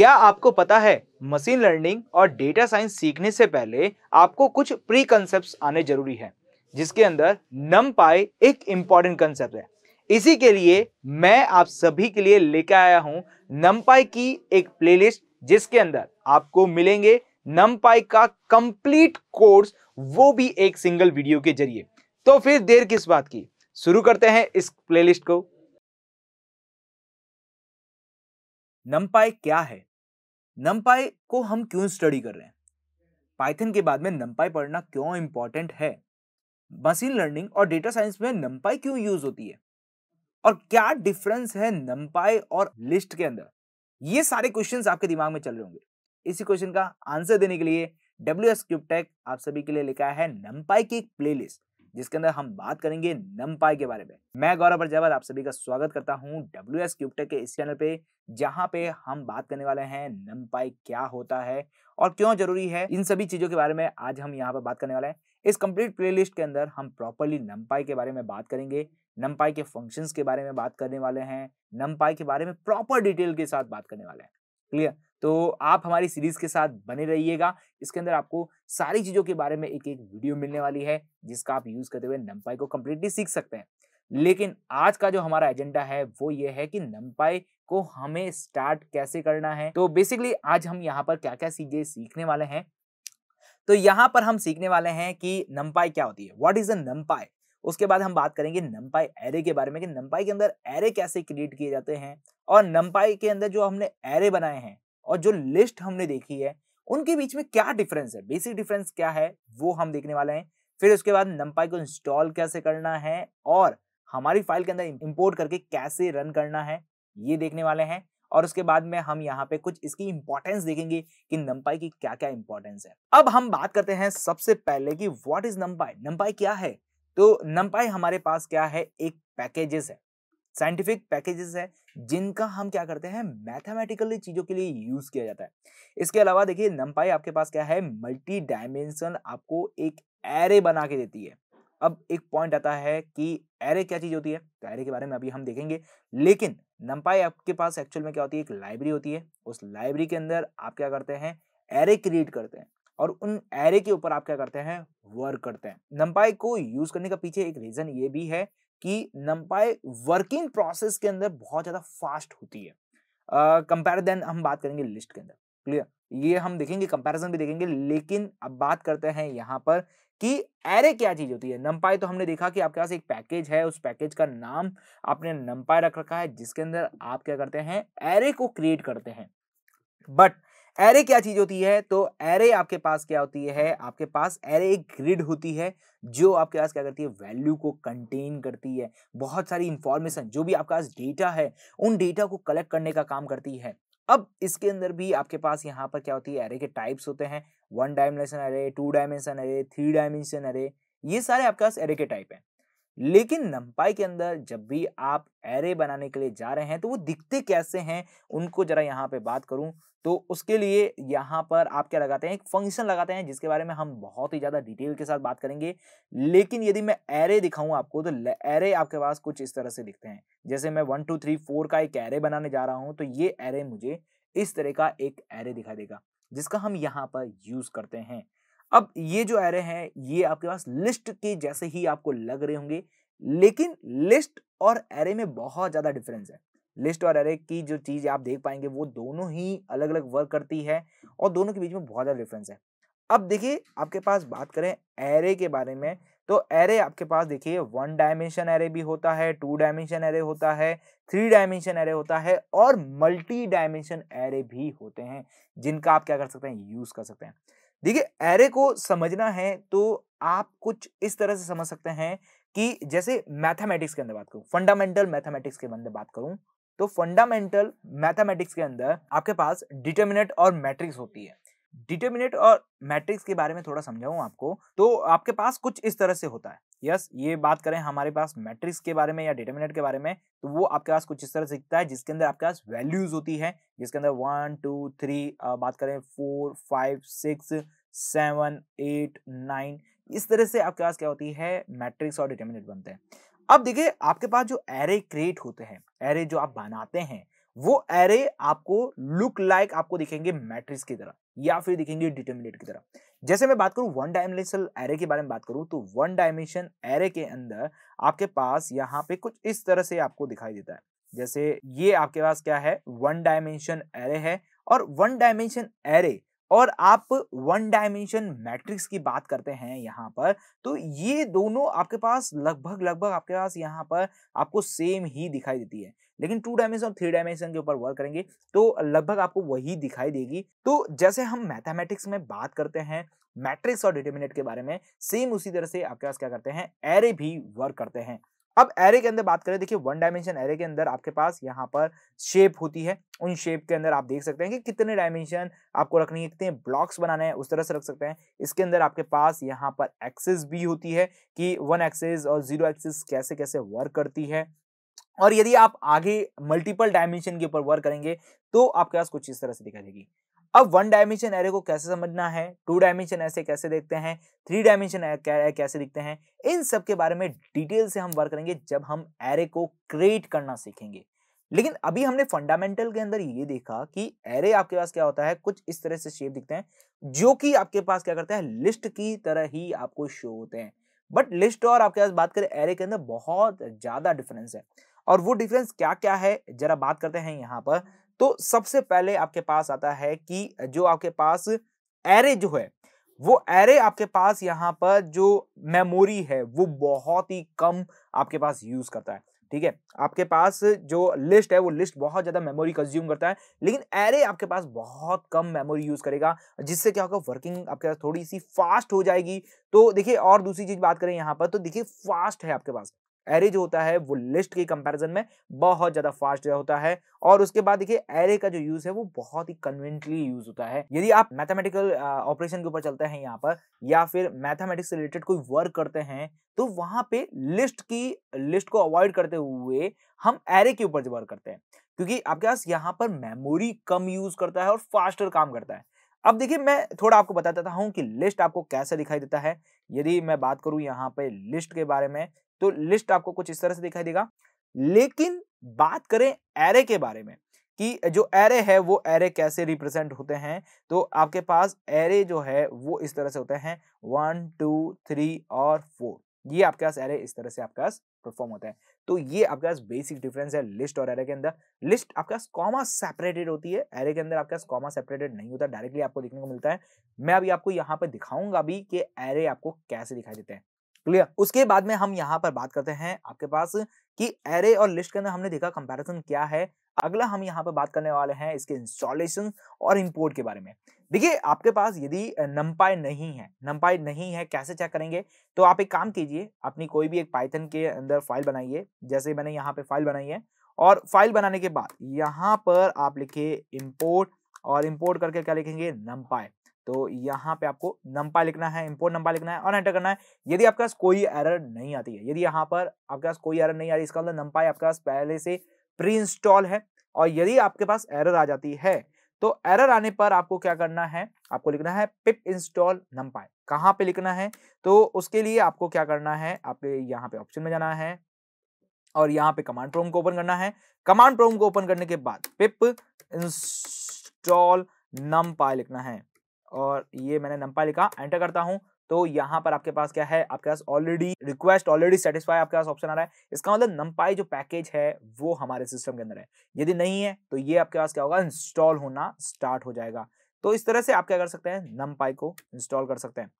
क्या आपको पता है मशीन लर्निंग और डेटा साइंस सीखने से पहले आपको कुछ प्री कंसेप्ट आने जरूरी है जिसके अंदर नम पाई एक इम्पॉर्टेंट कंसेप्ट है इसी के लिए मैं आप सभी के लिए लेकर आया हूं पाई की एक प्लेलिस्ट जिसके अंदर आपको मिलेंगे पाई का कंप्लीट कोर्स वो भी एक सिंगल वीडियो के जरिए तो फिर देर किस बात की शुरू करते हैं इस प्लेलिस्ट को पाई क्या है नंपाई को हम क्यों स्टडी कर रहे हैं पाइथन के बाद में नंपाई पढ़ना क्यों इंपॉर्टेंट है मशीन लर्निंग और डेटा साइंस में नंपाई क्यों यूज होती है और क्या डिफरेंस है नंपाई और लिस्ट के अंदर ये सारे क्वेश्चंस आपके दिमाग में चल रहे होंगे इसी क्वेश्चन का आंसर देने के लिए डब्ल्यू एस क्यूबेक आप सभी के लिए लिखा है नंपाई की एक प्लेलिस्ट जिसके अंदर हम बात करेंगे नमपाई के बारे में मैं गौरव प्रजावत आप सभी का स्वागत करता हूँ डब्ल्यू एस के इस चैनल पे जहाँ पे हम बात करने वाले हैं नमपाई क्या होता है और क्यों जरूरी है इन सभी चीजों के बारे में आज हम यहाँ पर बात करने वाले हैं इस कंप्लीट प्ले के अंदर हम प्रॉपरली नमपाई के बारे में बात करेंगे नमपाई के फंक्शंस के बारे में बात करने वाले हैं नमपाई के बारे में प्रॉपर डिटेल के साथ बात करने वाले हैं क्लियर तो आप हमारी सीरीज के साथ बने रहिएगा इसके अंदर आपको सारी चीज़ों के बारे में एक एक वीडियो मिलने वाली है जिसका आप यूज़ करते हुए नम्पाई को कम्प्लीटली सीख सकते हैं लेकिन आज का जो हमारा एजेंडा है वो ये है कि नंपाई को हमें स्टार्ट कैसे करना है तो बेसिकली आज हम यहाँ पर क्या क्या चीज़ें सीखने वाले हैं तो यहाँ पर हम सीखने वाले हैं कि नंपाई क्या होती है वॉट इज़ अ नम्पाई उसके बाद हम बात करेंगे नम्पाई एरे के बारे में कि नंपाई के अंदर एरे कैसे क्रिएट किए जाते हैं और नम्पाई के अंदर जो हमने एरे बनाए हैं और जो लिस्ट हमने देखी है उनके बीच में क्या डिफरेंस है बेसिक डिफरेंस क्या है वो हम देखने वाले हैं फिर उसके बाद नंपाई को इंस्टॉल कैसे करना है और हमारी फाइल के अंदर इंपोर्ट करके कैसे रन करना है ये देखने वाले हैं और उसके बाद में हम यहाँ पे कुछ इसकी इंपॉर्टेंस देखेंगे कि नंपाई की क्या क्या इंपॉर्टेंस है अब हम बात करते हैं सबसे पहले कि व्हाट इज नंपाई नंपाई क्या है तो नंपाई हमारे पास क्या है एक पैकेजेस है साइंटिफिक पैकेजेस है जिनका हम क्या करते हैं मैथमेटिकली चीज़ों के लिए यूज किया जाता है इसके अलावा देखिए नंपाई आपके पास क्या है मल्टी डायमेंशन आपको एक एरे बना के देती है अब एक पॉइंट आता है कि एरे क्या चीज़ होती है तो एरे के बारे में अभी हम देखेंगे लेकिन नंपाई आपके पास एक्चुअल में क्या होती है एक लाइब्रेरी होती है उस लाइब्रेरी के अंदर आप क्या करते हैं एरे क्रिएट करते हैं और उन एरे के ऊपर आप क्या करते हैं वर्क करते हैं नंपाई को यूज करने का पीछे एक रीजन ये भी है कि नंपाई वर्किंग प्रोसेस के अंदर बहुत ज़्यादा फास्ट होती है कंपेयर uh, देन हम बात करेंगे लिस्ट के अंदर क्लियर ये हम देखेंगे कंपैरिजन भी देखेंगे लेकिन अब बात करते हैं यहाँ पर कि एरे क्या चीज होती है नंपाई तो हमने देखा कि आपके पास एक पैकेज है उस पैकेज का नाम आपने नंपाई रख रखा है जिसके अंदर आप क्या करते हैं एरे को क्रिएट करते हैं बट एरे क्या चीज होती है तो एरे आपके पास क्या होती है आपके पास एरे एक ग्रिड होती है जो आपके पास क्या करती है वैल्यू को कंटेन करती है बहुत सारी इंफॉर्मेशन जो भी आपके पास डेटा है उन डेटा को कलेक्ट करने का काम करती है अब इसके अंदर भी आपके पास यहाँ पर क्या होती है एरे के टाइप्स होते हैं one dimension array two dimension array three dimension array ये सारे आपके पास एरे के टाइप हैं लेकिन नंपाई के अंदर जब भी आप एरे बनाने के लिए जा रहे हैं तो वो दिखते कैसे हैं उनको जरा यहाँ पे बात करूं तो उसके लिए यहाँ पर आप क्या लगाते हैं एक फंक्शन लगाते हैं जिसके बारे में हम बहुत ही ज़्यादा डिटेल के साथ बात करेंगे लेकिन यदि मैं एरे दिखाऊं आपको तो एरे आपके पास कुछ इस तरह से दिखते हैं जैसे मैं वन टू थ्री फोर का एक एरे बनाने जा रहा हूँ तो ये एरे मुझे इस तरह का एक एरे दिखाई देगा जिसका हम यहाँ पर यूज़ करते हैं अब ये जो एरे हैं ये आपके पास लिस्ट के जैसे ही आपको लग रहे होंगे लेकिन लिस्ट और एरे में बहुत ज़्यादा डिफरेंस है लिस्ट और एरे की जो चीज़ आप देख पाएंगे वो दोनों ही अलग अलग वर्क करती है और दोनों के बीच में बहुत ज़्यादा डिफरेंस है अब देखिए आपके पास बात करें एरे के बारे में तो एरे आपके पास देखिए वन डायमेंशन एरे भी होता है टू डायमेंशन एरे होता है थ्री डायमेंशन एरे होता है और मल्टी डायमेंशन एरे भी होते हैं जिनका आप क्या कर सकते हैं यूज कर सकते हैं देखिए एरे को समझना है तो आप कुछ इस तरह से समझ सकते हैं कि जैसे मैथमेटिक्स के अंदर बात करूं फंडामेंटल मैथमेटिक्स के अंदर बात करूं तो फंडामेंटल मैथमेटिक्स के अंदर आपके पास डिटर्मिनेट और मैट्रिक्स होती है डिटर्मिनेट और मैट्रिक्स के बारे में थोड़ा समझाऊं आपको तो आपके पास कुछ इस तरह से होता है यस ये बात करें हमारे पास मैट्रिक्स के बारे में या डिटर्मिनेट के बारे में तो वो आपके पास कुछ इस तरह से दिखता है जिसके अंदर आपके पास वैल्यूज होती है जिसके अंदर वन टू थ्री बात करें four five six seven eight nine इस तरह से आपके पास क्या होती है मैट्रिक्स और डिटर्मिनेट बनते हैं अब देखिए आपके पास जो एरे क्रिएट होते हैं एरे जो आप बनाते हैं वो एरे आपको लुक लाइक like आपको दिखेंगे मैट्रिक्स की तरह या फिर दिखेंगे डिटर्मिनेट की तरह जैसे मैं बात करूं वन डायमेंशनल एरे के बारे में बात करूं तो वन डायमेंशन एरे के अंदर आपके पास यहाँ पे कुछ इस तरह से आपको दिखाई देता है जैसे ये आपके पास क्या है वन डायमेंशन एरे है और वन डायमेंशन एरे और आप वन डायमेंशन मैट्रिक्स की बात करते हैं यहाँ पर तो ये दोनों आपके पास लगभग लगभग आपके पास यहाँ पर आपको सेम ही दिखाई देती है लेकिन टू डायमेंशन और थ्री डायमेंशन के ऊपर वर्क करेंगे तो लगभग आपको वही दिखाई देगी तो जैसे हम मैथमेटिक्स में बात करते हैं मैट्रिक्स और डिटर्मिनेट के बारे में सेम उसी तरह से आपके पास क्या करते हैं एरे भी वर्क करते हैं अब एरे के अंदर बात करें देखिए वन डायमेंशन एरे के अंदर आपके पास यहाँ पर शेप होती है उन शेप के अंदर आप देख सकते हैं कि कितने डायमेंशन आपको रखनी है कितने ब्लॉक्स बनाने हैं उस तरह से रख सकते हैं इसके अंदर आपके पास यहाँ पर एक्सेस भी होती है कि वन एक्सेस और जीरो एक्सेस कैसे कैसे वर्क करती है और यदि आप आगे मल्टीपल डायमेंशन के ऊपर वर्क करेंगे तो आपके पास कुछ इस तरह से दिखाई देगी अब वन डायमेंशन एरे को कैसे समझना है टू डायमेंशन ऐसे कैसे देखते हैं थ्री डायमेंशन कैसे दिखते हैं इन सब के बारे में डिटेल से हम वर्क करेंगे जब हम एरे को क्रिएट करना सीखेंगे लेकिन अभी हमने फंडामेंटल के अंदर ये देखा कि एरे आपके पास क्या होता है कुछ इस तरह से शेप दिखते हैं जो कि आपके पास क्या करते हैं लिस्ट की तरह ही आपको शो होते हैं बट लिस्ट और आपके पास बात करें एरे के अंदर बहुत ज्यादा डिफरेंस है और वो डिफरेंस क्या क्या है जरा बात करते हैं यहाँ पर तो सबसे पहले आपके पास आता है कि जो आपके पास एरे जो है वो एरे आपके पास यहाँ पर जो मेमोरी है वो बहुत ही कम आपके पास यूज करता है ठीक है आपके पास जो लिस्ट है वो लिस्ट बहुत ज्यादा मेमोरी कंज्यूम करता है लेकिन एरे आपके पास बहुत कम मेमोरी यूज करेगा जिससे क्या होगा वर्किंग आपके पास थोड़ी सी फास्ट हो जाएगी तो देखिए और दूसरी चीज बात करें यहाँ पर तो देखिए फास्ट है आपके पास एरे जो होता है वो लिस्ट के कंपैरिजन में बहुत ज्यादा फास्ट होता है और उसके बाद देखिए एरे का जो यूज है वो बहुत ही कन्वीनियंटली यूज होता है यदि आप मैथमेटिकल ऑपरेशन के ऊपर चलते हैं यहाँ पर या फिर मैथमेटिक्स से रिलेटेड कोई वर्क करते हैं तो वहां पे लिस्ट की लिस्ट को अवॉइड करते हुए हम एरे के ऊपर वर्क करते हैं क्योंकि आपके पास यहाँ पर मेमोरी कम यूज करता है और फास्टर काम करता है अब देखिए मैं थोड़ा आपको बताता हूँ कि लिस्ट आपको कैसे दिखाई देता है यदि मैं बात करूँ यहाँ पे लिस्ट के बारे में तो लिस्ट आपको कुछ इस तरह से दिखाई देगा लेकिन बात करें एरे के बारे में कि जो एरे है वो एरे कैसे रिप्रेजेंट होते हैं तो आपके पास एरे जो है वो इस तरह से होते हैं वन टू थ्री और फोर ये आपके पास एरे इस तरह से आपके पास परफॉर्म होता है तो ये आपके पास बेसिक डिफरेंस है लिस्ट और एरे के अंदर लिस्ट आपके पास कॉमा सेपरेटेड होती है एरे के अंदर आपके पास कॉमा सेपरेटेड नहीं होता डायरेक्टली आपको देखने को मिलता है मैं अभी आपको यहाँ पे दिखाऊंगा भी कि एरे आपको कैसे दिखाई देते हैं क्लियर उसके बाद में हम यहाँ पर बात करते हैं आपके पास कि एरे और लिस्ट के अंदर हमने देखा कंपैरिजन क्या है अगला हम यहाँ पर बात करने वाले हैं इसके इंस्टॉलेशन और इंपोर्ट के बारे में देखिए आपके पास यदि नंपाई नहीं है नंपाई नहीं है कैसे चेक करेंगे तो आप एक काम कीजिए अपनी कोई भी एक पाइथन के अंदर फाइल बनाइए जैसे मैंने यहाँ पे फाइल बनाई है और फाइल बनाने के बाद यहाँ पर आप लिखिए इम्पोर्ट और इम्पोर्ट करके क्या लिखेंगे नंपाई तो यहाँ पे आपको नंपा लिखना है इम्पोर्ट नंबर लिखना है और एंटर करना है यदि आपके पास कोई एरर नहीं आती है यदि यहाँ पर आपके पास कोई एरर नहीं आ रही इसका मतलब नंपा आपके पास पहले से प्री इंस्टॉल है और यदि आपके पास एरर आ जाती है तो एरर आने पर आपको क्या करना है आपको लिखना है पिप इंस्टॉल नंपाई कहाँ पे लिखना है तो उसके लिए आपको क्या करना है आपके यहाँ पे ऑप्शन में जाना है और यहाँ पे कमांड प्रोम को ओपन करना है कमांड प्रोम को ओपन करने के बाद पिप इंस्टॉल नंपाई लिखना है और ये मैंने नंपा लिखा एंटर करता हूँ तो यहाँ पर आपके पास क्या है आपके पास ऑलरेडी रिक्वेस्ट ऑलरेडी सेटिस्फाई आपके पास ऑप्शन आ रहा है इसका मतलब नंपाई जो पैकेज है वो हमारे सिस्टम के अंदर है यदि नहीं है तो ये आपके पास क्या होगा इंस्टॉल होना स्टार्ट हो जाएगा तो इस तरह से आप क्या कर सकते हैं नंपाई को इंस्टॉल कर सकते हैं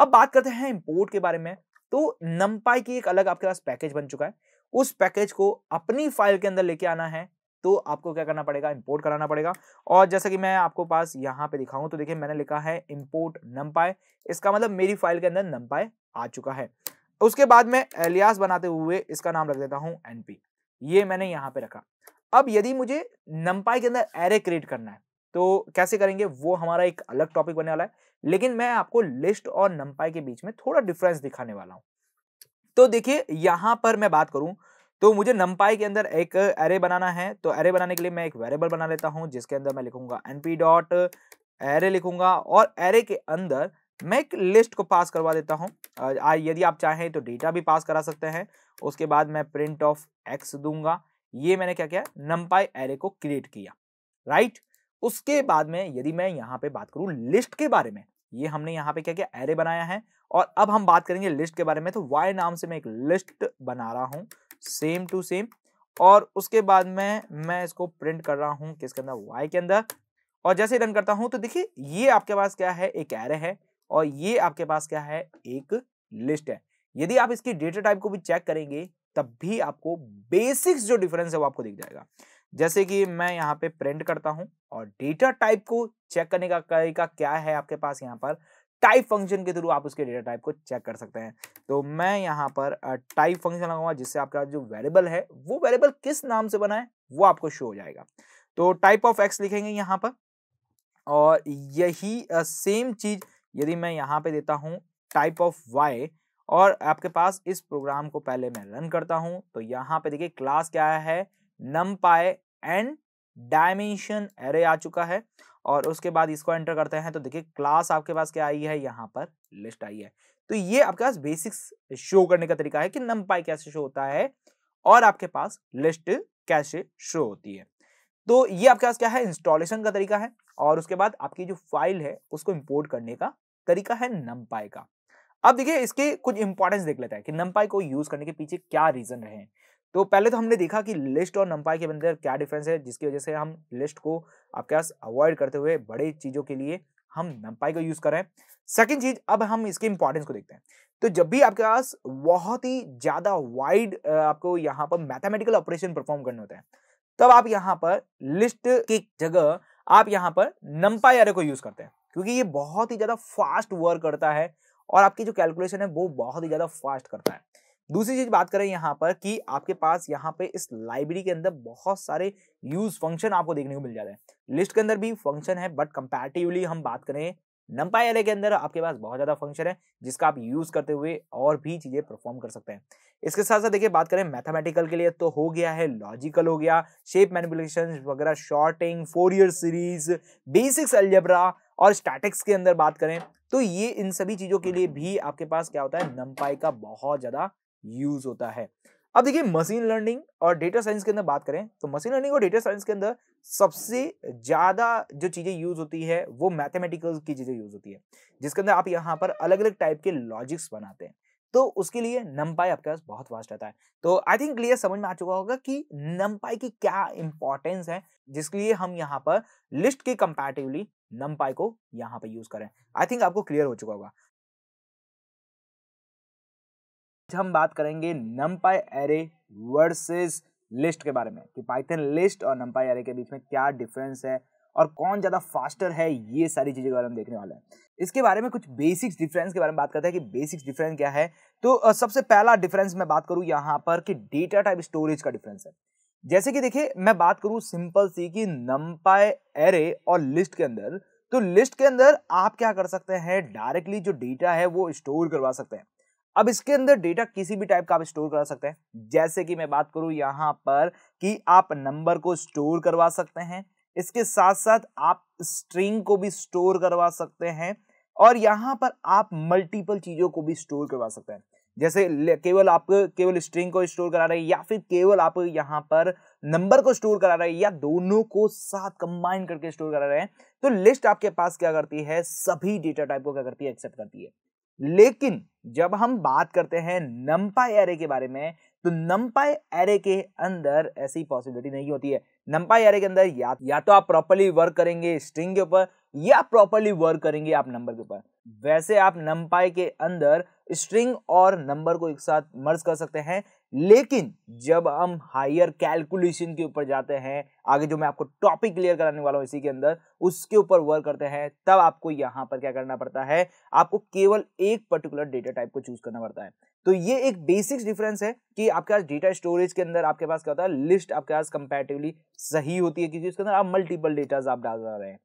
अब बात करते हैं इम्पोर्ट के बारे में तो नंपाई की एक अलग आपके पास पैकेज बन चुका है उस पैकेज को अपनी फाइल के अंदर लेके आना है तो आपको क्या करना पड़ेगा इंपोर्ट कराना पड़ेगा और जैसा कि मैं आपको पास यहाँ पे दिखाऊं तो देखिए मैंने लिखा है इंपोर्ट नंपाई इसका मतलब मेरी फाइल के अंदर नम्पाई आ चुका है उसके बाद मैं एलियास बनाते हुए इसका नाम रख देता हूँ एनपी ये मैंने यहाँ पे रखा अब यदि मुझे नम्पाई के अंदर एरे क्रिएट करना है तो कैसे करेंगे वो हमारा एक अलग टॉपिक बनने वाला है लेकिन मैं आपको लिस्ट और नम्पाई के बीच में थोड़ा डिफरेंस दिखाने वाला हूँ तो देखिए यहाँ पर मैं बात करूँ तो मुझे नम्पाई के अंदर एक एरे बनाना है तो एरे बनाने के लिए मैं एक वेरिएबल बना लेता हूँ जिसके अंदर मैं लिखूंगा एनपी डॉट एरे लिखूंगा और एरे के अंदर मैं एक लिस्ट को पास करवा देता हूँ यदि आप चाहें तो डेटा भी पास करा सकते हैं उसके बाद मैं प्रिंट ऑफ एक्स दूंगा ये मैंने क्या किया नम्पाई एरे को क्रिएट किया राइट उसके बाद में यदि मैं यहाँ पे बात करूँ लिस्ट के बारे में ये हमने यहाँ पे क्या क्या एरे बनाया है और अब हम बात करेंगे लिस्ट के बारे में तो वाई नाम से मैं एक लिस्ट बना रहा हूँ सेम टू सेम और उसके बाद में मैं इसको प्रिंट कर रहा हूं किसके अंदर वाई के अंदर और जैसे रन करता हूं तो देखिए ये आपके पास क्या है एक एरे है और ये आपके पास क्या है एक लिस्ट है यदि आप इसकी डेटा टाइप को भी चेक करेंगे तब भी आपको बेसिक्स जो डिफरेंस है वो आपको दिख जाएगा जैसे कि मैं यहाँ पे प्रिंट करता हूँ और डेटा टाइप को चेक करने का तरीका क्या है आपके पास यहाँ पर टाइप फंक्शन के थ्रू आप उसके डेटा टाइप को चेक कर सकते हैं तो मैं यहाँ पर टाइप फंक्शन लगाऊंगा जिससे आपका जो वेरिएबल है वो वेरिएबल किस नाम से बना है वो आपको शो हो जाएगा तो टाइप ऑफ एक्स लिखेंगे यहाँ पर और यही सेम चीज यदि मैं यहाँ पे देता हूँ टाइप ऑफ वाई और आपके पास इस प्रोग्राम को पहले मैं रन करता हूँ तो यहाँ पे देखिए क्लास क्या है नम पाए एंड डायमेंशन एरे आ चुका है और उसके बाद इसको एंटर करते हैं तो देखिए क्लास आपके पास क्या आई है यहाँ पर लिस्ट आई है तो ये आपके पास बेसिक्स शो करने का तरीका है कि नम पाई कैसे शो होता है और आपके पास लिस्ट कैसे शो होती है तो ये आपके पास क्या है इंस्टॉलेशन का तरीका है और उसके बाद आपकी जो फाइल है उसको इम्पोर्ट करने का तरीका है नम का अब देखिए इसके कुछ इंपॉर्टेंस देख लेता है कि नम को यूज करने के पीछे क्या रीजन रहे तो पहले तो हमने देखा कि लिस्ट और नंपाई के अंदर क्या डिफरेंस है जिसकी वजह से हम लिस्ट को आपके पास अवॉइड करते हुए बड़े चीज़ों के लिए हम नंपाई का यूज़ कर रहे हैं सेकेंड चीज़ अब हम इसके इंपॉर्टेंस को देखते हैं तो जब भी आपके पास बहुत ही ज़्यादा वाइड आपको यहाँ पर मैथमेटिकल ऑपरेशन परफॉर्म करने होते हैं तब आप यहाँ पर लिस्ट की जगह आप यहाँ पर नंपाई एरे को यूज़ करते हैं क्योंकि ये बहुत ही ज़्यादा फास्ट वर्क करता है और आपकी जो कैलकुलेशन है वो बहुत ही ज़्यादा फास्ट करता है दूसरी चीज बात करें यहाँ पर कि आपके पास यहाँ पे इस लाइब्रेरी के अंदर बहुत सारे यूज फंक्शन आपको देखने को मिल जाते हैं लिस्ट के अंदर भी फंक्शन है बट कंपेरेटिवली हम बात करें नंपाई एरे के अंदर आपके पास बहुत ज़्यादा फंक्शन है जिसका आप यूज़ करते हुए और भी चीज़ें परफॉर्म कर सकते हैं इसके साथ साथ देखिए बात करें मैथमेटिकल के लिए तो हो गया है लॉजिकल हो गया शेप मैनिपुलेशन वगैरह sorting Fourier series basics algebra और स्टैटिक्स के अंदर बात करें तो ये इन सभी चीज़ों के लिए भी आपके पास क्या होता है नम्पाई का बहुत ज़्यादा यूज होता है अब देखिए मशीन लर्निंग और डेटा साइंस के अंदर बात करें तो मशीन लर्निंग और डेटा साइंस के अंदर सबसे ज़्यादा जो चीज़ें यूज होती है वो मैथमेटिकल की चीज़ें यूज होती है जिसके अंदर आप यहाँ पर अलग अलग टाइप के लॉजिक्स बनाते हैं तो उसके लिए नंपाई आपके पास बहुत फास्ट रहता है तो आई थिंक क्लियर समझ में आ चुका होगा कि नंपाई की क्या इंपॉर्टेंस है जिसके लिए हम यहाँ पर लिस्ट के कंपेरेटिवली नंपाई को यहाँ पर यूज करें आई थिंक आपको क्लियर हो चुका होगा हम बात करेंगे नंपाई एरे वर्सेस लिस्ट के बारे में कि पाइथन लिस्ट और नंपाई एरे के बीच में क्या डिफरेंस है और कौन ज़्यादा फास्टर है ये सारी चीज़ें के बारे में देखने वाले हैं इसके बारे में कुछ बेसिक्स डिफरेंस के बारे में बात करते हैं कि बेसिक्स डिफरेंस क्या है तो सबसे पहला डिफरेंस मैं बात करूँ यहाँ पर कि डेटा टाइप स्टोरेज का डिफरेंस है जैसे कि देखिए मैं बात करूँ सिंपल सी कि नंपाई एरे और लिस्ट के अंदर तो लिस्ट के अंदर आप क्या कर सकते हैं डायरेक्टली जो डेटा है वो स्टोर करवा सकते हैं अब इसके अंदर डेटा किसी भी टाइप का आप स्टोर करा सकते हैं जैसे कि मैं बात करूं यहां पर कि आप नंबर को स्टोर करवा सकते हैं इसके साथ साथ आप स्ट्रिंग को भी स्टोर करवा सकते हैं और यहां पर आप मल्टीपल चीजों को भी स्टोर करवा सकते हैं जैसे केवल आप केवल स्ट्रिंग को स्टोर करा रहे हैं या फिर केवल आप यहाँ पर नंबर को स्टोर करा रहे हैं या दोनों को साथ कंबाइन करके स्टोर करा रहे हैं तो लिस्ट आपके पास क्या करती है सभी डेटा टाइप को क्या करती है एक्सेप्ट करती है लेकिन जब हम बात करते हैं नंपाई एरे के बारे में तो नंपाई एरे के अंदर ऐसी पॉसिबिलिटी नहीं होती है नंपाई एरे के अंदर या या तो आप प्रॉपरली वर्क करेंगे स्ट्रिंग के ऊपर या प्रॉपरली वर्क करेंगे आप नंबर के ऊपर वैसे आप नंपाई के अंदर स्ट्रिंग और नंबर को एक साथ मर्ज कर सकते हैं लेकिन जब हम हायर कैलकुलेशन के ऊपर जाते हैं आगे जो मैं आपको टॉपिक क्लियर कराने वाला हूं इसी के अंदर उसके ऊपर वर्क करते हैं तब आपको यहां पर क्या करना पड़ता है आपको केवल एक पर्टिकुलर डेटा टाइप को चूज करना पड़ता है तो ये एक बेसिक डिफरेंस है कि आपके पास डेटा स्टोरेज के अंदर आपके पास क्या होता है लिस्ट आपके पास कंपेरेटिवली सही होती है क्योंकि उसके अंदर आप मल्टीपल डेटा आप डाल रहे हैं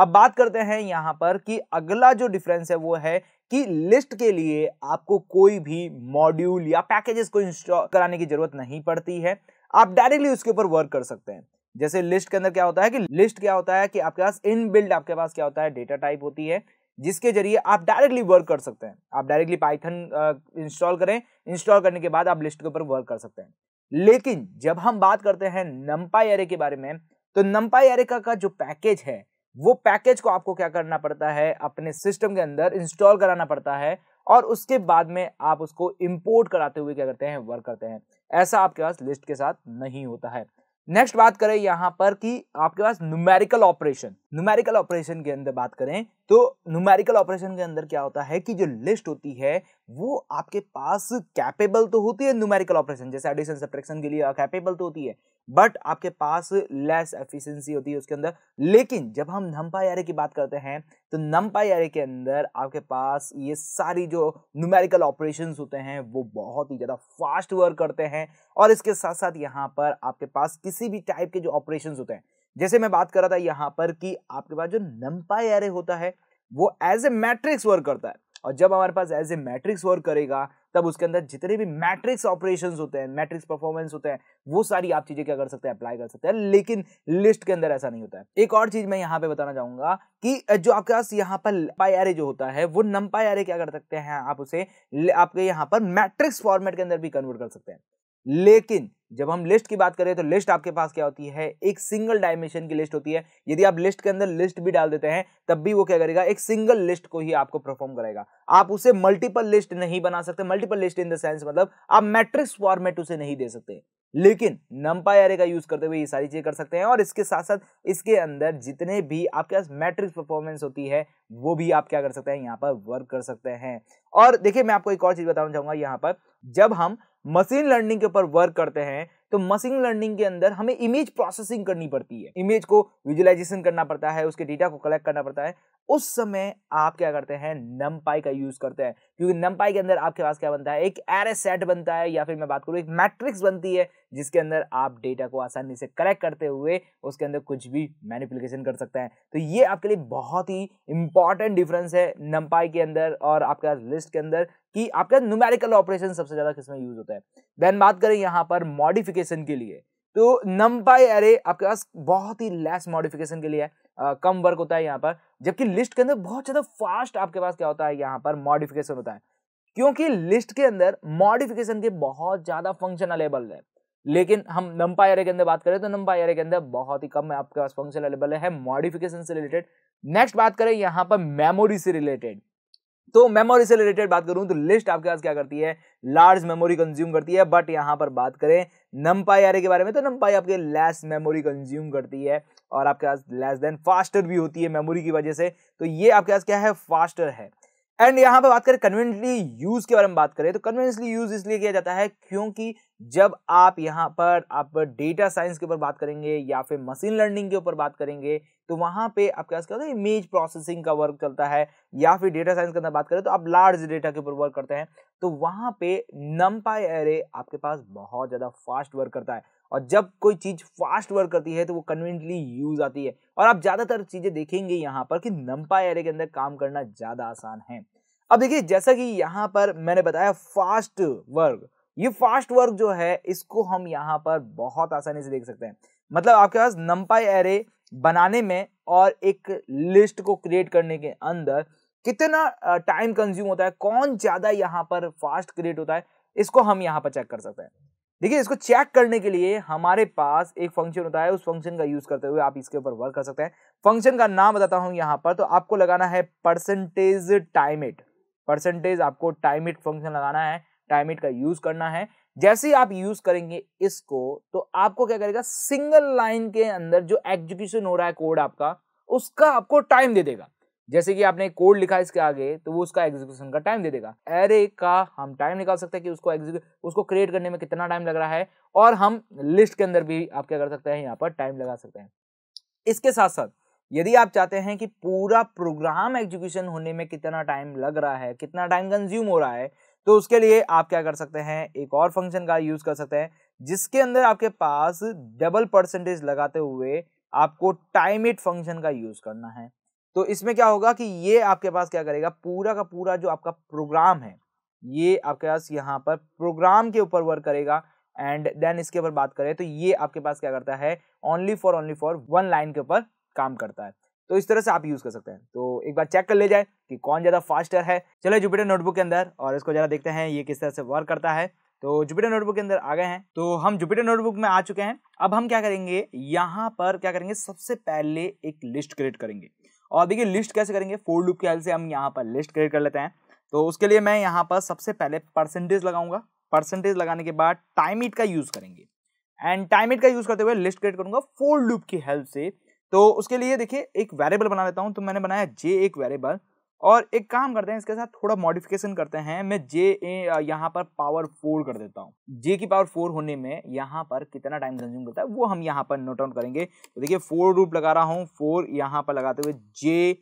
अब बात करते हैं यहाँ पर कि अगला जो डिफरेंस है वो है कि लिस्ट के लिए आपको कोई भी मॉड्यूल या पैकेजेस को इंस्टॉल कराने की जरूरत नहीं पड़ती है आप डायरेक्टली उसके ऊपर वर्क कर सकते हैं जैसे लिस्ट के अंदर क्या होता है कि लिस्ट क्या होता है कि आपके पास इनबिल्ड आपके पास क्या होता है डेटा टाइप होती है जिसके जरिए आप डायरेक्टली वर्क कर सकते हैं आप डायरेक्टली पाइथन इंस्टॉल करें इंस्टॉल करने के बाद आप लिस्ट के ऊपर वर्क कर सकते हैं लेकिन जब हम बात करते हैं नंपाई एरे के बारे में तो नंपाई एरे का, का जो पैकेज है वो पैकेज को आपको क्या करना पड़ता है अपने सिस्टम के अंदर इंस्टॉल कराना पड़ता है और उसके बाद में आप उसको इंपोर्ट कराते हुए क्या करते हैं वर्क करते हैं ऐसा आपके पास लिस्ट के साथ नहीं होता है नेक्स्ट बात करें यहाँ पर कि आपके पास न्यूमेरिकल ऑपरेशन न्यूमेरिकल ऑपरेशन के अंदर बात करें तो न्यूमेरिकल ऑपरेशन के अंदर क्या होता है कि जो लिस्ट होती है वो आपके पास कैपेबल तो होती है न्यूमेरिकल ऑपरेशन जैसे एडिशन सब्ट्रैक्शन के लिए कैपेबल तो होती है बट आपके पास लेस एफिशिएंसी होती है उसके अंदर लेकिन जब हम नंपाई एरे की बात करते हैं तो नंपाई एरे के अंदर आपके पास ये सारी जो न्यूमेरिकल ऑपरेशन होते हैं वो बहुत ही ज़्यादा फास्ट वर्क करते हैं और इसके साथ साथ यहाँ पर आपके पास किसी भी टाइप के जो ऑपरेशन होते हैं जैसे मैं बात कर रहा था यहाँ पर कि आपके पास जो नंपाई एरे होता है वो एज ए मैट्रिक्स वर्क करता है और जब हमारे पास एज ए मैट्रिक्स वर्क करेगा तब उसके अंदर जितने भी मैट्रिक्स ऑपरेशन होते हैं मैट्रिक्स परफॉर्मेंस होते हैं वो सारी आप चीजें क्या कर सकते हैं अप्लाई कर सकते हैं लेकिन लिस्ट के अंदर ऐसा नहीं होता है एक और चीज मैं यहाँ पे बताना चाहूंगा कि जो आपके पास यहाँ पर पाई आर जो होता है वो नम पाई एरे क्या कर सकते हैं आप उसे आपके यहाँ पर मैट्रिक्स फॉर्मेट के अंदर भी कन्वर्ट कर सकते हैं लेकिन जब हम लिस्ट की बात करें तो लिस्ट आपके पास क्या होती है एक सिंगल डायमेंशन की लिस्ट होती है यदि आप लिस्ट के अंदर लिस्ट भी डाल देते हैं तब भी वो क्या करेगा एक सिंगल लिस्ट को ही आपको परफॉर्म करेगा आप उसे मल्टीपल लिस्ट नहीं बना सकते multiple list in the sense मतलब आप मैट्रिक्स फॉर्मेट उसे नहीं दे सकते लेकिन नंपा एरे का यूज करते हुए ये सारी चीजें कर सकते हैं और इसके साथ साथ इसके अंदर जितने भी आपके पास मैट्रिक्स परफॉर्मेंस होती है वो भी आप क्या कर सकते हैं यहाँ पर वर्क कर सकते हैं और देखिए मैं आपको एक और चीज बताना चाहूंगा यहाँ पर जब हम मशीन लर्निंग के ऊपर वर्क करते हैं तो मशीन लर्निंग के अंदर हमें इमेज प्रोसेसिंग करनी पड़ती है इमेज को विजुअलाइजेशन करना पड़ता है उसके डेटा को कलेक्ट करना पड़ता है उस समय आप क्या करते हैं नम का यूज करते हैं क्योंकि नम के अंदर आपके पास क्या बनता है एक एरे सेट बनता है या फिर मैं बात करूँ एक मैट्रिक्स बनती है जिसके अंदर आप डेटा को आसानी से कलेक्ट करते हुए उसके अंदर कुछ भी मैनिपुलेशन कर सकते हैं तो ये आपके लिए बहुत ही इंपॉर्टेंट डिफरेंस है नम के अंदर और आपके पास लिस्ट के अंदर कि आपके न्यूमेरिकल ऑपरेशन सबसे ज्यादा किसमें यूज होता है देन बात करें यहाँ पर मॉडिफिकेशन मॉडिफिकेशन के लिए तो नम पाई एरे आपके पास बहुत ही लेस मॉडिफिकेशन के लिए है आ, कम वर्क होता है यहाँ पर जबकि लिस्ट के अंदर बहुत ज़्यादा फास्ट आपके पास क्या होता है यहाँ पर मॉडिफिकेशन होता है क्योंकि लिस्ट के अंदर मॉडिफिकेशन के बहुत ज़्यादा फंक्शन अवेलेबल है लेकिन हम नम्पा एरे के अंदर बात करें तो नम्पा एरे के अंदर बहुत ही कम है आपके पास फंक्शन अवेलेबल है मॉडिफिकेशन से रिलेटेड नेक्स्ट बात करें यहाँ पर मेमोरी से रिलेटेड तो मेमोरी से रिलेटेड बात करूं तो लिस्ट आपके पास क्या करती है लार्ज मेमोरी कंज्यूम करती है बट यहां पर बात करें नंपाई पाई के बारे में तो नंपाई आपके लेस मेमोरी कंज्यूम करती है और आपके पास लेस देन फास्टर भी होती है मेमोरी की वजह से तो ये आपके पास क्या है फास्टर है एंड यहाँ पे बात करें कन्वेंटली यूज के बारे में बात करें तो कन्वेंसली यूज इसलिए किया जाता है क्योंकि जब आप यहाँ पर आप डेटा साइंस के ऊपर बात करेंगे या फिर मशीन लर्निंग के ऊपर बात करेंगे तो वहाँ पे आपके पास क्या होता है इमेज प्रोसेसिंग का वर्क चलता है या फिर डेटा साइंस के अंदर बात करें तो आप लार्ज डेटा के ऊपर वर्क करते हैं तो वहां पे नम पाई एरे आपके पास बहुत ज़्यादा फास्ट वर्क करता है और जब कोई चीज़ फास्ट वर्क करती है तो वो कन्वीनियंटली यूज आती है और आप ज़्यादातर चीज़ें देखेंगे यहाँ पर कि नम पाई एरे के अंदर काम करना ज़्यादा आसान है अब देखिए जैसा कि यहाँ पर मैंने बताया फास्ट वर्क ये फास्ट वर्क जो है इसको हम यहाँ पर बहुत आसानी से देख सकते हैं मतलब आपके पास नम्पाई एरे बनाने में और एक लिस्ट को क्रिएट करने के अंदर कितना टाइम कंज्यूम होता है कौन ज्यादा यहाँ पर फास्ट क्रिएट होता है इसको हम यहाँ पर चेक कर सकते हैं देखिए इसको चेक करने के लिए हमारे पास एक फंक्शन होता है उस फंक्शन का यूज करते हुए आप इसके ऊपर वर्क कर सकते हैं फंक्शन का नाम बताता हूँ यहाँ पर तो आपको लगाना है परसेंटेज टाइम इट परसेंटेज आपको टाइम इट फंक्शन लगाना है टाइम इट का यूज करना है जैसे ही आप यूज करेंगे इसको तो आपको क्या करेगा सिंगल लाइन के अंदर जो एग्जीक्यूशन हो रहा है कोड आपका उसका आपको टाइम दे देगा जैसे कि आपने कोड लिखा इसके आगे तो वो उसका एग्जीक्यूशन का टाइम दे देगा एरे का हम टाइम निकाल सकते हैं कि उसको उसको क्रिएट करने में कितना टाइम लग रहा है और हम लिस्ट के अंदर भी आप क्या कर सकते हैं यहाँ पर टाइम लगा सकते हैं इसके साथ साथ यदि आप चाहते हैं कि पूरा प्रोग्राम एग्जीक्यूशन होने में कितना टाइम लग रहा है कितना टाइम कंज्यूम हो रहा है तो उसके लिए आप क्या कर सकते हैं एक और फंक्शन का यूज कर सकते हैं जिसके अंदर आपके पास डबल परसेंटेज लगाते हुए आपको टाइम इट फंक्शन का यूज करना है तो इसमें क्या होगा कि ये आपके पास क्या करेगा पूरा का पूरा जो आपका प्रोग्राम है ये आपके पास यहाँ पर प्रोग्राम के ऊपर वर्क करेगा एंड देन इसके ऊपर बात करें तो ये आपके पास क्या करता है only for only for one line के ऊपर काम करता है तो इस तरह से आप यूज कर सकते हैं तो एक बार चेक कर ले जाए कि कौन ज़्यादा फास्टर है चलो जुपिटर नोटबुक के अंदर और इसको ज़रा देखते हैं ये किस तरह से वर्क करता है तो जुपिटर नोटबुक के अंदर आ गए हैं तो हम जुपिटर नोटबुक में आ चुके हैं अब हम क्या करेंगे यहाँ पर क्या करेंगे सबसे पहले एक लिस्ट क्रिएट करेंगे और देखिए लिस्ट कैसे करेंगे फोर लूप के हेल्प से हम यहाँ पर लिस्ट क्रिएट कर लेते हैं तो उसके लिए मैं यहाँ पर सबसे पहले परसेंटेज लगाऊंगा परसेंटेज लगाने के बाद टाइम इट का यूज़ करेंगे एंड टाइम इट का यूज़ करते हुए लिस्ट क्रिएट करूंगा फोर लूप की हेल्प से तो उसके लिए देखिए एक वेरिएबल बना लेता हूँ तो मैंने बनाया जे एक वेरिएबल और एक काम करते हैं इसके साथ थोड़ा मॉडिफिकेशन करते हैं मैं जे ए यहाँ पर पावर फोर कर देता हूँ जे की पावर फोर होने में यहाँ पर कितना टाइम कंज्यूम करता है वो हम यहाँ पर नोट आउट करेंगे तो देखिए फोर रूप लगा रहा हूँ फोर यहाँ पर लगाते हुए जे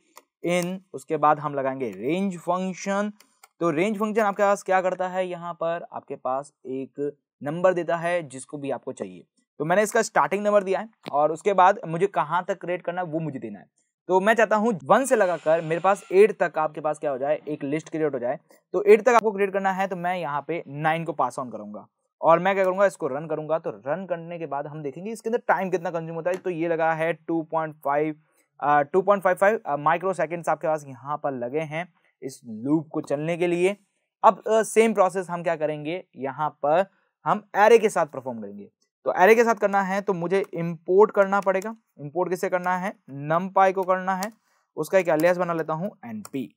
इन उसके बाद हम लगाएंगे रेंज फंक्शन तो रेंज फंक्शन आपके पास क्या करता है यहाँ पर आपके पास एक नंबर देता है जिसको भी आपको चाहिए तो मैंने इसका स्टार्टिंग नंबर दिया है और उसके बाद मुझे कहाँ तक क्रिएट करना है वो मुझे देना है तो मैं चाहता हूँ वन से लगाकर मेरे पास एट तक आपके पास क्या हो जाए एक लिस्ट क्रिएट हो जाए तो एट तक आपको क्रिएट करना है तो मैं यहाँ पे नाइन को पास ऑन करूंगा और मैं क्या करूँगा इसको रन करूंगा तो रन करने के बाद हम देखेंगे इसके अंदर टाइम कितना कंज्यूम होता है तो ये लगा है two point five two point five five micro seconds आपके पास यहाँ पर लगे हैं इस लूप को चलने के लिए अब सेम uh, प्रोसेस हम क्या करेंगे यहाँ पर हम एरे के साथ परफॉर्म करेंगे तो एरे के साथ करना है तो मुझे इम्पोर्ट करना पड़ेगा इम्पोर्ट किसे करना है नम पाई को करना है उसका एक एलियास बना लेता हूं एन पी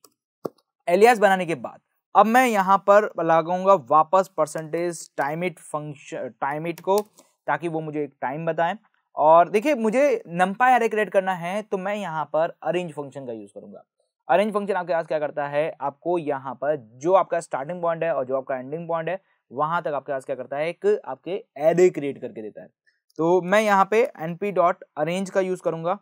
एलियास बनाने के बाद अब मैं यहां पर लगाऊंगा वापस percentage time it function time it को ताकि वो मुझे एक टाइम बताए और देखिए मुझे नम्पा एरे क्रिएट करना है तो मैं यहाँ पर अरेंज फंक्शन का यूज़ करूंगा अरेंज फंक्शन आपके पास क्या करता है आपको यहाँ पर जो आपका स्टार्टिंग पॉइंट है और जो आपका एंडिंग पॉइंट है वहां तक आपके पास क्या करता है एक आपके एरे क्रिएट करके देता है तो मैं यहाँ पे एन पी डॉट अरेंज का यूज करूंगा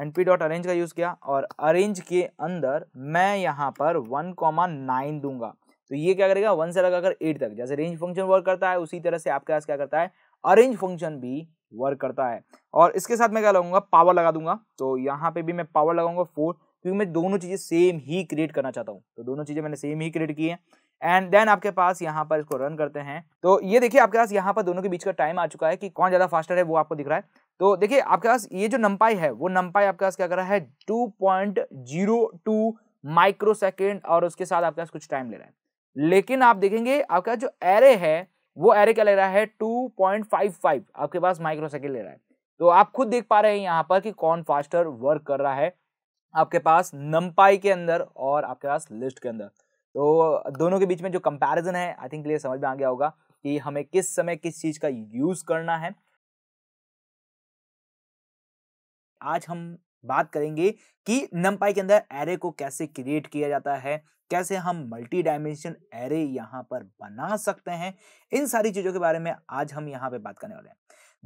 एन पी डॉट अरेंज का यूज किया और अरेंज के अंदर मैं यहाँ पर वन कॉमा नाइन दूंगा तो ये क्या करेगा वन से लगाकर एट तक जैसे रेंज फंक्शन वर्क करता है उसी तरह से आपके पास क्या करता है अरेंज फंक्शन भी वर्क करता है और इसके साथ मैं क्या लगाऊंगा पावर लगा दूंगा तो यहाँ पे भी मैं पावर लगाऊंगा फोर क्योंकि मैं दोनों चीज़ें सेम ही क्रिएट करना चाहता हूँ तो दोनों चीज़ें मैंने सेम ही क्रिएट की है एंड देन आपके पास यहाँ पर इसको रन करते हैं तो ये देखिए आपके पास यहाँ पर दोनों के बीच का टाइम आ चुका है कि कौन ज़्यादा फास्टर है वो आपको दिख रहा है तो देखिए आपके पास ये जो नंपाई है वो नंपाई आपके पास क्या कर रहा है two point zero two micro second और उसके साथ आपके पास कुछ टाइम ले रहा है लेकिन आप देखेंगे आपका जो एरे है वो एरे क्या ले रहा है टू पॉइंट फाइव फाइव आपके पास माइक्रो सेकेंड ले रहा है तो आप खुद देख पा रहे हैं यहाँ पर कि कौन फास्टर वर्क कर रहा है आपके पास नंपाई के अंदर और आपके पास लिस्ट के अंदर तो दोनों के बीच में जो कंपैरिजन है आई थिंक समझ में आ गया होगा कि हमें किस समय किस चीज़ का यूज़ करना है आज हम बात करेंगे कि नमपाई के अंदर एरे को कैसे क्रिएट किया जाता है कैसे हम मल्टी डायमेंशन एरे यहाँ पर बना सकते हैं इन सारी चीज़ों के बारे में आज हम यहाँ पे बात करने वाले हैं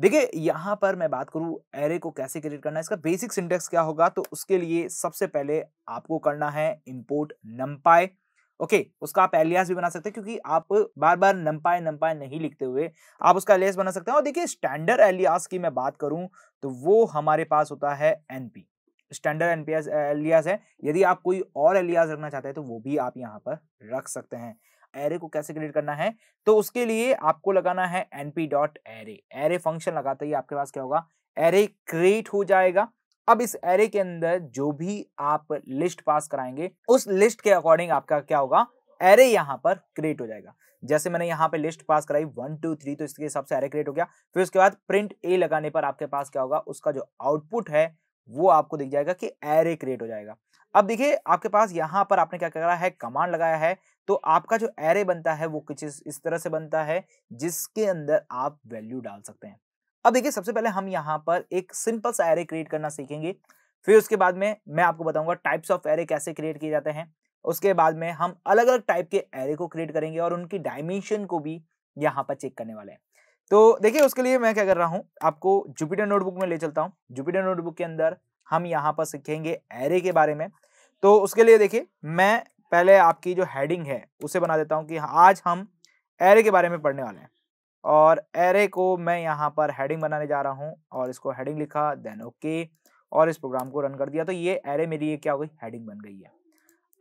देखिए यहाँ पर मैं बात करूँ एरे को कैसे क्रिएट करना है इसका बेसिक सिंटेक्स क्या होगा तो उसके लिए सबसे पहले आपको करना है इम्पोर्ट नमपाई ओके okay, उसका आप एलियास भी बना सकते हैं क्योंकि आप बार बार नंपाए नंपाए नहीं लिखते हुए आप उसका एलियास बना सकते हैं और देखिए स्टैंडर्ड एलियास की मैं बात करूं तो वो हमारे पास होता है एनपी स्टैंडर्ड एनपीएस एलियास है यदि आप कोई और एलियास रखना चाहते हैं तो वो भी आप यहाँ पर रख सकते हैं एरे को कैसे क्रिएट करना है तो उसके लिए आपको लगाना है NP dot array array function लगाते ही आपके पास क्या होगा एरे क्रिएट हो जाएगा अब इस एरे के अंदर जो भी आप लिस्ट पास कराएंगे उस लिस्ट के अकॉर्डिंग आपका क्या होगा एरे यहाँ पर क्रिएट हो जाएगा जैसे मैंने यहाँ पे लिस्ट पास कराई वन टू थ्री तो इसके हिसाब से एरे क्रिएट हो गया फिर उसके बाद प्रिंट ए लगाने पर आपके पास क्या होगा उसका जो आउटपुट है वो आपको दिख जाएगा कि एरे क्रिएट हो जाएगा अब देखिए आपके पास यहाँ पर आपने क्या करा है कमांड लगाया है तो आपका जो एरे बनता है वो कुछ इस तरह से बनता है जिसके अंदर आप वैल्यू डाल सकते हैं अब देखिए सबसे पहले हम यहाँ पर एक सिंपल सा एरे क्रिएट करना सीखेंगे फिर उसके बाद में मैं आपको बताऊंगा टाइप्स ऑफ एरे कैसे क्रिएट किए जाते हैं उसके बाद में हम अलग अलग टाइप के एरे को क्रिएट करेंगे और उनकी डायमेंशन को भी यहाँ पर चेक करने वाले हैं तो देखिए उसके लिए मैं क्या कर रहा हूँ आपको जुपिटर नोटबुक में ले चलता हूँ जुपिटर नोटबुक के अंदर हम यहाँ पर सीखेंगे एरे के बारे में तो उसके लिए देखिए मैं पहले आपकी जो हैडिंग है उसे बना देता हूँ कि आज हम एरे के बारे में पढ़ने वाले हैं और एरे को मैं यहाँ पर हेडिंग बनाने जा रहा हूँ और इसको हेडिंग लिखा देन ओके okay, और इस प्रोग्राम को रन कर दिया तो ये एरे मेरी ये क्या हो गई हेडिंग बन गई है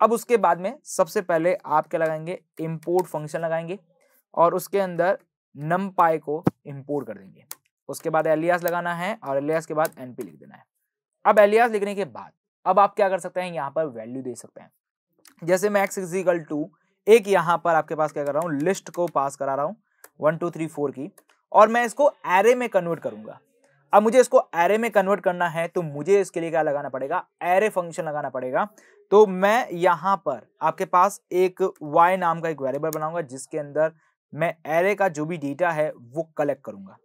अब उसके बाद में सबसे पहले आप क्या लगाएंगे इम्पोर्ट फंक्शन लगाएंगे और उसके अंदर नम पाई को इम्पोर्ट कर देंगे उसके बाद एलियास लगाना है और एलियास के बाद एनपी लिख देना है अब एलियास लिखने के बाद अब आप क्या कर सकते हैं यहाँ पर वैल्यू दे सकते हैं जैसे मैं एक्स इजिकल टू एक यहाँ पर आपके पास क्या कर रहा हूँ लिस्ट को पास करा रहा हूँ वन टू थ्री फोर की और मैं इसको एरे में कन्वर्ट करूंगा अब मुझे इसको एरे में कन्वर्ट करना है तो मुझे इसके लिए क्या लगाना पड़ेगा एरे फंक्शन लगाना पड़ेगा तो मैं यहाँ पर आपके पास एक y नाम का एक वेरिएबल बनाऊंगा जिसके अंदर मैं एरे का जो भी डेटा है वो कलेक्ट करूंगा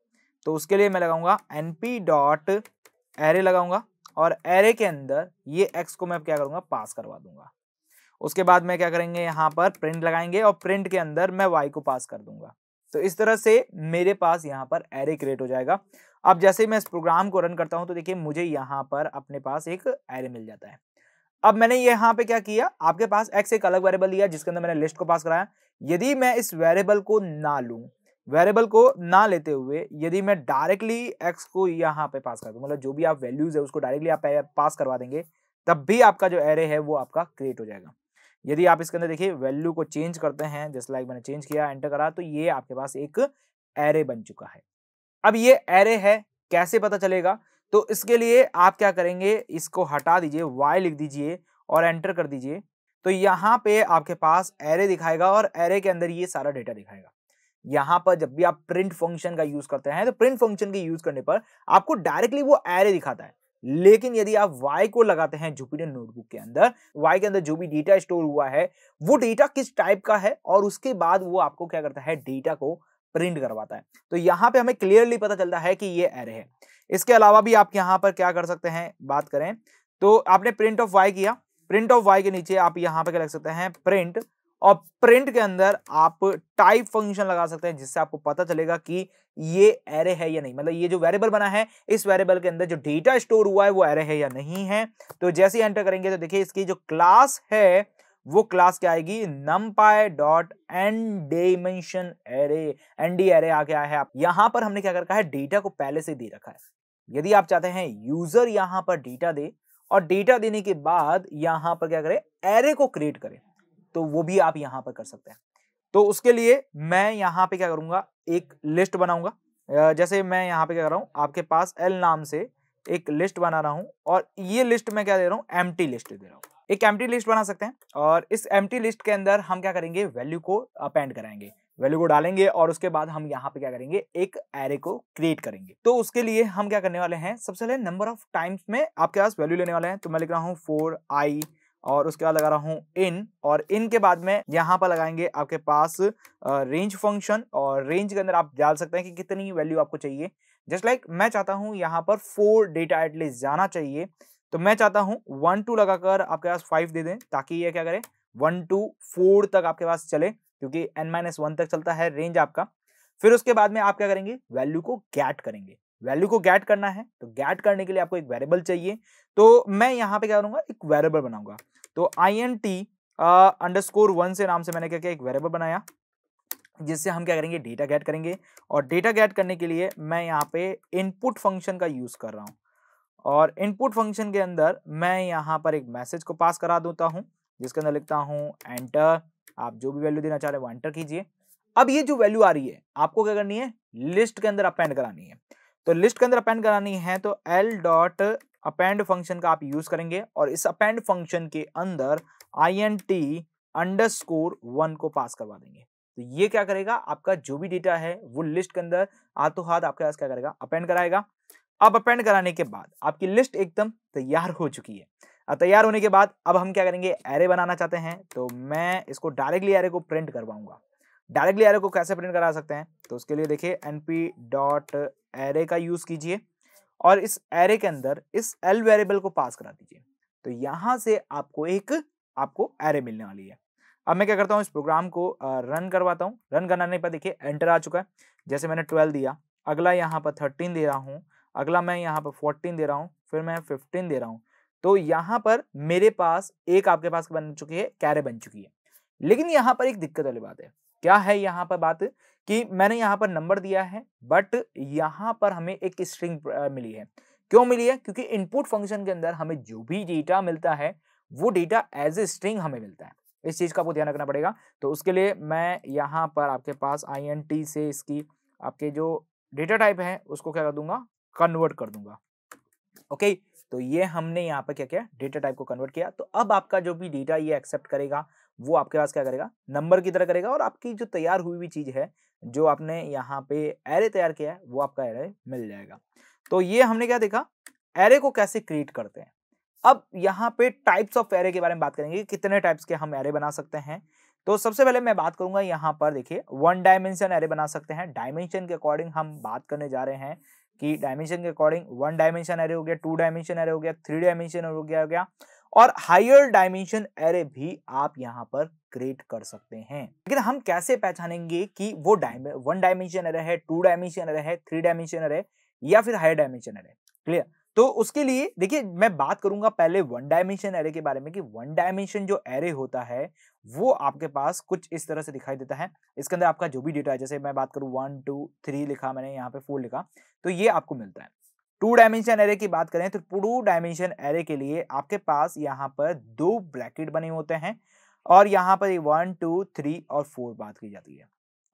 तो उसके लिए मैं लगाऊंगा np डॉट एरे लगाऊंगा और एरे के अंदर ये x को मैं क्या करूंगा पास करवा दूंगा उसके बाद मैं क्या करेंगे यहाँ पर प्रिंट लगाएंगे और प्रिंट के अंदर मैं y को पास कर दूंगा तो इस तरह से मेरे पास यहाँ पर एरे क्रिएट हो जाएगा अब जैसे मैं इस प्रोग्राम को रन करता हूँ तो देखिए मुझे यहाँ पर अपने पास एक एरे मिल जाता है अब मैंने यहाँ पे क्या किया आपके पास एक्स एक अलग वेरिएबल लिया जिसके अंदर मैंने लिस्ट को पास कराया यदि मैं इस वेरिएबल को ना लूँ वेरिएबल को ना लेते हुए यदि मैं डायरेक्टली एक्स को यहाँ पे पास कर दूँ मतलब जो भी आप वैल्यूज है उसको डायरेक्टली आप पास करवा देंगे तब भी आपका जो एरे है वो आपका क्रिएट हो जाएगा यदि आप इसके अंदर देखिए वैल्यू को चेंज करते हैं जैसे लाइक मैंने चेंज किया एंटर करा तो ये आपके पास एक एरे बन चुका है अब ये एरे है कैसे पता चलेगा तो इसके लिए आप क्या करेंगे इसको हटा दीजिए वाई लिख दीजिए और एंटर कर दीजिए तो यहाँ पे आपके पास एरे दिखाएगा और एरे के अंदर ये सारा डेटा दिखाएगा यहाँ पर जब भी आप प्रिंट फंक्शन का यूज करते हैं तो प्रिंट फंक्शन के यूज करने पर आपको डायरेक्टली वो एरे दिखाता है लेकिन यदि आप वाई को लगाते हैं जुपिटर नोटबुक के अंदर वाई के अंदर जो भी डेटा स्टोर हुआ है वो डेटा किस टाइप का है और उसके बाद वो आपको क्या करता है डेटा को प्रिंट करवाता है तो यहाँ पे हमें क्लियरली पता चलता है कि ये एरे है इसके अलावा भी आप यहाँ पर क्या कर सकते हैं बात करें तो आपने प्रिंट ऑफ वाई किया प्रिंट ऑफ वाई के नीचे आप यहाँ पे क्या लग सकते हैं प्रिंट और प्रिंट के अंदर आप टाइप फंक्शन लगा सकते हैं जिससे आपको पता चलेगा कि ये एरे है या नहीं मतलब ये जो वेरिएबल बना है इस वेरिएबल के अंदर जो डेटा स्टोर हुआ है वो एरे है या नहीं है तो जैसे ही एंटर करेंगे तो देखिए इसकी जो क्लास है वो क्लास क्या आएगी NumPy dot N dimension array N D array आ गया है आप यहां पर हमने क्या कर रखा है डेटा को पहले से दे रखा है यदि आप चाहते हैं यूजर यहां पर डेटा दे और डेटा देने के बाद यहां पर क्या करें एरे को क्रिएट करें तो वो भी आप यहाँ पर कर सकते हैं तो उसके लिए मैं यहाँ पे क्या करूँगा एक लिस्ट बनाऊंगा जैसे मैं यहाँ पे क्या कर रहा हूँ आपके पास एल नाम से एक लिस्ट बना रहा हूँ और ये लिस्ट मैं क्या दे रहा हूँ एम लिस्ट दे रहा हूँ एक एम लिस्ट बना सकते हैं और इस एम लिस्ट के अंदर हम क्या करेंगे वैल्यू को अपेंड कराएंगे वैल्यू को डालेंगे और उसके बाद हम यहाँ पे क्या करेंगे एक एरे को क्रिएट करेंगे तो उसके लिए हम क्या करने वाले हैं सबसे पहले नंबर ऑफ टाइम्स में आपके पास वैल्यू लेने वाले हैं तो मैं लिख रहा हूँ फोर आई और उसके बाद लगा रहा हूँ इन और इन के बाद में यहाँ पर लगाएंगे आपके पास रेंज फंक्शन और रेंज के अंदर आप डाल सकते हैं कि कितनी वैल्यू आपको चाहिए जस्ट लाइक like, मैं चाहता हूँ यहाँ पर फोर डेटा एटलीस्ट जाना चाहिए तो मैं चाहता हूँ वन टू लगाकर आपके पास फाइव दे दें ताकि ये क्या करें वन टू फोर तक आपके पास चले क्योंकि एन माइनस वन तक चलता है रेंज आपका फिर उसके बाद में आप क्या करेंगे वैल्यू को गैट करेंगे वैल्यू को गैट करना है तो गैट करने के लिए आपको एक वेरिएबल चाहिए तो मैं यहाँ पे क्या करूंगा एक वेरिएबल बनाऊंगा तो I N T underscore one से नाम से मैंने क्या किया एक वेरिएबल बनाया जिससे हम क्या करेंगे डेटा गैट करेंगे और डेटा गैट करने के लिए मैं यहाँ पे इनपुट फंक्शन का यूज़ कर रहा हूँ और इनपुट फंक्शन के अंदर मैं यहाँ पर एक मैसेज को पास करा देता हूँ जिसके अंदर लिखता हूँ एंटर आप जो भी वैल्यू देना चाह रहे हो एंटर कीजिए अब ये जो वैल्यू आ रही है आपको क्या करनी है लिस्ट के अंदर अपेंड करानी है तो लिस्ट के अंदर अपेंड करानी है तो एल डॉट अपेंड फंक्शन का आप यूज करेंगे और इस अपेंड फंक्शन के अंदर I N T under score one को पास करवा देंगे तो ये क्या करेगा आपका जो भी डेटा है वो लिस्ट के अंदर हाथों तो हाथ आपके पास क्या करेगा अपेंड कराएगा अब अपेंड कराने के बाद आपकी लिस्ट एकदम तैयार हो चुकी है तैयार होने के बाद अब हम क्या करेंगे एरे बनाना चाहते हैं तो मैं इसको डायरेक्टली एरे को प्रिंट करवाऊंगा डायरेक्टली एरे को कैसे प्रिंट करा सकते हैं तो उसके लिए देखिए एन पी डॉट एरे का यूज कीजिए और इस एरे के अंदर इस एल वेरिएबल को पास करा दीजिए तो यहां से आपको एक आपको एरे मिलने वाली है अब मैं क्या करता हूँ इस प्रोग्राम को रन करवाता हूँ रन कराने पर देखिए एंटर आ चुका है जैसे मैंने ट्वेल्व दिया अगला यहाँ पर थर्टीन दे रहा हूँ अगला मैं यहाँ पर फोर्टीन दे रहा हूँ फिर मैं फिफ्टीन दे रहा हूँ तो यहाँ पर मेरे पास एक आपके पास बन चुकी है कैरे बन चुकी है लेकिन यहाँ पर एक दिक्कत वाली बात है क्या है यहाँ पर बात कि मैंने यहाँ पर नंबर दिया है बट यहाँ पर हमें एक स्ट्रिंग मिली है क्यों मिली है क्योंकि इनपुट फंक्शन के अंदर हमें जो भी डेटा मिलता है वो डेटा एज ए स्ट्रिंग हमें मिलता है इस चीज़ का आपको ध्यान रखना पड़ेगा तो उसके लिए मैं यहाँ पर आपके पास आई से इसकी आपके जो डेटा टाइप है उसको क्या कर दूंगा कन्वर्ट कर दूंगा ओके तो ये हमने यहाँ पर क्या किया डेटा टाइप को कन्वर्ट किया तो अब आपका जो भी डेटा ये एक्सेप्ट करेगा वो आपके पास क्या करेगा नंबर की तरह करेगा और आपकी जो तैयार हुई हुई चीज़ है जो आपने यहाँ पे एरे तैयार किया है वो आपका एरे मिल जाएगा तो ये हमने क्या देखा एरे को कैसे क्रिएट करते हैं अब यहाँ पे टाइप्स ऑफ एरे के बारे में बात करेंगे कितने टाइप्स के हम एरे बना सकते हैं तो सबसे पहले मैं बात करूंगा यहाँ पर देखिए वन डायमेंशन एरे बना सकते हैं डायमेंशन के अकॉर्डिंग हम बात करने जा रहे हैं कि डायमेंशन के अकॉर्डिंग वन डायमेंशन एरे हो गया टू डायमेंशन एरे हो गया थ्री डायमेंशन हो गया हो गया और हायर डायमेंशन एरे भी आप यहाँ पर क्रिएट कर सकते हैं लेकिन हम कैसे पहचानेंगे कि वो वन डायमेंशन एरे है टू डायमेंशन एरे है थ्री डायमेंशन एरे या फिर हाई डायमेंशन एरे क्लियर तो उसके लिए देखिए मैं बात करूंगा पहले वन डायमेंशन एरे के बारे में कि वन डायमेंशन जो एरे होता है वो आपके पास कुछ इस तरह से दिखाई देता है इसके अंदर आपका जो भी डेटा है जैसे मैं बात करूं वन टू थ्री लिखा मैंने यहाँ पे फोर लिखा तो ये आपको मिलता है टू डायमेंशन एरे की बात करें तो टू डायमेंशन एरे के लिए आपके पास यहाँ पर दो ब्रैकेट बने होते हैं और यहाँ पर वन टू थ्री और फोर बात की जाती है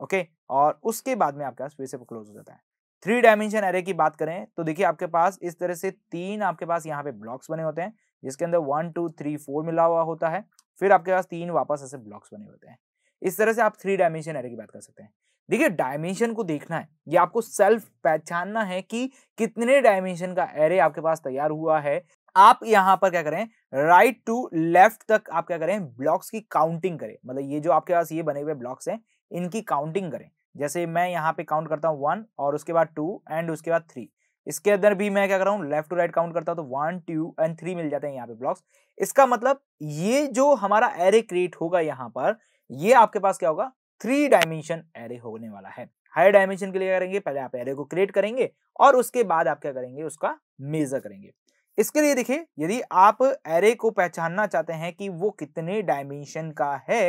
ओके और उसके बाद में आपके पास फिर से क्लोज हो जाता है थ्री डायमेंशन एरे की बात करें तो देखिए आपके पास इस तरह से तीन आपके पास यहाँ पे ब्लॉक्स बने होते हैं जिसके अंदर वन टू थ्री फोर मिला हुआ होता है फिर आपके पास तीन वापस ऐसे ब्लॉक्स बने होते हैं इस तरह से आप थ्री डायमेंशन एरे की बात कर सकते हैं देखिए डायमेंशन को देखना है ये आपको सेल्फ पहचानना है कि कितने डायमेंशन का एरे आपके पास तैयार हुआ है आप यहां पर क्या करें राइट टू लेफ्ट तक आप क्या करें ब्लॉक्स की काउंटिंग करें मतलब ये जो आपके पास ये बने हुए ब्लॉक्स हैं इनकी काउंटिंग करें जैसे मैं यहां पे काउंट करता हूं वन और उसके बाद टू एंड उसके बाद थ्री इसके अंदर भी मैं क्या कर रहा हूँ लेफ्ट टू राइट काउंट करता हूं तो वन टू एंड थ्री मिल जाते हैं यहाँ पे ब्लॉक्स इसका मतलब ये जो हमारा एरे क्रिएट होगा यहाँ पर ये आपके पास क्या होगा थ्री डायमेंशन एरे होने वाला है हाई डायमेंशन के लिए क्या करेंगे पहले आप एरे को क्रिएट करेंगे और उसके बाद आप क्या करेंगे उसका मेजर करेंगे इसके लिए देखिए यदि आप एरे को पहचानना चाहते हैं कि वो कितने डायमेंशन का है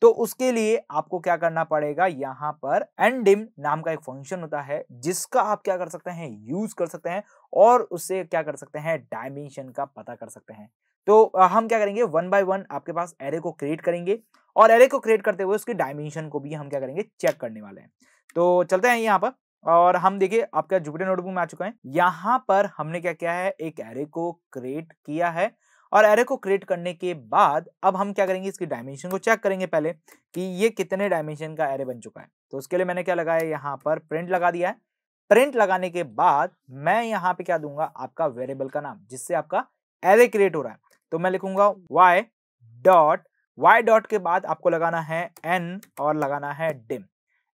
तो उसके लिए आपको क्या करना पड़ेगा यहां पर एंडिम नाम का एक फंक्शन होता है जिसका आप क्या कर सकते हैं यूज कर सकते हैं और उससे क्या कर सकते हैं डायमेंशन का पता कर सकते हैं तो हम क्या करेंगे वन बाय वन आपके पास एरे को क्रिएट करेंगे और एरे को क्रिएट करते हुए उसके डायमेंशन को भी हम क्या करेंगे चेक करने वाले हैं तो चलते हैं यहाँ पर और हम देखिए आपका जुपिटर नोटबुक में आ चुका है यहाँ पर हमने क्या किया है एक एरे को क्रिएट किया है और एरे को क्रिएट करने के बाद अब हम क्या करेंगे इसकी डायमेंशन को चेक करेंगे पहले कि ये कितने डायमेंशन का एरे बन चुका है तो उसके लिए मैंने क्या लगाया यहाँ पर प्रिंट लगा दिया है प्रिंट लगाने के बाद मैं यहाँ पे क्या दूंगा आपका वेरिएबल का नाम जिससे आपका एरे क्रिएट हो रहा है तो मैं लिखूंगा वाई डॉट वाई डॉट के बाद आपको लगाना है एन और लगाना है डिम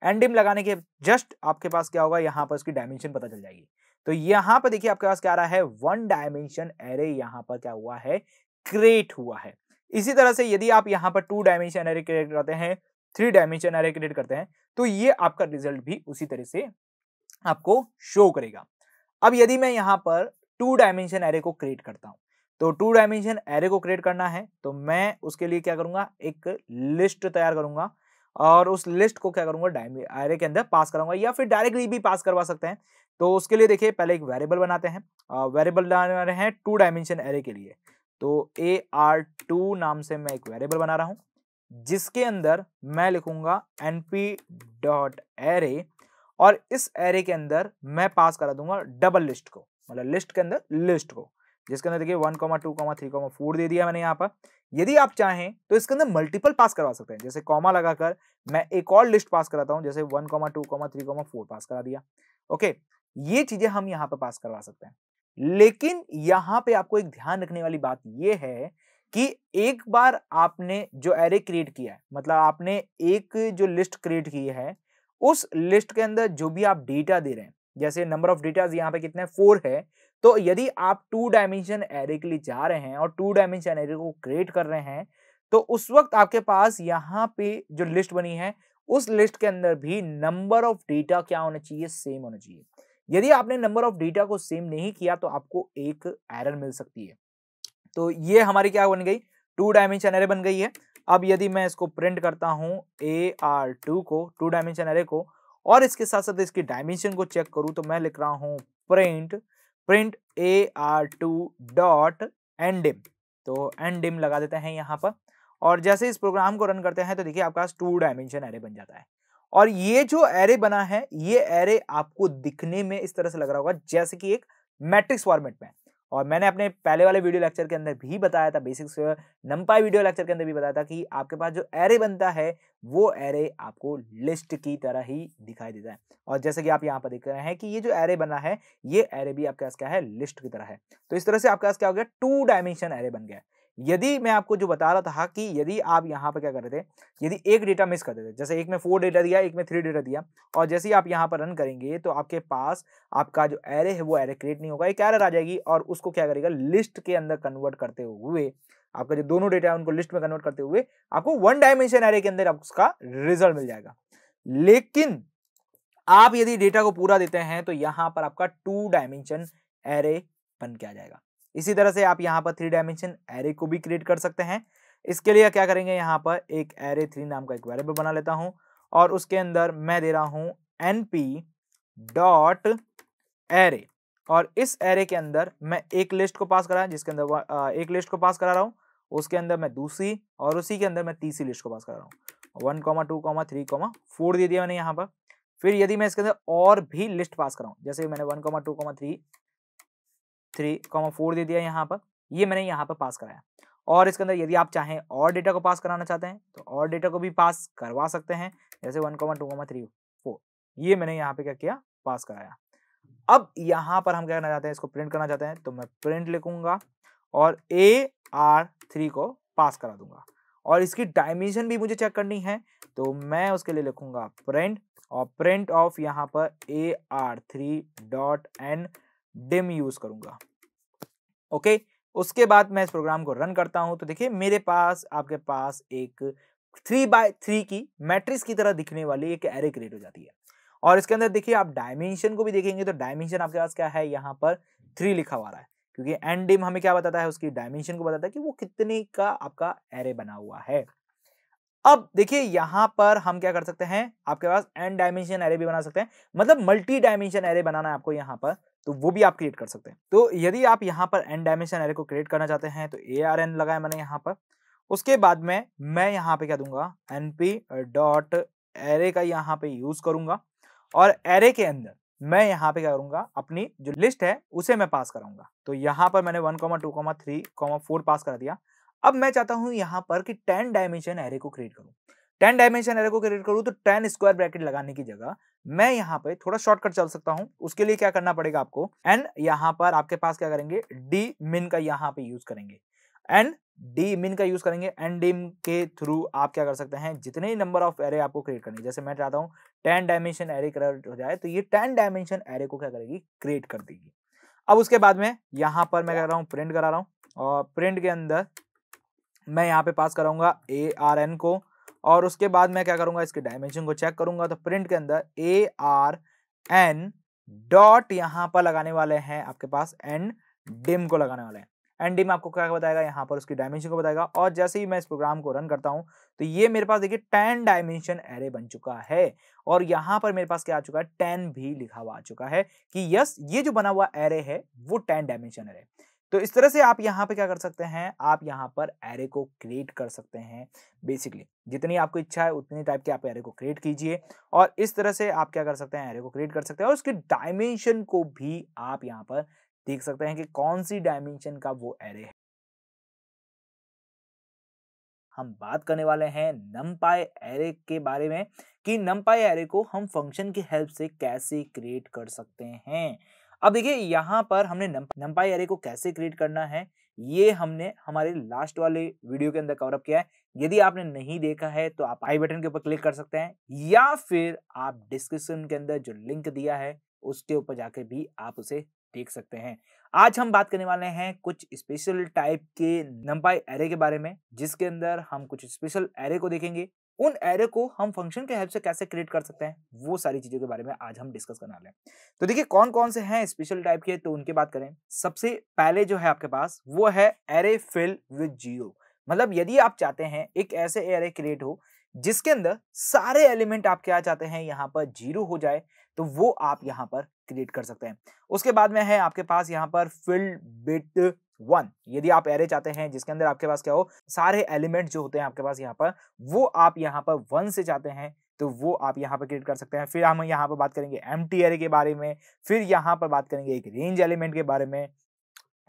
एंडिम लगाने के जस्ट आपके पास क्या होगा यहाँ पर उसकी डायमेंशन पता चल जाएगी तो यहाँ पर देखिए आपके पास क्या आ रहा है वन डायमेंशन एरे यहाँ पर क्या हुआ है क्रिएट हुआ है इसी तरह से यदि आप यहाँ पर टू डायमेंशन एरे क्रिएट करते हैं थ्री डायमेंशन एरे क्रिएट करते हैं तो ये आपका रिजल्ट भी उसी तरह से आपको शो करेगा अब यदि मैं यहाँ पर टू डायमेंशन एरे को क्रिएट करता हूँ तो टू डायमेंशन एरे को क्रिएट करना है तो मैं उसके लिए क्या करूंगा एक लिस्ट तैयार करूंगा और उस लिस्ट को क्या करूंगा डायमी आयरे के अंदर पास करूंगा या फिर डायरेक्टली भी पास करवा सकते हैं तो उसके लिए देखिए पहले एक वेरिएबल बनाते हैं वेरिएबल बना रहे हैं टू डायमेंशन एरे के लिए तो ए आर टू नाम से मैं एक वेरिएबल बना रहा हूँ जिसके अंदर मैं लिखूंगा एन पी डॉट एरे और इस एरे के अंदर मैं पास करा दूंगा डबल लिस्ट को मतलब लिस्ट के अंदर लिस्ट को जिसके अंदर देखिए one comma two comma three comma four दे दिया मैंने यहाँ पर यदि आप चाहें तो इसके अंदर मल्टीपल पास करवा सकते हैं जैसे कॉमा लगाकर मैं एक और लिस्ट पास कराता हूँ जैसे one comma two comma three comma four pass करा दिया ओके ये चीजें हम यहाँ पर पास करवा सकते हैं लेकिन यहाँ पे आपको एक ध्यान रखने वाली बात यह है कि एक बार आपने जो एरे क्रिएट किया है मतलब आपने एक जो लिस्ट क्रिएट की है उस लिस्ट के अंदर जो भी आप डेटा दे रहे हैं जैसे नंबर ऑफ डेटा यहाँ पे कितने फोर है तो यदि आप टू डायमेंशन एरे के लिए जा रहे हैं और टू डायमेंशन एरे को क्रिएट कर रहे हैं तो उस वक्त आपके पास यहाँ पे जो लिस्ट बनी है उस लिस्ट के अंदर भी नंबर ऑफ डेटा क्या होना चाहिए सेम होना चाहिए यदि आपने नंबर ऑफ डेटा को सेम नहीं किया तो आपको एक एरर मिल सकती है तो ये हमारी क्या बन गई टू डायमेंशन एरे बन गई है अब यदि मैं इसको प्रिंट करता हूँ ए आर टू को टू डायमेंशन एरे को और इसके साथ साथ इसकी डायमेंशन को चेक करूँ तो मैं लिख रहा हूँ print print A R two dot ndim तो एनडिम लगा देते हैं यहाँ पर और जैसे इस प्रोग्राम को रन करते हैं तो देखिए आपका टू डायमेंशन एरे बन जाता है और ये जो एरे बना है ये एरे आपको दिखने में इस तरह से लग रहा होगा जैसे कि एक मैट्रिक्स फॉर्मेट में और मैंने अपने पहले वाले वीडियो लेक्चर के अंदर भी बताया था बेसिक्स नंपाई वीडियो लेक्चर के अंदर भी बताया था कि आपके पास जो एरे बनता है वो एरे आपको लिस्ट की तरह ही दिखाई देता है और जैसे कि आप यहाँ पर देख रहे हैं कि ये जो एरे बना है ये एरे भी आपके पास क्या है लिस्ट की तरह है तो इस तरह से आपके पास क्या हो गया टू डायमेंशन एरे बन गया है यदि मैं आपको जो बता रहा था कि यदि आप यहाँ पर क्या कर रहे थे यदि एक डेटा मिस कर देते जैसे एक में फोर डेटा दिया एक में थ्री डेटा दिया और जैसे ही आप यहाँ पर रन करेंगे तो आपके पास आपका जो एरे है वो एरे क्रिएट नहीं होगा एक एरर आ जाएगी और उसको क्या करेगा लिस्ट के अंदर कन्वर्ट करते हुए आपका जो दोनों डेटा है उनको लिस्ट में कन्वर्ट करते हुए आपको वन डायमेंशन एरे के अंदर उसका रिजल्ट मिल जाएगा लेकिन आप यदि डेटा को पूरा देते हैं तो यहाँ पर आपका टू डायमेंशन एरे बन के आ जाएगा इसी तरह से आप यहाँ पर थ्री डायमेंशन एरे को भी क्रिएट कर सकते हैं इसके लिए क्या करेंगे यहाँ पर एक एरे थ्री नाम का एक वेरिएबल बना लेता हूँ और उसके अंदर मैं दे रहा हूँ एन पी डॉट एरे और इस एरे के अंदर मैं एक लिस्ट को पास करा जिसके अंदर एक लिस्ट को पास करा रहा हूँ उसके अंदर मैं दूसरी और उसी के अंदर मैं तीसरी लिस्ट को पास करा रहा हूँ one comma two comma three comma four दे दिया मैंने यहाँ पर फिर यदि मैं इसके अंदर और भी लिस्ट पास कराऊँ जैसे मैंने one comma two comma three three comma four दे दिया यहाँ पर ये मैंने यहाँ पर पास कराया और इसके अंदर यदि आप चाहें और डेटा को पास कराना चाहते हैं तो और डेटा को भी पास करवा सकते हैं जैसे one comma two comma three four ये मैंने यहाँ पे क्या किया पास कराया अब यहाँ पर हम क्या करना चाहते हैं इसको प्रिंट करना चाहते हैं तो मैं प्रिंट लिखूंगा और ए आर थ्री को पास करा दूंगा और इसकी डायमेंशन भी मुझे चेक करनी है तो मैं उसके लिए लिखूंगा प्रिंट और प्रिंट ऑफ यहाँ पर A R three dot N dim use करूंगा ओके उसके बाद मैं इस प्रोग्राम को रन करता हूं तो देखिए मेरे पास आपके पास एक थ्री बाय थ्री की मैट्रिक्स की तरह दिखने वाली एक एरे क्रिएट हो जाती है और इसके अंदर देखिए आप डायमेंशन को भी देखेंगे तो डायमेंशन आपके पास क्या है यहाँ पर थ्री लिखा हुआ है क्योंकि एंड डिम हमें क्या बताता है उसकी डायमेंशन को बताता है कि वो कितने का आपका एरे बना हुआ है अब देखिए यहां पर हम क्या कर सकते हैं आपके पास एन डायमेंशन एरे भी बना सकते हैं मतलब मल्टी डायमेंशन एरे बनाना है आपको यहां पर तो वो भी आप क्रिएट कर सकते हैं तो यदि आप यहाँ पर एन डायमेंशन एरे को क्रिएट करना चाहते हैं तो ए आर एन लगाया मैंने यहाँ पर उसके बाद में मैं यहाँ पे क्या दूंगा एन पी डॉट एरे का यहाँ पे यूज करूंगा और एरे के अंदर मैं यहाँ पे क्या करूंगा अपनी जो लिस्ट है उसे मैं पास कराऊंगा तो यहाँ पर मैंने one comma two comma three comma four pass करा दिया अब मैं चाहता हूँ यहाँ पर कि टेन डायमेंशन एरे को क्रिएट करूँ टेन डायमेंशन एरे को क्रिएट करूं तो टेन स्क्वायर ब्रैकेट लगाने की जगह मैं यहाँ पे थोड़ा शॉर्टकट चल सकता हूँ उसके लिए क्या करना पड़ेगा आपको एंड यहाँ पर आपके पास क्या करेंगे डी मिन का यहाँ पे यूज करेंगे एंड डी मिन का यूज करेंगे एंड डी के थ्रू आप क्या कर सकते हैं जितने नंबर ऑफ एरे आपको क्रिएट करनी जैसे मैं चाहता हूँ टेन डायमेंशन एरे क्रिएट हो जाए तो ये टेन डायमेंशन एरे को क्या करेगी क्रिएट कर देगी अब उसके बाद में यहाँ पर मैं कह रहा हूँ प्रिंट करा रहा हूँ और प्रिंट के अंदर मैं यहाँ पे पास कराऊंगा ए आर एन को और उसके बाद मैं क्या करूंगा इसके डायमेंशन को चेक करूंगा तो प्रिंट के अंदर ए आर एन डॉट यहाँ पर लगाने वाले हैं आपके पास एन डिम को लगाने वाले हैं एन डिम आपको क्या बताएगा यहाँ पर उसकी डायमेंशन को बताएगा और जैसे ही मैं इस प्रोग्राम को रन करता हूँ तो ये मेरे पास देखिए टेन डायमेंशन एरे बन चुका है और यहाँ पर मेरे पास क्या आ चुका है टेन भी लिखा हुआ आ चुका है कि यस ये जो बना हुआ एरे है वो टेन डायमेंशन एरे तो इस तरह से आप यहाँ पे क्या कर सकते हैं आप यहाँ पर एरे को क्रिएट कर सकते हैं बेसिकली जितनी आपको इच्छा है उतनी टाइप के आप एरे को क्रिएट कीजिए और इस तरह से आप क्या कर सकते हैं एरे को क्रिएट कर सकते हैं और उसके डायमेंशन को भी आप यहाँ पर देख सकते हैं कि कौन सी डायमेंशन का वो एरे है हम बात करने वाले हैं नमपाई एरे के बारे में कि नमपाई एरे को हम फंक्शन की हेल्प से कैसे क्रिएट कर सकते हैं अब देखिए यहाँ पर हमने नंपाई एरे को कैसे क्रिएट करना है ये हमने हमारे लास्ट वाले वीडियो के अंदर कवरअप किया है यदि आपने नहीं देखा है तो आप आई बटन के ऊपर क्लिक कर सकते हैं या फिर आप डिस्क्रिप्शन के अंदर जो लिंक दिया है उसके ऊपर जाके भी आप उसे देख सकते हैं आज हम बात करने वाले हैं कुछ स्पेशल टाइप के नंपाई एरे के बारे में जिसके अंदर हम कुछ स्पेशल एरे को देखेंगे उन एरे को हम फंक्शन के हेल्प से कैसे क्रिएट कर सकते हैं वो सारी चीज़ों के बारे में आज हम डिस्कस करने वाले हैं तो देखिए कौन कौन से हैं स्पेशल टाइप के तो उनकी बात करें सबसे पहले जो है आपके पास वो है एरे फिल विद जियो मतलब यदि आप चाहते हैं एक ऐसे एरे क्रिएट हो जिसके अंदर सारे एलिमेंट आप क्या चाहते हैं यहाँ पर जीरो हो जाए तो वो आप यहाँ पर क्रिएट कर सकते हैं उसके बाद में है आपके पास यहाँ पर फिल्ड बिट वन यदि आप एरे चाहते हैं जिसके अंदर आपके पास क्या हो सारे एलिमेंट जो होते हैं आपके पास यहाँ पर वो आप यहाँ पर वन से चाहते हैं तो वो आप यहाँ पर क्रिएट कर सकते हैं फिर हम यहाँ पर बात करेंगे एम टी एरे के बारे में फिर यहाँ पर बात करेंगे एक रेंज एलिमेंट के बारे में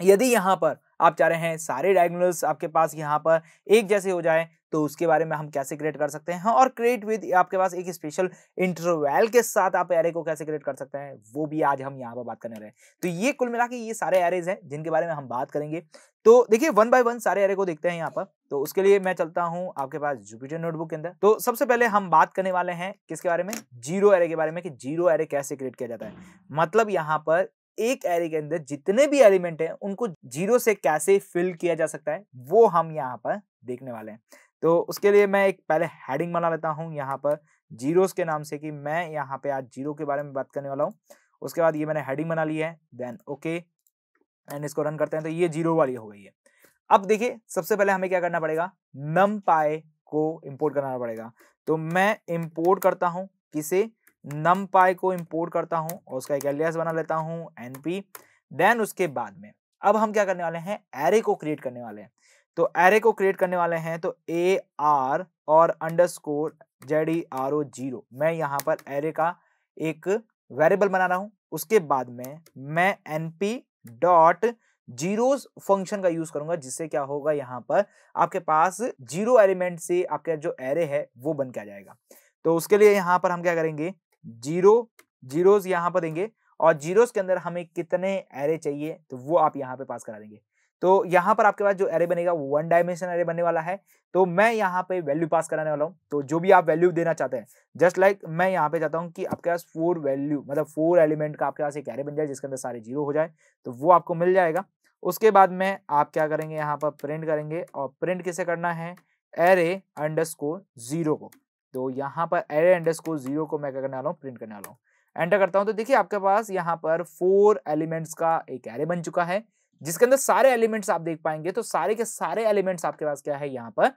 यदि यहाँ पर आप चाह रहे हैं सारे डायगोनल्स आपके पास यहाँ पर एक जैसे हो जाए तो उसके बारे में हम कैसे क्रिएट कर सकते हैं और क्रिएट विद आपके पास एक स्पेशल इंटरवेल के साथ आप एरे को कैसे क्रिएट कर सकते हैं वो भी आज हम यहाँ पर बात करने रहे तो ये कुल मिला ये सारे एरेज हैं जिनके बारे में हम बात करेंगे तो देखिए वन बाय वन सारे एरे को देखते हैं यहाँ पर तो उसके लिए मैं चलता हूँ आपके पास जुपिटर नोटबुक के अंदर तो सबसे पहले हम बात करने वाले हैं किसके बारे में जीरो एरे के बारे में कि जीरो एरे कैसे क्रिएट किया जाता है मतलब यहाँ पर एक एरे के अंदर जितने भी एलिमेंट हैं उनको जीरो से कैसे फिल किया जा सकता है वो हम यहाँ पर देखने वाले हैं तो उसके लिए मैं एक पहले हेडिंग बना लेता हूँ यहाँ पर जीरोस के नाम से कि मैं यहाँ पे आज जीरो के बारे में बात करने वाला हूँ उसके बाद ये मैंने हेडिंग बना ली है देन ओके एंड इसको रन करते हैं तो ये जीरो वाली हो गई है अब देखिए सबसे पहले हमें क्या करना पड़ेगा नम पाए को इम्पोर्ट करना पड़ेगा तो मैं इम्पोर्ट करता हूँ किसे नम पाई को इम्पोर्ट करता हूँ और उसका एक एलियास बना लेता हूँ एनपी देन उसके बाद में अब हम क्या करने वाले हैं एरे को क्रिएट करने वाले हैं तो एरे को क्रिएट करने वाले हैं तो ए आर और underscore Z E R O zero मैं यहाँ पर एरे का एक वेरिएबल बना रहा हूँ उसके बाद में मैं N P dot zero function का यूज करूंगा जिससे क्या होगा यहाँ पर आपके पास जीरो एलिमेंट से आपका जो एरे है वो बन के आ जाएगा तो उसके लिए यहाँ पर हम क्या करेंगे जीरो जीरोस यहां पर देंगे और जीरोस के अंदर हमें कितने एरे चाहिए तो वो आप यहाँ पे पास करा देंगे तो यहाँ पर आपके पास जो एरे बनेगा वो वन डायमेंशन एरे बनने वाला है तो मैं यहाँ पे वैल्यू पास कराने वाला हूँ तो जो भी आप वैल्यू देना चाहते हैं जस्ट लाइक like मैं यहाँ पे चाहता हूँ कि आपके पास फोर वैल्यू मतलब फोर एलिमेंट का आपके पास एक एरे बन जाए जिसके अंदर सारे जीरो हो जाए तो वो आपको मिल जाएगा उसके बाद में आप क्या करेंगे यहाँ पर प्रिंट करेंगे और प्रिंट किसे करना है एरे अंडर जीरो को तो यहाँ पर एरे एंडस को जीरो को मैं क्या करने वाला हूँ प्रिंट करने वाला हूँ एंटर करता हूँ तो देखिए आपके पास यहाँ पर फोर एलिमेंट्स का एक एरे बन चुका है जिसके अंदर सारे एलिमेंट्स आप देख पाएंगे तो सारे के सारे एलिमेंट्स आपके पास क्या है यहाँ पर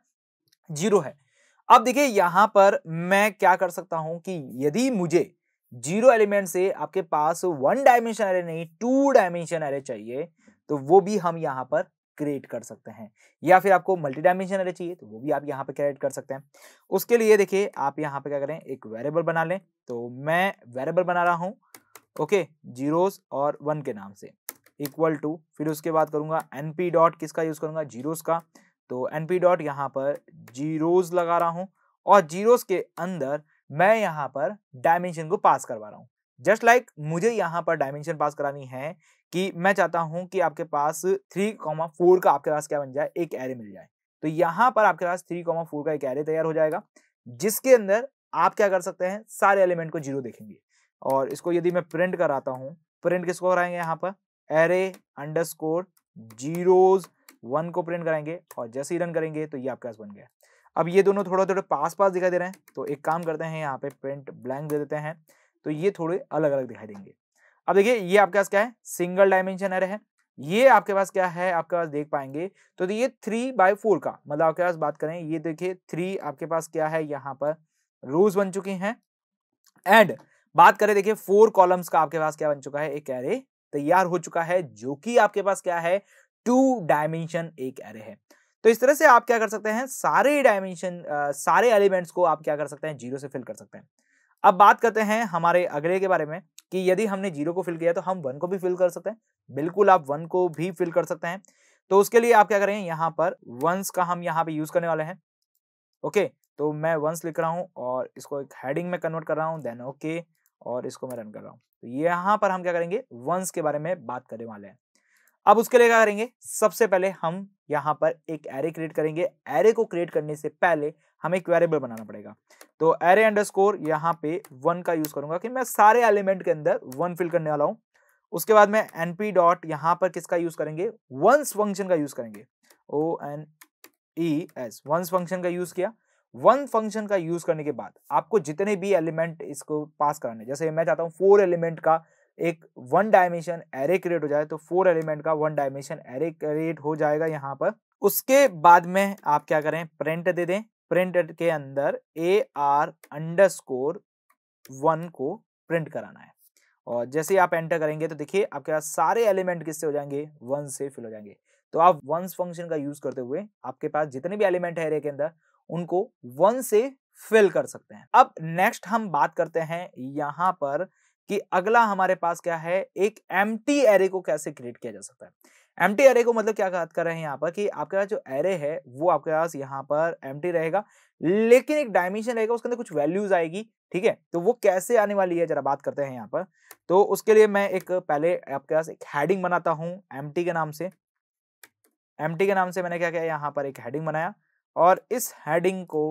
जीरो है अब देखिए यहाँ पर मैं क्या कर सकता हूँ कि यदि मुझे जीरो एलिमेंट से आपके पास वन डायमेंशन एरे नहीं टू डायमेंशन एरे चाहिए तो वो भी हम यहाँ पर क्रिएट कर सकते हैं या फिर आपको मल्टी डायमेंशन अरे चाहिए तो वो भी आप यहाँ पे क्रिएट कर सकते हैं उसके लिए देखिए आप यहाँ पे क्या करें एक वेरेबल बना लें तो मैं वेरेबल बना रहा हूँ ओके जीरोस और वन के नाम से इक्वल टू फिर उसके बाद करूँगा एन पी डॉट किसका यूज़ करूँगा जीरोज का तो एन पी डॉट यहाँ पर जीरोज लगा रहा हूँ और जीरोज के अंदर मैं यहाँ पर डायमेंशन को पास करवा रहा हूँ जस्ट लाइक like, मुझे यहाँ पर डायमेंशन पास करानी है कि मैं चाहता हूं कि आपके पास थ्री कॉमा फोर का आपके पास क्या बन जाए एक एरे मिल जाए तो यहाँ पर आपके पास थ्री कॉमा फोर का एक एरे तैयार हो जाएगा जिसके अंदर आप क्या कर सकते हैं सारे एलिमेंट को जीरो देखेंगे और इसको यदि मैं प्रिंट कराता हूँ प्रिंट किसको कराएंगे यहाँ पर array underscore zeros one को प्रिंट कराएंगे और जैसे ही रन करेंगे तो ये आपके पास बन गया अब ये दोनों थोड़ा थोड़े पास पास दिखाई दे रहे हैं तो एक काम करते हैं यहाँ पे प्रिंट ब्लैंक दे देते हैं तो ये थोड़े अलग अलग दिखाई देंगे अब देखिए ये आपके पास क्या है सिंगल डायमेंशन एरे है ये आपके पास क्या है आपके पास देख पाएंगे तो ये थ्री बाय फोर का मतलब आपके पास बात करें ये देखिए थ्री आपके पास क्या है यहाँ पर रोज बन चुके हैं एंड बात करें देखिए फोर कॉलम्स का आपके पास क्या बन चुका है एक एरे तैयार हो चुका है जो कि आपके पास क्या है टू डायमेंशन एक एरे है तो इस तरह से आप क्या कर सकते हैं सारे डायमेंशन सारे एलिमेंट्स को आप क्या कर सकते हैं जीरो से फिल कर सकते हैं अब बात करते हैं हमारे अगले के बारे में कि यदि हमने जीरो को फिल किया तो हम वन को भी फिल कर सकते हैं बिल्कुल आप वन को भी फिल कर सकते हैं तो उसके लिए आप क्या करेंगे यहाँ पर वंस का हम यहाँ पे यूज करने वाले हैं ओके तो मैं वंस लिख रहा हूँ और इसको एक हेडिंग में कन्वर्ट कर रहा हूँ देन ओके और इसको मैं रन कर रहा हूँ तो यहाँ पर हम क्या करेंगे वंस के बारे में बात करने वाले हैं अब उसके लिए क्या करेंगे सबसे पहले हम यहाँ पर एक एरे क्रिएट करेंगे एरे को क्रिएट करने से पहले हमें एक वेरिएबल बनाना पड़ेगा तो एरे अंडर स्कोर यहाँ पे वन का यूज करूंगा कि मैं सारे एलिमेंट के अंदर वन फिल करने वाला हूँ उसके बाद मैं एन पी डॉट यहाँ पर किसका यूज करेंगे वंस फंक्शन का यूज करेंगे O N E S ones function का यूज किया वन फंक्शन का यूज करने के बाद आपको जितने भी एलिमेंट इसको पास कराने जैसे मैं चाहता हूँ फोर एलिमेंट का एक वन डायमेंशन एरे क्रिएट हो जाए तो फोर एलिमेंट का वन डायमेंशन एरे क्रिएट हो जाएगा यहाँ पर उसके बाद में आप क्या करें प्रिंट दे दें प्रिंट के अंदर A R under score one को प्रिंट कराना है और जैसे आप एंटर करेंगे तो देखिए आपके पास सारे एलिमेंट किससे हो जाएंगे वन से फिल हो जाएंगे तो आप वंस फंक्शन का यूज करते हुए आपके पास जितने भी एलिमेंट है एरे के अंदर उनको वन से फिल कर सकते हैं अब नेक्स्ट हम बात करते हैं यहाँ पर कि अगला हमारे पास क्या है एक एम एरे को कैसे क्रिएट किया जा सकता है एम एरे को मतलब क्या बात कर रहे हैं यहाँ पर कि आपके पास जो एरे है वो आपके पास यहाँ पर एम रहेगा लेकिन एक डायमेंशन रहेगा उसके अंदर कुछ वैल्यूज आएगी ठीक है तो वो कैसे आने वाली है जरा बात करते हैं यहाँ पर तो उसके लिए मैं एक पहले आपके पास एक हैडिंग बनाता हूँ एम के नाम से एम के नाम से मैंने क्या किया यहाँ पर एक हैडिंग बनाया और इस हैडिंग को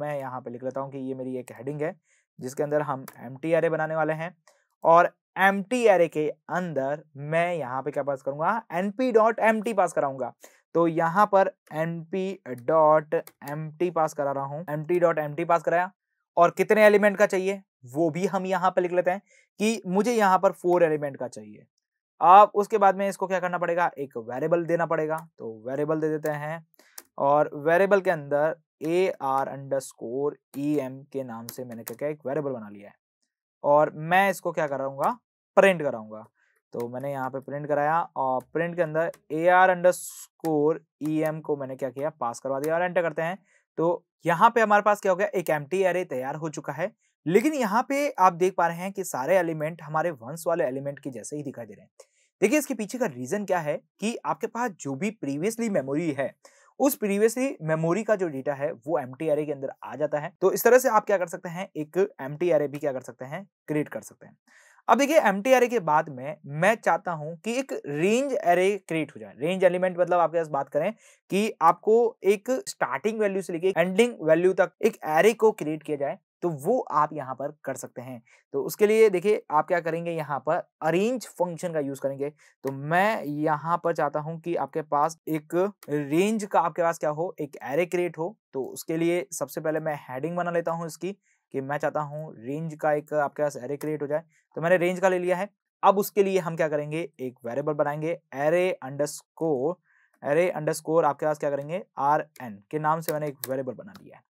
मैं यहाँ पर लिख लेता हूँ कि ये मेरी एक हैडिंग है जिसके अंदर हम एम टी बनाने वाले हैं और एम टी एरे के अंदर मैं यहाँ पे क्या पास करूंगा NP dot empty pass कराऊंगा तो यहाँ पर NP dot empty pass करा रहा हूँ एम डॉट एम पास कराया और कितने एलिमेंट का चाहिए वो भी हम यहाँ पे लिख लेते हैं कि मुझे यहाँ पर फोर एलिमेंट का चाहिए अब उसके बाद में इसको क्या करना पड़ेगा एक वेरिएबल देना पड़ेगा तो वेरिएबल दे देते हैं और वेरिएबल के अंदर A R underscore E M के नाम से मैंने क्या क्या एक वेरिएबल बना लिया है और मैं इसको क्या कराऊंगा प्रिंट कराऊंगा तो मैंने यहाँ पे प्रिंट कराया और प्रिंट के अंदर A R underscore E M को मैंने क्या किया पास करवा दिया और एंटर करते हैं तो यहाँ पे हमारे पास क्या हो गया एक एम टी एरे तैयार हो चुका है लेकिन यहाँ पे आप देख पा रहे हैं कि सारे एलिमेंट हमारे वंस वाले एलिमेंट के जैसे ही दिखाई दे रहे हैं देखिए इसके पीछे का रीजन क्या है कि आपके पास जो भी प्रीवियसली मेमोरी है उस प्रीवियसली मेमोरी का जो डेटा है वो एम ए के अंदर आ जाता है तो इस तरह से आप क्या कर सकते हैं एक एम ए भी क्या कर सकते हैं क्रिएट कर सकते हैं अब देखिए एम ए के बाद में मैं चाहता हूं कि एक रेंज एरे क्रिएट हो जाए रेंज एलिमेंट मतलब आपके पास बात करें कि आपको एक स्टार्टिंग वैल्यू से लेके एंडिंग वैल्यू तक एक एरे को क्रिएट किया जाए तो वो आप यहाँ पर कर सकते हैं तो उसके लिए देखिए आप क्या करेंगे यहाँ पर अरेंज फंक्शन का यूज करेंगे तो मैं यहाँ पर चाहता हूँ कि आपके पास एक रेंज का आपके पास क्या हो एक एरे क्रिएट हो तो उसके लिए सबसे पहले मैं हेडिंग बना लेता हूँ इसकी कि मैं चाहता हूँ रेंज का एक आपके पास एरे क्रिएट हो जाए तो मैंने रेंज का ले लिया है अब उसके लिए हम क्या करेंगे एक वेरिएबल बनाएंगे एरे अंडरस्कोर एरे अंडरस्कोर आपके पास क्या करेंगे आर एन के नाम से मैंने एक वेरिएबल बना लिया है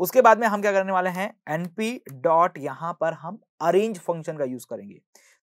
उसके बाद में हम क्या करने वाले हैं एनपी डॉट यहां पर हम अरेंज फंक्शन का यूज करेंगे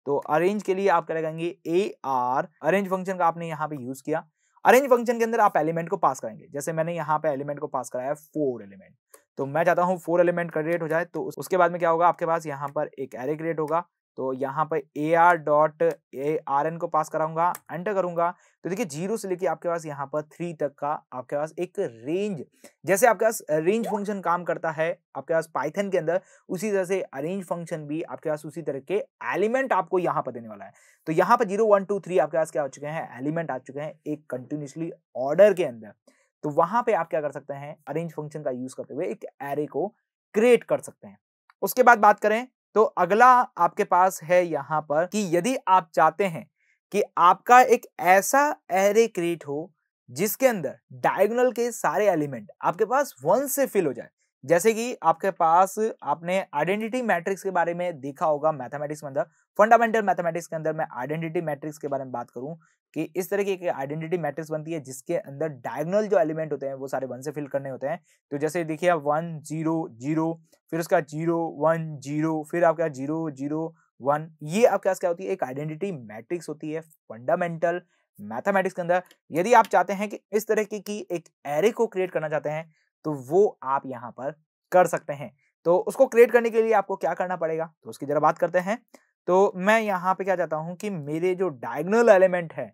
तो अरेंज के लिए आप क्या लगाएंगे ए आर अरेंज फंक्शन का आपने यहाँ पे यूज किया अरेंज फंक्शन के अंदर आप एलिमेंट को पास करेंगे जैसे मैंने यहाँ पे एलिमेंट को पास कराया फोर एलिमेंट तो मैं चाहता हूँ फोर एलिमेंट क्रिएट हो जाए तो उसके बाद में क्या होगा आपके पास यहाँ पर एक एरे क्रिएट होगा तो यहाँ पर A R dot A R N को पास कराऊंगा एंटर करूंगा तो देखिए जीरो से लेके आपके पास यहाँ पर थ्री तक का आपके पास एक रेंज जैसे आपके पास रेंज फंक्शन काम करता है आपके पास पाइथन के अंदर उसी तरह से अरेंज फंक्शन भी आपके पास उसी तरह के एलिमेंट आपको यहाँ पर देने वाला है तो यहाँ पर जीरो वन टू थ्री आपके पास क्या हो चुके हैं एलिमेंट आ चुके हैं एक कंटिन्यूसली ऑर्डर के अंदर तो वहां पर आप क्या कर सकते हैं अरेंज फंक्शन का यूज करते हुए एक एरे को क्रिएट कर सकते हैं उसके बाद बात करें तो अगला आपके पास है यहाँ पर कि यदि आप चाहते हैं कि आपका एक ऐसा एरे क्रिएट हो जिसके अंदर डायगोनल के सारे एलिमेंट आपके पास वन से फिल हो जाए जैसे कि आपके पास आपने आइडेंटिटी मैट्रिक्स के बारे में देखा होगा मैथमेटिक्स के अंदर फंडामेंटल मैथमेटिक्स के अंदर मैं आइडेंटिटी मैट्रिक्स के बारे में बात करूं कि इस तरह की एक आइडेंटिटी मैट्रिक्स बनती है जिसके अंदर डायगोनल जो एलिमेंट होते हैं वो सारे वन से फिल करने होते हैं तो जैसे देखिए आप वन जीरो जीरो फिर उसका जीरो वन जीरो फिर आपके आपका जीरो जीरो वन ये आपके पास क्या होती है एक आइडेंटिटी मैट्रिक्स होती है फंडामेंटल मैथमेटिक्स के अंदर यदि आप चाहते हैं कि इस तरह की, की एक एरे को क्रिएट करना चाहते हैं तो वो आप यहाँ पर कर सकते हैं तो उसको क्रिएट करने के लिए आपको क्या करना पड़ेगा तो उसकी जरा बात करते हैं तो मैं यहाँ पे क्या चाहता हूँ कि मेरे जो डायगनल एलिमेंट है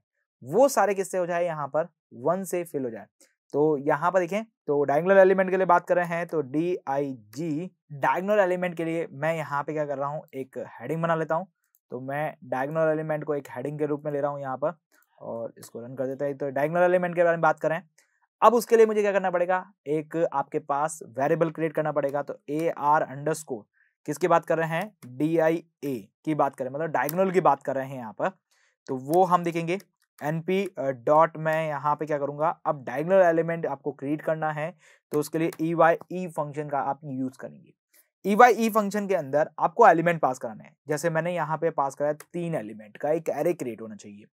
वो सारे किससे हो जाए यहाँ पर वन से फिल हो जाए तो यहाँ पर देखें तो डायगनल एलिमेंट के लिए बात कर रहे हैं तो D I G diagonal element के लिए मैं यहाँ पे क्या कर रहा हूँ एक हेडिंग बना लेता हूँ तो मैं डायगनल एलिमेंट को एक हेडिंग के रूप में ले रहा हूँ यहाँ पर और इसको रन कर देता है तो डायगनल एलिमेंट के बारे में बात करें अब उसके लिए मुझे क्या करना पड़ेगा एक आपके पास वेरिएबल क्रिएट करना पड़ेगा तो ए आर अंडर स्कोर किसकी बात कर रहे हैं डी आई ए की बात कर रहे हैं मतलब डायगोनल की बात कर रहे हैं यहाँ पर तो वो हम देखेंगे एन पी डॉट मैं यहाँ पे क्या करूँगा अब डायगोनल एलिमेंट आपको क्रिएट करना है तो उसके लिए ई वाई ई फंक्शन का आप यूज करेंगे ई वाई ई फंक्शन के अंदर आपको एलिमेंट पास कराना है जैसे मैंने यहाँ पे पास कराया तीन एलिमेंट का एक एरे क्रिएट होना चाहिए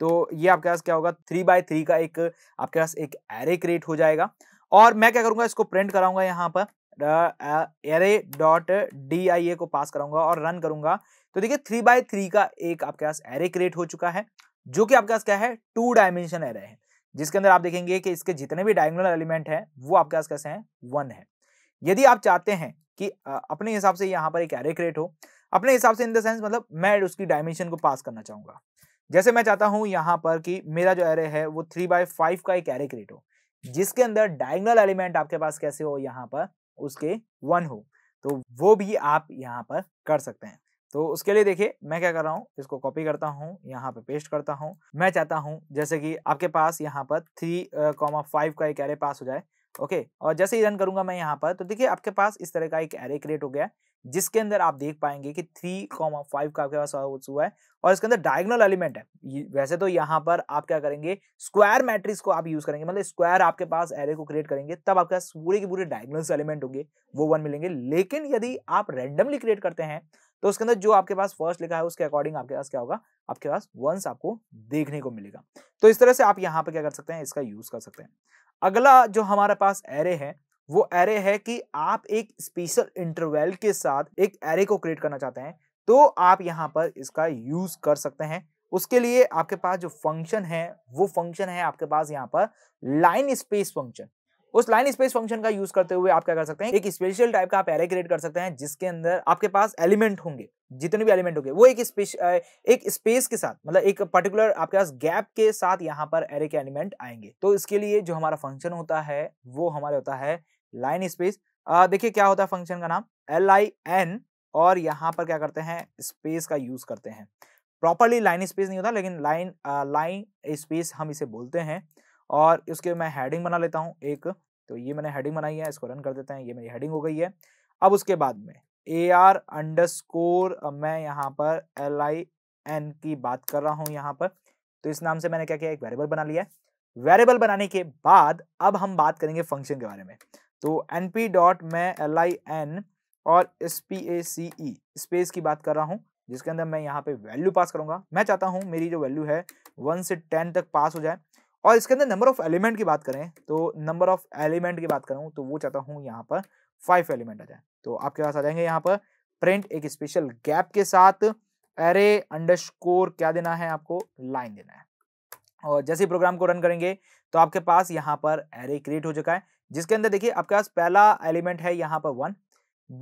तो ये आपके पास क्या होगा थ्री बाय थ्री का एक आपके पास एक एरे क्रिएट हो जाएगा और मैं क्या करूंगा इसको प्रिंट कराऊंगा यहाँ पर array dot D I A को पास कराऊंगा और रन करूंगा तो देखिए थ्री बाय थ्री का एक आपके पास एरे क्रिएट हो चुका है जो कि आपके पास क्या है टू डायमेंशन एरे है जिसके अंदर आप देखेंगे कि इसके जितने भी डायगोनल एलिमेंट हैं वो आपके पास कैसे हैं वन है यदि आप चाहते हैं कि अपने हिसाब से यहाँ पर एक एरे क्रिएट हो अपने हिसाब से इन द सेंस मतलब मैं उसकी डायमेंशन को पास करना चाहूंगा जैसे मैं चाहता हूँ यहाँ पर कि मेरा जो एरे है वो थ्री बाय फाइव का एक एरे क्रिएट हो जिसके अंदर डायगनल एलिमेंट आपके पास कैसे हो यहाँ पर उसके वन हो तो वो भी आप यहाँ पर कर सकते हैं तो उसके लिए देखिए मैं क्या कर रहा हूँ इसको कॉपी करता हूँ यहाँ पे पेस्ट करता हूँ मैं चाहता हूँ जैसे कि आपके पास यहाँ पर थ्री कॉमा फाइव का एक एरे पास हो जाए ओके और जैसे ही रन करूंगा मैं यहाँ पर तो देखिए आपके पास इस तरह का एक एरे क्रिएट हो गया है जिसके अंदर आप देख पाएंगे कि थ्री कॉमा फाइव का आपके पास हुआ है और इसके अंदर डायगोनल एलिमेंट है वैसे तो यहाँ पर आप क्या करेंगे स्क्वायर मैट्रिक्स को आप यूज करेंगे मतलब स्क्वायर आपके पास एरे को क्रिएट करेंगे तब आपके पास पूरे के पूरे डायग्नल एलिमेंट होंगे वो वन मिलेंगे लेकिन यदि आप रेंडमली क्रिएट करते हैं तो उसके अंदर जो आपके पास फर्स्ट लिखा है उसके अकॉर्डिंग आपके पास क्या होगा आपके पास वंस आपको देखने को मिलेगा तो इस तरह से आप यहाँ पे क्या कर सकते हैं इसका यूज कर सकते हैं अगला जो हमारे पास एरे है वो एरे है कि आप एक स्पेशल इंटरवेल के साथ एक एरे को क्रिएट करना चाहते हैं तो आप यहाँ पर इसका यूज कर सकते हैं उसके लिए आपके पास जो फंक्शन है वो फंक्शन है आपके पास यहाँ पर लाइन स्पेस फंक्शन उस लाइन स्पेस फंक्शन का यूज करते हुए आप क्या कर सकते हैं एक स्पेशल टाइप का आप एरे क्रिएट कर सकते हैं जिसके अंदर आपके पास एलिमेंट होंगे जितने भी एलिमेंट होंगे वो एक स्पेश एक स्पेस के साथ मतलब एक पर्टिकुलर आपके पास गैप के साथ यहाँ पर एरे के एलिमेंट आएंगे तो इसके लिए जो हमारा फंक्शन होता है वो हमारे होता है लाइन स्पेस देखिए क्या होता है फंक्शन का नाम एल आई एन और यहाँ पर क्या करते हैं स्पेस का यूज करते हैं प्रॉपरली लाइन स्पेस नहीं होता लेकिन लाइन लाइन स्पेस हम इसे बोलते हैं और इसके मैं हेडिंग बना लेता हूँ एक तो ये मैंने हेडिंग बनाई है इसको रन कर देते हैं ये मेरी हेडिंग हो गई है अब उसके बाद में ए आर अंडर स्कोर मैं यहाँ पर एल आई एन की बात कर रहा हूँ यहाँ पर तो इस नाम से मैंने क्या किया एक वेरिएबल बना लिया है वेरिएबल बनाने के बाद अब हम बात करेंगे फंक्शन के बारे में तो एन पी डॉट मैं एल आई एन और S P A C E space की बात कर रहा हूँ जिसके अंदर मैं यहाँ पे वैल्यू पास करूँगा मैं चाहता हूँ मेरी जो वैल्यू है वन से टेन तक पास हो जाए और इसके अंदर नंबर ऑफ एलिमेंट की बात करें तो नंबर ऑफ एलिमेंट की बात करूँ तो वो चाहता हूँ यहाँ पर फाइव एलिमेंट आ जाए तो आपके पास आ जाएंगे यहाँ पर प्रिंट एक स्पेशल गैप के साथ एरे अंडरस्कोर क्या देना है आपको लाइन देना है और जैसे ही प्रोग्राम को रन करेंगे तो आपके पास यहाँ पर एरे क्रिएट हो चुका है जिसके अंदर देखिए आपके पास पहला एलिमेंट है यहाँ पर वन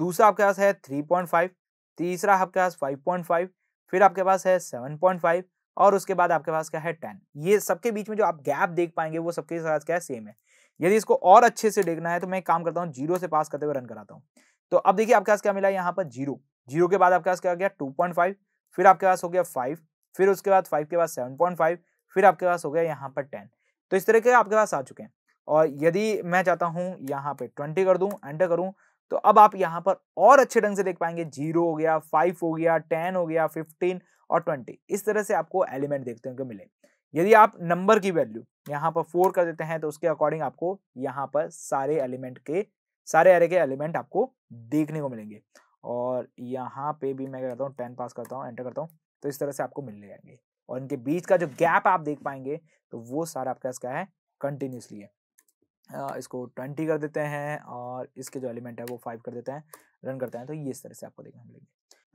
दूसरा आपके पास है थ्री पॉइंट फाइव तीसरा आपके पास फाइव पॉइंट फाइव फिर आपके पास है सेवन पॉइंट फाइव और उसके बाद आपके पास क्या है टेन ये सबके बीच में जो आप गैप देख पाएंगे वो सबके साथ क्या है सेम है यदि इसको और अच्छे से देखना है तो मैं काम करता हूँ जीरो से पास करते हुए रन कराता हूँ तो अब देखिए आपके पास क्या मिला यहाँ पर जीरो जीरो के बाद आपके पास क्या हो गया टू फाइव फिर आपके पास हो गया फाइव फिर उसके बाद फाइव के बाद सेवन पॉइंट फाइव फिर आपके पास हो गया यहाँ पर टेन तो इस तरह के आपके पास आ चुके हैं और यदि मैं चाहता हूँ यहाँ पे ट्वेंटी कर दूँ एंटर करूँ तो अब आप यहाँ पर और अच्छे ढंग से देख पाएंगे जीरो हो गया फाइव हो गया टेन हो गया फिफ्टीन और ट्वेंटी इस तरह से आपको एलिमेंट देखते हुए मिले यदि आप नंबर की वैल्यू यहाँ पर फोर कर देते हैं तो उसके अकॉर्डिंग आपको यहाँ पर सारे एलिमेंट के सारे एरे के एलिमेंट आपको देखने को मिलेंगे और यहाँ पे भी मैं करता हूँ टेन पास करता हूँ एंटर करता हूँ तो इस तरह से आपको मिलने जाएंगे और इनके बीच का जो गैप आप देख पाएंगे तो वो सारा आपका इसका है कंटिन्यूसली है इसको ट्वेंटी कर देते हैं और इसके जो एलिमेंट है वो फाइव कर देते हैं रन करते हैं तो ये इस तरह से आपको देखने मिलेंगे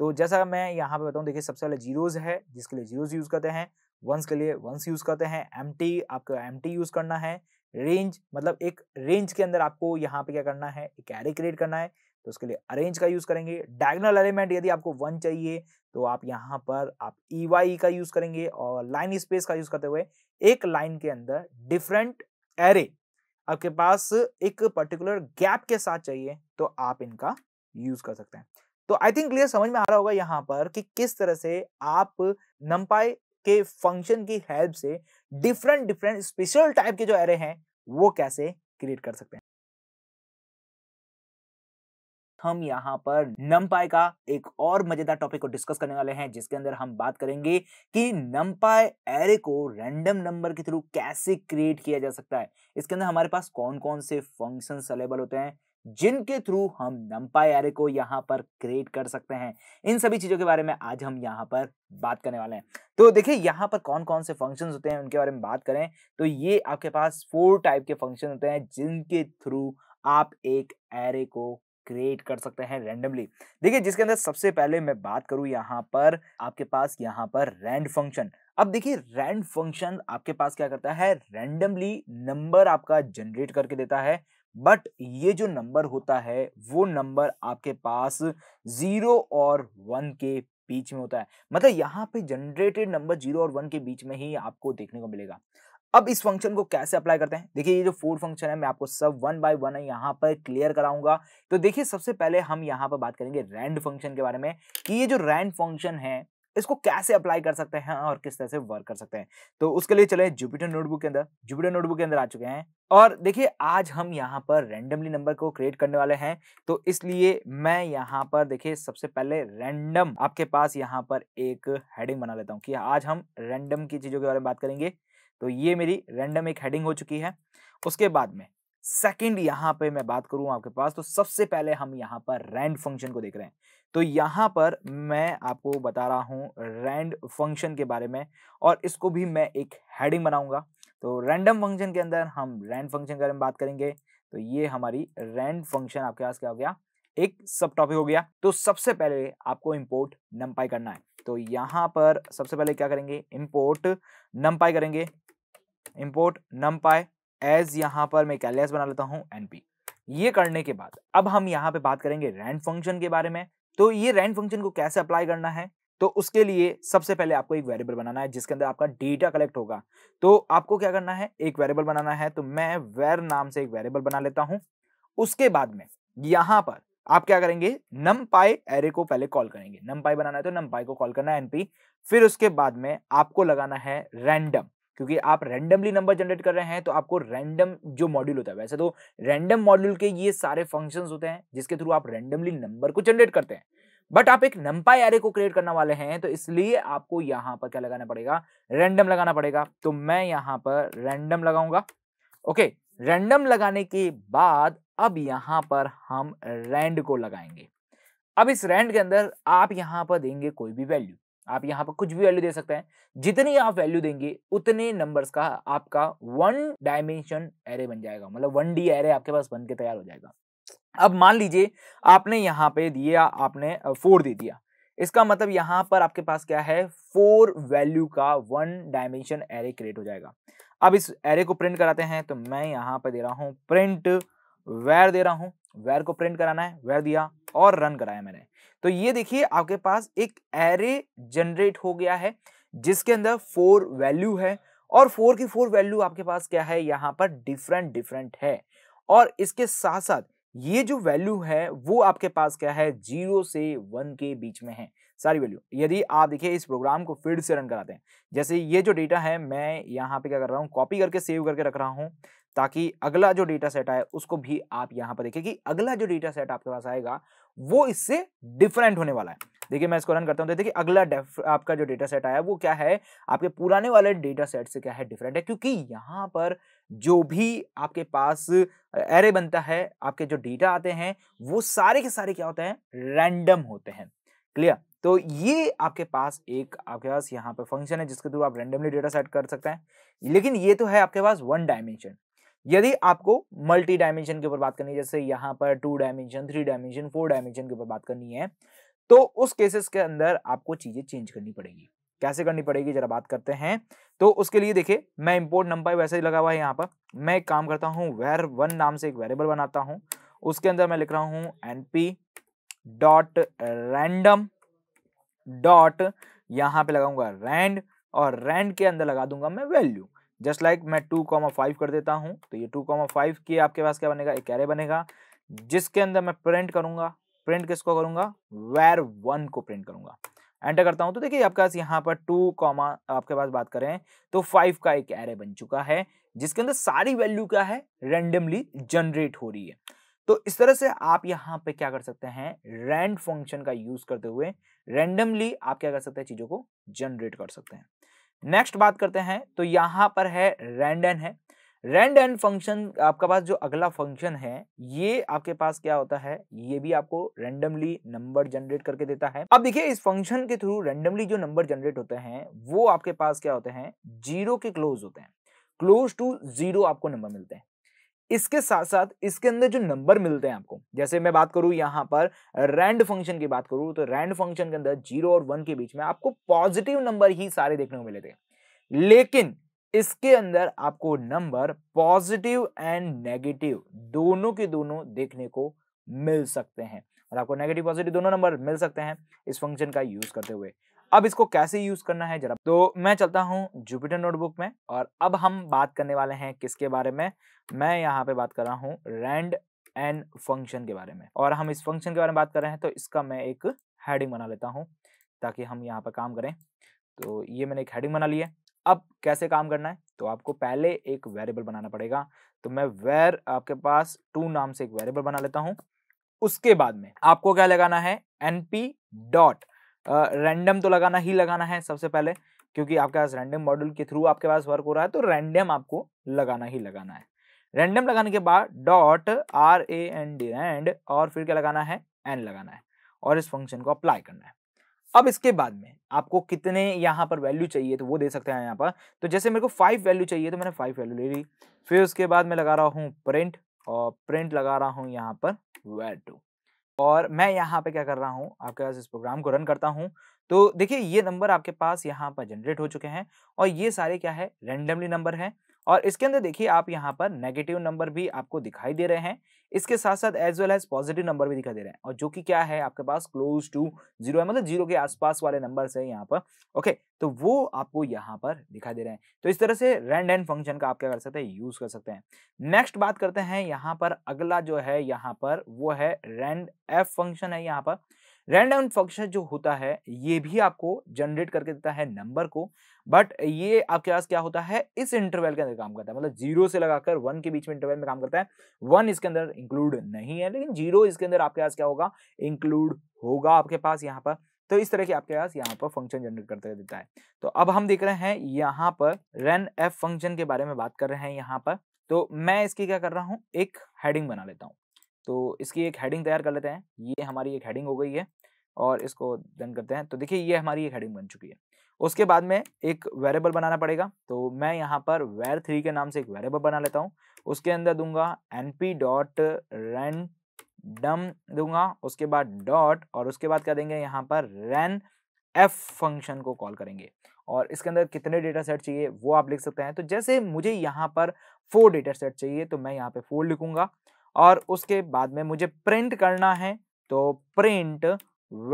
तो जैसा मैं यहाँ पे बताऊँ देखिए सबसे पहले जीरोज़ है जिसके लिए जीरोज़ यूज़ करते हैं वंस के लिए वंस यूज़ करते हैं एम आपको एम यूज़ करना है रेंज मतलब एक रेंज के अंदर आपको यहाँ पे क्या करना है एक एरे क्रिएट करना है तो उसके लिए अरेंज का यूज़ करेंगे डायगनल एलिमेंट यदि आपको वन चाहिए तो आप यहाँ पर आप ई वाई का यूज़ करेंगे और लाइन स्पेस का यूज़ करते हुए एक लाइन के अंदर डिफरेंट एरे आपके पास एक पर्टिकुलर गैप के साथ चाहिए तो आप इनका यूज़ कर सकते हैं तो आई थिंक क्लियर समझ में आ रहा होगा यहाँ पर कि किस तरह से आप नंपाई के फंक्शन की हेल्प से डिफरेंट डिफरेंट स्पेशल टाइप के जो एरे हैं वो कैसे क्रिएट कर सकते हैं हम यहाँ पर नमपाई का एक और मजेदार टॉपिक को डिस्कस करने वाले हैं जिसके अंदर हम बात करेंगे कि numpy एरे को रैंडम नंबर के थ्रू कैसे क्रिएट किया जा सकता है इसके अंदर हमारे पास कौन कौन से फंक्शन अवेलेबल होते हैं जिनके थ्रू हम नंपा एरे को यहाँ पर क्रिएट कर सकते हैं इन सभी चीज़ों के बारे में आज हम यहाँ पर बात करने वाले हैं तो देखिए यहाँ पर कौन कौन से फंक्शन होते हैं उनके बारे में बात करें तो ये आपके पास फोर टाइप के फंक्शन होते हैं जिनके थ्रू आप एक एरे को क्रिएट कर सकते हैं रैंडमली देखिए जिसके अंदर सबसे पहले मैं बात करूं यहाँ पर आपके पास यहाँ पर रैंड फंक्शन अब देखिए रैंड फंक्शन आपके पास क्या करता है रैंडमली नंबर आपका जनरेट करके देता है बट ये जो नंबर होता है वो नंबर आपके पास जीरो और वन के बीच में होता है मतलब यहाँ पे जनरेटेड नंबर जीरो और वन के बीच में ही आपको देखने को मिलेगा अब इस फंक्शन को कैसे अप्लाई करते हैं देखिए ये जो फोर फंक्शन है मैं आपको सब वन बाय वन है यहाँ पर क्लियर कराऊंगा तो देखिए सबसे पहले हम यहाँ पर बात करेंगे रैंड फंक्शन के बारे में कि ये जो रैंड फंक्शन है इसको कैसे अप्लाई कर सकते हैं और किस तरह से वर्क कर सकते हैं तो उसके लिए चले जुपिटर नोटबुक के अंदर जुपिटर नोटबुक के अंदर आ चुके हैं और देखिए आज हम यहाँ पर रैंडमली नंबर को क्रिएट करने वाले हैं तो इसलिए मैं यहाँ पर देखिए सबसे पहले रैंडम आपके पास यहाँ पर एक हेडिंग बना लेता हूँ कि आज हम रैंडम की चीज़ों के बारे में बात करेंगे तो ये मेरी रैंडम एक हेडिंग हो चुकी है उसके बाद में सेकेंड यहाँ पे मैं बात करूँ आपके पास तो सबसे पहले हम यहाँ पर रैंड फंक्शन को देख रहे हैं तो यहाँ पर मैं आपको बता रहा हूँ रैंड फंक्शन के बारे में और इसको भी मैं एक हेडिंग बनाऊंगा तो रैंडम फंक्शन के अंदर हम रैंड फंक्शन के बारे में बात करेंगे तो ये हमारी रैंड फंक्शन आपके पास क्या हो गया एक सब टॉपिक हो गया तो सबसे पहले आपको इम्पोर्ट नम्पाई करना है तो यहाँ पर सबसे पहले क्या करेंगे इम्पोर्ट नम्पाई करेंगे इम्पोर्ट नम्पाई एज यहाँ पर मैं कैलियस बना लेता हूँ एनपी ये करने के बाद अब हम यहाँ पे बात करेंगे रैंड फंक्शन के बारे में तो ये रैंक फंक्शन को कैसे अप्लाई करना है तो उसके लिए सबसे पहले आपको एक वेरिएबल बनाना है जिसके अंदर आपका डेटा कलेक्ट होगा तो आपको क्या करना है एक वेरिएबल बनाना है तो मैं वेर नाम से एक वेरिएबल बना लेता हूं उसके बाद में यहां पर आप क्या करेंगे नम पाई एरे को पहले कॉल करेंगे नम पाई बनाना है तो नम पाई को कॉल करना है एनपी फिर उसके बाद में आपको लगाना है रैंडम क्योंकि आप रैंडमली नंबर जनरेट कर रहे हैं तो आपको रैंडम जो मॉड्यूल होता है वैसे तो रैंडम मॉड्यूल के ये सारे फंक्शन होते हैं जिसके थ्रू आप रैंडमली नंबर को जनरेट करते हैं बट आप एक नंपाई एरे को क्रिएट करने वाले हैं तो इसलिए आपको यहां पर क्या लगाना पड़ेगा रैंडम लगाना पड़ेगा तो मैं यहां पर रैंडम लगाऊंगा ओके रैंडम लगाने के बाद अब यहां पर हम रैंड को लगाएंगे अब इस रैंड के अंदर आप यहां पर देंगे कोई भी वैल्यू आप यहाँ पर कुछ भी वैल्यू दे सकते हैं जितनी आप वैल्यू देंगे उतने नंबर्स का आपका वन डायमेंशन एरे बन जाएगा मतलब वन डी एरे आपके पास बन के तैयार हो जाएगा अब मान लीजिए आपने यहाँ पे दिया आपने फोर दे दिया इसका मतलब यहाँ पर आपके पास क्या है फोर वैल्यू का वन डायमेंशन एरे क्रिएट हो जाएगा अब इस एरे को प्रिंट कराते हैं तो मैं यहाँ पर दे रहा हूँ प्रिंट वेर दे रहा हूँ वेर को प्रिंट कराना है वेर दिया और रन कराया मैंने तो ये देखिए आपके पास एक एरे जनरेट हो गया है जिसके अंदर फोर वैल्यू है और फोर की फोर वैल्यू आपके पास क्या है यहाँ पर डिफरेंट डिफरेंट है और इसके साथ साथ ये जो वैल्यू है वो आपके पास क्या है जीरो से वन के बीच में है सारी वैल्यू यदि आप देखिए इस प्रोग्राम को फिर से रन कराते हैं जैसे ये जो डेटा है मैं यहाँ पे क्या कर रहा हूँ कॉपी करके सेव करके रख रहा हूँ ताकि अगला जो डेटा सेट आए उसको भी आप यहाँ पर देखिए कि अगला जो डेटा सेट आपके पास आएगा वो इससे डिफरेंट होने वाला है देखिए मैं इसको रन करता हूँ तो देखिए अगला आपका जो डेटा सेट आया वो क्या है आपके पुराने वाले डेटा सेट से क्या है डिफरेंट है क्योंकि यहाँ पर जो भी आपके पास एरे बनता है आपके जो डेटा आते हैं वो सारे के सारे क्या होते हैं रैंडम होते हैं क्लियर तो ये आपके पास एक आपके पास यहाँ पर फंक्शन है जिसके थ्रू आप रैंडमली डेटा सेट कर सकते हैं लेकिन ये तो है आपके पास वन डायमेंशन यदि आपको मल्टी डायमेंशन के ऊपर बात करनी है जैसे यहाँ पर two dimension three dimension four dimension के ऊपर बात करनी है तो उस केसेस के अंदर आपको चीजें चेंज करनी पड़ेगी कैसे करनी पड़ेगी जरा बात करते हैं तो उसके लिए देखिए मैं इंपोर्ट नंबर वैसे ही लगा हुआ है यहाँ पर मैं एक काम करता हूँ वेर वन नाम से एक वेरेबल बनाता हूँ उसके अंदर मैं लिख रहा हूँ N P dot random dot यहाँ पे लगाऊंगा रैंड और रैंड के अंदर लगा दूंगा मैं वैल्यू जस्ट लाइक मैं टू कॉमा फाइव कर देता हूँ तो ये टू कॉमा फाइव के आपके पास क्या बनेगा एक कैरे बनेगा जिसके अंदर मैं प्रिंट करूंगा प्रिंट किसको करूंगा वेर वन को प्रिंट करूंगा एंटर करता हूं तो देखिए आपके पास यहाँ पर टू कॉमा आपके पास बात करें तो फाइव का एक एरे बन चुका है जिसके अंदर सारी वैल्यू क्या है रेंडमली जनरेट हो रही है तो इस तरह से आप यहाँ पे क्या कर सकते हैं रैंड फंक्शन का यूज करते हुए रेंडमली आप क्या कर सकते हैं चीजों को जनरेट कर सकते हैं नेक्स्ट बात करते हैं तो यहां पर है एन है एन फंक्शन आपके पास जो अगला फंक्शन है ये आपके पास क्या होता है ये भी आपको रेंडमली नंबर जनरेट करके देता है अब देखिए इस फंक्शन के थ्रू रेंडमली जो नंबर जनरेट होते हैं वो आपके पास क्या होते हैं जीरो के क्लोज होते हैं क्लोज टू जीरो आपको नंबर मिलते हैं इसके साथ साथ इसके अंदर जो नंबर मिलते हैं आपको जैसे मैं बात करूं यहां पर रैंड फंक्शन की बात करूं तो रैंड फंक्शन के अंदर जीरो और वन के बीच में आपको पॉजिटिव नंबर ही सारे देखने को मिले थे लेकिन इसके अंदर आपको नंबर पॉजिटिव एंड नेगेटिव दोनों के दोनों देखने को मिल सकते हैं और आपको नेगेटिव पॉजिटिव दोनों नंबर मिल सकते हैं इस फंक्शन का यूज करते हुए अब इसको कैसे यूज करना है जरा तो मैं चलता हूँ जुपिटर नोटबुक में और अब हम बात करने वाले हैं किसके बारे में मैं यहाँ पे बात कर रहा हूँ रैंड एन फंक्शन के बारे में और हम इस फंक्शन के बारे में बात कर रहे हैं तो इसका मैं एक हेडिंग बना लेता हूँ ताकि हम यहाँ पर काम करें तो ये मैंने एक हेडिंग बना ली है अब कैसे काम करना है तो आपको पहले एक वेरिएबल बनाना पड़ेगा तो मैं वेर आपके पास टू नाम से एक वेरिएबल बना लेता हूँ उसके बाद में आपको क्या लगाना है एन पी डॉट रैंडम तो लगाना ही लगाना है सबसे पहले क्योंकि आपके पास रैंडम मॉड्यूल के थ्रू आपके पास वर्क हो रहा है तो रैंडम आपको लगाना ही लगाना है रैंडम लगाने के बाद dot R A N D and और फिर क्या लगाना है एन लगाना है और इस फंक्शन को अप्लाई करना है अब इसके बाद में आपको कितने यहाँ पर वैल्यू चाहिए तो वो दे सकते हैं यहाँ पर तो जैसे मेरे को फाइव वैल्यू चाहिए तो मैंने फाइव वैल्यू ले ली फिर उसके बाद मैं लगा रहा हूँ प्रिंट और प्रिंट लगा रहा हूँ यहाँ पर वेर टू और मैं यहाँ पे क्या कर रहा हूँ आपके पास इस प्रोग्राम को रन करता हूँ तो देखिए ये नंबर आपके पास यहाँ पर जनरेट हो चुके हैं और ये सारे क्या है रेंडमली नंबर हैं और इसके अंदर देखिए आप यहाँ पर नेगेटिव नंबर भी आपको दिखाई दे रहे हैं इसके साथ साथ as well as positive number भी दिखाई दे रहे हैं और जो कि क्या है आपके पास क्लोज टू जीरो है मतलब जीरो के आसपास वाले नंबर है यहाँ पर ओके तो वो आपको यहाँ पर दिखाई दे रहे हैं तो इस तरह से रैंड एंड फंक्शन का आप क्या कर सकते हैं यूज कर सकते हैं नेक्स्ट बात करते हैं यहाँ पर अगला जो है यहाँ पर वो है रैंड एफ फंक्शन है यहाँ पर एंड फंक्शन जो होता है ये भी आपको जनरेट करके देता है नंबर को बट ये आपके पास क्या होता है इस इंटरवल के अंदर काम करता है मतलब जीरो से लगाकर वन के बीच में इंटरवल में काम करता है वन इसके अंदर इंक्लूड नहीं है लेकिन जीरो इसके अंदर आपके पास क्या होगा इंक्लूड होगा आपके पास यहाँ पर तो इस तरह के आपके पास यहाँ पर फंक्शन जनरेट करते देता है तो अब हम देख रहे हैं यहाँ पर रेन एफ फंक्शन के बारे में बात कर रहे हैं यहाँ पर तो मैं इसकी क्या कर रहा हूँ एक हेडिंग बना लेता हूँ तो इसकी एक हेडिंग तैयार कर लेते हैं ये हमारी एक हेडिंग हो गई है और इसको डन करते हैं तो देखिए ये हमारी एक हेडिंग बन चुकी है उसके बाद में एक वेरेबल बनाना पड़ेगा तो मैं यहाँ पर वेर थ्री के नाम से एक वेरेबल बना लेता हूँ उसके अंदर दूंगा एन पी डॉट रैन डम दूंगा उसके बाद डॉट और उसके बाद क्या देंगे यहाँ पर रैन एफ फंक्शन को कॉल करेंगे और इसके अंदर कितने डेटा सेट चाहिए वो आप लिख सकते हैं तो जैसे मुझे यहाँ पर फोर डेटा सेट चाहिए तो मैं यहाँ पर फोर लिखूंगा और उसके बाद में मुझे प्रिंट करना है तो प्रिंट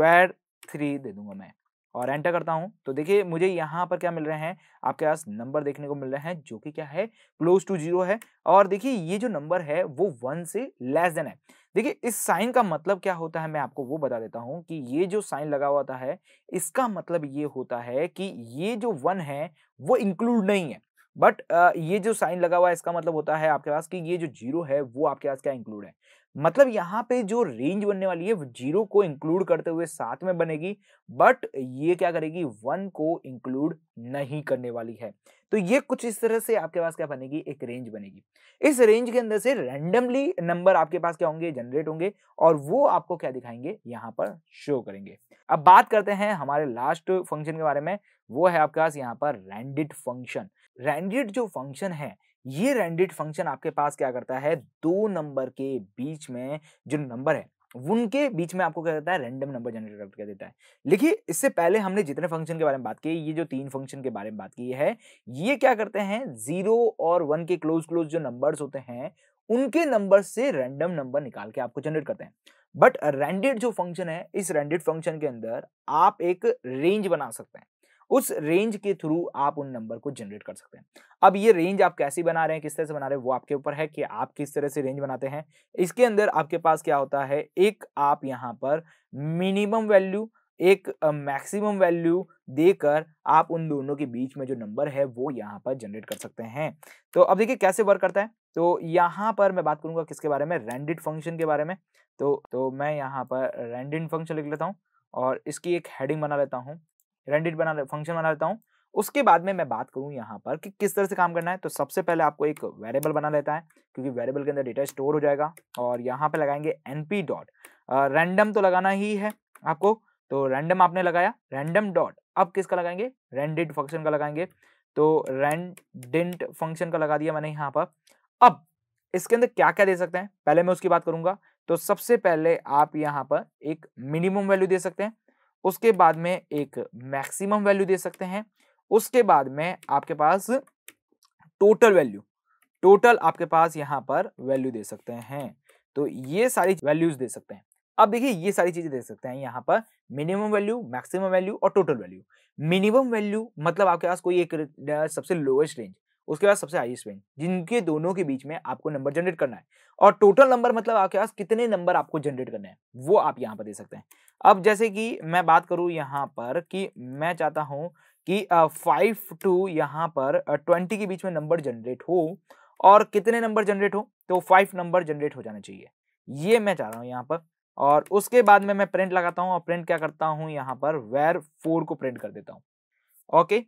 वेर थ्री दे दूंगा मैं और एंटर करता हूं तो देखिए मुझे यहाँ पर क्या मिल रहे हैं आपके पास नंबर देखने को मिल रहे हैं जो कि क्या है क्लोज टू जीरो है और देखिए ये जो नंबर है वो वन से लेस देन है देखिए इस साइन का मतलब क्या होता है मैं आपको वो बता देता हूं कि ये जो साइन लगा हुआ है इसका मतलब ये होता है कि ये जो वन है वो इंक्लूड नहीं है बट ये जो साइन लगा हुआ है इसका मतलब होता है आपके पास कि ये जो जीरो है वो आपके पास क्या इंक्लूड है मतलब यहाँ पे जो रेंज बनने वाली है जीरो को इंक्लूड करते हुए साथ में बनेगी बट ये क्या करेगी वन को इंक्लूड नहीं करने वाली है तो ये कुछ इस तरह से आपके पास क्या बनेगी एक रेंज बनेगी इस रेंज के अंदर से रैंडमली नंबर आपके पास क्या होंगे जनरेट होंगे और वो आपको क्या दिखाएंगे यहाँ पर शो करेंगे अब बात करते हैं हमारे लास्ट फंक्शन के बारे में वो है आपके पास यहाँ पर रैंडिट फंक्शन रैंडिट जो फंक्शन है ये रेंडेड फंक्शन आपके पास क्या करता है दो नंबर के बीच में जो नंबर है उनके बीच में आपको क्या देता है रैंडम नंबर जनरेट कर देता है लेकिन इससे पहले हमने जितने फंक्शन के बारे में बात की ये जो तीन फंक्शन के बारे में बात की है ये क्या करते हैं जीरो और वन के क्लोज क्लोज जो नंबर्स होते हैं उनके नंबर से रैंडम नंबर निकाल के आपको जनरेट करते हैं बट रैंडेड जो फंक्शन है इस रैंडेड फंक्शन के अंदर आप एक रेंज बना सकते हैं उस रेंज के थ्रू आप उन नंबर को जनरेट कर सकते हैं अब ये रेंज आप कैसी बना रहे हैं किस तरह से बना रहे हैं वो आपके ऊपर है कि आप किस तरह से रेंज बनाते हैं इसके अंदर आपके पास क्या होता है एक आप यहाँ पर मिनिमम वैल्यू एक मैक्सिमम वैल्यू देकर आप उन दोनों के बीच में जो नंबर है वो यहाँ पर जनरेट कर सकते हैं तो अब देखिए कैसे वर्क करता है तो यहाँ पर मैं बात करूंगा किसके बारे में रेंडिड फंक्शन के बारे में तो तो मैं यहाँ पर रेंडिड फंक्शन लिख लेता हूँ और इसकी एक हेडिंग बना लेता हूँ रेंडिट बना फंक्शन बना लेता हूँ उसके बाद में मैं बात करूँ यहाँ पर कि किस तरह से काम करना है तो सबसे पहले आपको एक वेरिएबल बना लेता है क्योंकि वेरिएबल के अंदर डेटा स्टोर हो जाएगा और यहाँ पे लगाएंगे एन पी डॉट रैंडम तो लगाना ही है आपको तो रैंडम आपने लगाया रैंडम डॉट अब किसका लगाएंगे रेंडिट फंक्शन का लगाएंगे तो रेंडिट फंक्शन का लगा दिया मैंने यहाँ पर अब इसके अंदर क्या क्या दे सकते हैं पहले मैं उसकी बात करूंगा तो सबसे पहले आप यहाँ पर एक मिनिमम वैल्यू दे सकते हैं उसके बाद में एक मैक्सिमम वैल्यू दे सकते हैं उसके बाद में आपके पास टोटल वैल्यू टोटल आपके पास यहाँ पर वैल्यू दे सकते हैं तो ये सारी वैल्यूज दे सकते हैं अब देखिए ये सारी चीजें दे सकते हैं यहाँ पर मिनिमम वैल्यू मैक्सिमम वैल्यू और टोटल वैल्यू मिनिमम वैल्यू मतलब आपके पास कोई एक सबसे लोएस्ट रेंज उसके बाद सबसे हाईएस्ट रेंज जिनके दोनों के बीच में आपको नंबर जनरेट करना है और टोटल नंबर मतलब आपके पास कितने नंबर आपको जनरेट करना है वो आप यहाँ पर दे सकते हैं अब जैसे कि मैं बात करूं यहाँ पर कि मैं चाहता हूं कि फाइव टू यहाँ पर ट्वेंटी के बीच में नंबर जनरेट हो और कितने नंबर जनरेट हो तो फाइव नंबर जनरेट हो जाना चाहिए ये मैं चाह रहा हूँ यहाँ पर और उसके बाद में मैं प्रिंट लगाता हूँ और प्रिंट क्या करता हूँ यहाँ पर वेर फोर को प्रिंट कर देता हूँ ओके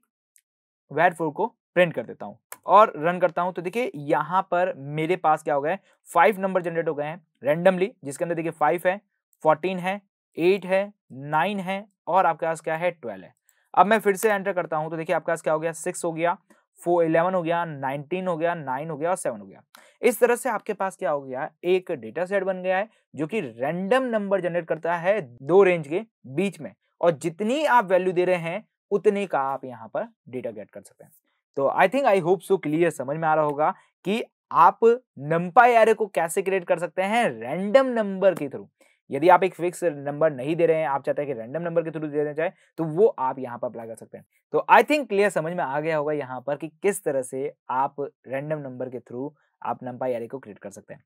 वेर फोर को प्रिंट कर देता हूँ और रन करता हूँ तो देखिए यहाँ पर मेरे पास क्या हो गया है फाइव नंबर जनरेट हो गए हैं रेंडमली जिसके अंदर देखिए फाइव है फोर्टीन है एट है नाइन है और आपके पास क्या है ट्वेल्व है अब मैं फिर से एंटर करता हूं तो देखिए आपके पास क्या हो गया सिक्स हो गया फोर इलेवन हो गया नाइनटीन हो गया नाइन हो गया और सेवन हो गया इस तरह से आपके पास क्या हो गया एक डेटा सेट बन गया है जो कि रैंडम नंबर जनरेट करता है दो रेंज के बीच में और जितनी आप वैल्यू दे रहे हैं उतने का आप यहाँ पर डेटा गेट कर सकते हैं तो I think I hope so clear समझ में आ रहा होगा कि आप नंपाई एरे को कैसे क्रिएट कर सकते हैं रैंडम नंबर के थ्रू यदि आप एक फिक्स नंबर नहीं दे रहे हैं आप चाहते हैं कि रैंडम नंबर के थ्रू देना चाहे तो वो आप यहाँ पर अप्लाई कर सकते हैं तो आई थिंक क्लियर समझ में आ गया होगा यहाँ पर कि किस तरह से आप रैंडम नंबर के थ्रू आप नंबाई एरे को क्रिएट कर सकते हैं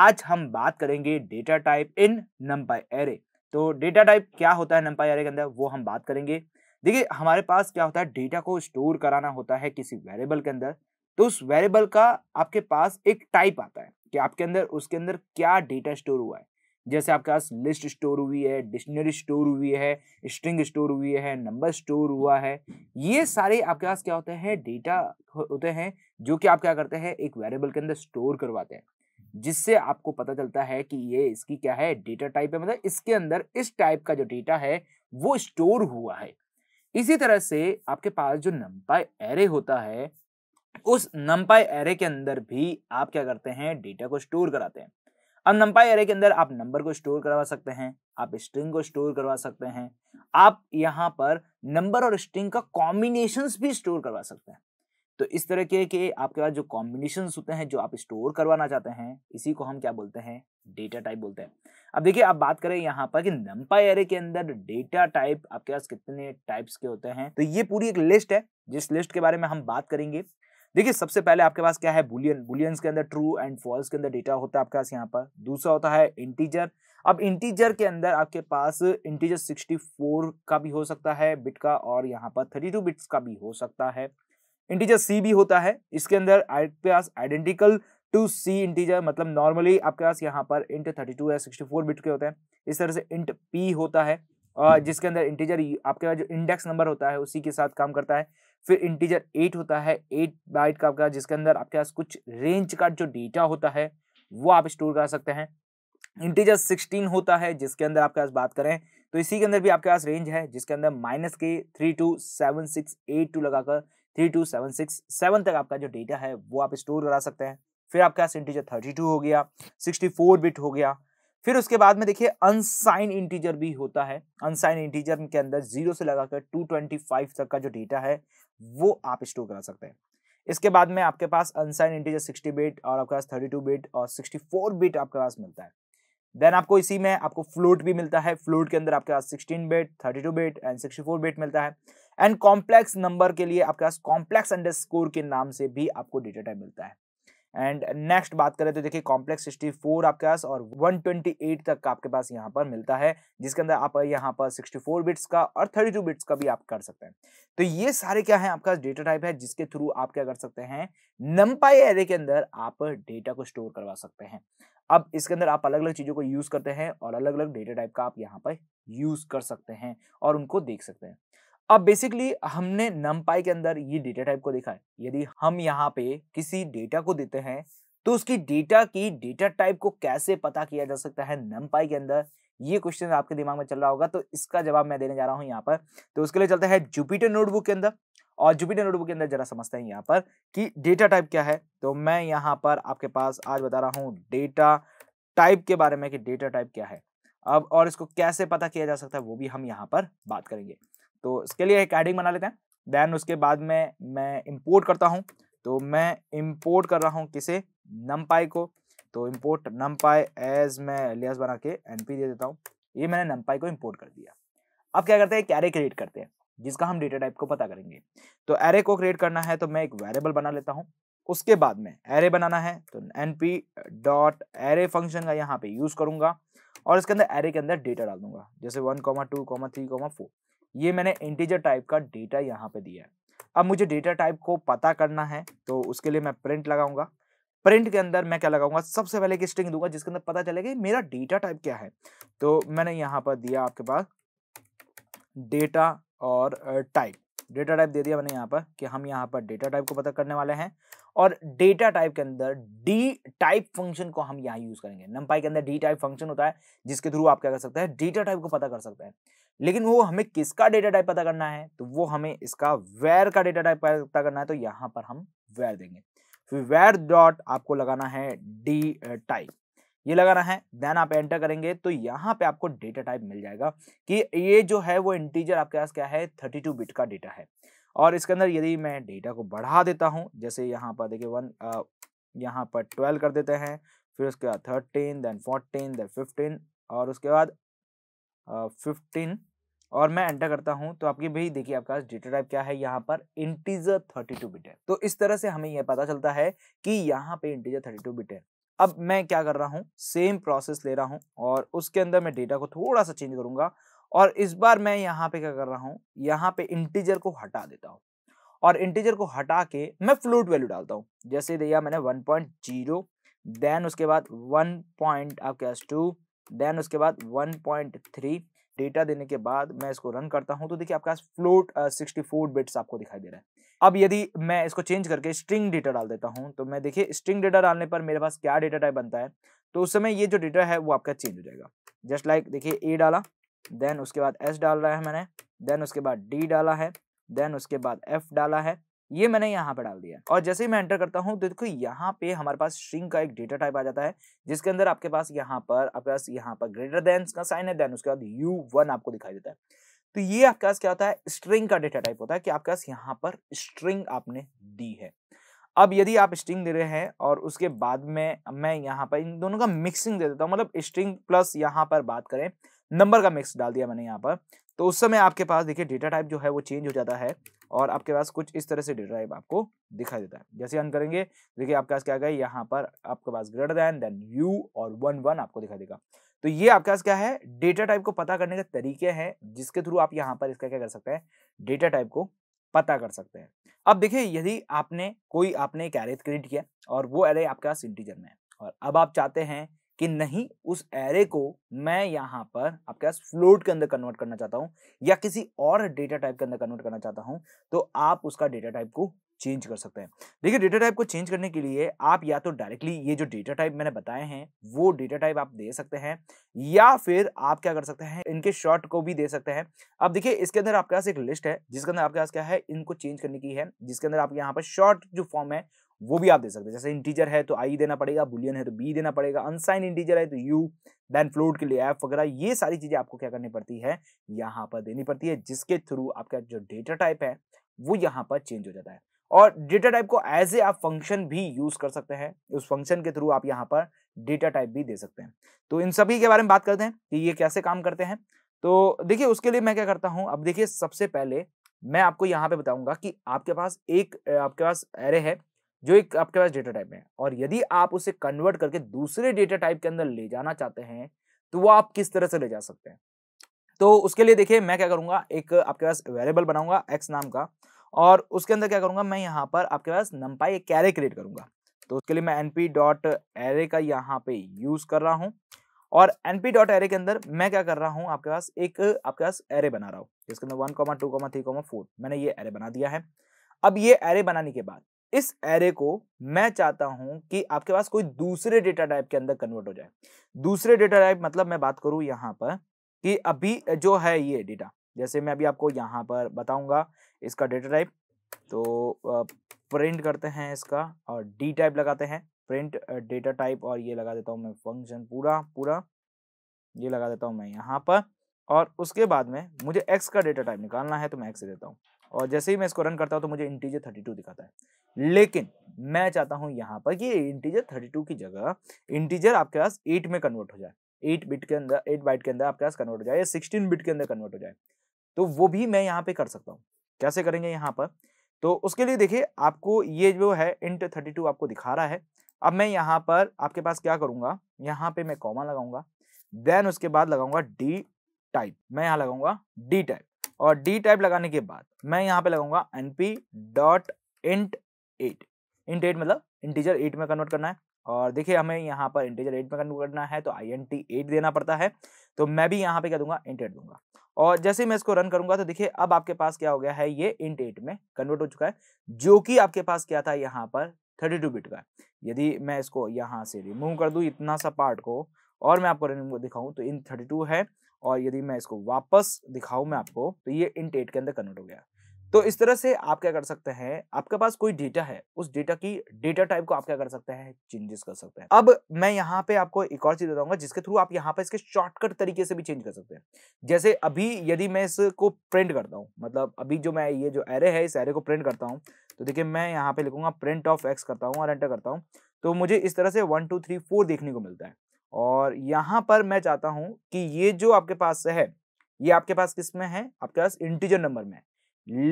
आज हम बात करेंगे data type in numpy array तो डेटा टाइप क्या होता है नंबाई एरे के अंदर वो हम बात करेंगे देखिए हमारे पास क्या होता है डेटा को स्टोर कराना होता है किसी वेरिएबल के अंदर तो उस वेरिएबल का आपके पास एक टाइप आता है कि आपके अंदर उसके अंदर क्या डेटा स्टोर हुआ है जैसे आपके पास लिस्ट स्टोर हुई है डिक्शनरी स्टोर हुई है स्ट्रिंग स्टोर हुई है नंबर स्टोर हुआ है ये सारे आपके पास क्या होते हैं डेटा होते हैं जो कि आप क्या करते हैं एक वेरिएबल के अंदर स्टोर करवाते हैं जिससे आपको पता चलता है कि ये इसकी क्या है डेटा टाइप है मतलब इसके अंदर इस टाइप का जो डेटा है वो स्टोर हुआ है इसी तरह से आपके पास जो नंबर एरे होता है उस नंपाई एरे के अंदर भी आप क्या करते हैं डेटा को स्टोर कराते हैं अब नंपाई एरे के अंदर आप नंबर को स्टोर करवा सकते हैं आप स्ट्रिंग को स्टोर करवा सकते हैं आप यहाँ पर नंबर और स्ट्रिंग का कॉम्बिनेशन भी स्टोर करवा सकते हैं तो इस तरह के, के आपके पास जो कॉम्बिनेशन होते हैं जो आप स्टोर करवाना चाहते हैं इसी को हम क्या बोलते हैं डेटा टाइप बोलते हैं अब देखिए आप बात करें यहाँ पर कि नंपाई एरे के अंदर डेटा टाइप आपके पास कितने टाइप्स के होते हैं तो ये पूरी एक लिस्ट है जिस लिस्ट के बारे में हम बात करेंगे देखिए सबसे पहले आपके पास क्या है बुलियन बुलियन के अंदर ट्रू एंड फॉल्स के अंदर डेटा होता है आपके पास यहाँ पर दूसरा होता है इंटीजर अब इंटीजर के अंदर आपके पास इंटीजर 64 का भी हो सकता है बिट का और यहाँ पर 32 बिट्स का भी हो सकता है इंटीजर सी भी होता है इसके अंदर आपके पास आइडेंटिकल टू सी इंटीजर मतलब नॉर्मली आपके पास यहाँ पर इंट थर्टी या सिक्सटी बिट के होते हैं इस तरह से इंट पी होता है जिसके अंदर इंटीजर आपके पास जो इंडेक्स नंबर होता है उसी के साथ काम करता है फिर इंटीजर एट होता है एट बाइट का आपका जिसके अंदर आपके पास कुछ रेंज का जो डेटा होता है वो आप स्टोर कर सकते हैं इंटीजर सिक्सटीन होता है जिसके अंदर आपके पास बात करें तो इसी के अंदर भी आपके पास रेंज है जिसके अंदर माइनस के three two seven six eight two लगाकर three two seven six seven तक आपका जो डेटा है वो आप स्टोर करा सकते हैं फिर आपके पास इंटीजर थर्टी टू हो गया सिक्सटी फोर बिट हो गया फिर उसके बाद में देखिए अनसाइन इंटीजर भी होता है अनसाइन इंटीजर के अंदर जीरो से लगाकर टू ट्वेंटी फाइव तक का जो डेटा है वो आप स्टोर करा सकते हैं इसके बाद में आपके पास अनसाइन इंटीजर सिक्सटी बिट और आपके पास थर्टी टू बिट और सिक्सटी फोर बिट आपके पास मिलता है देन आपको इसी में आपको फ्लोट भी मिलता है फ्लोट के अंदर आपके पास sixteen bit two bit and four bit मिलता है एंड कॉम्प्लेक्स नंबर के लिए आपके पास कॉम्प्लेक्स स्कोर के नाम से भी आपको डेटा टाइप मिलता है एंड नेक्स्ट बात करें तो देखिए कॉम्प्लेक्स सिक्सटी फोर आपके पास और वन ट्वेंटी एट तक आपके पास यहाँ पर मिलता है जिसके अंदर आप यहाँ पर सिक्सटी फोर बिट्स का और थर्टी टू बिट्स का भी आप कर सकते हैं तो ये सारे क्या है आपका डेटा टाइप है जिसके थ्रू आप क्या कर सकते हैं नम्पाई एरे के अंदर आप डेटा को स्टोर करवा सकते हैं अब इसके अंदर आप अलग अलग चीज़ों को यूज़ करते हैं और अलग अलग डेटा टाइप का आप यहाँ पर यूज़ कर सकते हैं और उनको देख सकते हैं अब बेसिकली हमने नम पाई के अंदर ये डेटा टाइप को देखा है यदि हम यहाँ पे किसी डेटा को देते हैं तो उसकी डेटा की डेटा टाइप को कैसे पता किया जा सकता है नम पाई के अंदर ये क्वेश्चन आपके दिमाग में चल रहा होगा तो इसका जवाब मैं देने जा रहा हूँ यहाँ पर तो उसके लिए चलता है जुपिटर नोटबुक के अंदर और जुपिटर नोटबुक के अंदर जरा समझते हैं यहाँ पर कि डेटा टाइप क्या है तो मैं यहाँ पर आपके पास आज बता रहा हूँ डेटा टाइप के बारे में कि डेटा टाइप क्या है अब और इसको कैसे पता किया जा सकता है वो भी हम यहाँ पर बात करेंगे तो इसके लिए एक एडिंग बना लेते हैं देन उसके बाद में मैं इम्पोर्ट करता हूँ तो मैं इम्पोर्ट कर रहा हूँ किसे नम को तो इम्पोर्ट नम एज मैं एलियास बना के एन दे देता हूँ ये मैंने नम को इम्पोर्ट कर दिया अब क्या करते हैं कैरे क्रिएट करते हैं जिसका हम डेटा टाइप को पता करेंगे तो एरे को क्रिएट करना है तो मैं एक वेरिएबल बना लेता हूँ उसके बाद में एरे बनाना है तो N P dot array function का यहाँ पे यूज़ करूंगा और इसके अंदर एरे के अंदर डेटा डाल दूंगा जैसे one comma two comma three comma four ये मैंने इंटीजर टाइप का डेटा यहाँ पे दिया है अब मुझे डेटा टाइप को पता करना है तो उसके लिए मैं प्रिंट लगाऊंगा प्रिंट के अंदर मैं क्या लगाऊंगा सबसे पहले एक स्ट्रिंग दूंगा जिसके अंदर पता चलेगा मेरा डेटा टाइप क्या है तो मैंने यहाँ पर दिया आपके पास डेटा और टाइप डेटा टाइप दे दिया मैंने यहाँ पर कि हम यहाँ पर डेटा टाइप को पता करने वाले हैं और डेटा टाइप के अंदर डी टाइप फंक्शन को हम यहाँ यूज करेंगे नंपाई के अंदर डी टाइप फंक्शन होता है जिसके थ्रू आप क्या कर सकते हैं डेटा टाइप को पता कर सकते हैं लेकिन वो हमें किसका डेटा टाइप पता करना है तो वो हमें इसका वेयर का डेटा टाइप पता करना है तो यहाँ पर हम वेयर देंगे फिर वेयर डॉट आपको लगाना है डी टाइप ये लगाना है देन आप एंटर करेंगे तो यहाँ पे आपको डेटा टाइप मिल जाएगा कि ये जो है वो इंटीजर आपके पास क्या है टू बिट का डेटा है और इसके अंदर यदि मैं डेटा को बढ़ा देता हूँ जैसे यहाँ पर देखिए वन यहाँ पर ट्वेल्व कर देते हैं फिर उसके बाद thirteen then fourteen then fifteen और उसके बाद फिफ्टीन और मैं एंटर करता हूँ तो आपकी भी देखिए आपका डेटा टाइप क्या है यहाँ पर इंटीजर थर्टी टू बिट है तो इस तरह से हमें यह पता चलता है कि यहाँ पे इंटीजर थर्टी टू बिट है अब मैं क्या कर रहा हूँ सेम प्रोसेस ले रहा हूँ और उसके अंदर मैं डेटा को थोड़ा सा चेंज करूंगा और इस बार मैं यहाँ पे क्या कर रहा हूँ यहाँ पे इंटीजर को हटा देता हूँ और इंटीजर को हटा के मैं फ्लोट वैल्यू डालता हूँ जैसे दिया मैंने 1.0 देन उसके बाद 1. पॉइंट आपके पास टू देन उसके बाद 1.3 डेटा देने के बाद मैं इसको रन करता हूँ तो देखिए आपके पास फ्लोट सिक्सटी फोर बिट्स आपको दिखाई दे रहा है अब यदि मैं इसको चेंज करके स्ट्रिंग डेटा डाल देता हूँ तो मैं देखिए स्ट्रिंग डेटा डालने पर मेरे पास क्या डेटा टाइप बनता है तो उस समय ये जो डेटा है वो आपका चेंज हो जाएगा जस्ट लाइक देखिए ए डाला देन उसके बाद एस डाल रहा है मैंने देन उसके बाद डी डाला है देन उसके बाद एफ डाला है ये मैंने यहाँ पे डाल दिया और जैसे ही मैं एंटर करता हूँ तो देखो यहाँ पे हमारे पास स्ट्रिंग का एक डेटा टाइप आ जाता है जिसके अंदर आपके पास यहाँ पर आपके पास यहाँ पर ग्रेटर देन का साइन है देन उसके बाद यू वन आपको दिखाई देता है तो ये आपके पास क्या होता है स्ट्रिंग का डेटा टाइप होता है कि आपके पास यहाँ पर स्ट्रिंग आपने दी है अब यदि आप स्ट्रिंग दे रहे हैं और उसके बाद में मैं यहाँ पर इन दोनों का मिक्सिंग दे देता हूँ मतलब स्ट्रिंग प्लस यहाँ पर बात करें नंबर का मिक्स डाल दिया मैंने यहाँ पर तो उस समय आपके पास देखिए डेटा टाइप जो है वो चेंज हो जाता है और आपके पास कुछ इस तरह से डेटा टाइप आपको दिखाई देता है जैसे अन करेंगे देखिए आपके पास क्या गया यहाँ पर आपके पास ग्रेटर दैन देन यू और वन वन आपको दिखाई देगा तो ये आपके पास क्या है डेटा टाइप को पता करने के तरीके हैं जिसके थ्रू आप यहाँ पर इसका क्या कर सकते हैं डेटा टाइप को पता कर सकते हैं अब देखिए यदि आपने कोई आपने एक एरे क्रिएट किया और वो एरे आपके पास इंटीजर में है और अब आप चाहते हैं कि नहीं उस एरे को मैं यहाँ पर आपके पास फ्लोट के अंदर कन्वर्ट करना चाहता हूँ या किसी और डेटा टाइप के अंदर कन्वर्ट करना चाहता हूँ तो आप उसका डेटा टाइप को चेंज कर सकते हैं देखिए डेटा टाइप को चेंज करने के लिए आप या तो डायरेक्टली ये जो डेटा टाइप मैंने बताए हैं वो डेटा टाइप आप दे सकते हैं या फिर आप क्या कर सकते हैं इनके शॉर्ट को भी दे सकते हैं अब देखिए इसके अंदर आपके पास एक लिस्ट है जिसके अंदर आपके पास क्या है इनको चेंज करने की है जिसके अंदर आपके यहाँ पर शॉर्ट जो फॉर्म है वो भी आप दे सकते हैं जैसे इंटीजर है तो आई देना पड़ेगा बुलियन है तो बी देना पड़ेगा अनसाइन इंटीजर है तो यू देन फ्लोट के लिए एफ वगैरह ये सारी चीज़ें आपको क्या करनी पड़ती है यहाँ पर देनी पड़ती है जिसके थ्रू आपका जो डेटा टाइप है वो यहाँ पर चेंज हो जाता है और डेटा टाइप को एज ए आप फंक्शन भी यूज कर सकते हैं उस फंक्शन के थ्रू आप यहाँ पर डेटा टाइप भी दे सकते हैं तो इन सभी के बारे में बात करते हैं कि ये कैसे काम करते हैं तो देखिए उसके लिए मैं क्या करता हूँ अब देखिए सबसे पहले मैं आपको यहाँ पे बताऊंगा कि आपके पास एक आपके पास एरे है जो एक आपके पास डेटा टाइप है और यदि आप उसे कन्वर्ट करके दूसरे डेटा टाइप के अंदर ले जाना चाहते हैं तो वो आप किस तरह से ले जा सकते हैं तो उसके लिए देखिए मैं क्या करूंगा एक आपके पास वेरिएबल बनाऊंगा एक्स नाम का और उसके अंदर क्या करूंगा मैं यहाँ पर आपके पास नंपाई एक कैरे क्रिएट करूंगा तो उसके लिए मैं एनपी डॉट एरे का यहाँ पे यूज़ कर रहा हूँ और एनपी डॉट एरे के अंदर मैं क्या कर रहा हूँ आपके पास एक आपके पास एरे बना रहा हूँ जिसके अंदर one comma two comma three comma four मैंने ये एरे बना दिया है अब ये एरे बनाने के बाद इस एरे को मैं चाहता हूं कि आपके पास कोई दूसरे डेटा टाइप के अंदर कन्वर्ट हो जाए दूसरे डेटा टाइप मतलब मैं बात करूं यहां पर कि अभी जो है ये डेटा जैसे मैं अभी आपको यहाँ पर बताऊंगा इसका डेटा टाइप तो प्रिंट करते हैं इसका और डी टाइप लगाते हैं प्रिंट डेटा टाइप और ये लगा देता हूँ मैं फंक्शन पूरा पूरा ये लगा देता हूँ मैं यहाँ पर और उसके बाद में मुझे एक्स का डेटा टाइप निकालना है तो मैं एक्स देता हूँ और जैसे ही मैं इसको रन करता हूँ तो मुझे इंटीजर थर्टी टू दिखाता है लेकिन मैं चाहता हूँ यहाँ पर कि इंटीजर थर्टी टू की जगह इंटीजर आपके पास एट में कन्वर्ट हो जाए एट बिट के अंदर एट बाइट के अंदर आपके पास कन्वर्ट हो जाए या सिक्सटीन बिट के अंदर कन्वर्ट हो जाए तो वो भी मैं यहाँ पे कर सकता हूँ कैसे करेंगे यहाँ पर तो उसके लिए देखिए आपको ये जो है इंट थर्टी आपको दिखा रहा है अब मैं यहाँ पर आपके पास क्या करूँगा यहाँ पे मैं कॉमा लगाऊंगा देन उसके बाद लगाऊंगा डी टाइप मैं यहाँ लगाऊंगा डी टाइप और डी टाइप लगाने के बाद मैं यहाँ पे लगाऊंगा N P dot int eight int eight मतलब इंटीजर एट में कन्वर्ट करना है और देखिए हमें यहाँ पर इंटीजर एट में कन्वर्ट करना है तो आई एन टी एट देना पड़ता है तो मैं भी यहाँ पे क्या दूंगा इंट एट दूंगा और जैसे ही मैं इसको रन करूंगा तो देखिए अब आपके पास क्या हो गया है ये इंट एट में कन्वर्ट हो चुका है जो कि आपके पास क्या था यहाँ पर थर्टी टू बिट का यदि मैं इसको यहाँ से रिमूव कर दूँ इतना सा पार्ट को और मैं आपको रिमूव दिखाऊँ तो इन थर्टी टू है और यदि मैं इसको वापस दिखाऊं मैं आपको तो ये इंट एट के अंदर कन्वर्ट हो गया तो इस तरह से आप क्या कर सकते हैं आपके पास कोई डेटा है उस डेटा की डेटा टाइप को आप क्या कर सकते हैं चेंजेस कर सकते हैं अब मैं यहाँ पे आपको एक और चीज बताऊंगा जिसके थ्रू आप यहाँ पे इसके शॉर्टकट तरीके से भी चेंज कर सकते हैं जैसे अभी यदि मैं इसको प्रिंट करता हूँ मतलब अभी जो मैं ये जो एरे है इस एरे को प्रिंट करता हूँ तो देखिये मैं यहाँ पे लिखूंगा प्रिंट ऑफ एक्स करता हूँ और एंटर करता हूँ तो मुझे इस तरह से वन टू थ्री फोर देखने को मिलता है और यहाँ पर मैं चाहता हूँ कि ये जो आपके पास है ये आपके पास किस में है आपके पास इंटीजर नंबर में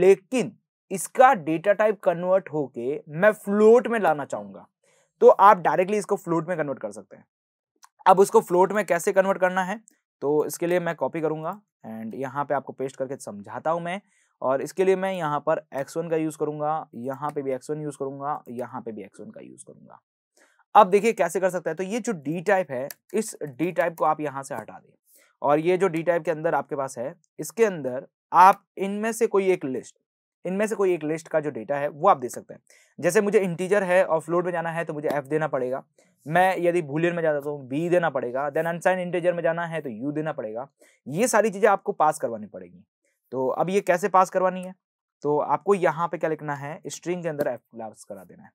लेकिन इसका डेटा टाइप कन्वर्ट होके मैं फ्लोट में लाना चाहूँगा तो आप डायरेक्टली इसको फ्लोट में कन्वर्ट कर सकते हैं अब उसको फ्लोट में कैसे कन्वर्ट करना है तो इसके लिए मैं कॉपी करूंगा एंड यहाँ पे आपको पेस्ट करके समझाता हूँ मैं और इसके लिए मैं यहाँ पर x1 का यूज़ करूँगा यहाँ पे भी x1 यूज़ करूँगा यहाँ पे भी x1 का यूज़ करूँगा अब देखिए कैसे कर सकते हैं तो ये जो डी टाइप है इस डी टाइप को आप यहाँ से हटा दें और ये जो डी टाइप के अंदर आपके पास है इसके अंदर आप इनमें से कोई एक लिस्ट इनमें से कोई एक लिस्ट का जो डेटा है वो आप दे सकते हैं जैसे मुझे इंटीजर है और फ्लोट में जाना है तो मुझे एफ देना पड़ेगा मैं यदि भूलियन में जाता तो बी देना पड़ेगा देन अनसाइन इंटीजर में जाना है तो यू देना पड़ेगा ये सारी चीज़ें आपको पास करवानी पड़ेगी तो अब ये कैसे पास करवानी है तो आपको यहाँ पे क्या लिखना है स्ट्रिंग के अंदर एफ पास करा देना है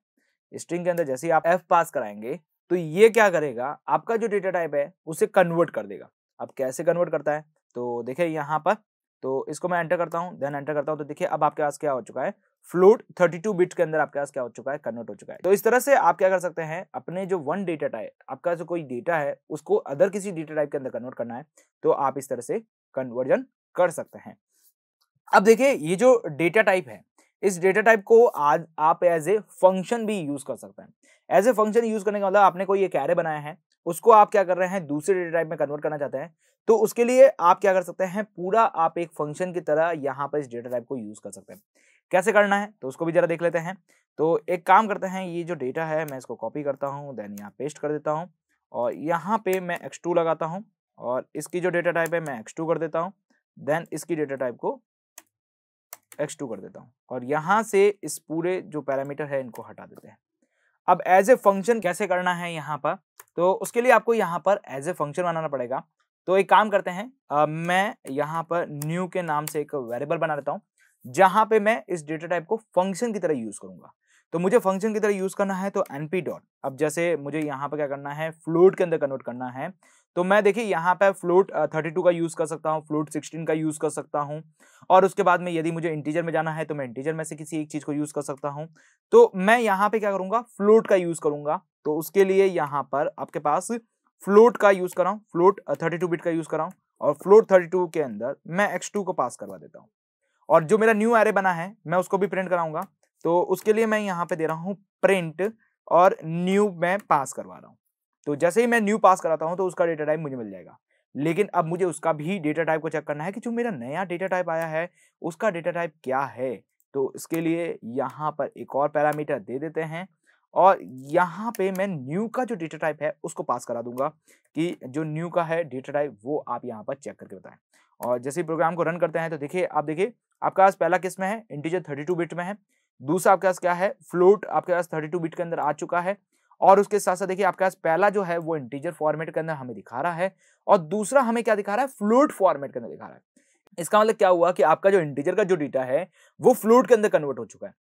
स्ट्रिंग के अंदर जैसे ही आप एफ पास कराएंगे तो ये क्या करेगा आपका जो डेटा टाइप है उसे कन्वर्ट कर देगा अब कैसे कन्वर्ट करता है तो देखिए यहाँ पर तो इसको मैं एंटर करता हूँ देन एंटर करता हूँ तो देखिए अब आपके पास क्या हो चुका है फ्लोट 32 बिट के अंदर आपके पास क्या हो चुका है कन्वर्ट हो चुका है तो इस तरह से आप क्या कर सकते हैं अपने जो वन डेटा टाइप आपका जो कोई डेटा है उसको अदर किसी डेटा टाइप के अंदर कन्वर्ट करना है तो आप इस तरह से कन्वर्जन कर सकते हैं अब देखिये ये जो डेटा टाइप है इस डेटा टाइप को आज आप एज ए फंक्शन भी यूज कर सकते हैं एज ए फंक्शन यूज करने का मतलब आपने कोई एक कैरे बनाया है उसको आप क्या कर रहे हैं दूसरे डेटा टाइप में कन्वर्ट करना चाहते हैं तो उसके लिए आप क्या कर सकते हैं पूरा आप एक फंक्शन की तरह यहाँ पर इस डेटा टाइप को यूज कर सकते हैं कैसे करना है तो उसको भी जरा देख लेते हैं तो एक काम करते हैं ये जो डेटा है मैं इसको कॉपी करता हूँ देन यहाँ पेस्ट कर देता हूँ और यहाँ पे मैं एक्स टू लगाता हूँ और इसकी जो डेटा टाइप है मैं एक्स टू कर देता हूँ देन इसकी डेटा टाइप को एक्स टू कर देता हूँ और यहाँ से इस पूरे जो पैरामीटर है इनको हटा देते हैं अब एज ए फंक्शन कैसे करना है यहाँ पर तो उसके लिए आपको यहाँ पर एज ए फंक्शन बनाना पड़ेगा तो एक काम करते हैं आ, मैं यहाँ पर न्यू के नाम से एक वेरिएबल बना देता हूँ जहाँ पे मैं इस डेटा टाइप को फंक्शन की तरह यूज़ करूँगा तो मुझे फंक्शन की तरह यूज़ करना है तो एन पी डॉट अब जैसे मुझे यहाँ पर क्या करना है फ्लोट के अंदर कन्वर्ट करना है तो मैं देखिए यहाँ पे फ्लोट थर्टी टू का यूज़ कर सकता हूँ फ्लोट सिक्सटीन का यूज़ कर सकता हूँ और उसके बाद में यदि मुझे इंटीजर में जाना है तो मैं इंटीजर में से किसी एक चीज़ को यूज़ कर सकता हूँ तो मैं यहाँ पे क्या करूंगा फ्लोट का यूज़ करूंगा तो उसके लिए यहाँ पर आपके पास फ्लोट का यूज़ हूँ फ्लोट थर्टी बिट का यूज़ हूँ और फ्लोट थर्टी के अंदर मैं एक्स को पास करवा देता हूँ और जो मेरा न्यू एरे बना है मैं उसको भी प्रिंट कराऊंगा तो उसके लिए मैं यहाँ पे दे रहा हूँ प्रिंट और न्यू मैं पास करवा रहा हूँ तो जैसे ही मैं न्यू पास कराता हूँ तो उसका डेटा टाइप मुझे मिल जाएगा लेकिन अब मुझे उसका भी डेटा टाइप को चेक करना है कि जो मेरा नया डेटा टाइप आया है उसका डेटा टाइप क्या है तो इसके लिए यहाँ पर एक और पैरामीटर दे देते हैं और यहाँ पे मैं न्यू का जो डेटा टाइप है उसको पास करा दूंगा कि जो न्यू का है डेटा टाइप वो आप यहाँ पर चेक करके बताएं और जैसे ही प्रोग्राम को रन करते हैं तो देखिए आप देखिए आपके पास पहला किस में है इंटीजर 32 बिट में है दूसरा आपके पास क्या है फ्लोट आपके पास 32 बिट के अंदर आ चुका है और उसके साथ साथ देखिए आपके पास पहला जो है वो इंटीजर फॉर्मेट के अंदर हमें दिखा रहा है और दूसरा हमें क्या दिखा रहा है फ्लूट फॉर्मेट के अंदर दिखा रहा है इसका मतलब क्या हुआ कि आपका जो इंटीजर का जो डेटा है वो फ्लूट के अंदर कन्वर्ट हो चुका है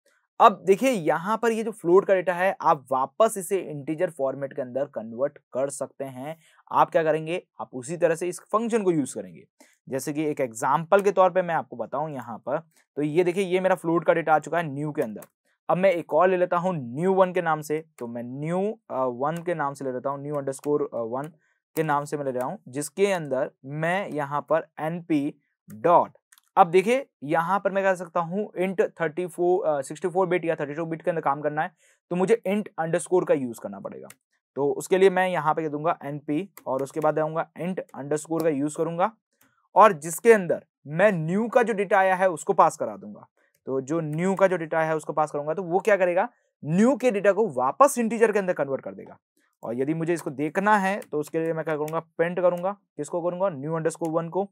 अब देखिए यहाँ पर ये जो फ्लोट का डेटा है आप वापस इसे इंटीजर फॉर्मेट के अंदर कन्वर्ट कर सकते हैं आप क्या करेंगे आप उसी तरह से इस फंक्शन को यूज करेंगे जैसे कि एक एग्जांपल के तौर पे मैं आपको बताऊं यहाँ पर तो ये देखिए ये मेरा फ्लोट का डेटा आ चुका है न्यू के अंदर अब मैं एक और ले लेता हूँ न्यू वन के नाम से तो मैं न्यू वन के नाम से ले लेता हूँ न्यू अंडरस्कोर वन के नाम से मैं ले रहा हूँ जिसके अंदर मैं यहाँ पर एन पी डॉट अब देखिए यहाँ पर मैं कह सकता हूँ int thirty four sixty four bit या थर्टी टू बिट के अंदर काम करना है तो मुझे इंट अंडरस्कोर का यूज़ करना पड़ेगा तो उसके लिए मैं यहाँ पर कह दूंगा एन पी और उसके बाद आऊँगा इंट अंडरस्कोर का यूज़ करूँगा और जिसके अंदर मैं न्यू का जो डेटा आया है उसको पास करा दूंगा तो जो न्यू का जो डेटा है उसको पास करूंगा तो वो क्या करेगा न्यू के डेटा को वापस इंटीजर के अंदर कन्वर्ट कर देगा और यदि मुझे इसको देखना है तो उसके लिए मैं क्या करूंगा प्रिंट करूंगा किसको करूंगा न्यू अंडरस्कोर वन को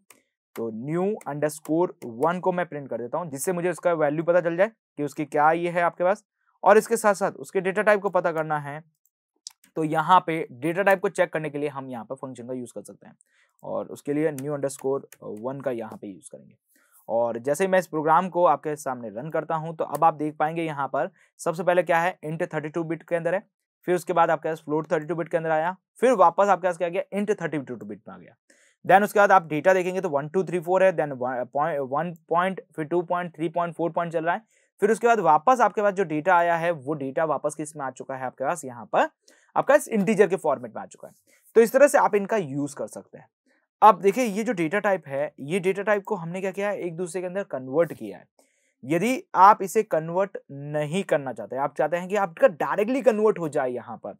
तो न्यू अंडरस्कोर वन को मैं प्रिंट कर देता हूँ जिससे मुझे उसका वैल्यू पता चल जाए कि उसकी क्या ये है आपके पास और इसके साथ साथ उसके डेटा टाइप को पता करना है तो यहाँ पे डेटा टाइप को चेक करने के लिए हम यहाँ पर फंक्शन का यूज़ कर सकते हैं और उसके लिए न्यू अंडर स्कोर वन का यहाँ पे यूज़ करेंगे और जैसे ही मैं इस प्रोग्राम को आपके सामने रन करता हूं तो अब आप देख पाएंगे यहां पर सबसे पहले क्या है इंट 32 बिट के अंदर है फिर उसके बाद आपके पास फ्लोट 32 बिट के अंदर आया फिर वापस आपके पास क्या गया इंट टू बिट में आ गया देन उसके बाद आप डेटा देखेंगे तो वन टू थ्री फोर है देन वन पॉइंट फिर two point three point four point चल रहा है फिर उसके बाद वापस आपके पास जो डेटा आया है वो डेटा वापस किस में आ चुका है आपके पास यहाँ पर आपका इंटीजर के फॉर्मेट में आ चुका है तो इस तरह से आप इनका यूज कर सकते हैं अब देखिए ये जो डेटा टाइप है ये डेटा टाइप को हमने क्या किया है एक दूसरे के अंदर कन्वर्ट किया है यदि आप इसे कन्वर्ट नहीं करना चाहते आप चाहते हैं कि आपका डायरेक्टली कन्वर्ट हो जाए यहाँ पर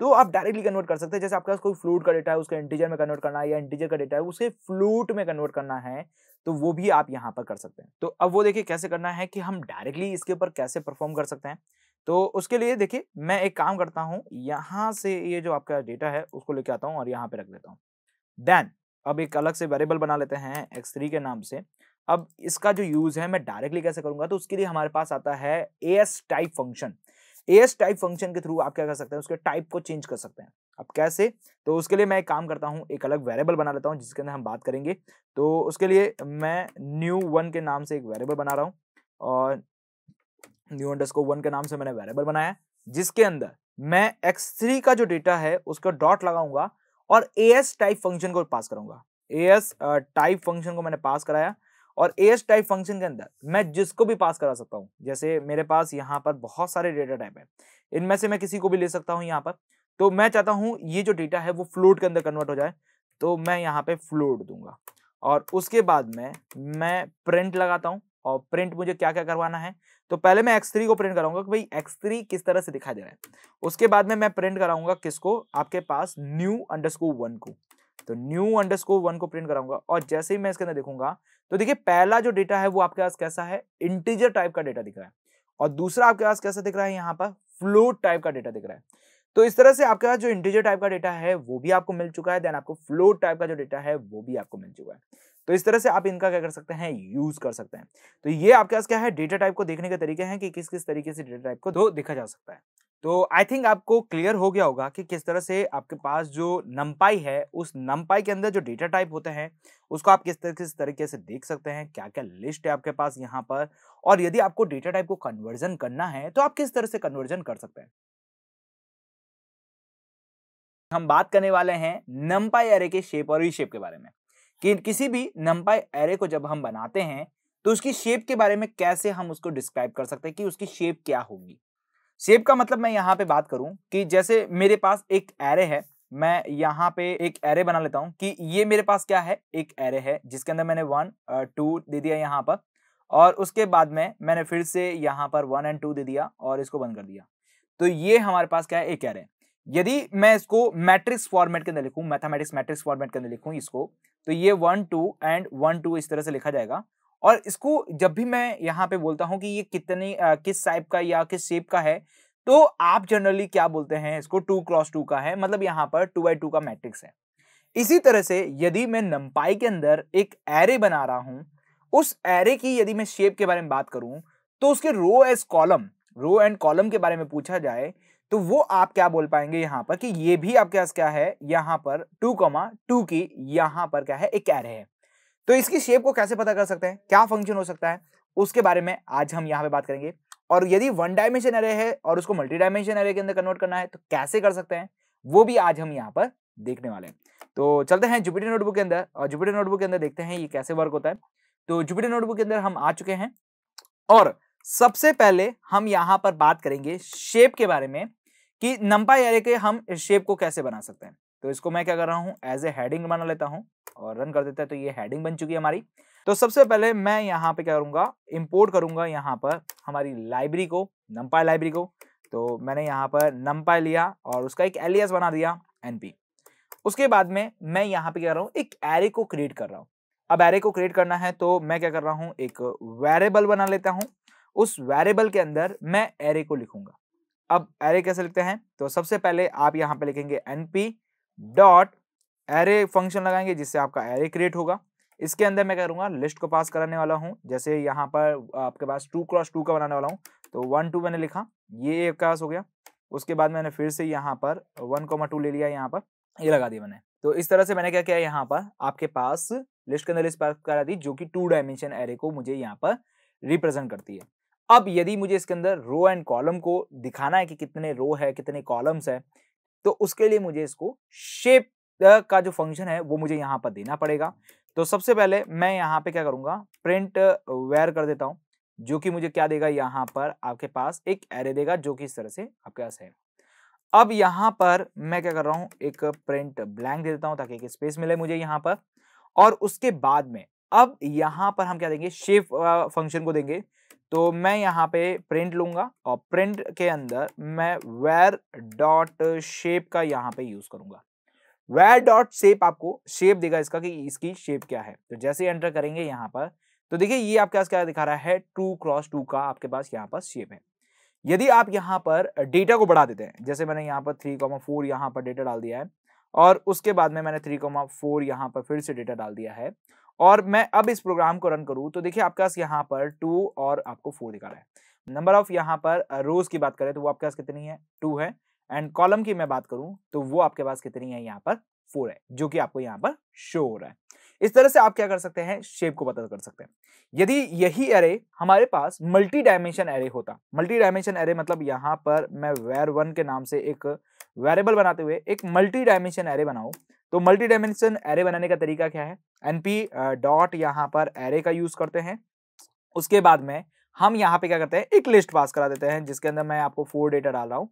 तो आप डायरेक्टली कन्वर्ट कर सकते हैं जैसे आपके पास कोई फ्लूट का डेटा है उसके इंटीजर में कन्वर्ट करना है या इंटीजर का डेटा है उसे फ्लूट में कन्वर्ट करना है तो वो भी आप यहाँ पर कर सकते हैं तो अब वो देखिए कैसे करना है कि हम डायरेक्टली इसके ऊपर कैसे परफॉर्म कर सकते हैं तो उसके लिए देखिए मैं एक काम करता हूँ यहाँ से ये जो आपका डेटा है उसको लेके आता हूँ और यहाँ पे रख देता हूँ देन अब एक अलग से वेरिएबल बना लेते हैं एक्स थ्री के नाम से अब इसका जो यूज है मैं डायरेक्टली कैसे करूंगा तो उसके लिए हमारे पास आता है A S type function A S type function के थ्रू आप क्या कर सकते हैं उसके टाइप को चेंज कर सकते हैं अब कैसे तो उसके लिए मैं एक काम करता हूँ एक अलग वेरिएबल बना लेता हूँ जिसके अंदर हम बात करेंगे तो उसके लिए मैं न्यू वन के नाम से एक वेरिएबल बना रहा हूँ और न्यू अंडरस्कोर वन के नाम से मैंने वेरिएबल बनाया जिसके अंदर मैं एक्स थ्री का जो डेटा है उसका डॉट लगाऊंगा और ए एस टाइप फंक्शन को पास करूंगा ए एस टाइप फंक्शन को मैंने पास कराया और ए एस टाइप फंक्शन के अंदर मैं जिसको भी पास करा सकता हूँ जैसे मेरे पास यहाँ पर बहुत सारे डेटा टाइप है इनमें से मैं किसी को भी ले सकता हूँ यहाँ पर तो मैं चाहता हूँ ये जो डेटा है वो फ्लोट के अंदर कन्वर्ट हो जाए तो मैं यहाँ पे फ्लोट दूंगा और उसके बाद में मैं प्रिंट लगाता हूँ और प्रिंट मुझे क्या क्या करवाना है तो पहले मैं एक्स थ्री को प्रिंट कराऊंगा कि भाई एक्स थ्री किस तरह से दिखाई दे रहा है उसके बाद में मैं प्रिंट कराऊंगा किसको आपके पास न्यू अंडरस्को वन को तो न्यू अंडरस्को वन को प्रिंट कराऊंगा और जैसे ही मैं इसके अंदर देखूंगा तो देखिए पहला जो डेटा है वो आपके पास कैसा है इंटीजर टाइप का डेटा दिख रहा है और दूसरा आपके पास कैसा दिख रहा है यहाँ पर फ्लोट टाइप का डेटा दिख रहा है तो इस तरह से आपके पास जो इंटीजर टाइप का डेटा है वो भी आपको मिल चुका है देन आपको फ्लोट टाइप का जो डेटा है वो भी आपको मिल चुका है तो इस तरह से आप इनका क्या कर सकते हैं यूज कर सकते हैं तो ये आपके पास क्या है डेटा टाइप को देखने के तरीके हैं कि किस किस तरीके से डेटा टाइप को दो देखा जा सकता है तो आई थिंक आपको क्लियर हो गया होगा कि किस तरह से आपके पास जो नंपाई है उस नंपाई के अंदर जो डेटा टाइप होते हैं उसको आप किस तरह किस तरीके से देख सकते हैं क्या क्या लिस्ट है आपके पास यहाँ पर और यदि आपको डेटा टाइप को कन्वर्जन करना है तो आप किस तरह से कन्वर्जन कर सकते हैं हम बात करने वाले हैं नंपाई एरे के शेप और रीशेप के बारे में कि किसी भी नंपाई एरे को जब हम बनाते हैं तो उसकी शेप के बारे में कैसे हम उसको डिस्क्राइब कर सकते हैं कि उसकी शेप क्या होगी शेप का मतलब मैं यहाँ पे बात करूँ कि जैसे मेरे पास एक एरे है मैं यहाँ पे एक एरे बना लेता हूँ कि ये मेरे पास क्या है एक एरे है जिसके अंदर मैंने वन टू दे दिया यहाँ पर और उसके बाद में मैंने फिर से यहाँ पर वन एंड टू दे दिया और इसको बंद कर दिया तो ये हमारे पास क्या है एक एरे यदि मैं इसको मैट्रिक्स फॉर्मेट के अंदर लिखूं मैथमेटिक्स मैट्रिक्स फॉर्मेट के अंदर लिखूं इसको तो ये one two and one two इस तरह से लिखा जाएगा और इसको जब भी मैं यहाँ पे बोलता हूँ कि ये कितने किस टाइप का या किस शेप का है तो आप जनरली क्या बोलते हैं इसको टू क्रॉस टू का है मतलब यहाँ पर टू बाई टू का मैट्रिक्स है इसी तरह से यदि मैं नंपाई के अंदर एक एरे बना रहा हूँ उस एरे की यदि मैं शेप के बारे में बात करूँ तो उसके row as column row and column के बारे में पूछा जाए तो वो आप क्या बोल पाएंगे यहाँ पर कि ये भी आपके पास क्या है यहाँ पर टू कॉमा टू की यहाँ पर क्या है एक एरे है तो इसकी शेप को कैसे पता कर सकते हैं क्या फंक्शन हो सकता है उसके बारे में आज हम यहाँ पे बात करेंगे और यदि वन डायमेंशन एरे है और उसको मल्टी डायमेंशन एरे के अंदर कन्वर्ट करना है तो कैसे कर सकते हैं वो भी आज हम यहाँ पर देखने वाले हैं तो चलते हैं जुपिटर नोटबुक के अंदर और जुपिटर नोटबुक के अंदर देखते हैं ये कैसे वर्क होता है तो जुपिटर नोटबुक के अंदर हम आ चुके हैं और सबसे पहले हम यहाँ पर बात करेंगे शेप के बारे में कि नंपाई एरे के हम इस शेप को कैसे बना सकते हैं तो इसको मैं क्या कर रहा हूँ एज ए हेडिंग बना लेता हूँ और रन कर देता है तो ये हेडिंग बन चुकी है हमारी तो सबसे पहले मैं यहाँ पे क्या करूँगा इम्पोर्ट करूंगा यहाँ पर हमारी लाइब्रेरी को नंपाई लाइब्रेरी को तो मैंने यहाँ पर नंपाई लिया और उसका एक एलियस बना दिया पी उसके बाद में मैं यहाँ पे क्या कर रहा हूँ एक एरे को क्रिएट कर रहा हूँ अब एरे को क्रिएट करना है तो मैं क्या कर रहा हूँ एक वेरेबल बना लेता हूँ उस वेरेबल के अंदर मैं एरे को लिखूंगा अब एरे कैसे लिखते हैं तो सबसे पहले आप यहाँ पे लिखेंगे N P dot array function लगाएंगे जिससे आपका एरे क्रिएट होगा इसके अंदर मैं करूँगा लिस्ट को पास कराने वाला हूँ जैसे यहाँ पर आपके पास टू क्रॉस टू का बनाने वाला हूँ तो वन टू मैंने लिखा ये एक पास हो गया उसके बाद मैंने फिर से यहाँ पर वन कोमा टू ले लिया यहाँ पर ये लगा दिया मैंने तो इस तरह से मैंने क्या किया यहाँ पर आपके पास लिस्ट के अंदर लिस्ट पास करा दी जो कि टू डायमेंशन एरे को मुझे यहाँ पर रिप्रेजेंट करती है अब यदि मुझे इसके अंदर रो एंड कॉलम को दिखाना है कि कितने रो है कितने कॉलम्स है तो उसके लिए मुझे इसको शेप का जो फंक्शन है वो मुझे यहाँ पर देना पड़ेगा तो सबसे पहले मैं यहाँ पे क्या करूँगा प्रिंट वेयर कर देता हूँ जो कि मुझे क्या देगा यहाँ पर आपके पास एक एरे देगा जो कि इस तरह से आपके पास है अब यहाँ पर मैं क्या कर रहा हूँ एक प्रिंट ब्लैंक दे देता हूँ ताकि एक स्पेस मिले मुझे यहाँ पर और उसके बाद में अब यहाँ पर हम क्या देंगे शेप फंक्शन को देंगे तो मैं यहाँ पे प्रिंट लूंगा और प्रिंट के अंदर मैं वेर डॉट शेप का यहाँ पे यूज़ करूंगा वेर डॉट शेप आपको शेप देगा इसका कि इसकी शेप क्या है तो जैसे एंटर करेंगे यहाँ पर तो देखिए ये आपके पास क्या दिखा रहा है टू क्रॉस टू का आपके पास यहाँ पर शेप है यदि आप यहाँ पर डेटा को बढ़ा देते हैं जैसे मैंने यहाँ पर थ्री कॉमा फोर यहाँ पर डेटा डाल दिया है और उसके बाद में मैंने थ्री कॉमा फोर यहाँ पर फिर से डेटा डाल दिया है और मैं अब इस प्रोग्राम को रन करूं तो देखिए आपके पास यहाँ पर टू और आपको फोर दिखा रहा है नंबर ऑफ यहाँ पर रोज की बात करें तो वो आपके पास कितनी है टू है एंड कॉलम की मैं बात करूं तो वो आपके पास कितनी है यहाँ पर फोर है जो कि आपको यहाँ पर शो हो रहा है इस तरह से आप क्या कर सकते हैं शेप को पता कर सकते हैं यदि यही एरे हमारे पास मल्टी डायमेंशन एरे होता मल्टी डायमेंशन एरे मतलब यहाँ पर मैं वेर वन के नाम से एक वेरेबल बनाते हुए एक मल्टी डायमेंशन एरे बनाऊ तो मल्टी डायमेंशन एरे बनाने का तरीका क्या है एनपी डॉट यहाँ पर एरे का यूज करते हैं उसके बाद में हम यहाँ पे क्या करते हैं एक लिस्ट पास करा देते हैं जिसके अंदर मैं आपको फोर डेटा डाल रहा हूँ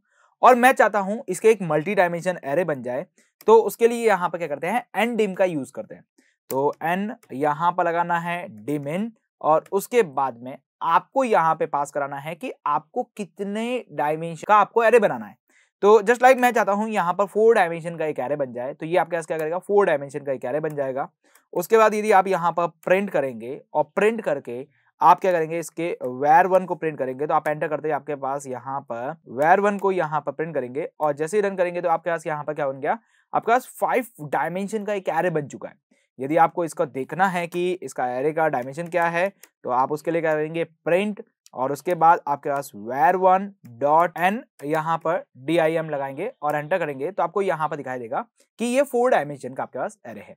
और मैं चाहता हूँ इसके एक मल्टी डायमेंशन एरे बन जाए तो उसके लिए यहाँ पर क्या करते हैं एन डिम का यूज करते हैं तो एन यहाँ पर लगाना है डिम इन और उसके बाद में आपको यहाँ पे पास कराना है कि आपको कितने डायमेंशन का आपको एरे बनाना है तो जस्ट लाइक like मैं चाहता हूं यहाँ पर फोर डायमेंशन का एक एरे बन जाए तो ये आपके पास क्या करेगा फोर डायमेंशन का एक एरे बन जाएगा उसके बाद यदि आप यहाँ पर प्रिंट करेंगे और प्रिंट करके आप क्या करेंगे इसके वेर वन को प्रिंट करेंगे तो आप एंटर करते ही आपके पास यहाँ पर वेर वन को यहाँ पर प्रिंट करेंगे और जैसे ही रन करेंगे तो आपके पास यहाँ पर क्या बन गया आपके पास फाइव डायमेंशन का एक एरे बन चुका है यदि आपको इसको देखना है कि इसका एरे का डायमेंशन क्या है तो आप उसके लिए क्या करेंगे प्रिंट और उसके बाद आपके पास वेर वन डॉट एन यहाँ पर डी आई एम लगाएंगे और एंटर करेंगे तो आपको यहाँ पर दिखाई देगा कि ये फोर डायमेंशन का आपके पास एरे है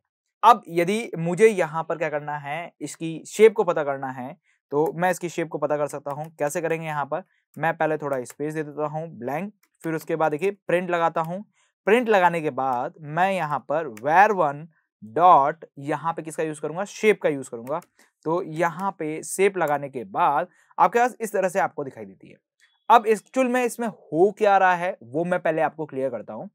अब यदि मुझे यहाँ पर क्या करना है इसकी शेप को पता करना है तो मैं इसकी शेप को पता कर सकता हूँ कैसे करेंगे यहाँ पर मैं पहले थोड़ा स्पेस दे देता हूँ ब्लैंक फिर उसके बाद देखिए प्रिंट लगाता हूँ प्रिंट लगाने के बाद मैं यहाँ पर वेर वन डॉट यहाँ पे किसका यूज करूंगा शेप का यूज करूंगा तो यहाँ पे शेप लगाने के बाद आपके पास इस तरह से आपको दिखाई देती है अब एक्चुअल में इसमें हो क्या रहा है वो मैं पहले आपको क्लियर करता हूँ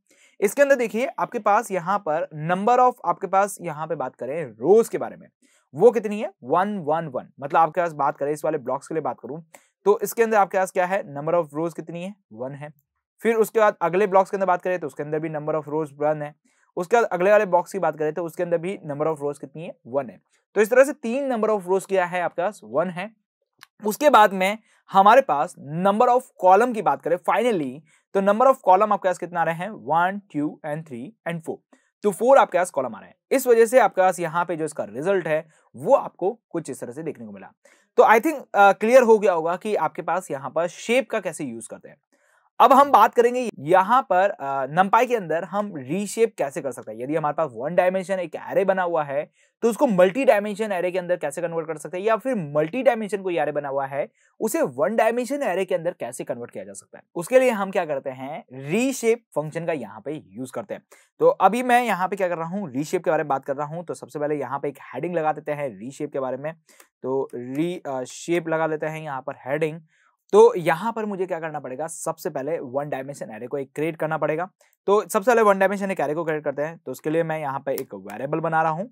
इसके अंदर देखिए आपके पास यहाँ पर नंबर ऑफ आपके पास यहाँ पे बात करें रोज के बारे में वो कितनी है वन वन वन मतलब आपके पास बात करें इस वाले ब्लॉक्स के लिए बात करूं तो इसके अंदर आपके पास क्या है नंबर ऑफ रोज कितनी है वन है फिर उसके बाद अगले ब्लॉक्स के अंदर बात करें तो उसके अंदर भी नंबर ऑफ रोज वन है उसके बाद अगले वाले बॉक्स की बात करें तो उसके अंदर भी नंबर ऑफ रोज कितनी है वन है तो इस तरह से तीन नंबर ऑफ रोज क्या है आपके पास वन है उसके बाद में हमारे पास नंबर ऑफ कॉलम की बात करें फाइनली तो नंबर ऑफ कॉलम आपके पास कितना आ रहे हैं one two and three and four तो फोर आपके पास कॉलम आ रहे हैं इस वजह से आपके पास यहाँ पे जो इसका रिजल्ट है वो आपको कुछ इस तरह से देखने को मिला तो आई थिंक क्लियर हो गया होगा कि आपके पास यहाँ पर शेप का कैसे यूज करते हैं अब हम बात करेंगे यहाँ पर नंपाई के अंदर हम रीशेप कैसे कर सकते हैं यदि हमारे पास वन डायमेंशन एक एरे बना हुआ है तो उसको मल्टी डायमेंशन एरे के अंदर कैसे कन्वर्ट कर सकते हैं या फिर मल्टी डायमेंशन कोई एरे बना हुआ है उसे वन डायमेंशन एरे के अंदर कैसे कन्वर्ट किया जा सकता है उसके लिए हम क्या करते हैं रीशेप फंक्शन का यहाँ पे यूज करते हैं तो अभी मैं यहाँ पे क्या कर रहा हूँ रीशेप के बारे में बात कर रहा हूँ तो सबसे पहले यहाँ पे एक हेडिंग लगा देते हैं रीशेप के बारे में तो री शेप लगा देते हैं यहाँ पर हेडिंग तो यहाँ पर मुझे क्या करना पड़ेगा सबसे पहले वन डायमेंशन एरे को एक क्रिएट करना पड़ेगा तो सबसे पहले वन डायमेंशन एक एरे को क्रिएट करते हैं तो उसके लिए मैं यहाँ पर एक वेरेबल बना रहा हूँ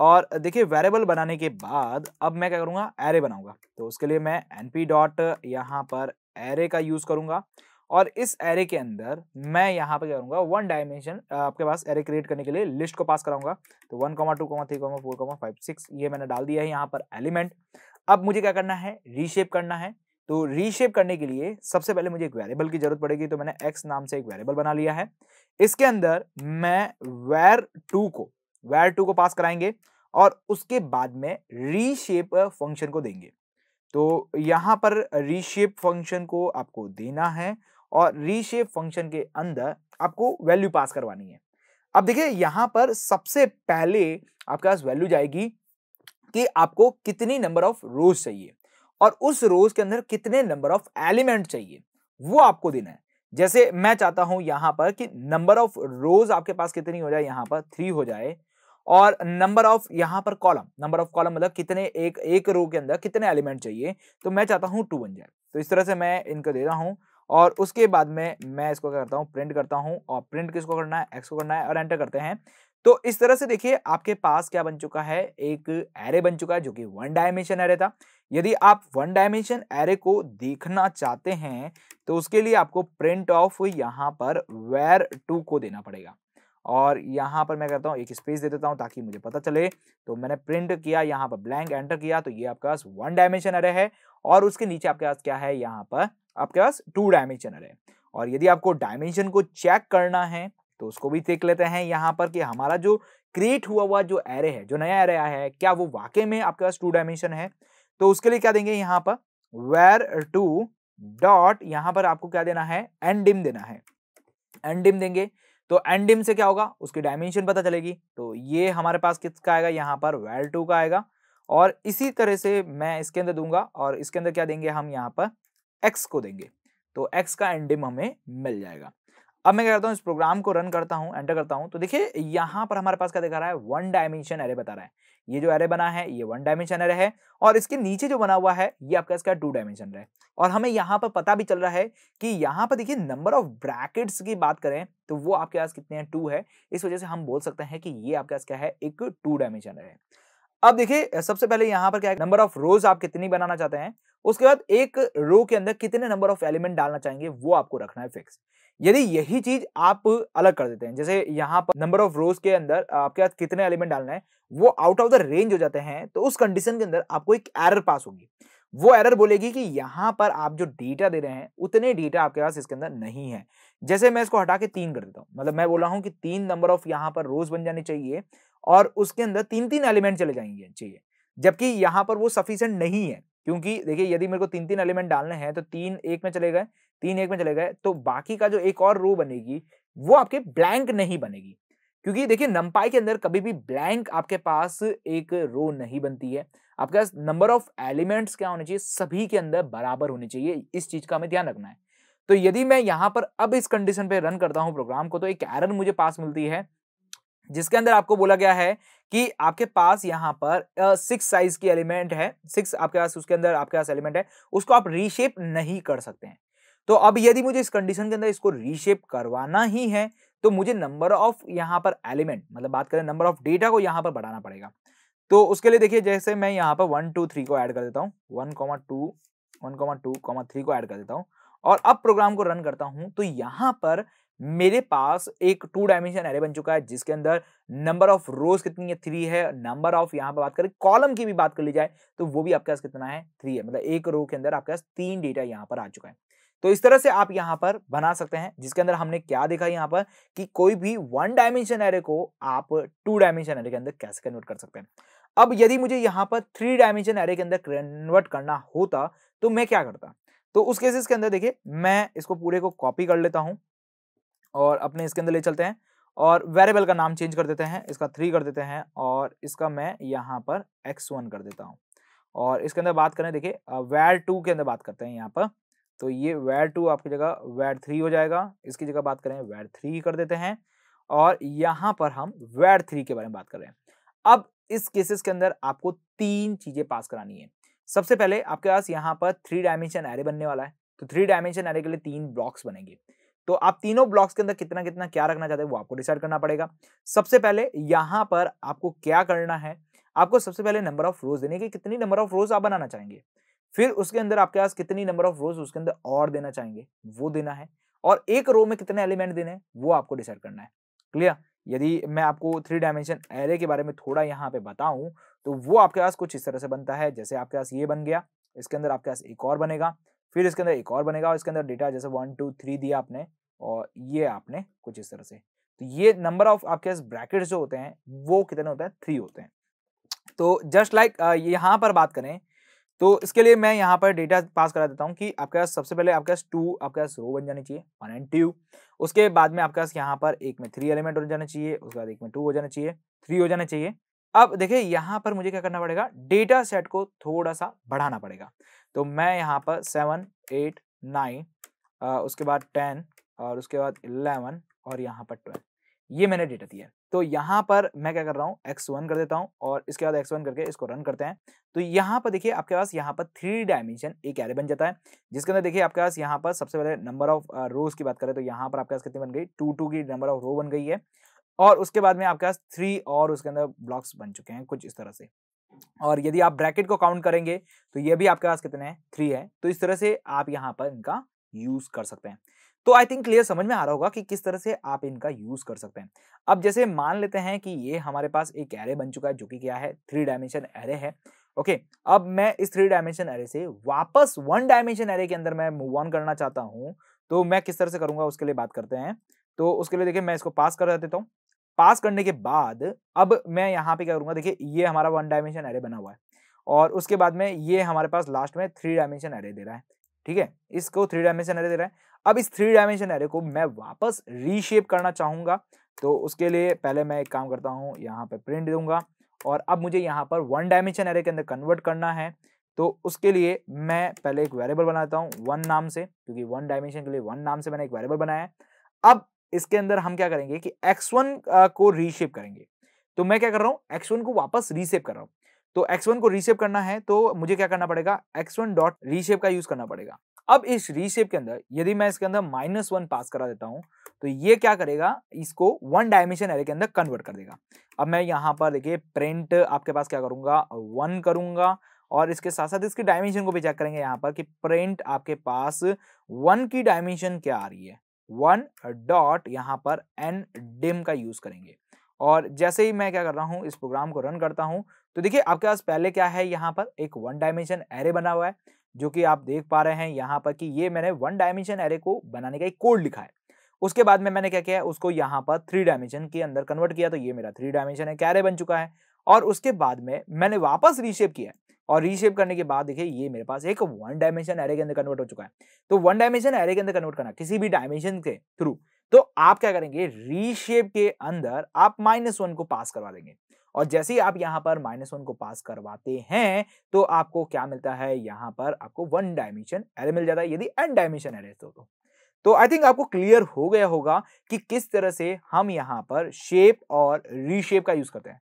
और देखिए वेरिएबल बनाने के बाद अब मैं क्या करूँगा एरे बनाऊँगा तो उसके लिए मैं एन पी डॉट यहाँ पर एरे का यूज़ करूँगा और इस एरे के अंदर मैं यहाँ पर क्या करूँगा वन डायमेंशन आपके पास एरे क्रिएट करने के लिए लिस्ट को पास कराऊंगा तो one comma two comma three comma four comma five six ये मैंने डाल दिया है यहाँ पर एलिमेंट अब मुझे क्या करना है रीशेप करना है तो रीशेप करने के लिए सबसे पहले मुझे एक वेरिएबल की जरूरत पड़ेगी तो मैंने एक्स नाम से एक वेरिएबल बना लिया है इसके अंदर मैं वेर टू को वेर टू को पास कराएंगे और उसके बाद में रीशेप फंक्शन को देंगे तो यहाँ पर रीशेप फंक्शन को आपको देना है और रीशेप फंक्शन के अंदर आपको वैल्यू पास करवानी है अब देखिए यहाँ पर सबसे पहले आपके पास वैल्यू जाएगी कि आपको कितनी नंबर ऑफ रोज चाहिए और उस रोज के अंदर कितने नंबर ऑफ एलिमेंट चाहिए वो आपको देना है जैसे मैं चाहता हूं यहां पर कि नंबर ऑफ रोज आपके पास कितनी हो जाए यहां पर थ्री हो जाए और नंबर ऑफ यहां पर कॉलम नंबर ऑफ कॉलम मतलब कितने एक एक रो के अंदर कितने एलिमेंट चाहिए तो मैं चाहता हूं टू बन जाए तो इस तरह से मैं इनको दे रहा हूं और उसके बाद में मैं इसको क्या करता हूं प्रिंट करता हूं और प्रिंट किसको करना है एक्स को करना है और एंटर करते हैं तो इस तरह से देखिए आपके पास क्या बन चुका है एक एरे बन चुका है जो कि वन डायमेंशन एरे था यदि आप वन डायमेंशन एरे को देखना चाहते हैं तो उसके लिए आपको प्रिंट ऑफ यहाँ पर वेर टू को देना पड़ेगा और यहाँ पर मैं करता हूँ एक स्पेस दे देता हूँ ताकि मुझे पता चले तो मैंने प्रिंट किया यहाँ पर ब्लैंक एंटर किया तो ये आपके पास वन डायमेंशन अरे है और उसके नीचे आपके पास क्या है यहाँ पर आपके पास टू डायमेंशन अरे और यदि आपको डायमेंशन को चेक करना है तो उसको भी देख लेते हैं यहाँ पर कि हमारा जो क्रिएट हुआ हुआ जो एरे है जो नया एरे आया है क्या वो वाकई में आपके पास टू डायमेंशन है तो उसके लिए क्या देंगे यहां पर वेर टू डॉट यहां पर आपको क्या देना है एंडिम देना है एंडिम देंगे तो एंडिम से क्या होगा उसकी डायमेंशन पता चलेगी तो ये हमारे पास किसका आएगा यहाँ पर वेर टू का आएगा और इसी तरह से मैं इसके अंदर दूंगा और इसके अंदर क्या देंगे हम यहाँ पर एक्स को देंगे तो एक्स का एंडिम हमें मिल जाएगा अब मैं क्या करता हूँ इस प्रोग्राम को रन करता हूँ एंटर करता हूँ तो देखिए यहाँ पर हमारे पास क्या दिखा रहा है वन डायमेंशन एरे बता रहा है ये जो एरे बना है ये वन डायमेंशन एरे है और इसके नीचे जो बना हुआ है ये आपका इसका टू डायमेंशन है और हमें यहाँ पर पता भी चल रहा है कि यहाँ पर देखिए नंबर ऑफ ब्रैकेट्स की बात करें तो वो आपके पास कितने हैं टू है इस वजह से हम बोल सकते हैं कि ये आपके पास क्या है एक टू डायमेंशन है अब देखिए सबसे पहले यहाँ पर क्या है नंबर ऑफ रोज आप कितनी बनाना चाहते हैं उसके बाद एक रो के अंदर कितने नंबर ऑफ एलिमेंट डालना चाहेंगे वो आपको रखना है फिक्स यदि यही चीज आप अलग कर देते हैं जैसे यहाँ पर नंबर ऑफ रोज के अंदर आपके पास कितने एलिमेंट डालना है वो आउट ऑफ द रेंज हो जाते हैं तो उस कंडीशन के अंदर आपको एक एरर पास होगी वो एरर बोलेगी कि यहाँ पर आप जो डेटा दे रहे हैं उतने डेटा आपके पास इसके अंदर नहीं है जैसे मैं इसको हटा के तीन कर देता हूँ मतलब मैं बोला हूँ कि तीन नंबर ऑफ यहाँ पर रोज बन जाने चाहिए और उसके अंदर तीन तीन एलिमेंट चले जाएंगे चाहिए जबकि यहाँ पर वो सफिशेंट नहीं है क्योंकि देखिए यदि मेरे को तीन तीन एलिमेंट डालने हैं तो तीन एक में चले गए तीन एक में चले गए तो बाकी का जो एक और रो बनेगी वो आपके ब्लैंक नहीं बनेगी क्योंकि देखिए नंपाई के अंदर कभी भी ब्लैंक आपके पास एक रो नहीं बनती है आपके पास नंबर ऑफ एलिमेंट्स क्या होने चाहिए सभी के अंदर बराबर होने चाहिए इस चीज का हमें ध्यान रखना है तो यदि मैं यहां पर अब इस कंडीशन पे रन करता हूं प्रोग्राम को तो एक एरर मुझे पास मिलती है जिसके अंदर आपको बोला गया है कि आपके पास यहाँ पर सिक्स साइज की एलिमेंट है सिक्स आपके पास उसके अंदर आपके पास एलिमेंट है उसको आप रीशेप नहीं कर सकते हैं तो अब यदि मुझे इस कंडीशन के अंदर इसको रीशेप करवाना ही है तो मुझे नंबर ऑफ यहाँ पर एलिमेंट मतलब बात करें नंबर ऑफ डेटा को यहाँ पर बढ़ाना पड़ेगा तो उसके लिए देखिए जैसे मैं यहाँ पर वन टू थ्री को ऐड कर देता हूँ one comma two one comma two comma three को ऐड कर देता हूँ और अब प्रोग्राम को रन करता हूँ तो यहाँ पर मेरे पास एक टू डायमेंशन एरे बन चुका है जिसके अंदर नंबर ऑफ रोज कितनी है थ्री है नंबर ऑफ यहाँ पर बात करें कॉलम की भी बात कर ली जाए तो वो भी आपके पास कितना है थ्री है मतलब एक रो के अंदर आपके पास तीन डेटा यहाँ पर आ चुका है तो इस तरह से आप यहाँ पर बना सकते हैं जिसके अंदर हमने क्या देखा यहां पर कि कोई भी वन डायमेंशन एरे को आप टू डायमेंशन एरे के अंदर कैसे कन्वर्ट कर सकते हैं अब यदि मुझे यहाँ पर थ्री डायमेंशन एरे के अंदर कन्वर्ट करना होता तो मैं क्या करता तो उस केसेस के अंदर देखिए मैं इसको पूरे को कॉपी कर लेता हूँ और अपने इसके अंदर ले चलते हैं और वेरिएबल का नाम चेंज कर देते हैं इसका थ्री कर देते हैं और इसका मैं यहाँ पर एक्स वन कर देता हूँ और इसके अंदर बात करें देखिए वेर uh, टू के अंदर बात करते हैं यहाँ पर तो ये वैर टू आपकी जगह वैर थ्री हो जाएगा इसकी जगह बात करें वैर थ्री कर देते हैं और यहाँ पर हम वैर थ्री के बारे में बात कर रहे हैं अब इस केसेस के अंदर आपको तीन चीज़ें पास करानी है सबसे पहले आपके पास यहाँ पर थ्री डायमेंशन एरे बनने वाला है तो थ्री डायमेंशन एरे के लिए तीन ब्लॉक्स बनेंगे तो आप तीनों ब्लॉक्स के अंदर कितना कितना क्या रखना चाहते हैं वो आपको डिसाइड करना पड़ेगा सबसे पहले यहाँ पर आपको क्या करना है आपको सबसे पहले नंबर ऑफ रोज देने के कितनी नंबर ऑफ रोज आप बनाना चाहेंगे फिर उसके अंदर आपके पास कितनी नंबर ऑफ रोज उसके अंदर और देना चाहेंगे वो देना है और एक रो में कितने एलिमेंट देने वो आपको डिसाइड करना है क्लियर यदि मैं आपको थ्री डायमेंशन एरे के बारे में थोड़ा यहाँ पे बताऊं तो वो आपके पास कुछ इस तरह से बनता है जैसे आपके पास ये बन गया इसके अंदर आपके पास एक और बनेगा फिर इसके अंदर एक और बनेगा और इसके अंदर डेटा जैसे वन टू थ्री दिया आपने और ये आपने कुछ इस तरह से तो ये नंबर ऑफ आपके पास ब्रैकेट जो होते हैं वो कितने होते हैं थ्री होते हैं तो जस्ट लाइक यहाँ पर बात करें तो इसके लिए मैं यहाँ पर डेटा पास करा देता हूँ कि आपके पास सबसे पहले आपके पास टू आपके पास रो बन जानी चाहिए वन एंड टू उसके बाद में आपके पास यहाँ पर एक में थ्री एलिमेंट हो जाना चाहिए उसके बाद एक में टू हो जाना चाहिए थ्री हो जाना चाहिए अब देखिए यहाँ पर मुझे क्या करना पड़ेगा डेटा सेट को थोड़ा सा बढ़ाना पड़ेगा तो मैं यहाँ पर सेवन एट नाइन उसके बाद टेन और उसके बाद इलेवन और यहाँ पर ट्वेल्व ये मैंने डेटा दिया तो यहाँ पर मैं क्या कर रहा हूँ एक्स वन कर देता हूँ और इसके बाद एक्स वन करके इसको रन करते हैं तो यहाँ पर देखिए आपके पास यहाँ पर थ्री डायमेंशन एक एरे बन जाता है जिसके अंदर देखिए आपके पास यहाँ पर सबसे पहले नंबर ऑफ रोज की बात करें तो यहाँ पर आपके पास कितनी बन गई टू टू की नंबर ऑफ रो बन गई है और उसके बाद में आपके पास थ्री और उसके अंदर ब्लॉक्स बन चुके हैं कुछ इस तरह से और यदि आप ब्रैकेट को काउंट करेंगे तो ये भी आपके पास कितने हैं थ्री है तो इस तरह से आप यहाँ पर इनका यूज कर सकते हैं तो आई थिंक क्लियर समझ में आ रहा होगा कि किस तरह से आप इनका यूज कर सकते हैं अब जैसे मान लेते हैं कि ये हमारे पास एक एरे बन चुका है जो कि क्या है थ्री डायमेंशन एरे है ओके okay, अब मैं इस थ्री डायमेंशन एरे से वापस वन डायमेंशन एरे के अंदर मैं मूव ऑन करना चाहता हूं तो मैं किस तरह से करूंगा उसके लिए बात करते हैं तो उसके लिए देखिए मैं इसको पास कर देता हूँ पास करने के बाद अब मैं यहाँ पे क्या करूंगा देखिए ये हमारा वन डायमेंशन एरे बना हुआ है और उसके बाद में ये हमारे पास लास्ट में थ्री डायमेंशन एरे दे रहा है ठीक है इसको थ्री डायमेंशन एरे दे रहा है अब इस थ्री डायमेंशन एरे को मैं वापस रीशेप करना चाहूँगा तो उसके लिए पहले मैं एक काम करता हूँ यहाँ पर प्रिंट दूंगा और अब मुझे यहाँ पर वन डायमेंशन एरे के अंदर कन्वर्ट करना है तो उसके लिए मैं पहले एक वेरिएबल बनाता हूँ वन नाम से क्योंकि वन डायमेंशन के लिए वन नाम से मैंने एक वेरिएबल बनाया है अब इसके अंदर हम क्या करेंगे कि x1 को रीशेप करेंगे तो मैं क्या कर रहा हूँ x1 को वापस रीशेप कर रहा हूँ तो x1 को रीशेप करना है तो मुझे क्या करना पड़ेगा x1 डॉट रीशेप का यूज करना पड़ेगा अब इस रीशेप के अंदर यदि मैं इसके अंदर माइनस वन पास करा देता हूं तो ये क्या करेगा इसको वन डायमेंशन एरे के अंदर कन्वर्ट कर देगा अब मैं यहाँ पर देखिए प्रिंट आपके पास क्या करूंगा वन करूंगा और इसके साथ साथ इसके डायमेंशन को भी चेक करेंगे यहाँ पर कि प्रिंट आपके पास वन की डायमेंशन क्या आ रही है वन डॉट यहाँ पर एन डिम का यूज करेंगे और जैसे ही मैं क्या कर रहा हूँ इस प्रोग्राम को रन करता हूँ तो देखिए आपके पास पहले क्या है यहाँ पर एक वन डायमेंशन एरे बना हुआ है जो कि आप देख पा रहे हैं यहाँ पर कि ये मैंने वन डायमेंशन एरे को बनाने का एक कोड लिखा है उसके बाद में मैंने क्या किया उसको यहाँ पर थ्री डायमेंशन के अंदर कन्वर्ट किया तो ये मेरा थ्री डायमेंशन है कैरे बन चुका है और उसके बाद में मैंने वापस रीशेप किया और रीशेप करने के बाद देखिए ये मेरे पास एक वन डायमेंशन एरे के अंदर कन्वर्ट हो चुका है तो वन डायमेंशन एरे के अंदर कन्वर्ट करना किसी भी डायमेंशन के थ्रू तो आप क्या करेंगे रीशेप के अंदर आप माइनस वन को पास करवा देंगे और जैसे ही आप यहाँ पर माइनस वन को पास करवाते हैं तो आपको क्या मिलता है यहाँ पर आपको वन डायमेंशन एरे मिल जाता है यदि एन डायमेंशन एरे तो तो तो आई थिंक आपको क्लियर हो गया होगा कि किस तरह से हम यहाँ पर शेप और रीशेप का यूज करते हैं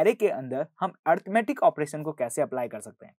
एरे के अंदर हम अर्थमेटिक ऑपरेशन को कैसे अप्लाई कर सकते हैं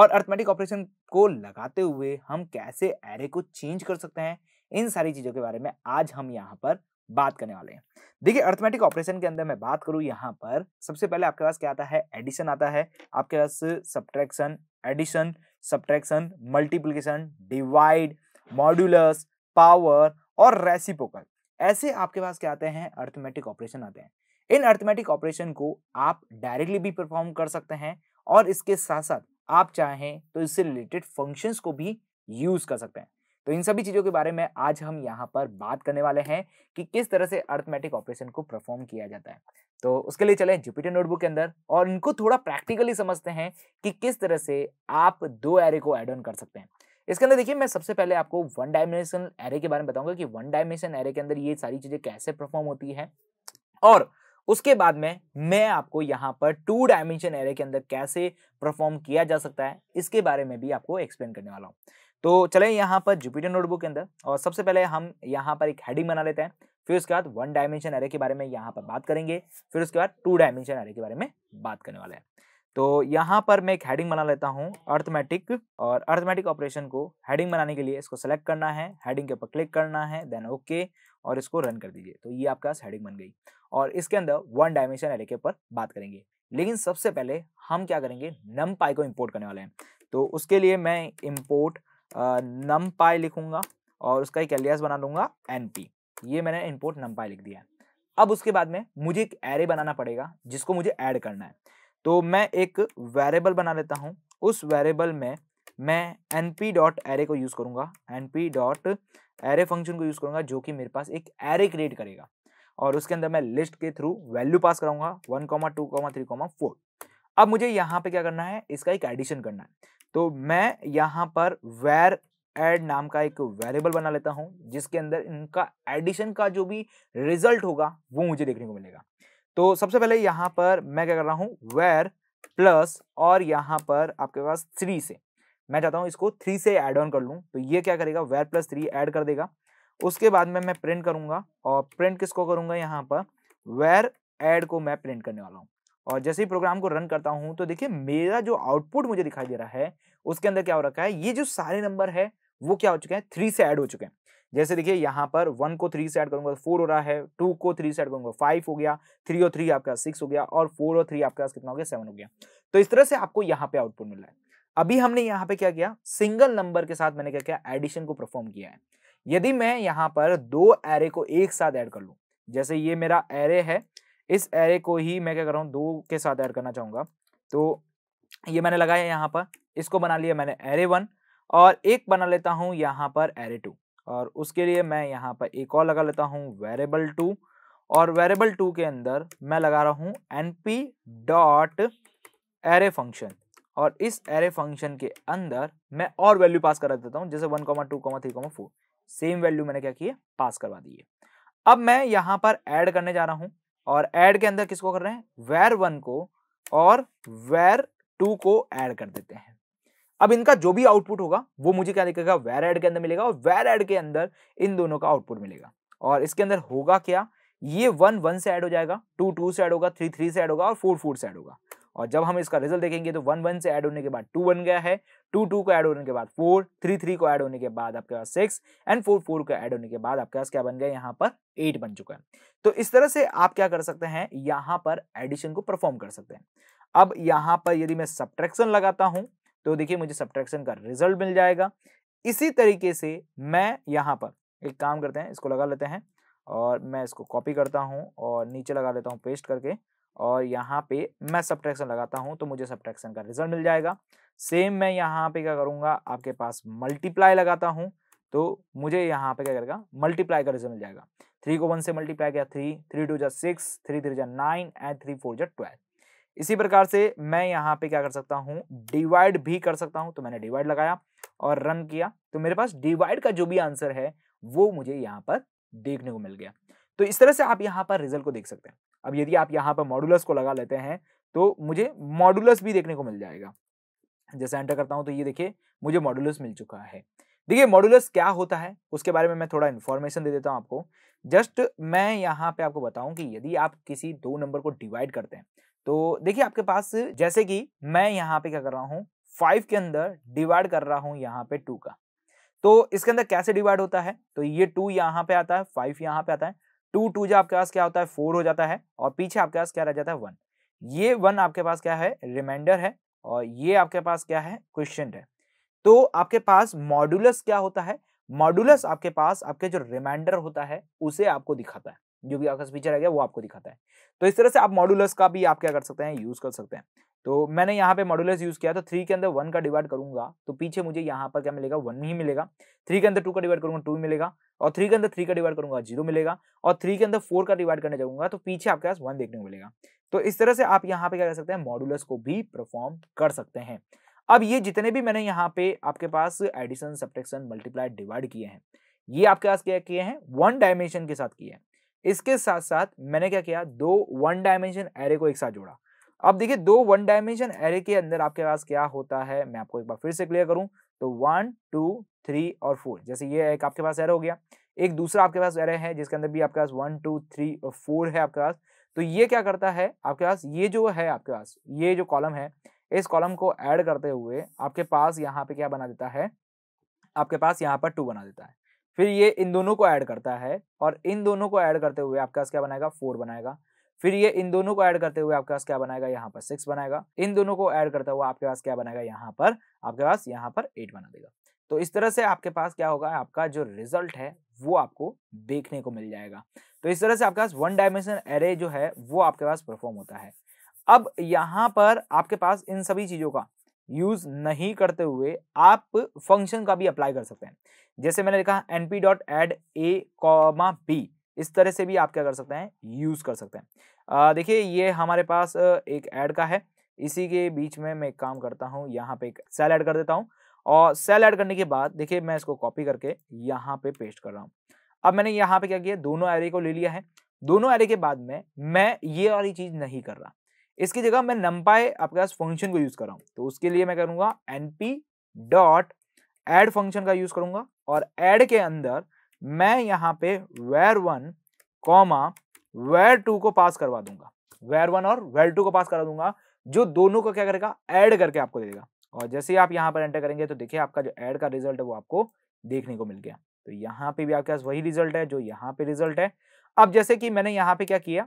और अर्थमेटिक ऑपरेशन को लगाते हुए हम कैसे एरे को चेंज कर सकते हैं इन सारी चीज़ों के बारे में आज हम यहाँ पर बात करने वाले हैं देखिए अर्थमेटिक ऑपरेशन के अंदर मैं बात करूँ यहाँ पर सबसे पहले आपके पास क्या आता है एडिशन आता है आपके पास subtraction addition subtraction multiplication divide modulus power और रेसिपोकल ऐसे आपके पास क्या आते हैं अर्थमेटिक ऑपरेशन आते हैं इन अर्थमेटिक ऑपरेशन को आप डायरेक्टली भी परफॉर्म कर सकते हैं और इसके साथ साथ आप चाहें तो इससे रिलेटेड फंक्शंस को भी यूज कर सकते हैं तो इन सभी चीज़ों के बारे में आज हम यहाँ पर बात करने वाले हैं कि किस तरह से अर्थमेटिक ऑपरेशन को परफॉर्म किया जाता है तो उसके लिए चले जुपिटर नोटबुक के अंदर और इनको थोड़ा प्रैक्टिकली समझते हैं कि किस तरह से आप दो एरे को एड ऑन कर सकते हैं इसके अंदर देखिए मैं सबसे पहले आपको वन डायमेंशन एरे के बारे में बताऊंगा कि वन डायमेंशन एरे के अंदर ये सारी चीज़ें कैसे परफॉर्म होती है और उसके बाद में मैं आपको यहाँ पर टू डायमेंशन एरे के अंदर कैसे परफॉर्म किया जा सकता है इसके बारे में भी आपको एक्सप्लेन करने वाला हूँ तो चले यहाँ पर जुपिटर नोटबुक के अंदर और सबसे पहले हम यहाँ पर एक हेडिंग बना लेते हैं फिर उसके बाद वन डायमेंशन एरे के बारे में यहाँ पर बात करेंगे फिर उसके बाद टू डायमेंशन एरे के बारे में बात करने वाले हैं तो यहाँ पर मैं एक हेडिंग बना लेता हूँ अर्थमेटिक और अर्थमेटिक ऑपरेशन को हेडिंग बनाने के लिए इसको सेलेक्ट करना है हेडिंग के ऊपर क्लिक करना है देन ओके okay, और इसको रन कर दीजिए तो ये आपके पास हेडिंग बन गई और इसके अंदर वन डायमेंशन एरे के ऊपर बात करेंगे लेकिन सबसे पहले हम क्या करेंगे नम पाई को इम्पोर्ट करने वाले हैं तो उसके लिए मैं इम्पोर्ट नम पाई लिखूंगा और उसका एक एलियास बना लूंगा एन ये मैंने इनपुट नम पाई लिख दिया है अब उसके बाद में मुझे एक एरे बनाना पड़ेगा जिसको मुझे ऐड करना है तो मैं एक वेरेबल बना लेता हूँ उस वेरेबल में मैं एन पी डॉट एरे को यूज़ करूँगा N P dot array function को यूज़ करूँगा जो कि मेरे पास एक एरे क्रिएट करेगा और उसके अंदर मैं लिस्ट के थ्रू वैल्यू पास कराऊंगा one comma two comma three comma four अब मुझे यहाँ पे क्या करना है इसका एक एडिशन करना है तो मैं यहाँ पर वेर एड नाम का एक वेरिएबल बना लेता हूँ जिसके अंदर इनका एडिशन का जो भी रिजल्ट होगा वो मुझे देखने को मिलेगा तो सबसे पहले यहाँ पर मैं क्या कर रहा हूँ वेर प्लस और यहाँ पर आपके पास थ्री से मैं चाहता हूँ इसको थ्री से एड ऑन कर लूँ तो ये क्या करेगा वेर प्लस थ्री एड कर देगा उसके बाद में मैं प्रिंट करूँगा और प्रिंट किसको करूँगा यहाँ पर वेर एड को मैं प्रिंट करने वाला हूँ और जैसे ही प्रोग्राम को रन करता हूँ तो देखिए मेरा जो आउटपुट मुझे दिखाई दे रहा है उसके अंदर क्या हो रखा है ये जो सारे नंबर है वो क्या हो चुके हैं थ्री से ऐड हो चुके हैं जैसे देखिए यहाँ पर वन को थ्री से ऐड करूंगा तो फोर हो रहा है टू को थ्री से ऐड करूंगा फाइव हो गया थ्री और थ्री पास सिक्स हो गया और फोर और थ्री आपके पास कितना हो गया सेवन हो गया तो इस तरह से आपको यहाँ पे आउटपुट मिल रहा है अभी हमने यहाँ पे क्या किया सिंगल नंबर के साथ मैंने क्या किया एडिशन को परफॉर्म किया है यदि मैं यहाँ पर दो एरे को एक साथ ऐड कर लूँ जैसे ये मेरा एरे है इस एरे को ही मैं क्या कर रहा हूँ दो के साथ ऐड करना चाहूँगा तो ये मैंने लगाया यहाँ पर इसको बना लिया मैंने एरे वन और एक बना लेता हूँ यहाँ पर एरे टू और उसके लिए मैं यहाँ पर एक और लगा लेता हूँ वेरेबल टू और वेरेबल टू के अंदर मैं लगा रहा हूँ N P dot array function और इस एरे फंक्शन के अंदर मैं और वैल्यू पास करा देता हूँ जैसे one comma two comma three comma four same value मैंने क्या किया पास करवा दिए अब मैं यहाँ पर ऐड करने जा रहा हूँ और ऐड के अंदर किसको कर रहे हैं वेर वन को और वेर टू को ऐड कर देते हैं अब इनका जो भी आउटपुट होगा वो मुझे क्या दिखेगा वेर एड के अंदर मिलेगा और वेर एड के अंदर इन दोनों का आउटपुट मिलेगा और इसके अंदर होगा क्या ये वन वन से ऐड हो जाएगा टू टू से ऐड होगा थ्री थ्री से ऐड होगा और फोर फोर से ऐड होगा और जब हम इसका रिजल्ट देखेंगे तो वन वन से ऐड होने के बाद टू बन गया है टू टू को ऐड होने के बाद फोर थ्री थ्री को ऐड होने के बाद आपके पास सिक्स एंड फोर फोर को ऐड होने के बाद आपके पास क्या बन गया यहाँ पर एट बन चुका है तो इस तरह से आप क्या कर सकते हैं यहाँ पर एडिशन को परफॉर्म कर सकते हैं अब यहाँ पर यदि मैं सब्ट्रैक्शन लगाता हूँ तो देखिए मुझे सब्ट्रैक्शन का रिजल्ट मिल जाएगा इसी तरीके से मैं यहाँ पर एक काम करते हैं इसको लगा लेते हैं और मैं इसको कॉपी करता हूँ और नीचे लगा लेता हूँ पेस्ट करके और यहाँ पे मैं सब्ट्रैक्शन लगाता हूँ तो मुझे सब्ट्रैक्शन का रिजल्ट मिल जाएगा सेम मैं यहाँ पे क्या करूँगा आपके पास मल्टीप्लाई लगाता हूँ तो मुझे यहाँ पे क्या करेगा मल्टीप्लाई का रिजल्ट मिल जाएगा थ्री को वन से मल्टीप्लाई किया थ्री थ्री टू जै सिक्स थ्री थ्री जै नाइन एंड थ्री फोर जै ट्वेल्व इसी प्रकार से मैं यहाँ पे क्या कर सकता हूँ डिवाइड भी कर सकता हूँ तो मैंने डिवाइड लगाया और रन किया तो मेरे पास डिवाइड का जो भी आंसर है वो मुझे यहाँ पर देखने को मिल गया तो इस तरह से आप यहाँ पर रिजल्ट को देख सकते हैं अब यदि आप यहाँ पर मॉडुलस को लगा लेते हैं तो मुझे मॉडुलस भी देखने को मिल जाएगा जैसे एंटर करता हूँ तो ये देखिए मुझे मॉडुलस मिल चुका है देखिए मॉडुलस क्या होता है उसके बारे में मैं थोड़ा इन्फॉर्मेशन दे देता हूँ आपको जस्ट मैं यहाँ पे आपको बताऊँ कि यदि आप किसी दो नंबर को डिवाइड करते हैं तो देखिए आपके पास जैसे कि मैं यहाँ पे क्या कर रहा हूँ फाइव के अंदर डिवाइड कर रहा हूँ यहाँ पे टू का तो इसके अंदर कैसे डिवाइड होता है तो ये टू यहाँ पे आता है फाइव यहाँ पे आता है टू टू जो आपके पास क्या होता है फोर हो जाता है और पीछे आपके पास क्या रह जाता है वन ये वन आपके पास क्या है रिमाइंडर है और ये आपके पास क्या है क्वेश्चन है तो आपके पास मॉड्यूलस क्या होता है मॉड्यूलस आपके पास आपके जो रिमाइंडर होता है उसे आपको दिखाता है जो भी आपका फीचर है वो आपको दिखाता है तो इस तरह से आप मॉडुलस का भी आप क्या कर सकते हैं यूज़ कर सकते हैं तो मैंने यहाँ पे मॉडुलस यूज़ किया तो थ्री के अंदर वन का डिवाइड करूंगा तो पीछे मुझे यहाँ पर क्या मिलेगा वन ही मिलेगा थ्री के अंदर टू का डिवाइड करूंगा टू मिलेगा और थ्री के अंदर थ्री का डिवाइड करूंगा जीरो मिलेगा और थ्री के अंदर फोर का डिवाइड करने जाऊंगा तो पीछे आपके पास वन देखने को मिलेगा तो इस तरह से आप यहाँ पे क्या कर सकते हैं मॉडुलस को भी परफॉर्म कर सकते हैं अब ये जितने भी मैंने यहाँ पे आपके पास एडिशन सब्ट्रैक्शन मल्टीप्लाई डिवाइड किए हैं ये आपके पास क्या किए हैं वन डायमेंशन के साथ किए हैं इसके साथ साथ मैंने क्या किया दो वन डायमेंशन एरे को एक साथ जोड़ा अब देखिए दो वन डायमेंशन एरे के अंदर आपके पास क्या होता है मैं आपको एक बार फिर से क्लियर करूं तो वन टू थ्री और फोर जैसे ये एक आपके पास एरे हो गया एक दूसरा आपके पास एरे है जिसके अंदर भी आपके पास वन टू थ्री और फोर है आपके पास तो ये क्या करता है आपके पास ये जो है आपके पास ये जो कॉलम है इस कॉलम को एड करते हुए आपके पास यहाँ पे क्या बना देता है आपके पास यहाँ पर टू बना देता है फिर ये इन दोनों को ऐड करता है और इन दोनों को ऐड करते हुए आपके पास क्या बनाएगा फोर बनाएगा फिर ये इन दोनों को ऐड करते हुए आपके पास क्या बनाएगा यहाँ पर सिक्स बनाएगा इन दोनों को ऐड करते हुए आपके पास क्या बनाएगा यहाँ पर आपके पास यहाँ पर एट बना देगा तो इस तरह से आपके पास क्या होगा आपका जो रिजल्ट है वो आपको देखने को मिल जाएगा तो इस तरह से आपके पास वन डायमेंशन एरे जो है वो आपके पास परफॉर्म होता है अब यहाँ पर आपके पास इन सभी चीज़ों का यूज नहीं करते हुए आप फंक्शन का भी अप्लाई कर सकते हैं जैसे मैंने लिखा N P dot add A comma B इस तरह से भी आप क्या कर सकते हैं यूज कर सकते हैं देखिए ये हमारे पास एक ऐड का है इसी के बीच में मैं एक काम करता हूँ यहाँ पे एक सेल ऐड कर देता हूँ और सेल ऐड करने के बाद देखिए मैं इसको कॉपी करके यहाँ पे पेस्ट कर रहा हूँ अब मैंने यहाँ पे क्या किया दोनों एरे को ले लिया है दोनों एरे के बाद में मैं ये वाली चीज़ नहीं कर रहा इसकी जगह मैं नम्पाई आपके पास फंक्शन को यूज कर रहा हूं तो उसके लिए मैं करूंगा एनपी डॉट एड फंक्शन का यूज करूंगा और एड के अंदर मैं यहाँ पे var one comma var two को पास करवा दूंगा वेर वन और वेर टू को पास करा दूंगा जो दोनों को क्या करेगा ऐड करके आपको देगा और जैसे ही आप यहाँ पर एंटर करेंगे तो देखिए आपका जो ऐड का रिजल्ट है वो आपको देखने को मिल गया तो यहाँ पे भी आपके पास वही रिजल्ट है जो यहाँ पे रिजल्ट है अब जैसे कि मैंने यहाँ पे क्या किया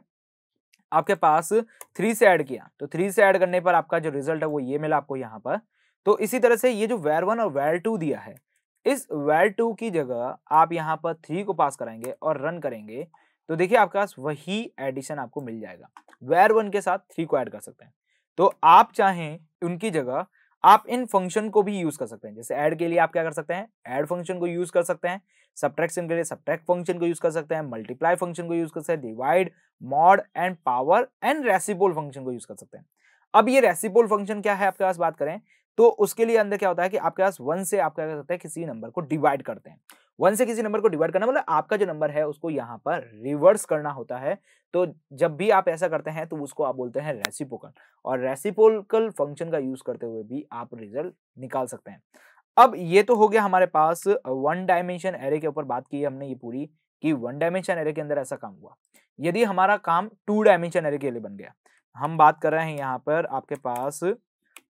आपके पास थ्री से ऐड किया तो थ्री से ऐड करने पर आपका जो रिजल्ट है वो ये मिला आपको यहाँ पर तो इसी तरह से ये जो वेर वन और वेर टू दिया है इस वेर टू की जगह आप यहाँ पर थ्री को पास कराएंगे और रन करेंगे तो देखिए आपके पास वही एडिशन आपको मिल जाएगा वेर वन के साथ थ्री को ऐड कर सकते हैं तो आप चाहें उनकी जगह आप इन फंक्शन को भी यूज कर सकते हैं जैसे ऐड के लिए आप क्या कर सकते हैं ऐड फंक्शन को यूज कर सकते हैं सब्ट्रैक्शन के लिए सब्ट्रैक्ट फंक्शन को यूज कर सकते हैं मल्टीप्लाई फंक्शन को यूज कर सकते हैं divide mod and power and reciprocal function को यूज कर सकते हैं अब ये रेसिपोल फंक्शन क्या है आपके पास बात करें तो उसके लिए अंदर क्या होता है कि आपके पास वन से आप क्या कर सकते हैं किसी नंबर को डिवाइड करते हैं वन से किसी नंबर को डिवाइड करना मतलब आपका जो नंबर है उसको यहाँ पर रिवर्स करना होता है तो जब भी आप ऐसा करते हैं तो उसको आप बोलते हैं रेसिपोकल और रेसिपोकल फंक्शन का यूज करते हुए भी आप रिजल्ट निकाल सकते हैं अब ये तो हो गया हमारे पास वन डायमेंशन एरे के ऊपर बात की हमने ये पूरी कि वन डायमेंशन एरे के अंदर ऐसा काम हुआ यदि हमारा काम टू डायमेंशन एरे के लिए बन गया हम बात कर रहे हैं यहाँ पर आपके पास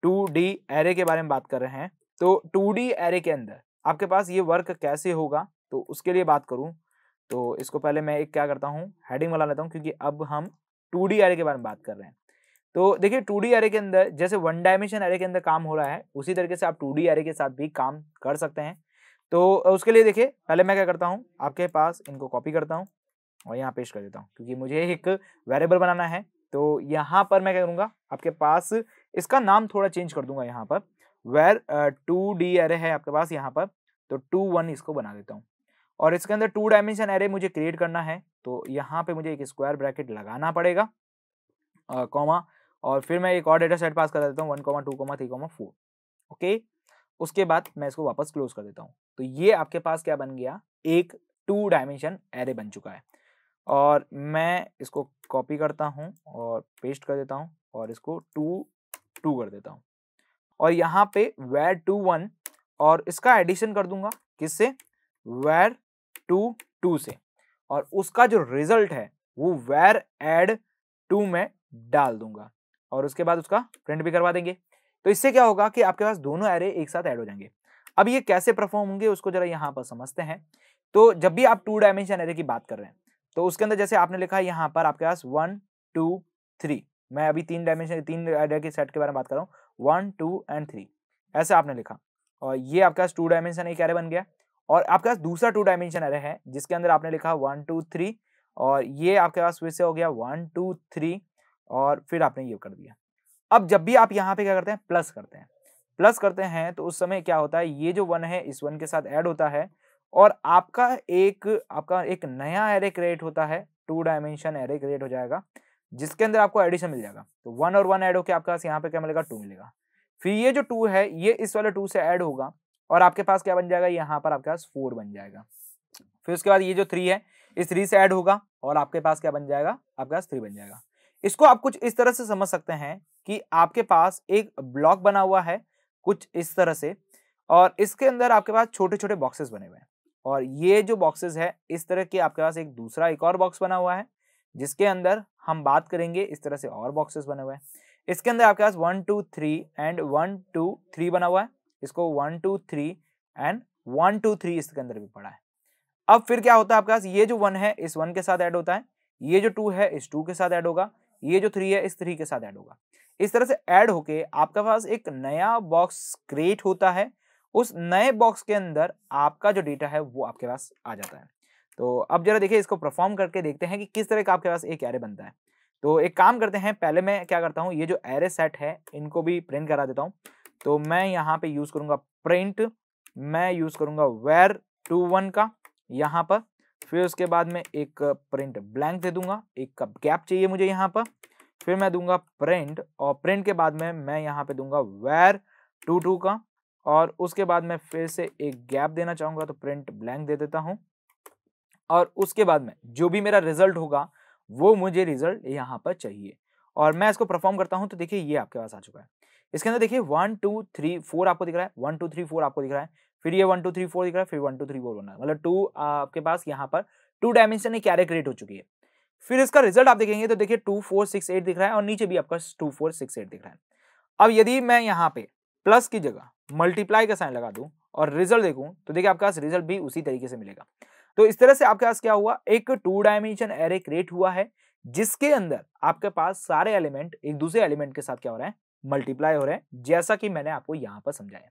टू डी एरे के बारे में बात कर रहे हैं तो टू डी एरे के अंदर आपके पास ये वर्क कैसे होगा तो उसके लिए बात करूँ तो इसको पहले मैं एक क्या करता हूँ हेडिंग वाला लेता हूँ क्योंकि अब हम टू डी एरे के बारे में बात कर रहे हैं तो देखिए टू एरे के अंदर जैसे वन डायमेंशन एरे के अंदर काम हो रहा है उसी तरीके से आप टू एरे के साथ भी काम कर सकते हैं तो उसके लिए देखिए पहले मैं क्या करता हूँ आपके पास इनको कॉपी करता हूँ और यहाँ पेश कर देता हूँ क्योंकि मुझे एक वेरिएबल बनाना है तो यहाँ पर मैं क्या करूँगा आपके पास इसका नाम थोड़ा चेंज कर दूंगा यहाँ पर वेर टू डी एरे है आपके पास यहाँ पर तो टू वन इसको बना देता हूँ और इसके अंदर टू डायमेंशन एरे मुझे क्रिएट करना है तो यहाँ पे मुझे एक स्क्वायर ब्रैकेट लगाना पड़ेगा कॉमा और फिर मैं एक और डेटा सेट पास कर देता हूँ one comma two comma three comma four okay उसके बाद मैं इसको वापस क्लोज कर देता हूँ तो ये आपके पास क्या बन गया एक टू डायमेंशन एरे बन चुका है और मैं इसको कॉपी करता हूँ और पेस्ट कर देता हूँ और इसको टू टू कर देता हूँ और यहाँ पे वेर टू वन और इसका एडिशन कर दूंगा किससे वेर टू टू से और उसका जो रिजल्ट है वो वेर एड टू में डाल दूंगा और उसके बाद उसका प्रिंट भी करवा देंगे तो इससे क्या होगा कि आपके पास दोनों एरे एक साथ ऐड हो जाएंगे अब ये कैसे परफॉर्म होंगे उसको जरा यहाँ पर समझते हैं तो जब भी आप टू डायमेंशन एरे की बात कर रहे हैं तो उसके अंदर जैसे आपने लिखा है यहाँ पर आपके पास वन टू थ्री मैं अभी तीन डायमेंशन तीन एरे के सेट के बारे में बात कर रहा हूँ वन टू एंड थ्री ऐसे आपने लिखा और ये आपके पास टू डायमेंशन एक एरे बन गया और आपके पास दूसरा टू डायमेंशन एरे है जिसके अंदर आपने लिखा वन टू थ्री और ये आपके पास फिर से हो गया वन टू थ्री और फिर आपने ये कर दिया अब जब भी आप यहाँ पे क्या करते हैं प्लस करते हैं प्लस करते हैं तो उस समय क्या होता है ये जो वन है इस वन के साथ ऐड होता है और आपका एक आपका एक नया एरे क्रिएट होता है टू डायमेंशन एरे क्रिएट हो जाएगा जिसके अंदर आपको एडिशन मिल जाएगा तो वन और वन ऐड होकर आपके पास यहाँ पे क्या मिलेगा टू मिलेगा फिर ये जो टू है ये इस वाले टू से ऐड होगा और आपके पास क्या बन जाएगा यहाँ पर आपके पास फोर बन जाएगा फिर उसके बाद ये जो थ्री है इस थ्री से ऐड होगा और आपके पास क्या बन जाएगा आपके पास थ्री बन जाएगा इसको आप कुछ इस तरह से समझ सकते हैं कि आपके पास एक ब्लॉक बना हुआ है कुछ इस तरह से और इसके अंदर आपके पास छोटे छोटे बॉक्सेस बने हुए हैं और ये जो बॉक्सेस है इस तरह के आपके पास एक दूसरा एक और बॉक्स बना हुआ है जिसके अंदर हम बात करेंगे इस तरह से और बॉक्सेस बने हुए हैं इसके अंदर आपके पास one two three and one two three बना हुआ है इसको one two three and one two three इसके अंदर भी पड़ा है अब फिर क्या होता है आपके पास ये जो वन है इस वन के साथ ऐड होता है ये जो टू है इस टू के साथ ऐड होगा ये जो थ्री है इस थ्री के साथ ऐड होगा इस तरह से ऐड होके आपका पास एक नया बॉक्स क्रिएट होता है उस नए बॉक्स के अंदर आपका जो डेटा है वो आपके पास आ जाता है तो अब जरा देखिए इसको परफॉर्म करके देखते हैं कि किस तरह का आपके पास एक एरे बनता है तो एक काम करते हैं पहले मैं क्या करता हूँ ये जो एरे सेट है इनको भी प्रिंट करा देता हूँ तो मैं यहाँ पे यूज़ करूंगा प्रिंट मैं यूज़ करूंगा वेर टू वन का यहाँ पर फिर उसके बाद में एक प्रिंट ब्लैंक दे दूंगा एक कप गैप चाहिए मुझे यहाँ पर फिर मैं दूंगा प्रिंट और प्रिंट के बाद में मैं यहाँ पे दूंगा वेर टू टू का और उसके बाद मैं फिर से एक गैप देना चाहूंगा तो प्रिंट ब्लैंक दे देता हूँ और उसके बाद में जो भी मेरा रिजल्ट होगा वो मुझे रिजल्ट यहाँ पर चाहिए और मैं इसको परफॉर्म करता हूँ तो देखिए ये आपके पास आ चुका है इसके अंदर देखिए वन टू थ्री फोर आपको दिख रहा है वन टू थ्री फोर आपको दिख रहा है फिर ये वन टू थ्री फोर दिख रहा है फिर वन टू थ्री फोर बना मतलब टू आपके पास यहाँ पर टू डायमेंशन एक कैरेट क्रिएट हो चुकी है फिर इसका रिजल्ट आप देखेंगे तो देखिए टू फोर सिक्स एट दिख रहा है और नीचे भी आपका टू फोर सिक्स एट दिख रहा है अब यदि मैं यहाँ पे प्लस की जगह मल्टीप्लाई का साइन लगा दूँ और रिजल्ट देखूँ तो देखिए आपके पास रिजल्ट भी उसी तरीके से मिलेगा तो इस तरह से आपके पास क्या हुआ एक टू डायमेंशन एरे क्रिएट हुआ है जिसके अंदर आपके पास सारे एलिमेंट एक दूसरे एलिमेंट के साथ क्या हो रहे हैं मल्टीप्लाई हो रहे हैं जैसा कि मैंने आपको यहाँ पर समझाया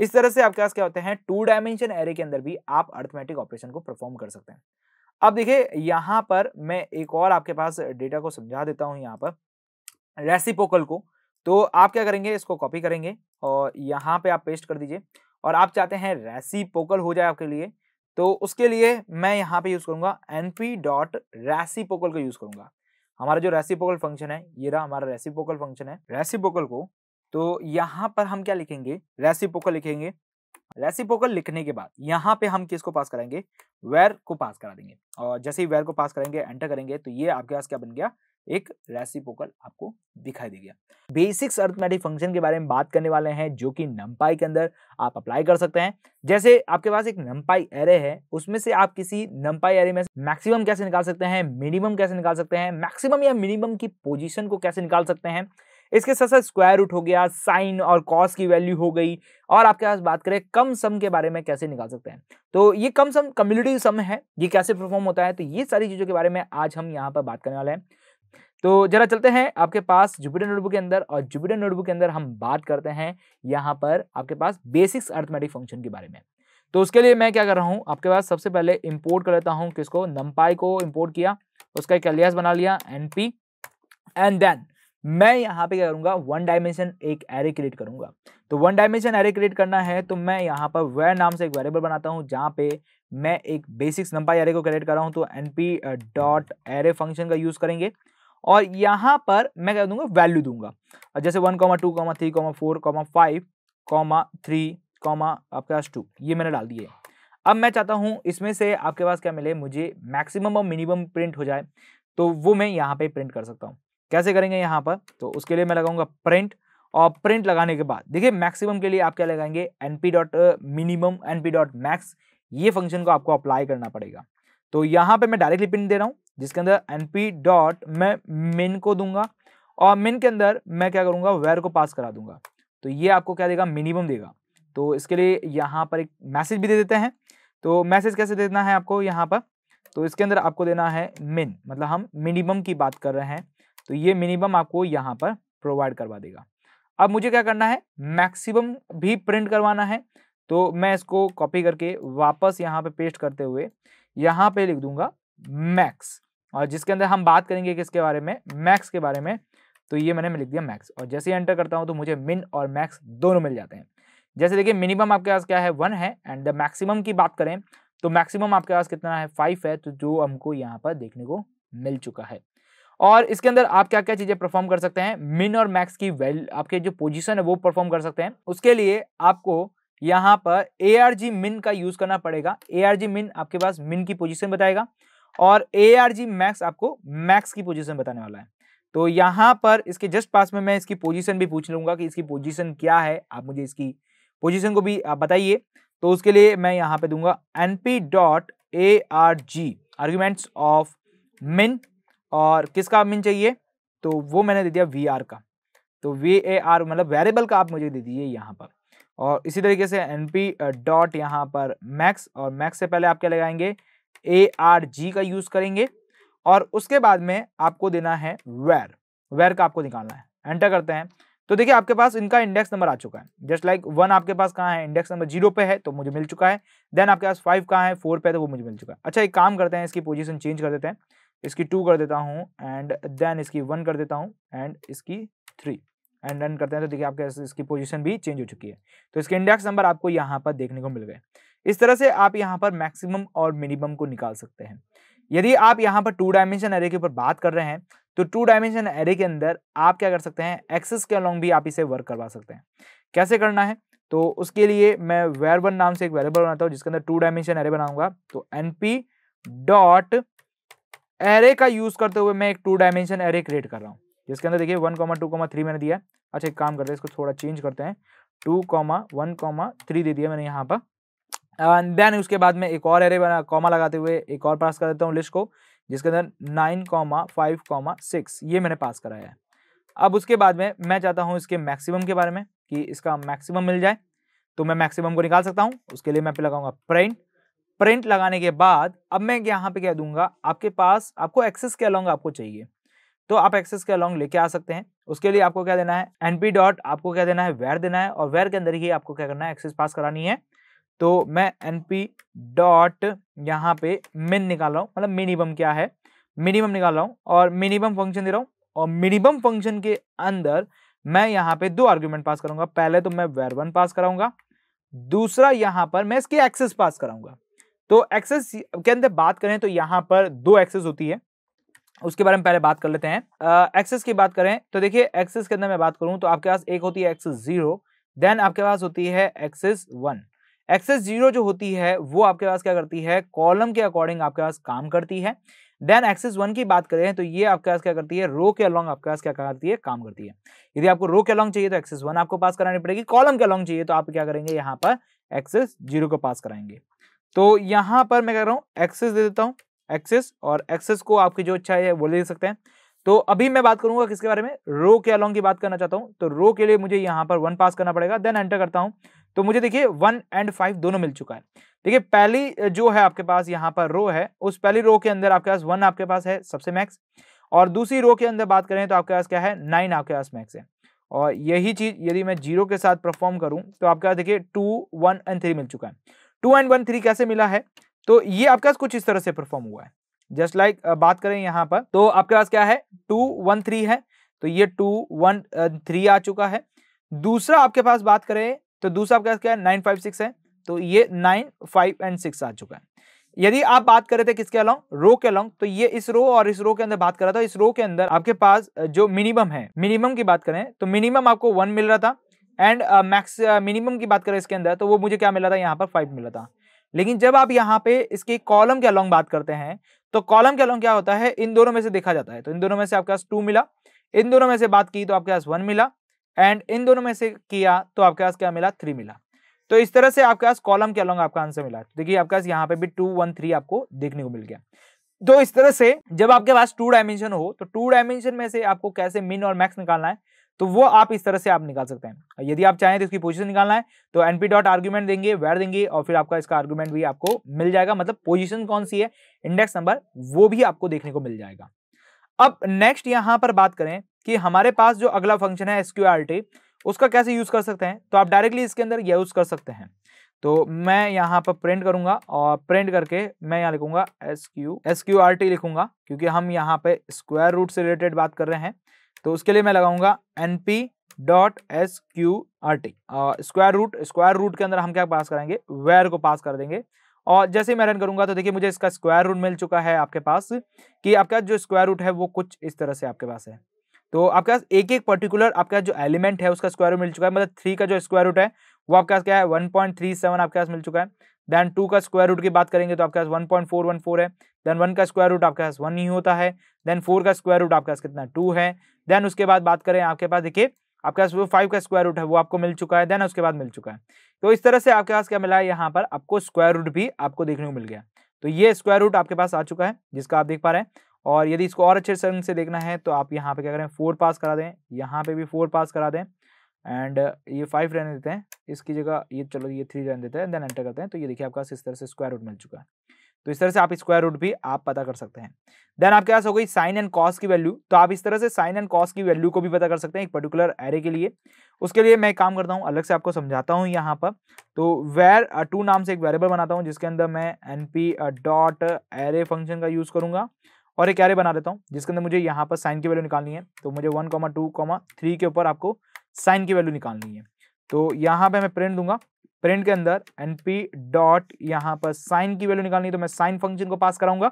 इस तरह से आपके पास क्या होते हैं टू डायमेंशन एरे के अंदर भी आप अर्थमेटिक ऑपरेशन को परफॉर्म कर सकते हैं अब देखिए यहाँ पर मैं एक और आपके पास डेटा को समझा देता हूँ यहाँ पर रेसिपोकल को तो आप क्या करेंगे इसको कॉपी करेंगे और यहाँ पे आप पेस्ट कर दीजिए और आप चाहते हैं रेसिपोकल हो जाए आपके लिए तो उसके लिए मैं यहाँ पे यूज़ करूंगा एन पी डॉट रेसिपोकल का यूज़ करूंगा हमारा जो रेसिपोकल फंक्शन है ये रहा हमारा रेसिपोकल फंक्शन है रेसिपोकल को तो यहाँ पर हम क्या लिखेंगे रेसिपोकल लिखेंगे रेसिपोकल लिखने के बाद यहाँ पे हम किसको पास कराएंगे वेर को पास करा देंगे और जैसे ही वेर को पास करेंगे एंटर करेंगे तो ये आपके पास क्या बन गया एक रेसिपोकल आपको दिखाई दे गया बेसिक्स अर्थमेटिक फंक्शन के बारे में बात करने वाले हैं जो कि नम्पाई के अंदर आप अप्लाई कर सकते हैं जैसे आपके पास एक नंपाई एरे है उसमें से आप किसी नंपाई एरे में मैक्सिमम कैसे निकाल सकते हैं मिनिमम कैसे निकाल सकते हैं मैक्सिमम या मिनिमम की पोजिशन को कैसे निकाल सकते हैं इसके साथ साथ स्क्वायर रूट हो गया साइन और कॉस की वैल्यू हो गई और आपके पास बात करें कम सम के बारे में कैसे निकाल सकते हैं तो ये कम सम कम्युनिटी सम है ये कैसे परफॉर्म होता है तो ये सारी चीज़ों के बारे में आज हम यहाँ पर बात करने वाले हैं तो जरा चलते हैं आपके पास जुपिटर नोटबुक के अंदर और जुपिटर नोटबुक के अंदर हम बात करते हैं यहाँ पर आपके पास बेसिक्स अर्थमेटिक फंक्शन के बारे में तो उसके लिए मैं क्या कर रहा हूँ आपके पास सबसे पहले इम्पोर्ट कर लेता हूँ किसको नंपाई को इम्पोर्ट किया उसका एक एलियास बना लिया एन पी एंड देन मैं यहाँ पे क्या करूँगा वन डायमेंशन एक एरे क्रिएट करूँगा तो वन डायमेंशन एरे क्रिएट करना है तो मैं यहाँ पर वेयर नाम से एक वेरिएबल बनाता हूँ जहाँ पे मैं एक बेसिक्स नंपाई एरे को क्रिएट कर रहा हूँ तो N P dot array function का यूज़ करेंगे और यहाँ पर मैं क्या दूंगा वैल्यू दूंगा और जैसे one comma two comma three comma four comma five comma three comma आपके पास टू ये मैंने डाल दिए अब मैं चाहता हूँ इसमें से आपके पास क्या मिले मुझे मैक्सिमम और मिनिमम प्रिंट हो जाए तो वो मैं यहाँ पे प्रिंट कर सकता हूँ कैसे करेंगे यहाँ पर तो उसके लिए मैं लगाऊंगा प्रिंट और प्रिंट लगाने के बाद देखिए मैक्सिमम के लिए आप क्या लगाएंगे N P dot minimum N P dot max ये फंक्शन को आपको अप्लाई करना पड़ेगा तो यहाँ पे मैं डायरेक्टली प्रिंट दे रहा हूँ जिसके अंदर एन पी डॉट मैं मिन को दूंगा और मिन के अंदर मैं क्या करूँगा वेयर को पास करा दूंगा तो ये आपको क्या देगा मिनिमम देगा तो इसके लिए यहाँ पर एक मैसेज भी दे देते हैं तो मैसेज कैसे देना है आपको यहाँ पर तो इसके अंदर आपको देना है मिन मतलब हम मिनिमम की बात कर रहे हैं तो ये मिनिमम आपको यहाँ पर प्रोवाइड करवा देगा अब मुझे क्या करना है मैक्सिमम भी प्रिंट करवाना है तो मैं इसको कॉपी करके वापस यहाँ पे पेस्ट करते हुए यहाँ पे लिख दूंगा मैक्स और जिसके अंदर हम बात करेंगे किसके बारे में मैक्स के बारे में तो ये मैंने लिख दिया मैक्स और जैसे एंटर करता हूँ तो मुझे मिन और मैक्स दोनों मिल जाते हैं जैसे देखिए मिनिमम आपके पास क्या है वन है एंड द मैक्सिमम की बात करें तो मैक्सिमम आपके पास कितना है फाइव है तो जो हमको यहाँ पर देखने को मिल चुका है और इसके अंदर आप क्या क्या चीजें परफॉर्म कर सकते हैं मिन और मैक्स की वैल्यू आपके जो पोजीशन है वो परफॉर्म कर सकते हैं उसके लिए आपको यहाँ पर ए आर जी मिन का यूज करना पड़ेगा ए आर जी मिन आपके पास मिन की पोजिशन बताएगा और ए आर जी मैक्स आपको मैक्स की पोजिशन बताने वाला है तो यहाँ पर इसके जस्ट पास में मैं इसकी पोजिशन भी पूछ लूंगा कि इसकी पोजिशन क्या है आप मुझे इसकी पोजीशन को भी आप बताइए तो उसके लिए मैं यहाँ पे दूंगा N P dot A R G arguments of min और किसका मीन चाहिए तो वो मैंने दे दिया वी आर का तो वी ए आर मतलब वेरिएबल का आप मुझे दे दिए यहाँ पर और इसी तरीके से एन पी डॉट यहाँ पर मैक्स और मैक्स से पहले आप क्या लगाएंगे ए आर जी का यूज़ करेंगे और उसके बाद में आपको देना है वेर वेर का आपको निकालना है एंटर करते हैं तो देखिए आपके पास इनका इंडेक्स नंबर आ चुका है जस्ट लाइक वन आपके पास कहाँ है इंडेक्स नंबर जीरो पे है तो मुझे मिल चुका है देन आपके पास फाइव कहाँ है फोर पे है तो वो मुझे मिल चुका है अच्छा एक काम करते हैं इसकी पोजीशन चेंज कर देते हैं इसकी टू कर देता हूँ एंड देन इसकी वन कर देता हूँ एंड इसकी थ्री एंड रन करते हैं तो देखिए आपके इसकी पोजीशन भी चेंज हो चुकी है तो इसके इंडेक्स नंबर आपको यहाँ पर देखने को मिल गए इस तरह से आप यहाँ पर मैक्सिमम और मिनिमम को निकाल सकते हैं यदि आप यहाँ पर टू डायमेंशन एरे के ऊपर बात कर रहे हैं तो टू डायमेंशन एरे के अंदर आप क्या कर सकते हैं एक्सेस के अलॉन्ग भी आप इसे वर्क करवा सकते हैं कैसे करना है तो उसके लिए मैं वेर वन नाम से एक वेरिएबल बनाता हूँ जिसके अंदर टू डायमेंशन एरे बनाऊंगा तो एन पी डॉट एरे का यूज करते हुए मैं एक टू डायमेंशन एरे क्रिएट कर रहा हूँ जिसके अंदर देखिए one comma two comma three मैंने दिया अच्छा एक काम करते हैं इसको थोड़ा चेंज करते हैं two comma one comma three दे दिया मैंने यहाँ पर देन उसके बाद में एक और एरे बना कॉमा लगाते हुए एक और पास कर देता हूँ लिस्ट को जिसके अंदर nine comma five comma six ये मैंने पास कराया है अब उसके बाद में मैं चाहता हूँ इसके मैक्सिमम के बारे में कि इसका मैक्सिमम मिल जाए तो मैं मैक्सिमम को निकाल सकता हूँ उसके लिए मैं पे लगाऊंगा प्रिंट प्रिंट लगाने के बाद अब मैं यहाँ पे क्या दूंगा आपके पास आपको एक्सेस के अलॉन्ग आपको चाहिए तो आप एक्सेस के अलॉन्ग लेके आ सकते हैं उसके लिए आपको क्या देना है एनपी डॉट आपको क्या देना है वेयर देना है और वेयर के अंदर ही आपको क्या करना है एक्सेस पास करानी है तो मैं एनपी डॉट यहाँ पे मिन निकाल रहा हूँ मतलब मिनिमम क्या है मिनिमम निकाल रहा हूँ और मिनिमम फंक्शन दे रहा हूँ और मिनिमम फंक्शन के अंदर मैं यहाँ पे दो आर्ग्यूमेंट पास करूंगा पहले तो मैं वेर वन पास कराऊंगा दूसरा यहाँ पर मैं इसकी एक्सेस पास कराऊंगा तो एक्सेस के अंदर बात करें तो यहाँ पर दो एक्सेस होती है उसके बारे में पहले बात कर लेते हैं एक्सेस की बात करें तो देखिए एक्सेस के अंदर मैं बात करूँ तो आपके पास एक होती है एक्सेस जीरो देन आपके पास होती है एक्सेस वन एक्सेस जीरो जो होती है वो आपके पास क्या करती है कॉलम के अकॉर्डिंग आपके पास काम करती है देन एक्सेस वन की बात करें तो ये आपके पास क्या करती है रो के अलॉन्ग आपके पास क्या करती है काम करती है यदि आपको रो के अलॉन्ग चाहिए तो एक्सेस वन आपको पास करानी पड़ेगी कॉलम के अलॉन्ग चाहिए तो आप क्या करेंगे यहाँ पर एक्सेस जीरो को पास कराएंगे तो यहाँ पर मैं कह रहा हूँ एक्सेस दे देता हूँ एक्सेस और एक्सेस को आपकी जो इच्छा है वो ले सकते हैं तो अभी मैं बात करूंगा किसके बारे में रो के अलॉन्ग की बात करना चाहता हूँ तो रो के लिए मुझे यहाँ पर वन पास करना पड़ेगा देन एंटर करता हूँ तो मुझे देखिए वन एंड फाइव दोनों मिल चुका है देखिए पहली जो है आपके पास यहाँ पर रो है उस पहली रो के अंदर आपके पास वन आपके पास है सबसे मैक्स और दूसरी रो के अंदर बात करें तो आपके पास क्या है नाइन आपके पास मैक्स है और यही चीज़ यदि मैं जीरो के साथ परफॉर्म करूँ तो आपके पास देखिए टू वन एंड थ्री मिल चुका है टू एंड वन थ्री कैसे मिला है तो ये आपके पास कुछ इस तरह से परफॉर्म हुआ है जस्ट लाइक like, बात करें यहाँ पर तो आपके पास क्या है टू वन थ्री है तो ये टू वन थ्री आ चुका है दूसरा आपके पास बात करें तो दूसरा आपके पास क्या है नाइन फाइव सिक्स है तो ये नाइन फाइव एंड सिक्स आ चुका है यदि आप बात कर रहे थे किसके अलॉन्ग रो के अलॉन्ग तो ये इस रो और इस रो के अंदर बात कर रहा था इस रो के अंदर आपके पास जो मिनिमम है मिनिमम की बात करें तो मिनिमम आपको वन मिल रहा था एंड मैक्स मिनिमम की बात करें इसके अंदर तो वो मुझे क्या मिला था यहाँ पर फाइव मिला था लेकिन जब आप यहाँ पे इसके कॉलम के अलॉन्ग बात करते हैं तो कॉलम के अलॉन्ग क्या होता है इन दोनों में से देखा जाता है तो इन दोनों में से आपके पास टू मिला इन दोनों में से बात की तो आपके पास वन मिला एंड इन दोनों में से किया तो आपके पास क्या मिला थ्री मिला तो इस तरह से आपके पास कॉलम के अलॉन्ग आपका आंसर मिला देखिए आपके पास यहाँ पे भी टू वन थ्री आपको देखने को मिल गया तो इस तरह से जब आपके पास टू डायमेंशन हो तो टू डायमेंशन में से आपको कैसे मिन और मैक्स निकालना है तो वो आप इस तरह से आप निकाल सकते हैं यदि आप चाहें तो इसकी पोजीशन निकालना है तो एनपी डॉट आर्ग्यूमेंट देंगे वैर देंगे और फिर आपका इसका आर्ग्यूमेंट भी आपको मिल जाएगा मतलब पोजीशन कौन सी है इंडेक्स नंबर वो भी आपको देखने को मिल जाएगा अब नेक्स्ट यहाँ पर बात करें कि हमारे पास जो अगला फंक्शन है एसक्यूआरटी उसका कैसे यूज कर सकते हैं तो आप डायरेक्टली इसके अंदर यूज कर सकते हैं तो मैं यहाँ पर प्रिंट करूंगा और प्रिंट करके मैं यहाँ लिखूंगा S Q S Q R T लिखूंगा क्योंकि हम यहाँ पे स्क्वायर रूट से रिलेटेड बात कर रहे हैं तो उसके लिए मैं लगाऊंगा N P dot S Q R T square root square root के अंदर हम क्या पास करेंगे वेयर को पास कर देंगे और जैसे मैं रन करूंगा तो देखिए मुझे इसका स्क्वायर रूट मिल चुका है आपके पास कि आपका जो स्क्वायर रूट है वो कुछ इस तरह से आपके पास है तो आपके पास एक एक पर्टिकुलर आपका जो एलिमेंट है उसका स्क्वायर रूट मिल चुका है मतलब थ्री का जो स्क्वायर रूट है वो आपके पास क्या है वन पॉइंट थ्री सेवन आपके पास मिल चुका है देन टू का स्क्वायर रूट की बात करेंगे तो आपके पास one point four one four है देन वन का स्क्वायर रूट आपके पास वन ही होता है देन फोर का स्क्वायर रूट आपके पास कितना टू है देन उसके बाद बात करें आपके पास देखिए आपके पास वो फाइव का स्क्वायर रूट है वो आपको मिल चुका है देन उसके बाद मिल चुका है तो इस तरह से आपके पास क्या मिला है यहाँ पर आपको स्क्वायर रूट भी आपको देखने को मिल गया तो ये स्क्वायर रूट आपके पास आ चुका है जिसका आप देख पा रहे हैं और यदि इसको और अच्छे संग से देखना है तो आप यहाँ पे क्या करें फोर पास करा दें यहाँ पे भी फोर पास करा दें एंड uh, ये फाइव रहने देते हैं इसकी जगह ये चलो ये थ्री रहने देते हैं देन एंटर करते हैं तो ये देखिए आपका इस तरह से स्क्वायर रूट मिल चुका है तो इस तरह से आप स्क्वायर रूट भी आप पता कर सकते हैं देन आपके पास हो गई साइन एंड कॉस की वैल्यू तो आप इस तरह से साइन एंड कॉस की वैल्यू को भी पता कर सकते हैं एक पर्टिकुलर एरे के लिए उसके लिए मैं काम करता हूँ अलग से आपको समझाता हूँ यहाँ पर तो वेर टू uh, नाम से एक वेरेबल बनाता हूँ जिसके अंदर मैं N P dot array function का यूज़ करूंगा और एक एरे बना देता हूँ जिसके अंदर मुझे यहाँ पर साइन की वैल्यू निकालनी है तो मुझे one comma two comma three के ऊपर आपको साइन की वैल्यू निकालनी है तो यहाँ पे मैं प्रिंट दूंगा प्रिंट के अंदर एनपी डॉट यहाँ पर साइन की वैल्यू निकालनी है तो मैं साइन फंक्शन को पास कराऊंगा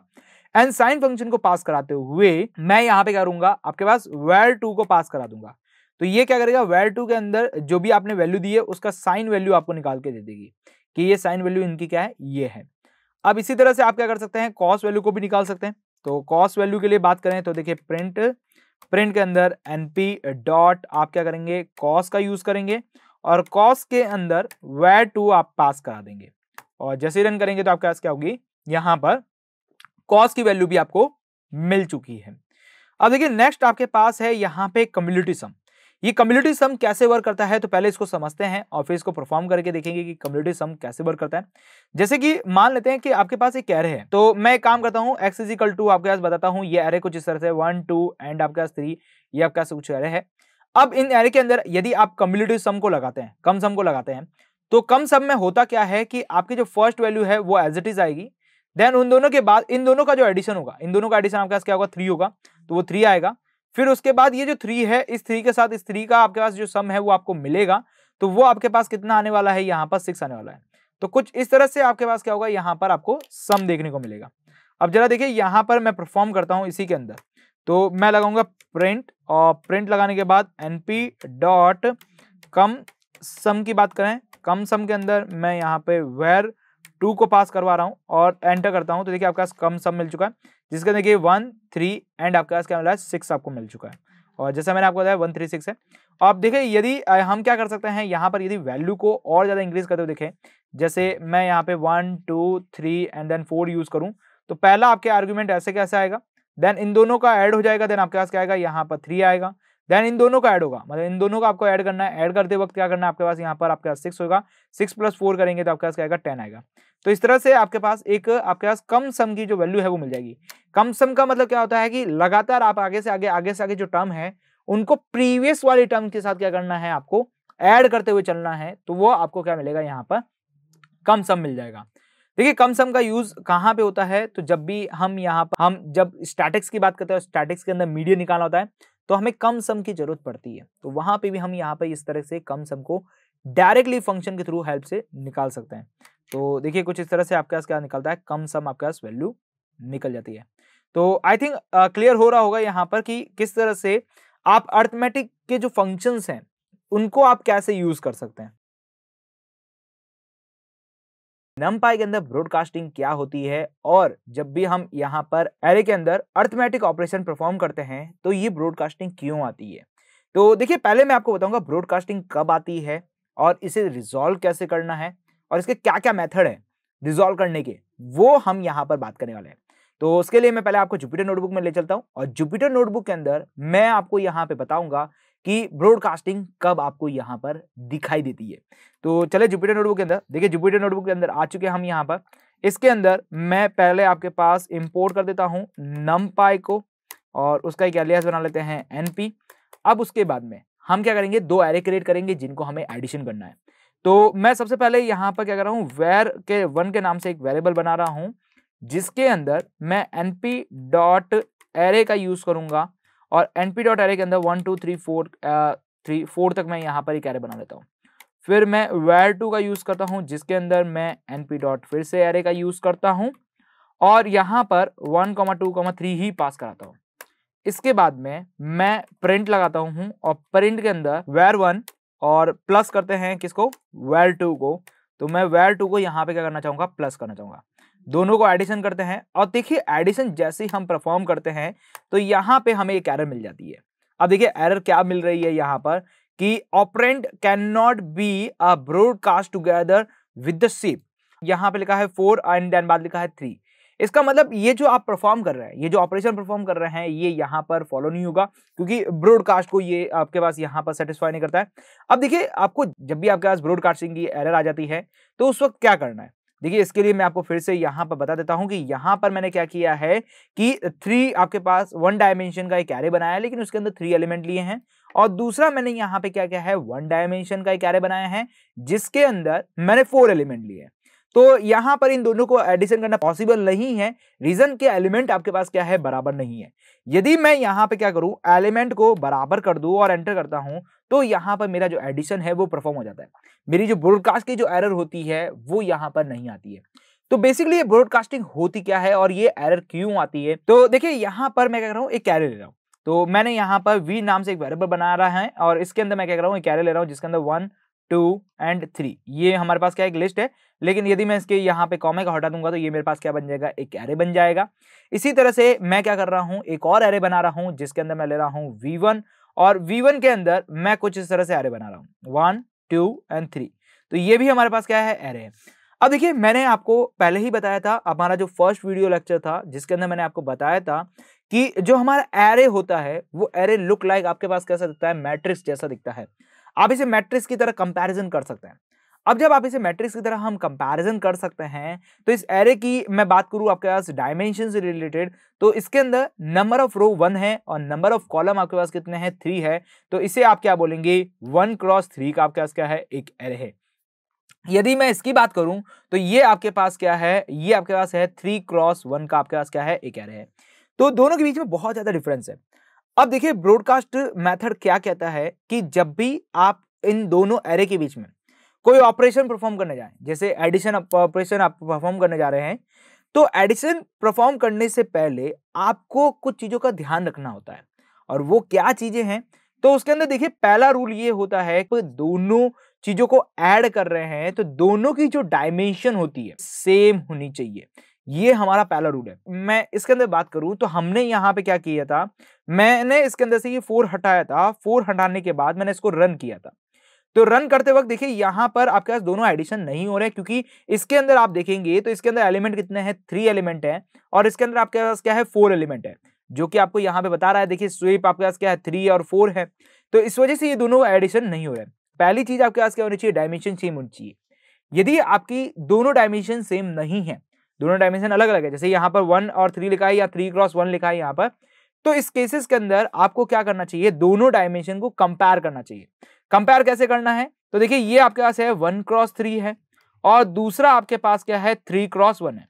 एंड साइन फंक्शन को पास कराते हुए मैं यहाँ पे क्या करूंगा आपके पास वेर टू को पास करा दूंगा तो ये क्या करेगा वेर टू के अंदर जो भी आपने वैल्यू दी है उसका साइन वैल्यू आपको निकाल के दे देगी कि ये साइन वैल्यू इनकी क्या है ये है अब इसी तरह से आप क्या कर सकते हैं कॉस वैल्यू को भी निकाल सकते हैं तो कॉस वैल्यू के लिए बात करें तो देखिए प्रिंट प्रिंट के अंदर एनपी डॉट आप क्या करेंगे कॉस का यूज करेंगे और कॉस के अंदर वेर टू आप पास करा देंगे और जैसे रन करेंगे तो आपके पास क्या होगी यहां पर कॉस की वैल्यू भी आपको मिल चुकी है अब देखिए नेक्स्ट आपके पास है यहाँ पे कम्युनिटी सम ये कम्युनिटी सम कैसे वर्क करता है तो पहले इसको समझते हैं और फिर इसको परफॉर्म करके देखेंगे कि कम्युनिटी सम कैसे वर्क करता है जैसे कि मान लेते हैं कि आपके पास एक एरे है तो मैं काम करता हूँ एक्स इजिकल टू आपके पास बताता हूँ ये एरे कुछ इस तरह से वन टू एंड आपके पास थ्री ये आपके पास कुछ एरे है अब इन एरे के अंदर यदि आप कम्युनिटी सम को लगाते हैं कम सम को लगाते हैं तो कम सम में होता क्या है कि आपकी जो फर्स्ट वैल्यू है वो एज इट इज आएगी देन उन दोनों के बाद इन दोनों का जो एडिशन होगा इन दोनों का एडिशन आपके पास क्या होगा थ्री होगा तो वो थ्री आएगा फिर उसके बाद ये जो थ्री है इस थ्री के साथ इस थ्री का आपके पास जो सम है वो आपको मिलेगा तो वो आपके पास कितना आने वाला है यहाँ पर सिक्स आने वाला है तो कुछ इस तरह से आपके पास क्या होगा यहाँ पर आपको सम देखने को मिलेगा अब जरा देखिए यहाँ पर मैं परफॉर्म करता हूँ इसी के अंदर तो मैं लगाऊंगा प्रिंट और प्रिंट लगाने के बाद N P dot cumsum की बात करें कम सम के अंदर मैं यहाँ पे वेर टू को पास करवा रहा हूँ और एंटर करता हूँ तो देखिए आपके पास कम सब मिल चुका है जिसका देखिए वन थ्री एंड आपके पास क्या मिला है सिक्स आपको मिल चुका है और जैसा मैंने आपको बताया वन थ्री सिक्स है अब देखिए यदि हम क्या कर सकते हैं यहाँ पर यदि वैल्यू को और ज़्यादा इंक्रीज करते हुए देखें जैसे मैं यहाँ पे one two three and then four use करूँ तो पहला आपके आर्ग्यूमेंट ऐसे कैसे आएगा देन इन दोनों का ऐड हो जाएगा देन आपके पास क्या आएगा यहाँ पर थ्री आएगा देन इन दोनों का ऐड होगा मतलब इन दोनों का आपको ऐड करना है ऐड करते वक्त क्या करना है आपके पास यहाँ पर आपके पास सिक्स होगा सिक्स प्लस फोर करेंगे तो आपके पास क्या आएगा टेन आएगा तो इस तरह से आपके पास एक आपके पास कम सम की जो वैल्यू है वो मिल जाएगी कम सम का मतलब क्या होता है कि लगातार आप आगे से आगे आगे से आगे जो टर्म है उनको प्रीवियस वाली टर्म के साथ क्या करना है आपको एड करते हुए चलना है तो वो आपको क्या मिलेगा यहाँ पर कम सम मिल जाएगा देखिए कम सम का यूज कहाँ पे होता है तो जब भी हम यहाँ पर हम जब स्टैटिक्स की बात करते हैं स्टैटिक्स तो के अंदर मीडियम निकालना होता है तो हमें कम सम की जरूरत पड़ती है तो वहां पे भी हम यहाँ पे इस तरह से कम सम को डायरेक्टली फंक्शन के थ्रू हेल्प से निकाल सकते हैं तो देखिए कुछ इस तरह से आपके पास क्या निकलता है कम सम आपके पास वैल्यू निकल जाती है तो आई थिंक क्लियर हो रहा होगा यहाँ पर कि किस तरह से आप अर्थमेटिक के जो फंक्शंस हैं उनको आप कैसे यूज कर सकते हैं नमपाई के अंदर ब्रॉडकास्टिंग क्या होती है और जब भी हम यहाँ पर एरे के अंदर अर्थमेटिक ऑपरेशन परफॉर्म करते हैं तो ये ब्रॉडकास्टिंग क्यों आती है तो देखिए पहले मैं आपको बताऊंगा ब्रॉडकास्टिंग कब आती है और इसे रिजॉल्व कैसे करना है और इसके क्या क्या मेथड है रिजॉल्व करने के वो हम यहाँ पर बात करने वाले हैं तो उसके लिए मैं पहले आपको जुपिटर नोटबुक में ले चलता हूँ और जुपिटर नोटबुक के अंदर मैं आपको यहाँ पे बताऊंगा कि ब्रॉडकास्टिंग कब आपको यहाँ पर दिखाई देती है तो चले जुपिटर नोटबुक के अंदर देखिए जुपिटर नोटबुक के अंदर आ चुके हैं हम यहाँ पर इसके अंदर मैं पहले आपके पास इंपोर्ट कर देता हूँ नम को और उसका एक एलियास बना लेते हैं एन अब उसके बाद में हम क्या करेंगे दो एरे क्रिएट करेंगे जिनको हमें एडिशन करना है तो मैं सबसे पहले यहाँ पर क्या कर रहा हूँ वेर के वन के नाम से एक वेरिएबल बना रहा हूँ जिसके अंदर मैं एन पी डॉट एरे का यूज़ करूँगा और एन पी डॉट एरे के अंदर one two three four three four तक मैं यहाँ पर एक एरे बना लेता हूँ फिर मैं वेयर टू का यूज़ करता हूँ जिसके अंदर मैं एन पी डॉट फिर से एरे का यूज़ करता हूँ और यहाँ पर one comma two comma three ही पास कराता हूँ इसके बाद में मैं प्रिंट लगाता हूँ और प्रिंट के अंदर वेर वन और प्लस करते हैं किसको वेर टू को तो मैं वेर टू को यहाँ पे क्या करना चाहूँगा प्लस करना चाहूँगा दोनों को एडिशन करते हैं और देखिए एडिशन जैसे हम परफॉर्म करते हैं तो यहाँ पे हमें एक एरर मिल जाती है अब देखिए एरर क्या मिल रही है यहाँ पर कि operand can not be a broadcast together with the shape यहाँ पे लिखा है फोर एंड देन बाद लिखा है थ्री इसका मतलब ये जो आप परफॉर्म कर रहे हैं ये जो ऑपरेशन परफॉर्म कर रहे हैं ये यहाँ पर फॉलो नहीं होगा क्योंकि ब्रॉडकास्ट को ये आपके पास यहाँ पर सेटिस्फाई नहीं करता है अब देखिए आपको जब भी आपके पास ब्रॉडकास्टिंग की एरर आ जाती है तो उस वक्त क्या करना है देखिए इसके लिए मैं आपको फिर से यहाँ पर बता देता हूँ कि यहाँ पर मैंने क्या किया है कि थ्री आपके पास वन डायमेंशन का एक कैरे बनाया है लेकिन उसके अंदर थ्री एलिमेंट लिए हैं और दूसरा मैंने यहाँ पे क्या क्या है वन डायमेंशन का एक कैरे बनाया है जिसके अंदर मैंने फोर एलिमेंट लिए हैं तो यहां पर इन दोनों को एडिशन करना पॉसिबल नहीं है रीजन के एलिमेंट आपके पास क्या है बराबर नहीं है यदि मैं यहां पे क्या करूं एलिमेंट को बराबर कर दूं और एंटर करता हूं तो यहाँ पर मेरा जो एडिशन है वो परफॉर्म हो जाता है मेरी जो ब्रॉडकास्ट की जो एरर होती है वो यहाँ पर नहीं आती है तो बेसिकली ये ब्रॉडकास्टिंग होती क्या है और ये एरर क्यों आती है तो देखिए यहां पर मैं क्या कर रहा हूँ एक कैरे ले रहा हूँ तो मैंने यहाँ पर वी नाम से एक वेरेबल बना रहा है और इसके अंदर मैं क्या कर रहा हूँ एक कैरे ले रहा हूँ जिसके अंदर वन टू एंड थ्री ये हमारे पास क्या एक लिस्ट है लेकिन यदि मैं इसके यहाँ पे कॉमे का हटा दूंगा तो ये मेरे पास क्या बन जाएगा एक एरे बन जाएगा इसी तरह से मैं क्या कर रहा हूँ एक और एरे बना रहा हूँ जिसके अंदर मैं ले रहा हूँ वी वन और वी वन के अंदर मैं कुछ इस तरह से एरे बना रहा हूँ वन टू एंड थ्री तो ये भी हमारे पास क्या है एरे है अब देखिए मैंने आपको पहले ही बताया था हमारा जो फर्स्ट वीडियो लेक्चर था जिसके अंदर मैंने आपको बताया था कि जो हमारा एरे होता है वो एरे लुक लाइक आपके पास कैसा दिखता है मैट्रिक्स जैसा दिखता है आप इसे मैट्रिक्स की तरह कंपैरिजन कर सकते हैं अब जब आप इसे मैट्रिक्स की तरह हम कंपैरिजन कर सकते हैं तो इस एरे की मैं बात करूं आपके पास डायमेंशन से रिलेटेड तो इसके अंदर नंबर ऑफ रो वन है और नंबर ऑफ कॉलम आपके पास कितने हैं थ्री है तो इसे आप क्या बोलेंगे वन क्रॉस थ्री का आपके पास क्या है एक एरे है यदि मैं इसकी बात करूं तो ये आपके पास क्या है ये आपके पास है थ्री क्रॉस वन का आपके पास क्या है एक एरे है तो दोनों के बीच में बहुत ज्यादा डिफरेंस है अब देखिए ब्रॉडकास्ट मेथड क्या कहता है कि जब भी आप इन दोनों एरे के बीच में कोई ऑपरेशन परफॉर्म करने जाए जैसे एडिशन ऑपरेशन आप परफॉर्म करने जा रहे हैं तो एडिशन परफॉर्म करने से पहले आपको कुछ चीज़ों का ध्यान रखना होता है और वो क्या चीज़ें हैं तो उसके अंदर देखिए पहला रूल ये होता है कि दोनों चीज़ों को ऐड कर रहे हैं तो दोनों की जो डायमेंशन होती है सेम होनी चाहिए ये हमारा पहला रूल है मैं इसके अंदर बात करूं तो हमने यहाँ पे क्या किया था मैंने इसके अंदर से ये फोर हटाया था फोर हटाने के बाद मैंने इसको रन किया था तो रन करते वक्त देखिए यहाँ पर आपके पास दोनों एडिशन नहीं हो रहे क्योंकि इसके अंदर आप देखेंगे तो इसके अंदर एलिमेंट कितने हैं थ्री एलिमेंट है और इसके अंदर आपके पास क्या है फोर एलिमेंट है जो कि आपको यहाँ पे बता रहा है देखिए स्वीप आपके पास क्या है थ्री और फोर है तो इस वजह से ये दोनों एडिशन नहीं हो रहे पहली चीज आपके पास क्या होनी चाहिए डायमेंशन सेम होनी चाहिए यदि आपकी दोनों डायमेंशन सेम नहीं है दोनों डायमेंशन अलग अलग है जैसे यहाँ पर वन और थ्री लिखा है या थ्री क्रॉस वन लिखा है यहाँ पर तो इस केसेस के अंदर आपको क्या करना चाहिए दोनों डायमेंशन को कंपेयर करना चाहिए कंपेयर कैसे करना है तो देखिए ये आपके पास है वन क्रॉस थ्री है और दूसरा आपके पास क्या है थ्री क्रॉस वन है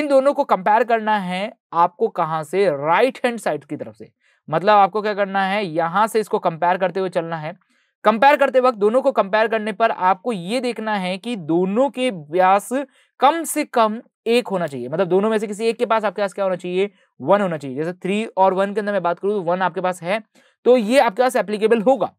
इन दोनों को कंपेयर करना है आपको कहाँ से राइट हैंड साइड की तरफ से मतलब आपको क्या करना है यहाँ से इसको कंपेयर करते हुए चलना है कंपेयर करते वक्त दोनों को कंपेयर करने पर आपको ये देखना है कि दोनों के व्यास कम से कम एक होना चाहिए मतलब दोनों में से किसी एक के पास आपके पास क्या होना चाहिए वन होना चाहिए जैसे थ्री और वन के अंदर मैं बात करूँ तो वन आपके पास है तो ये आपके पास एप्लीकेबल होगा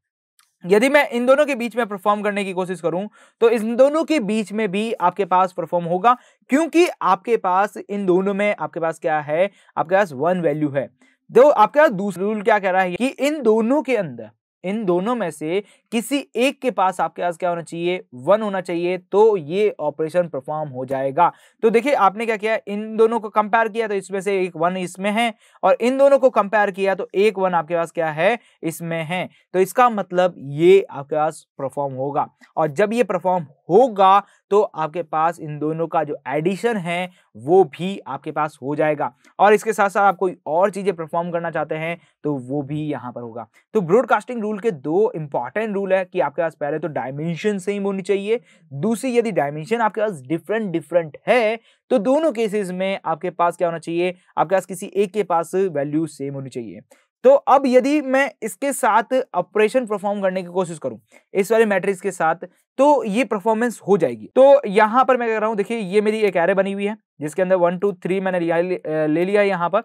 यदि मैं इन दोनों के बीच में परफॉर्म करने की कोशिश करूं तो इन दोनों के बीच में भी आपके पास परफॉर्म होगा क्योंकि आपके पास इन दोनों में आपके पास क्या है आपके पास वन वैल्यू है दो तो आपके पास दूसरा रूल क्या कह रहा है कि इन दोनों के अंदर इन दोनों में से किसी एक के पास आपके पास क्या होना चाहिए वन होना चाहिए तो ये ऑपरेशन परफॉर्म हो जाएगा तो देखिए आपने क्या किया इन दोनों को कंपेयर किया तो इसमें से एक वन इसमें है और इन दोनों को कंपेयर किया तो एक वन आपके पास क्या है इसमें है तो इसका मतलब ये आपके पास परफॉर्म होगा और जब ये परफॉर्म होगा तो आपके पास इन दोनों का जो एडिशन है वो भी आपके पास हो जाएगा और इसके साथ साथ आप कोई और चीज़ें परफॉर्म करना चाहते हैं तो वो भी यहाँ पर होगा तो ब्रॉडकास्टिंग रूल के दो इंपॉर्टेंट रूल है कि आपके पास पहले तो डायमेंशन सेम होनी चाहिए दूसरी यदि डायमेंशन आपके पास डिफरेंट डिफरेंट है तो दोनों केसेस में आपके पास क्या होना चाहिए आपके पास किसी एक के पास वैल्यू सेम होनी चाहिए तो अब यदि मैं इसके साथ ऑपरेशन परफॉर्म करने की कोशिश करूं इस वाले मैट्रिक्स के साथ तो ये परफॉर्मेंस हो जाएगी तो यहाँ पर मैं कह रहा हूँ देखिए ये मेरी एक एरे बनी हुई है जिसके अंदर वन टू थ्री मैंने लिया ले लिया है यहाँ पर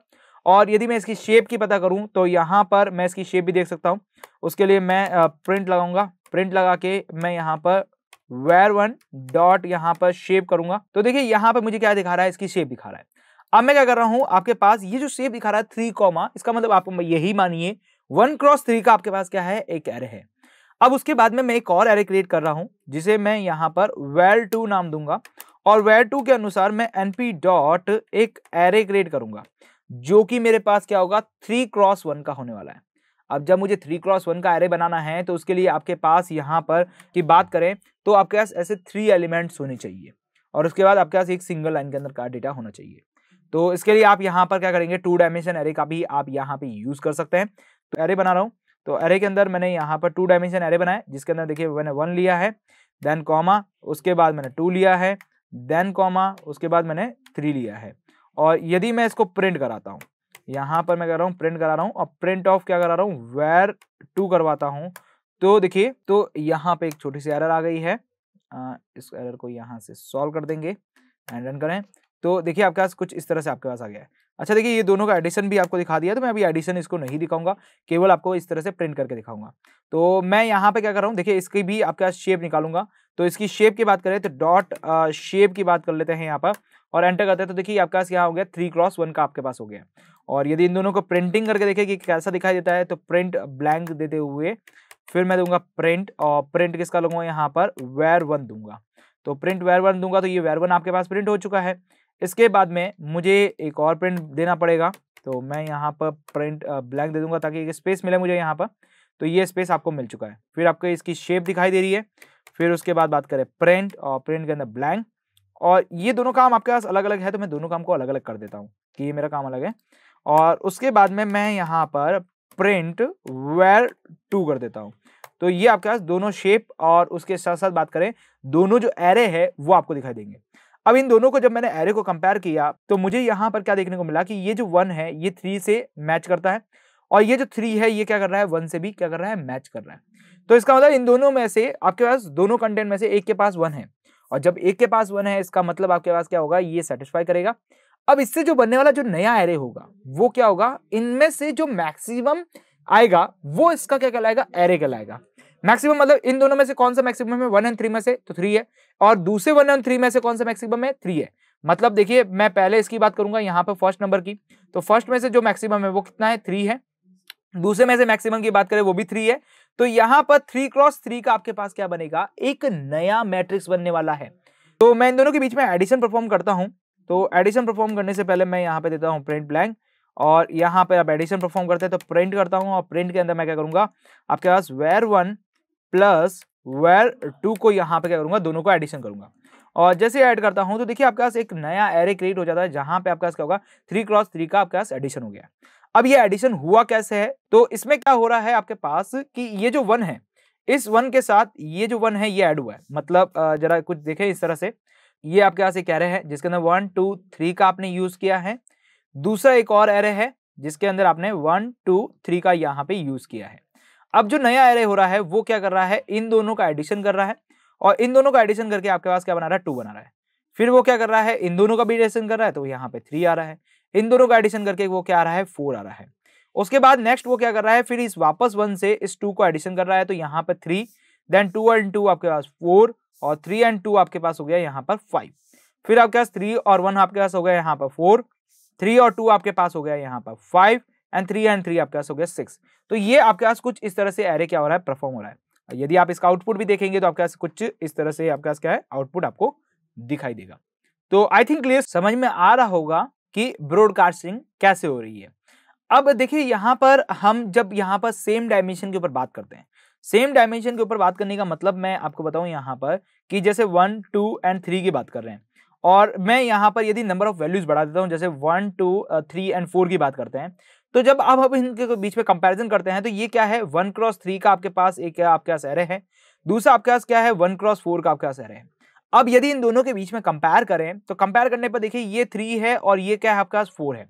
और यदि मैं इसकी शेप की पता करूँ तो यहाँ पर मैं इसकी शेप भी देख सकता हूँ उसके लिए मैं प्रिंट लगाऊंगा प्रिंट लगा के मैं यहाँ पर वेर वन डॉट यहाँ पर शेप करूंगा तो देखिए यहाँ पर मुझे क्या दिखा रहा है इसकी शेप दिखा रहा है अब मैं क्या कर रहा हूँ आपके पास ये जो शेप दिखा रहा है थ्री कॉमा इसका मतलब आप यही मानिए वन क्रॉस थ्री का आपके पास क्या है एक एरे है अब उसके बाद में मैं एक और एरे क्रिएट कर रहा हूँ जिसे मैं यहाँ पर वेल टू नाम दूंगा और वेल टू के अनुसार मैं एन पी डॉट एक एरे क्रिएट करूंगा जो कि मेरे पास क्या होगा थ्री क्रॉस वन का होने वाला है अब जब मुझे थ्री क्रॉस वन का एरे बनाना है तो उसके लिए आपके पास यहाँ पर की बात करें तो आपके पास ऐसे थ्री एलिमेंट्स होने चाहिए और उसके बाद आपके पास एक सिंगल लाइन के अंदर का डेटा होना चाहिए तो इसके लिए आप यहाँ पर क्या करेंगे टू डायमेंशन एरे का भी आप यहाँ पे यूज़ कर सकते हैं तो एरे बना रहा हूँ तो एरे के अंदर मैंने यहाँ पर टू डायमेंशन एरे बनाया जिसके अंदर देखिए मैंने वन लिया है देन कॉमा उसके बाद मैंने टू लिया है देन कॉमा उसके बाद मैंने थ्री लिया है और यदि मैं इसको प्रिंट कराता हूँ यहाँ पर मैं कर रहा हूँ प्रिंट करा रहा हूँ और प्रिंट ऑफ क्या करा रहा हूँ वेर टू करवाता हूँ तो देखिए तो यहाँ पे एक छोटी सी एरर आ गई है आ, इस एरर को यहाँ से सॉल्व कर देंगे एंड रन करें तो देखिए आपके पास कुछ इस तरह से आपके पास आ गया है अच्छा देखिए ये दोनों का एडिशन भी आपको दिखा दिया तो मैं अभी एडिशन इसको नहीं दिखाऊंगा केवल आपको इस तरह से प्रिंट करके दिखाऊंगा तो मैं यहाँ पे क्या कर रहा हूँ देखिए इसकी भी आपके पास शेप निकालूंगा तो इसकी शेप की बात करें तो डॉट शेप की बात कर लेते हैं यहाँ पर और एंटर करते हैं तो देखिए आपके पास यहाँ हो गया थ्री क्रॉस वन का आपके पास हो गया और यदि इन दोनों को प्रिंटिंग करके देखें कि कैसा दिखाई देता है तो प्रिंट ब्लैंक देते हुए फिर मैं दूंगा प्रिंट और प्रिंट किसका लूंगा यहाँ पर वेर वन दूंगा तो प्रिंट वेयर वन दूंगा तो ये वेर वन आपके पास प्रिंट हो चुका है इसके बाद में मुझे एक और प्रिंट देना पड़ेगा तो मैं यहाँ पर प्रिंट ब्लैंक दे दूंगा ताकि एक स्पेस मिले मुझे यहाँ पर तो ये स्पेस आपको मिल चुका है फिर आपको इसकी शेप दिखाई दे रही है फिर उसके बाद बात करें प्रिंट और प्रिंट के अंदर ब्लैंक और ये दोनों काम आपके पास अलग अलग है तो मैं दोनों काम को अलग अलग कर देता हूँ कि ये मेरा काम अलग है और उसके बाद में मैं यहाँ पर प्रिंट वेयर टू कर देता हूँ तो ये आपके पास दोनों शेप और उसके साथ साथ बात करें दोनों जो एरे है वो आपको दिखाई देंगे अब इन दोनों को जब मैंने एरे को कंपेयर किया तो मुझे यहाँ पर क्या देखने को मिला कि ये जो वन है ये थ्री से मैच करता है और ये जो थ्री है ये क्या कर रहा है वन से भी क्या कर रहा है मैच कर रहा है तो इसका मतलब इन दोनों में से आपके पास दोनों कंटेंट में से एक के पास वन है और जब एक के पास वन है इसका मतलब आपके पास क्या होगा ये सेटिस्फाई करेगा अब इससे जो बनने वाला जो नया एरे होगा वो क्या होगा इनमें से जो मैक्सिमम आएगा वो इसका क्या कहलाएगा एरे कहलाएगा मैक्सिमम मतलब इन दोनों में से कौन सा मैक्सिमम है वन एंड थ्री में से तो थ्री है और दूसरे वन एंड थ्री में से कौन सा मैक्सिमम है थ्री है मतलब देखिए मैं पहले इसकी बात करूंगा यहाँ पर फर्स्ट नंबर की तो फर्स्ट में से जो मैक्सिमम है वो कितना है थ्री है दूसरे में से मैक्सिमम की बात करें वो भी थ्री है तो यहाँ पर थ्री क्रॉस थ्री का आपके पास क्या बनेगा एक नया मैट्रिक्स बनने वाला है तो मैं इन दोनों के बीच में एडिशन परफॉर्म करता हूँ तो एडिशन परफॉर्म करने से पहले मैं यहाँ पे देता हूँ प्रिंट ब्लैंक और यहाँ पे आप एडिशन परफॉर्म करते हैं तो प्रिंट करता हूँ और प्रिंट के अंदर मैं क्या करूँगा आपके पास var one plus var two को यहाँ पे क्या करूँगा दोनों को एडिशन करूँगा और जैसे ऐड करता हूँ तो देखिए आपके पास एक नया एरे क्रिएट हो जाता है जहाँ पे आपके पास क्या होगा थ्री क्रॉस थ्री का आपके पास एडिशन हो गया अब ये एडिशन हुआ कैसे है तो इसमें क्या हो रहा है आपके पास कि ये जो वन है इस वन के साथ ये जो वन है ये ऐड हुआ है मतलब जरा कुछ देखें इस तरह से ये आपके पास एक एरे है जिसके अंदर वन टू थ्री का आपने यूज किया है दूसरा एक और एरे है जिसके अंदर आपने वन टू थ्री का यहाँ पे यूज किया है अब जो नया एरे हो रहा है वो क्या कर रहा है इन दोनों का एडिशन कर रहा है और इन दोनों का एडिशन करके आपके पास क्या बना रहा है टू बना रहा है फिर वो क्या कर रहा है इन दोनों का भी एडिशन कर रहा है तो यहाँ पे थ्री आ रहा है इन दोनों का एडिशन करके वो क्या आ रहा है फोर आ रहा है उसके बाद नेक्स्ट वो क्या कर रहा है फिर इस वापस वन से इस टू को एडिशन कर रहा है तो यहाँ पर three then two and two आपके पास फोर और थ्री एंड टू आपके पास हो गया यहाँ पर फाइव फिर आपके पास थ्री और वन आपके पास हो गया यहाँ पर फोर थ्री और टू आपके पास हो गया यहाँ पर five and three and three आपके पास हो गया सिक्स तो ये आपके पास कुछ इस तरह से एरे क्या हो रहा है परफॉर्म हो रहा है यदि आप इसका आउटपुट भी देखेंगे तो आपके पास कुछ इस तरह से आपके पास क्या है आउटपुट आपको दिखाई देगा तो आई थिंक क्लियर समझ में आ रहा होगा कि ब्रॉडकास्टिंग कैसे हो रही है अब देखिए यहाँ पर हम जब यहाँ पर सेम डायमेंशन के ऊपर बात करते हैं सेम डायमेंशन के ऊपर बात करने का मतलब मैं आपको बताऊं यहाँ पर कि जैसे वन टू एंड थ्री की बात कर रहे हैं और मैं यहाँ पर यदि नंबर ऑफ वैल्यूज बढ़ा देता हूँ जैसे one two three and four की बात करते हैं तो जब आप अब इनके बीच में कंपैरिजन करते हैं तो ये क्या है वन क्रॉस थ्री का आपके पास एक आपके पास एरे है दूसरा आपके पास क्या है वन क्रॉस फोर का आपके पास एरे है अब यदि इन दोनों के बीच में कंपेयर करें तो कंपेयर करने पर देखिए ये थ्री है और ये क्या है आपके पास फोर है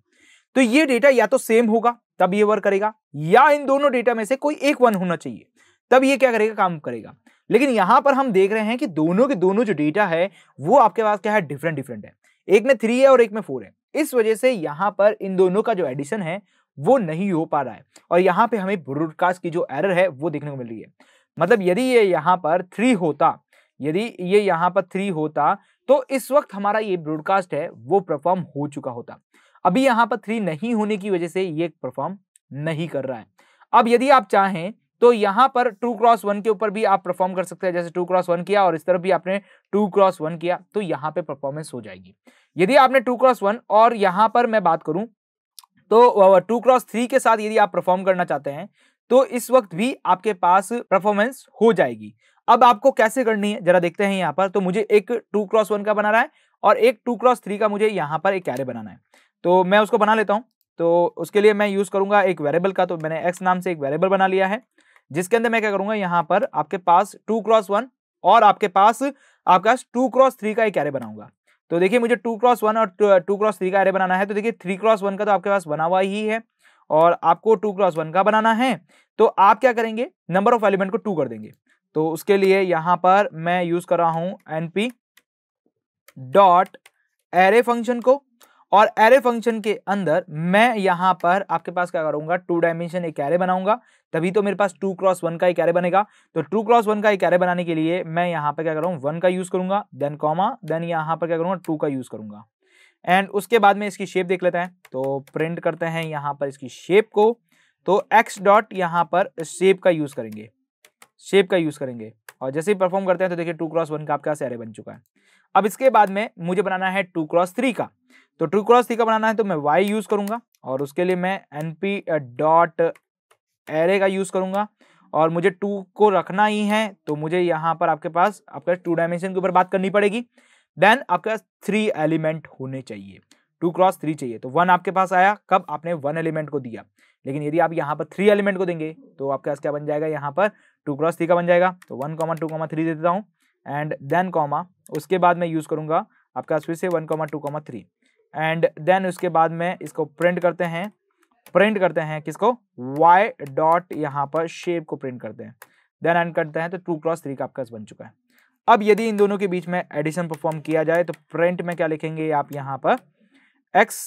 तो ये डेटा या तो सेम होगा तब ये वर्क करेगा या इन दोनों डेटा में से कोई एक वन होना चाहिए तब ये क्या करेगा काम करेगा लेकिन यहां पर हम देख रहे हैं कि दोनों के दोनों जो डेटा है वो आपके पास क्या है डिफरेंट डिफरेंट है एक में थ्री है और एक में फोर है इस वजह से यहाँ पर इन दोनों का जो एडिशन है वो नहीं हो पा रहा है और यहाँ पे हमें ब्रॉडकास्ट की जो एरर है वो देखने को मिल रही है मतलब यदि ये यहाँ पर थ्री होता यदि ये यहाँ पर थ्री होता तो इस वक्त हमारा ये ब्रॉडकास्ट है वो परफॉर्म हो चुका होता अभी यहाँ पर थ्री नहीं होने की वजह से ये परफॉर्म नहीं कर रहा है अब यदि आप चाहें तो यहाँ पर टू क्रॉस वन के ऊपर भी आप परफॉर्म कर सकते हैं जैसे टू क्रॉस वन किया और इस तरफ भी आपने टू क्रॉस वन किया तो यहाँ पे परफॉर्मेंस हो जाएगी यदि आपने टू क्रॉस वन और यहाँ पर मैं बात करूँ तो टू क्रॉस थ्री के साथ यदि आप परफॉर्म करना चाहते हैं तो इस वक्त भी आपके पास परफॉर्मेंस हो जाएगी अब आपको कैसे करनी है जरा देखते हैं यहाँ पर तो मुझे एक टू क्रॉस वन का बनाना है और एक टू क्रॉस थ्री का मुझे यहाँ पर एक कैरे बनाना है तो मैं उसको बना लेता हूँ तो उसके लिए मैं यूज़ करूँगा एक वेरेबल का तो मैंने एक्स नाम से एक वेरेबल बना लिया है जिसके अंदर मैं क्या करूँगा यहाँ पर आपके पास टू क्रॉस वन और आपके पास आपका टू क्रॉस थ्री का एक कैरे बनाऊंगा तो देखिए मुझे टू क्रॉस वन और टू क्रॉस थ्री का एरे बनाना है तो देखिए थ्री क्रॉस वन का तो आपके पास बना हुआ ही है और आपको टू क्रॉस वन का बनाना है तो आप क्या करेंगे नंबर ऑफ एलिमेंट को टू कर देंगे तो उसके लिए यहां पर मैं यूज कर रहा हूं एनपी डॉट एरे फंक्शन को और एरे फंक्शन के अंदर मैं यहां पर आपके पास क्या करूंगा टू डायमेंशन एक एरे बनाऊंगा तभी तो मेरे पास टू क्रॉस वन का एक एरे बनेगा तो टू क्रॉस वन का एक एरे बनाने के लिए मैं यहां पर क्या करूँ वन का यूज करूंगा देन कॉमा देन यहाँ पर क्या करूंगा टू का यूज करूंगा एंड उसके बाद में इसकी शेप देख लेते हैं तो प्रिंट करते हैं यहाँ पर इसकी शेप को तो एक्स डॉट यहाँ पर शेप का यूज करेंगे शेप का यूज करेंगे और जैसे ही परफॉर्म करते हैं तो देखिए टू क्रॉस वन का आपके पास एरे बन चुका है अब इसके बाद में मुझे बनाना है टू क्रॉस थ्री का तो ट्रू क्रॉस का बनाना है तो मैं वाई यूज करूंगा और उसके लिए मैं एन पी डॉट एरे का यूज करूंगा और मुझे टू को रखना ही है तो मुझे यहाँ पर आपके पास आपके टू डायमेंशन के ऊपर बात करनी पड़ेगी देन आपके पास थ्री एलिमेंट होने चाहिए टू क्रॉस थ्री चाहिए तो वन आपके पास आया कब आपने वन एलिमेंट को दिया लेकिन यदि आप यहाँ पर थ्री एलिमेंट को देंगे तो आपके पास क्या बन जाएगा यहाँ पर टू क्रॉस थ्री का बन जाएगा तो one comma two comma three दे देता हूँ एंड देन कॉमा उसके बाद मैं यूज़ करूंगा आपके पास फिर से one comma two comma three and then उसके बाद में इसको प्रिंट करते हैं प्रिंट करते हैं किसको वाई डॉट यहाँ पर शेप को प्रिंट करते हैं देन एंड करते हैं तो टू क्रॉस थ्री का आपका बन चुका है अब यदि इन दोनों के बीच में एडिशन परफॉर्म किया जाए तो प्रिंट में क्या लिखेंगे आप यहाँ पर X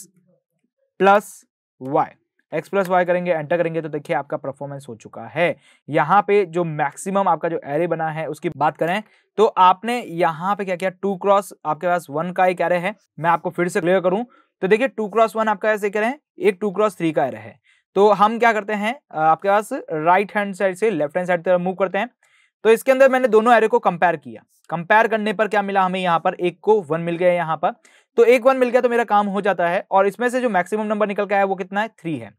plus Y X plus Y करेंगे एंटर करेंगे तो देखिए आपका परफॉर्मेंस हो चुका है यहाँ पे जो मैक्सिमम आपका जो एरे बना है उसकी बात करें तो आपने यहाँ पे क्या किया टू क्रॉस आपके पास वन का एक एरे है मैं आपको फिर से क्लियर करूँ तो देखिए टू क्रॉस वन आपका ऐसे कह रहे हैं एक टू क्रॉस थ्री का एरे है तो हम क्या करते हैं आपके पास राइट हैंड साइड से लेफ्ट हैंड साइड तरफ मूव करते हैं तो इसके अंदर मैंने दोनों एरे को कंपेयर किया कंपेयर करने पर क्या मिला हमें यहाँ पर एक को वन मिल गया यहाँ पर तो एक वन मिल गया तो मेरा काम हो जाता है और इसमें से जो मैक्सिमम नंबर निकल के आया वो कितना है थ्री है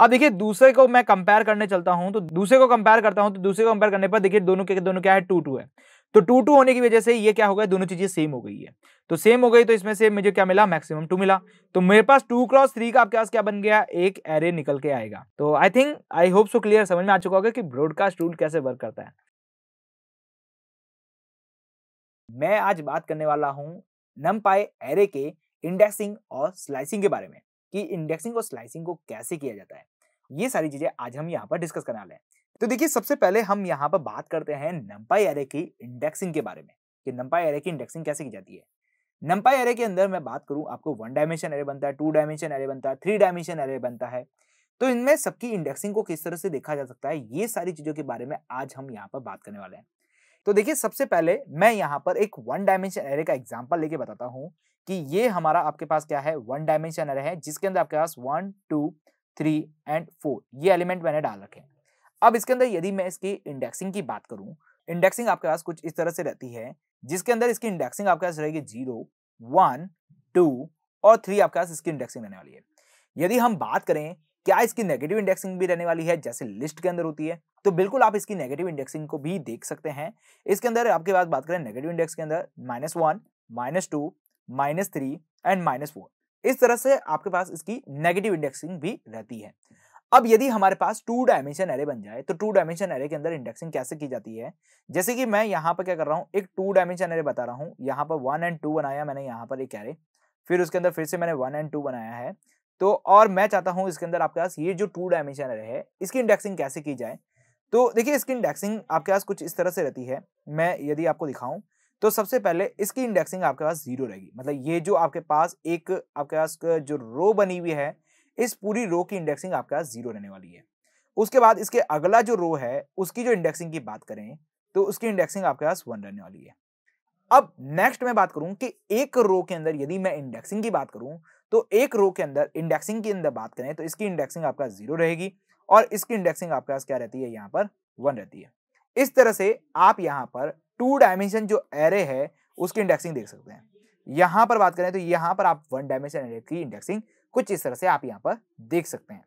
अब देखिए दूसरे को मैं कंपेयर करने चलता हूं तो दूसरे को कंपेयर करता हूं तो दूसरे को कंपेयर करने पर देखिए दोनों के दोनों क्या है टू टू है तो टू टू होने की वजह से ये क्या हो गया दोनों चीजें सेम हो गई है तो सेम हो गई तो इसमें से मुझे क्या मिला मैक्सिमम टू मिला तो मेरे पास टू क्रॉस थ्री का आपके पास क्या बन गया एक एरे निकल के आएगा तो I think I hope so clear समझ में आ चुका होगा कि ब्रॉडकास्ट रूल कैसे वर्क करता है मैं आज बात करने वाला हूं नम पाए एरे के इंडेक्सिंग और स्लाइसिंग के बारे में कि इंडेक्सिंग और स्लाइसिंग को कैसे किया जाता है ये सारी चीजें आज हम यहाँ पर डिस्कस करने वाले हैं तो देखिए सबसे पहले हम यहाँ पर बात करते हैं नंपाई एरे की इंडेक्सिंग के बारे में कि नंपाई एरे की इंडेक्सिंग कैसे की जाती है नंपाई एरे के अंदर मैं बात करूं आपको वन डायमेंशन एरे बनता है टू डायमेंशन एरे बनता है थ्री डायमेंशन एरे बनता है तो इनमें सबकी इंडेक्सिंग को किस तरह से देखा जा सकता है ये सारी चीजों के बारे में आज हम यहाँ पर बात करने वाले हैं तो देखिए सबसे पहले मैं यहाँ पर एक वन डायमेंशन एरे का एग्जाम्पल लेके बताता हूँ कि ये हमारा आपके पास क्या है वन डायमेंशन अरे है जिसके अंदर आपके पास one two three and four ये एलिमेंट मैंने डाल रखे हैं अब इसके अंदर यदि मैं इसकी इंडेक्सिंग की बात करूं इंडेक्सिंग आपके पास कुछ इस तरह से रहती है जिसके अंदर इसकी इंडेक्सिंग आपके पास रहेगी जीरो वन टू और थ्री आपके पास इसकी इंडेक्सिंग रहने वाली है यदि हम बात करें क्या इसकी नेगेटिव इंडेक्सिंग भी रहने वाली है जैसे लिस्ट के अंदर होती है तो बिल्कुल आप इसकी नेगेटिव इंडेक्सिंग को भी देख सकते हैं इसके अंदर आपके पास बात करें नेगेटिव इंडेक्स के अंदर minus one minus two minus three and minus four इस तरह से आपके पास इसकी नेगेटिव इंडेक्सिंग भी रहती है अब यदि हमारे पास टू डायमेंशन एरे बन जाए तो टू डायमेंशन एरे के अंदर इंडेक्सिंग कैसे की जाती है जैसे कि मैं यहाँ पर क्या कर रहा हूँ एक टू डायमेंशन एरे बता रहा हूँ यहाँ पर वन एंड टू बनाया मैंने यहाँ पर एक एरे फिर उसके अंदर फिर से मैंने वन एंड टू बनाया है तो और मैं चाहता हूँ इसके अंदर आपके पास ये जो टू डायमेंशन एरे है इसकी इंडेक्सिंग कैसे की जाए तो देखिए इसकी इंडेक्सिंग आपके पास कुछ इस तरह से रहती है मैं यदि आपको दिखाऊं तो सबसे पहले इसकी इंडेक्सिंग आपके पास जीरो रहेगी मतलब ये जो आपके पास एक आपके पास जो रो बनी हुई है इस पूरी रो की इंडेक्सिंग आपके पास जीरो रहने वाली है उसके बाद इसके अगला जो रो है उसकी जो इंडेक्सिंग की बात करें तो उसकी इंडेक्सिंग आपके पास वन रहने वाली है अब नेक्स्ट मैं बात करूं कि एक रो के अंदर यदि मैं इंडेक्सिंग की बात करूं तो एक रो के अंदर इंडेक्सिंग के अंदर बात करें तो इसकी इंडेक्सिंग आपका जीरो रहेगी और इसकी इंडेक्सिंग आपके पास क्या रहती है यहाँ पर वन रहती है इस तरह से आप यहाँ पर टू डायमेंशन जो एरे है उसकी इंडेक्सिंग देख सकते हैं यहाँ पर बात करें तो यहाँ पर आप वन डायमेंशन एरे की इंडेक्सिंग कुछ इस तरह से आप यहाँ पर देख सकते हैं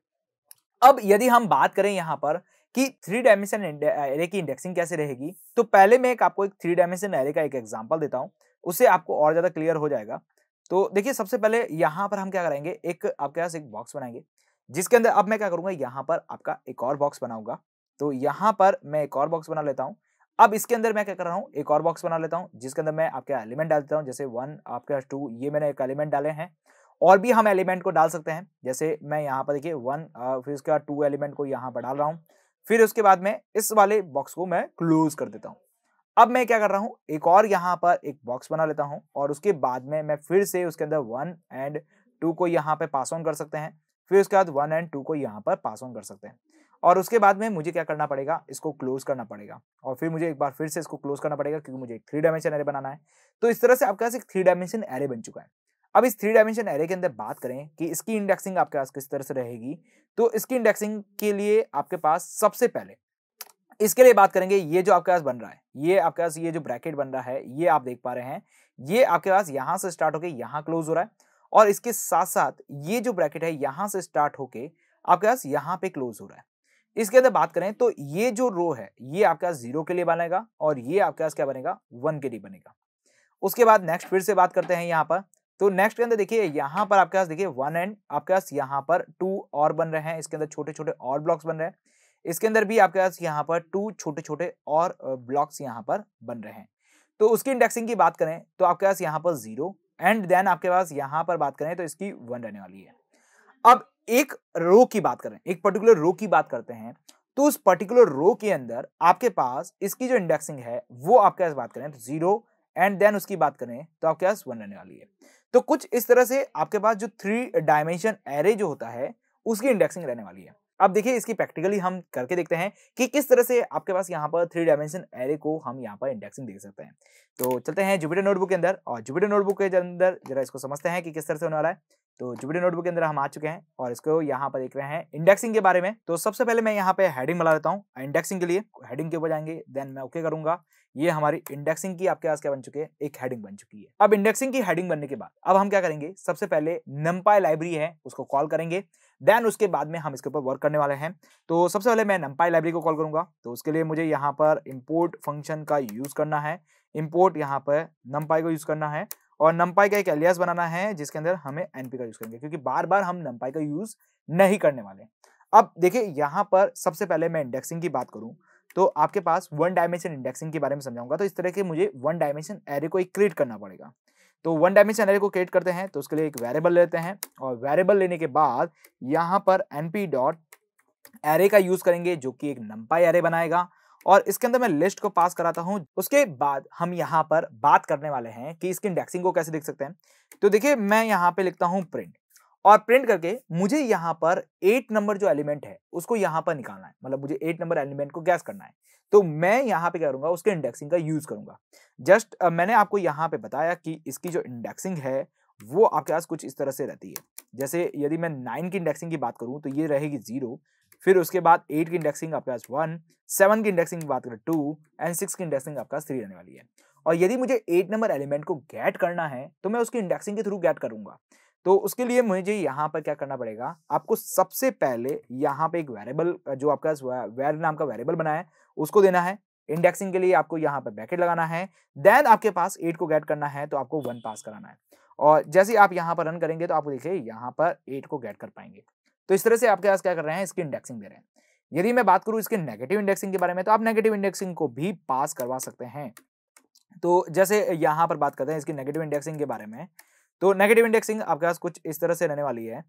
अब यदि हम बात करें यहाँ पर कि थ्री डायमेंशन एरे की इंडेक्सिंग कैसे रहेगी तो पहले मैं एक आपको एक थ्री डायमेंशन एरे का एक एग्जाम्पल देता हूँ उससे आपको और ज़्यादा क्लियर हो जाएगा तो देखिए सबसे पहले यहाँ पर हम क्या करेंगे एक आपके पास एक बॉक्स बनाएंगे जिसके अंदर अब मैं क्या करूंगा यहाँ पर आपका एक और बॉक्स बनाऊंगा तो यहाँ पर मैं एक और बॉक्स बना लेता हूँ अब इसके अंदर मैं क्या कर रहा हूँ एक और बॉक्स बना लेता हूँ जिसके अंदर मैं आपके एलिमेंट डाल देता हूँ जैसे वन आपके पास टू ये मैंने एक एलिमेंट डाले हैं और भी हम एलिमेंट को डाल सकते हैं जैसे मैं यहाँ पर देखिए वन फिर उसके बाद टू एलिमेंट को यहाँ पर डाल रहा हूँ फिर उसके बाद में इस वाले बॉक्स को मैं क्लोज कर देता हूँ अब मैं क्या कर रहा हूँ एक और यहाँ पर एक बॉक्स बना लेता हूँ और उसके बाद में मैं फिर से उसके अंदर वन एंड टू को यहाँ पर पास ऑन कर सकते हैं फिर उसके बाद वन एंड टू को यहाँ पर पास ऑन कर सकते हैं और उसके बाद में मुझे क्या करना पड़ेगा इसको क्लोज करना पड़ेगा और फिर मुझे एक बार फिर से इसको क्लोज करना पड़ेगा क्योंकि मुझे एक थ्री डायमेंशन एरे बनाना है तो इस तरह से आपके पास एक थ्री डायमेंशन एरे बन चुका है अब इस थ्री डायमेंशन एरे के अंदर बात करें कि इसकी इंडेक्सिंग आपके पास किस तरह से रहेगी तो इसकी इंडेक्सिंग के लिए आपके पास सबसे पहले इसके लिए बात करेंगे ये जो आपके पास बन रहा है ये आपके पास ये जो ब्रैकेट बन रहा है ये आप देख पा रहे हैं ये आपके पास यहाँ से स्टार्ट होके यहाँ क्लोज हो रहा है और इसके साथ साथ ये जो ब्रैकेट है यहाँ से स्टार्ट होके आपके पास यहाँ पे क्लोज हो रहा है इसके अंदर बात करें तो ये जो रो है ये आपके पास जीरो के लिए बनेगा और ये आपके पास क्या बनेगा वन के लिए बनेगा उसके बाद नेक्स्ट फिर से बात करते हैं यहाँ पर तो नेक्स्ट के अंदर देखिए यहाँ पर आपके पास देखिए वन एंड आपके पास यहाँ पर टू और बन रहे हैं इसके अंदर छोटे छोटे और ब्लॉक्स बन रहे हैं इसके अंदर भी आपके पास यहाँ पर टू छोटे छोटे और ब्लॉक्स यहाँ पर बन रहे हैं तो उसकी इंडेक्सिंग की बात करें तो आपके पास यहाँ पर जीरो एंड देन आपके पास यहाँ पर बात करें तो इसकी वन रहने वाली है अब एक रो की बात करें एक पर्टिकुलर रो की बात करते हैं तो उस पर्टिकुलर रो के अंदर आपके पास इसकी जो इंडेक्सिंग है वो आपके पास बात करें तो जीरो एंड देन उसकी बात करें तो आपके पास वन रहने वाली है तो कुछ इस तरह से आपके पास जो थ्री डायमेंशन एरे जो होता है उसकी इंडेक्सिंग रहने वाली है अब देखिए इसकी प्रैक्टिकली हम करके देखते हैं कि किस तरह से आपके पास यहाँ पर थ्री डायमेंशन एरे को हम यहाँ पर इंडेक्सिंग देख सकते हैं तो चलते हैं जुपिटर नोटबुक के अंदर और जुपिटर नोटबुक के अंदर जरा इसको समझते हैं कि किस तरह से होने वाला है तो जुबली नोटबुक के अंदर हम आ चुके हैं और इसको यहाँ पर देख रहे हैं इंडेक्सिंग के बारे में तो सबसे पहले मैं यहाँ पे हेडिंग बना लेता हूँ इंडेक्सिंग के लिए हेडिंग के ऊपर जाएंगे देन मैं ओके करूंगा ये हमारी इंडेक्सिंग की आपके पास क्या बन चुकी है एक हेडिंग बन चुकी है अब इंडेक्सिंग की हेडिंग बनने के बाद अब हम क्या करेंगे सबसे पहले नंपाई लाइब्रेरी है उसको कॉल करेंगे देन उसके बाद में हम इसके ऊपर वर्क करने वाले हैं तो सबसे पहले मैं नम्पाई लाइब्रेरी को कॉल करूंगा तो उसके लिए मुझे यहाँ पर इम्पोर्ट फंक्शन का यूज करना है इम्पोर्ट यहाँ पर नंपाई को यूज करना है और नंपाई का एक एलियास बनाना है जिसके अंदर हमें एनपी का यूज करेंगे क्योंकि बार बार हम नंपाई का यूज नहीं करने वाले अब देखिए यहाँ पर सबसे पहले मैं इंडेक्सिंग की बात करूँ तो आपके पास वन डायमेंशन इंडेक्सिंग के बारे में समझाऊंगा तो इस तरह के मुझे वन डायमेंशन एरे को एक क्रिएट करना पड़ेगा तो वन डायमेंशन एरे को क्रिएट करते हैं तो उसके लिए एक वेरेबल लेते हैं और वेरेबल लेने के बाद यहाँ पर एनपी डॉट एरे का यूज करेंगे जो कि एक नंपाई एरे बनाएगा और इसके अंदर मैं लिस्ट को पास कराता हूँ उसके बाद हम यहाँ पर बात करने वाले हैं कि इसकी इंडेक्सिंग को कैसे देख सकते हैं तो देखिए मैं यहाँ पे लिखता हूँ प्रिंट और प्रिंट करके मुझे यहाँ पर एट नंबर जो एलिमेंट है उसको यहाँ पर निकालना है मतलब मुझे एट नंबर एलिमेंट को गैस करना है तो मैं यहाँ पे क्या करूँगा उसके इंडेक्सिंग का यूज करूंगा जस्ट uh, मैंने आपको यहाँ पे बताया कि इसकी जो इंडेक्सिंग है वो आपके पास कुछ इस तरह से रहती है जैसे यदि मैं नाइन की इंडेक्सिंग की बात करूं तो ये रहेगी जीरो फिर उसके बाद एट की इंडेक्सिंग आपके पास वन सेवन की इंडेक्सिंग की बात करें टू एंड सिक्स की इंडेक्सिंग आपके पास थ्री रहने वाली है और यदि मुझे एट नंबर एलिमेंट को गैट करना है तो मैं उसकी इंडेक्सिंग के थ्रू गैट करूंगा तो उसके लिए मुझे यहाँ पर क्या करना पड़ेगा आपको सबसे पहले यहाँ पे एक वेरिएबल जो आपका वेर नाम का वेरिएबल बना है उसको देना है इंडेक्सिंग के लिए आपको यहाँ पर ब्रैकेट लगाना है देन आपके पास एट को गैट करना है तो आपको वन पास कराना है और जैसे आप यहाँ पर रन करेंगे तो आप देखिए यहाँ पर एट को गैट कर पाएंगे तो इस तरह से आपके पास क्या कर रहे हैं इसकी इंडेक्सिंग दे रहे हैं यदि मैं बात करूं इसके नेगेटिव इंडेक्सिंग के बारे में तो आप नेगेटिव इंडेक्सिंग को भी पास करवा सकते हैं तो जैसे यहाँ पर बात करते हैं इसकी नेगेटिव इंडेक्सिंग के बारे में तो नेगेटिव इंडेक्सिंग आपके पास कुछ इस तरह से रहने वाली है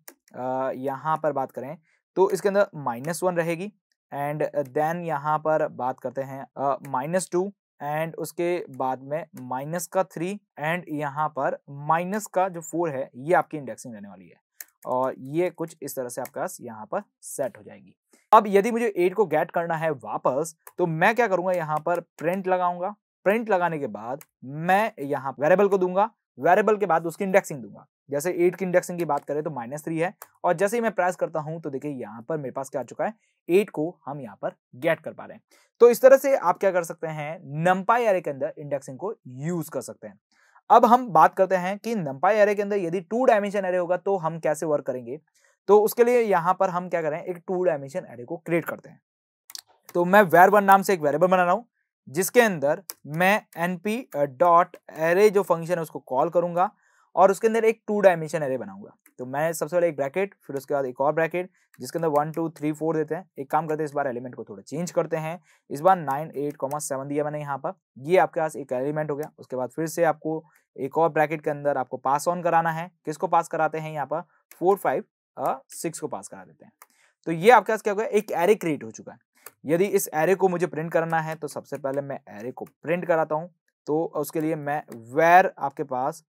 यहाँ पर बात करें तो इसके अंदर माइनस वन रहेगी एंड देन यहाँ पर बात करते हैं माइनस टू एंड उसके बाद में माइनस का थ्री एंड यहाँ पर माइनस का जो फोर है ये आपकी इंडेक्सिंग रहने वाली है और ये कुछ इस तरह से आपके पास यहाँ पर सेट हो जाएगी अब यदि मुझे एट को गेट करना है वापस तो मैं क्या करूंगा यहाँ पर प्रिंट लगाऊंगा प्रिंट लगाने के बाद मैं यहाँ वेरेबल को दूंगा वेरेबल के बाद उसकी इंडेक्सिंग दूंगा जैसे एट की इंडेक्सिंग की बात करें तो माइनस थ्री है और जैसे ही मैं प्रेस करता हूं तो देखिए यहाँ पर मेरे पास क्या आ चुका है एट को हम यहाँ पर गेट कर पा रहे हैं तो इस तरह से आप क्या कर सकते हैं नंपाई एरे के अंदर इंडेक्सिंग को यूज कर सकते हैं अब हम बात करते हैं कि नंपाई एरे के अंदर यदि टू डायमेंशन एरे होगा तो हम कैसे वर्क करेंगे तो उसके लिए यहाँ पर हम क्या करें एक टू डायमेंशन एरे को क्रिएट करते हैं तो मैं वेर वन नाम से एक वेरेबल बना रहा हूँ जिसके अंदर मैं पी डॉट एरे जो फंक्शन है उसको कॉल करूंगा और उसके अंदर एक टू डायमेंशन एरे बनाऊंगा तो मैं सबसे पहले एक ब्रैकेट फिर उसके बाद एक और ब्रैकेट जिसके अंदर वन टू थ्री फोर देते हैं एक काम करते हैं इस बार एलिमेंट को थोड़ा चेंज करते हैं इस बार नाइन एट कॉमा सेवन दिया मैंने यहाँ पर ये आपके पास एक एलिमेंट हो गया उसके बाद फिर से आपको एक और ब्रैकेट के अंदर आपको पास ऑन कराना है किसको पास कराते हैं यहाँ पर फोर फाइव सिक्स को पास करा देते हैं तो ये आपके पास क्या हो गया एक एरे क्रिएट हो चुका है यदि इस एरे को मुझे प्रिंट करना है तो सबसे पहले मैं एरे को प्रिंट कराता हूँ तो उसके लिए मैं वेर आपके पास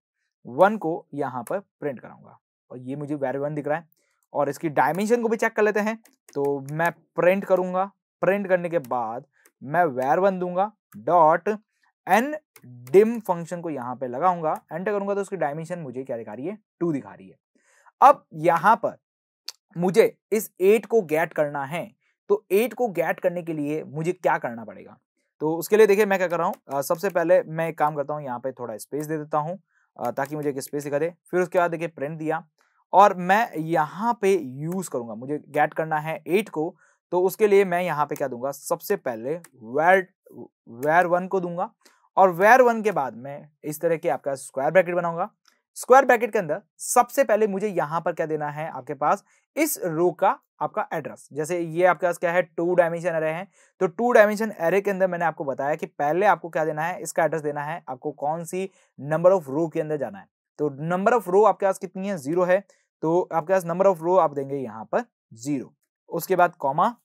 वन को यहाँ पर प्रिंट कराऊंगा और ये मुझे वेर वन दिख रहा है और इसकी डायमेंशन को भी चेक कर लेते हैं तो मैं प्रिंट करूंगा प्रिंट करने के बाद मैं वेर वन दूंगा डॉट एन डिम फंक्शन को यहाँ पे लगाऊंगा एंटर करूंगा तो उसकी डायमेंशन मुझे क्या दिखा रही है टू दिखा रही है अब यहाँ पर मुझे इस एट को गैट करना है तो एट को गैट करने के लिए मुझे क्या करना पड़ेगा तो उसके लिए देखिए मैं क्या कर रहा हूँ सबसे पहले मैं एक काम करता हूँ यहाँ पे थोड़ा स्पेस दे देता हूँ ताकि मुझे एक स्पेस दिखा दे फिर उसके बाद देखिए प्रिंट दिया और मैं यहाँ पे यूज करूंगा मुझे गेट करना है एट को तो उसके लिए मैं यहाँ पे क्या दूंगा सबसे पहले वेर वेर वन को दूंगा और वेर वन के बाद मैं इस तरह के आपका स्क्वायर ब्रैकेट बनाऊंगा स्क्वायर ब्रैकेट के अंदर सबसे पहले मुझे यहाँ पर क्या देना है आपके पास इस रो का आपका एड्रेस जैसे ये आपके पास क्या है टू डायमेंशन एरे है तो टू डायमेंशन एरे के अंदर मैंने आपको बताया कि पहले आपको क्या देना है इसका एड्रेस देना है आपको कौन सी नंबर ऑफ रो के अंदर जाना है तो नंबर ऑफ रो आपके पास कितनी है जीरो है तो आपके पास नंबर ऑफ रो आप देंगे यहाँ पर जीरो उसके बाद कॉमा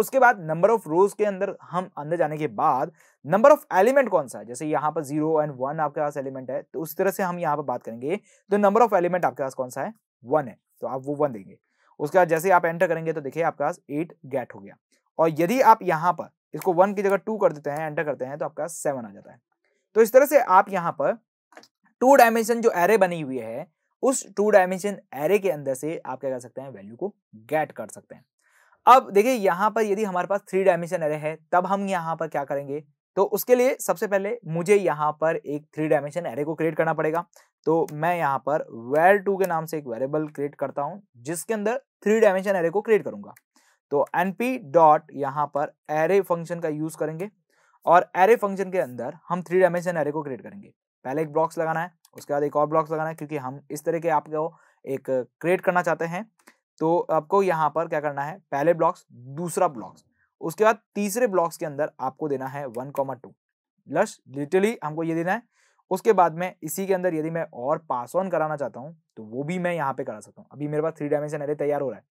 उसके बाद नंबर ऑफ रोज के अंदर हम अंदर जाने के बाद नंबर ऑफ एलिमेंट कौन सा है जैसे यहाँ पर जीरो एंड वन आपके पास एलिमेंट है तो उस तरह से हम यहाँ पर बात करेंगे तो नंबर ऑफ एलिमेंट आपके पास कौन सा है वन है तो आप वो वन देंगे उसके बाद जैसे आप एंटर करेंगे तो देखिए आपके पास एट गेट हो गया और यदि आप यहाँ पर इसको वन की जगह टू कर देते हैं एंटर करते हैं तो आपके पास सेवन आ जाता है तो इस तरह से आप यहाँ पर टू डायमेंशन जो एरे बनी हुई है उस टू डायमेंशन एरे के अंदर से आप क्या कर सकते हैं वैल्यू को गेट कर सकते हैं अब देखिए यहाँ पर यदि हमारे पास थ्री डायमेंशन एरे है तब हम यहाँ पर क्या करेंगे तो उसके लिए सबसे पहले मुझे यहाँ पर एक थ्री डायमेंशन एरे को क्रिएट करना पड़ेगा तो मैं यहाँ पर वेर टू के नाम से एक वेरिएबल क्रिएट करता हूँ जिसके अंदर थ्री डायमेंशन एरे को क्रिएट करूंगा तो एनपी डॉट यहाँ पर एरे फंक्शन का यूज करेंगे और एरे फंक्शन के अंदर हम थ्री डायमेंशन एरे को क्रिएट करेंगे पहले एक ब्लॉक्स लगाना है उसके बाद एक और ब्लॉक्स लगाना है क्योंकि हम इस तरह के आपको एक क्रिएट करना चाहते हैं तो आपको यहाँ पर क्या करना है पहले ब्लॉक्स दूसरा ब्लॉक्स उसके बाद तीसरे ब्लॉक्स के अंदर आपको देना है one comma two plus literally हमको ये देना है उसके बाद में इसी के अंदर यदि मैं और पास ऑन कराना चाहता हूँ तो वो भी मैं यहाँ पे करा सकता हूँ अभी मेरे पास थ्री डायमेंशन अरे तैयार हो रहा है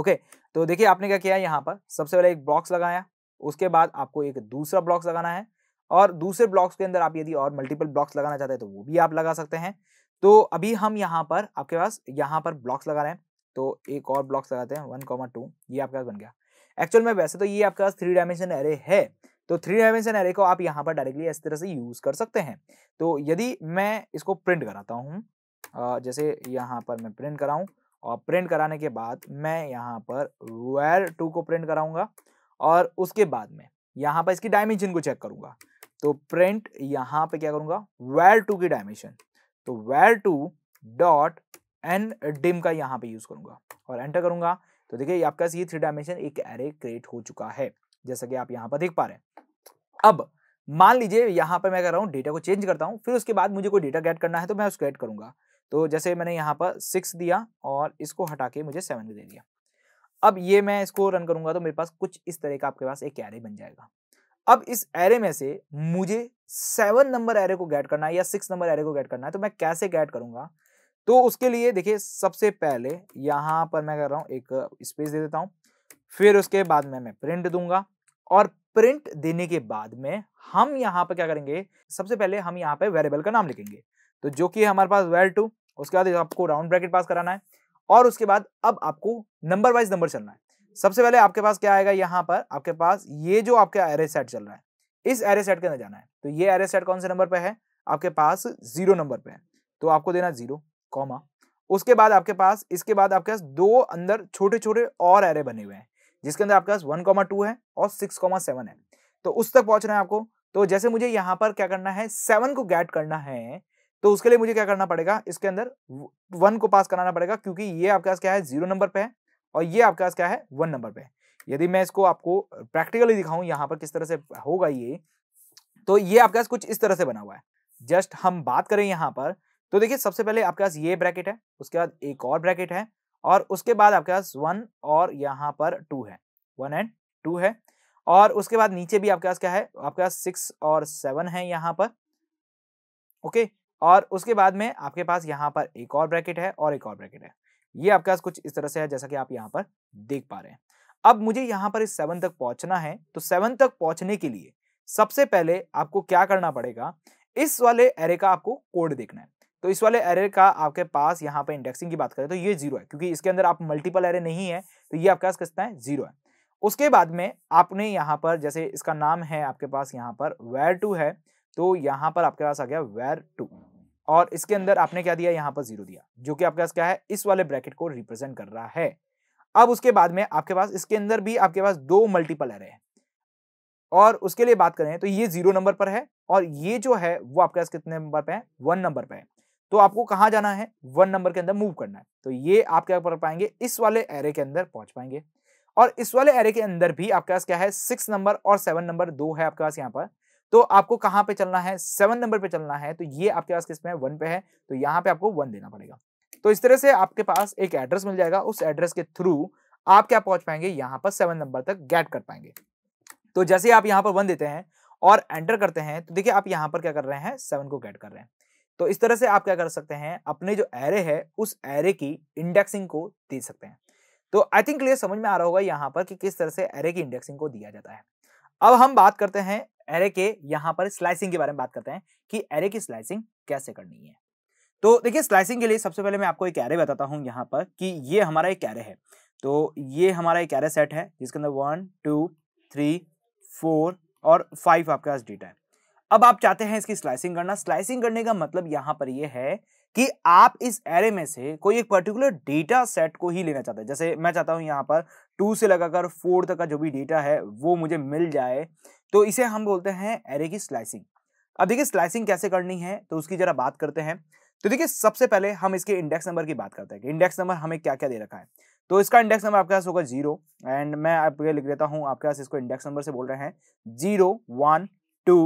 ओके तो देखिए आपने क्या किया है यहाँ पर सबसे पहले एक ब्लॉक्स लगाया उसके बाद आपको एक दूसरा ब्लॉक्स लगाना है और दूसरे ब्लॉक्स के अंदर आप यदि और मल्टीपल ब्लॉक्स लगाना चाहते हैं तो वो भी आप लगा सकते हैं तो अभी हम यहाँ पर आपके पास यहाँ पर ब्लॉक्स लगा रहे हैं तो एक और ब्लॉक्स लगाते हैं वन कॉमा टू ये आपके पास बन गया एक्चुअल में वैसे तो ये आपके पास थ्री डायमेंशन एरे है तो थ्री डायमेंशन एरे को आप यहाँ पर डायरेक्टली इस तरह से यूज कर सकते हैं तो यदि मैं इसको प्रिंट कराता हूँ जैसे यहाँ पर मैं प्रिंट कराऊँ और प्रिंट कराने के बाद मैं यहाँ पर वेर टू को प्रिंट कराऊंगा और उसके बाद में यहाँ पर इसकी डायमेंशन को चेक करूंगा तो प्रिंट यहां पे क्या करूंगा वेर टू की डायमेंशन तो var two dot N dim का यहां पे यूज करूंगा और एंटर करूंगा तो देखिए आपके पास ये थ्री डायमेंशन एक एरे क्रिएट हो चुका है जैसा कि आप यहाँ पर देख पा रहे हैं अब मान लीजिए यहाँ पर मैं कर रहा हूं डेटा को चेंज करता हूं फिर उसके बाद मुझे कोई डेटा गेट करना है तो मैं उसको एड करूंगा तो जैसे मैंने यहाँ पर सिक्स दिया और इसको हटा के मुझे सेवन दे दिया अब ये मैं इसको रन करूंगा तो मेरे पास कुछ इस तरह का आपके पास एक कैरे बन जाएगा अब इस एरे में से मुझे सेवन नंबर एरे को गैड करना है या सिक्स नंबर एरे को गैड करना है तो मैं कैसे गैड करूंगा तो उसके लिए देखिए सबसे पहले यहां पर मैं कर रहा हूँ एक स्पेस दे देता हूँ फिर उसके बाद में मैं प्रिंट दूंगा और प्रिंट देने के बाद में हम यहाँ पर क्या करेंगे सबसे पहले हम यहाँ पे वेरिएबल का नाम लिखेंगे तो जो कि हमारे पास वेल टू उसके बाद आपको राउंड ब्रैकेट पास कराना है और उसके बाद अब आपको नंबर वाइज नंबर चलना है सबसे पहले आपके पास क्या आएगा यहाँ पर आपके पास ये जो आपका एरे सेट चल रहा है इस एरे सेट के अंदर जाना है तो ये एरे सेट कौन से नंबर पे है आपके पास जीरो नंबर पर है तो आपको देना जीरो कॉमा उसके बाद आपके पास इसके बाद आपके पास दो अंदर छोटे छोटे और एरे बने हुए हैं जिसके अंदर आपके पास वन कॉमा टू है और सिक्स कॉमा सेवन है तो उस तक पहुंचना है आपको तो जैसे मुझे यहाँ पर क्या करना है सेवन को गैट करना है तो उसके लिए मुझे क्या करना पड़ेगा इसके अंदर वन को पास कराना पड़ेगा क्योंकि ये आपके पास क्या है जीरो नंबर पे है और ये आपके पास क्या है वन नंबर पे यदि मैं इसको आपको प्रैक्टिकली दिखाऊं यहाँ पर किस तरह से होगा ये तो ये आपके पास कुछ इस तरह से बना हुआ है जस्ट हम बात करें यहाँ पर तो देखिए सबसे पहले आपके पास ये ब्रैकेट है उसके बाद एक और ब्रैकेट है और उसके बाद आपके पास वन और यहाँ पर टू है वन एंड टू है और उसके बाद नीचे भी आपके पास क्या है आपके पास सिक्स और सेवन है यहाँ पर ओके और उसके बाद में आपके पास यहाँ पर एक और ब्रैकेट है और एक और ब्रैकेट है ये आपके पास कुछ इस तरह से है जैसा कि आप यहाँ पर देख पा रहे हैं अब मुझे यहाँ पर इस सेवन तक पहुंचना है तो सेवन तक पहुंचने के लिए सबसे पहले आपको क्या करना पड़ेगा इस वाले एरे का आपको कोड देखना है तो इस वाले एरे का आपके पास यहाँ पर इंडेक्सिंग की बात करें तो ये जीरो है क्योंकि इसके अंदर आप मल्टीपल एरे नहीं है तो ये आपके पास कितना है जीरो है उसके बाद में आपने यहाँ पर जैसे इसका नाम है आपके पास यहाँ पर वेर टू है तो यहाँ पर आपके पास आ गया वेर टू और इसके अंदर आपने क्या दिया यहाँ पर जीरो दिया जो कि आपके पास क्या है इस वाले ब्रैकेट को रिप्रेजेंट कर रहा है अब उसके बाद में आपके पास इसके अंदर भी आपके पास दो मल्टीपल एरे हैं और उसके लिए बात करें तो ये जीरो नंबर पर है और ये जो है वो आपके पास कितने नंबर पे है वन नंबर पे है तो आपको कहाँ जाना है वन नंबर के अंदर मूव करना है तो ये आप क्या कर पाएंगे इस वाले एरे के अंदर पहुंच पाएंगे और इस वाले एरे के अंदर भी आपके पास क्या है सिक्स नंबर और सेवन नंबर दो है आपके पास यहाँ पर तो आपको कहां पे चलना है सेवन नंबर पे चलना है तो ये आपके पास किस में है वन पे है तो यहाँ पे आपको वन देना पड़ेगा तो इस तरह से आपके पास एक एड्रेस मिल जाएगा उस एड्रेस के थ्रू आप क्या पहुंच पाएंगे यहाँ पर सेवन नंबर तक गेट कर पाएंगे तो जैसे आप यहाँ पर वन देते हैं और एंटर करते हैं तो देखिए आप यहाँ पर क्या कर रहे हैं सेवन को गेट कर रहे हैं तो इस तरह से आप क्या कर सकते हैं अपने जो एरे है उस एरे की इंडेक्सिंग को दे सकते हैं तो आई थिंक क्लियर समझ में आ रहा होगा यहाँ पर कि किस तरह से एरे की इंडेक्सिंग को दिया जाता है अब हम बात करते हैं एरे के यहाँ पर स्लाइसिंग के बारे में बात करते हैं कि एरे की स्लाइसिंग कैसे करनी है तो देखिए स्लाइसिंग के लिए सबसे पहले मैं आपको एक एरे बताता हूँ यहाँ पर कि ये हमारा एक एरे है तो ये हमारा एक एरे सेट है जिसके अंदर वन टू थ्री फोर और फाइव आपके पास डेटा है अब आप चाहते हैं इसकी स्लाइसिंग करना स्लाइसिंग करने का मतलब यहाँ पर यह है कि आप इस एरे में से कोई एक पर्टिकुलर डेटा सेट को ही लेना चाहते हैं जैसे मैं चाहता हूं यहां पर टू से लगाकर फोर तक का जो भी डेटा है वो मुझे मिल जाए तो इसे हम बोलते हैं एरे की स्लाइसिंग अब देखिए स्लाइसिंग कैसे करनी है तो उसकी जरा बात करते हैं तो देखिए सबसे पहले हम इसके इंडेक्स नंबर की बात करते हैं कि इंडेक्स नंबर हमें क्या क्या दे रखा है तो इसका इंडेक्स नंबर आपके पास होगा जीरो एंड मैं आपके लिख देता हूँ आपके पास इसको इंडेक्स नंबर से बोल रहे हैं जीरो वन टू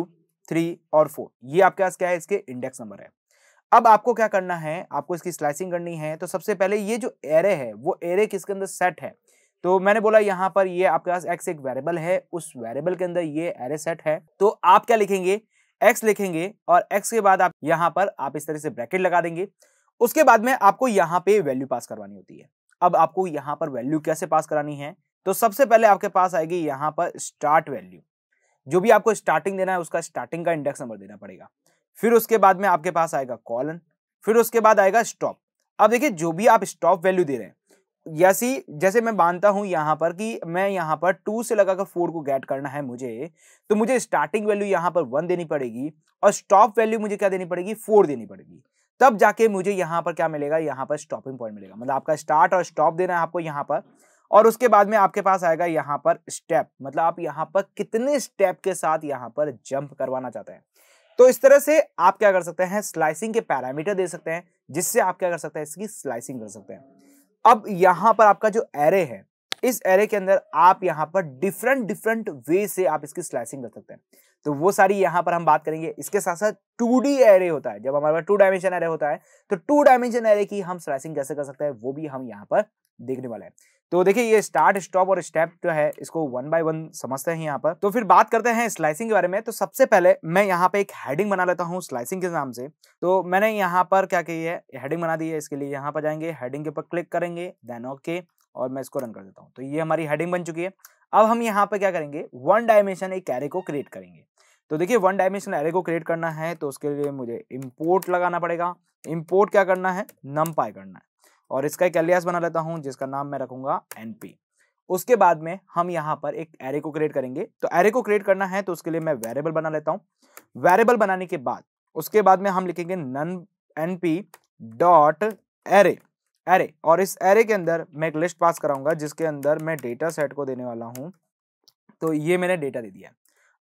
थ्री और फोर ये आपके पास क्या है इसके इंडेक्स नंबर है अब आपको क्या करना है आपको इसकी स्लाइसिंग करनी है तो सबसे पहले ये जो एरे है वो एरे किसके अंदर सेट है तो मैंने बोला यहाँ पर ये आपके पास एक्स एक वेरिएबल है उस वेरिएबल के अंदर ये एरे सेट है तो आप क्या लिखेंगे एक्स लिखेंगे और एक्स के बाद आप यहाँ पर आप इस तरह से ब्रैकेट लगा देंगे उसके बाद में आपको यहाँ पे वैल्यू पास करवानी होती है अब आपको यहाँ पर वैल्यू कैसे पास करानी है तो सबसे पहले आपके पास आएगी यहाँ पर स्टार्ट वैल्यू जो भी आपको स्टार्टिंग देना है उसका स्टार्टिंग का इंडेक्स नंबर देना पड़ेगा फिर उसके बाद में आपके पास आएगा कॉलन फिर उसके बाद आएगा स्टॉप अब देखिए जो भी आप स्टॉप वैल्यू दे रहे हैं जैसी जैसे मैं मानता हूं यहां पर कि मैं यहां पर टू से लगाकर फोर को गेट करना है मुझे तो मुझे स्टार्टिंग वैल्यू यहां पर वन देनी पड़ेगी और स्टॉप वैल्यू मुझे क्या देनी पड़ेगी फोर देनी पड़ेगी तब जाके मुझे यहां पर क्या मिलेगा यहाँ पर स्टॉपिंग पॉइंट मिलेगा मतलब आपका स्टार्ट और स्टॉप देना है आपको यहाँ पर और उसके बाद में आपके पास आएगा यहाँ पर स्टेप मतलब आप यहाँ पर कितने स्टेप के साथ यहाँ पर जंप करवाना चाहते हैं तो इस तरह से आप क्या कर सकते हैं स्लाइसिंग के पैरामीटर दे सकते हैं जिससे आप क्या कर सकते हैं इसकी स्लाइसिंग कर सकते हैं अब यहाँ पर आपका जो एरे है इस एरे के अंदर आप यहाँ पर डिफरेंट डिफरेंट वे से आप इसकी स्लाइसिंग कर सकते हैं तो वो सारी यहाँ पर हम बात करेंगे इसके साथ साथ टू एरे होता है जब हमारे पास टू डायमेंशन एरे होता है तो टू डायमेंशन एरे की हम स्लाइसिंग कैसे कर सकते हैं वो भी हम यहाँ पर देखने वाले हैं तो देखिए ये स्टार्ट स्टॉप और स्टेप जो है इसको वन बाय वन समझते हैं यहाँ पर तो फिर बात करते हैं स्लाइसिंग के बारे में तो सबसे पहले मैं यहाँ पे एक हेडिंग बना लेता हूँ स्लाइसिंग के नाम से तो मैंने यहाँ पर क्या की है हेडिंग बना दी है इसके लिए यहाँ पर जाएंगे हेडिंग के ऊपर क्लिक करेंगे देन ओके और मैं इसको रन कर देता हूँ तो ये हमारी हेडिंग बन चुकी है अब हम यहाँ पर क्या करेंगे वन डायमेंशन एक एरे को क्रिएट करेंगे तो देखिए वन डायमेंशन एरे को क्रिएट करना है तो उसके लिए मुझे इम्पोर्ट लगाना पड़ेगा इम्पोर्ट क्या करना है नम करना है और इसका एक एलियास बना लेता हूँ जिसका नाम मैं रखूंगा एनपी उसके बाद में हम यहाँ पर एक एरे को क्रिएट करेंगे तो एरे को क्रिएट करना है तो उसके लिए मैं वेरिएबल बना लेता हूँ वेरिएबल बनाने के बाद उसके बाद में हम लिखेंगे नन N P dot array array और इस एरे के अंदर मैं एक लिस्ट पास कराऊंगा जिसके अंदर मैं डेटा सेट को देने वाला हूँ तो ये मैंने डेटा दे दिया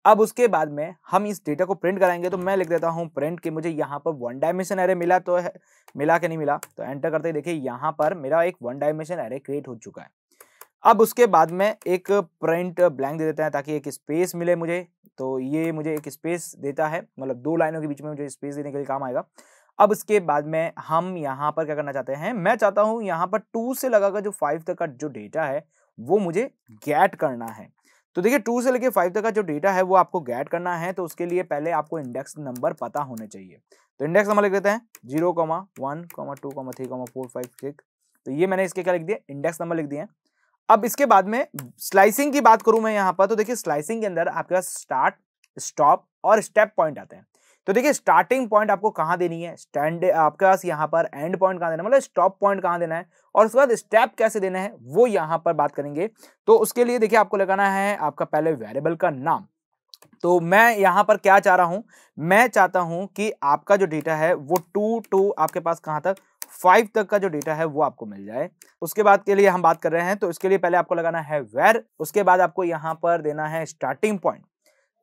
अब उसके बाद में हम इस डेटा को प्रिंट कराएंगे तो मैं लिख देता हूँ प्रिंट कि मुझे यहाँ पर वन डायमेंशन एरे मिला तो है मिला कि नहीं मिला तो एंटर करते देखिए यहाँ पर मेरा एक वन डायमेंशन एरे क्रिएट हो चुका है अब उसके बाद में एक प्रिंट ब्लैंक दे देते हैं ताकि एक स्पेस मिले मुझे तो ये मुझे एक स्पेस देता है मतलब दो लाइनों के बीच में मुझे स्पेस देने के लिए काम आएगा अब इसके बाद में हम यहाँ पर क्या करना चाहते हैं मैं चाहता हूँ यहाँ पर टू से लगाकर जो फाइव तक का जो डेटा है वो मुझे गैट करना है तो देखिए टू से लेके फाइव तक का जो डेटा है वो आपको गैड करना है तो उसके लिए पहले आपको इंडेक्स नंबर पता होने चाहिए तो इंडेक्स नंबर लिख देते हैं zero comma one comma two comma three comma four five six तो ये मैंने इसके क्या लिख दिया इंडेक्स नंबर लिख दिए हैं अब इसके बाद में स्लाइसिंग की बात करूं मैं यहाँ पर तो देखिए स्लाइसिंग के अंदर आपके पास स्टार्ट स्टॉप और स्टेप पॉइंट आते हैं तो देखिए स्टार्टिंग पॉइंट आपको कहाँ देनी है स्टैंड आपके पास यहाँ पर एंड पॉइंट कहाँ देना है मतलब स्टॉप पॉइंट कहाँ देना है और उसके बाद स्टेप कैसे देना है वो यहाँ पर बात करेंगे तो उसके लिए देखिए आपको लगाना है आपका पहले वेरिएबल का नाम तो मैं यहाँ पर क्या चाह रहा हूँ मैं चाहता हूँ कि आपका जो डेटा है वो टू टू आपके पास कहाँ तक फाइव तक का जो डेटा है वो आपको मिल जाए उसके बाद के लिए हम बात कर रहे हैं तो इसके लिए पहले आपको लगाना है वेर उसके बाद आपको यहाँ पर देना है स्टार्टिंग पॉइंट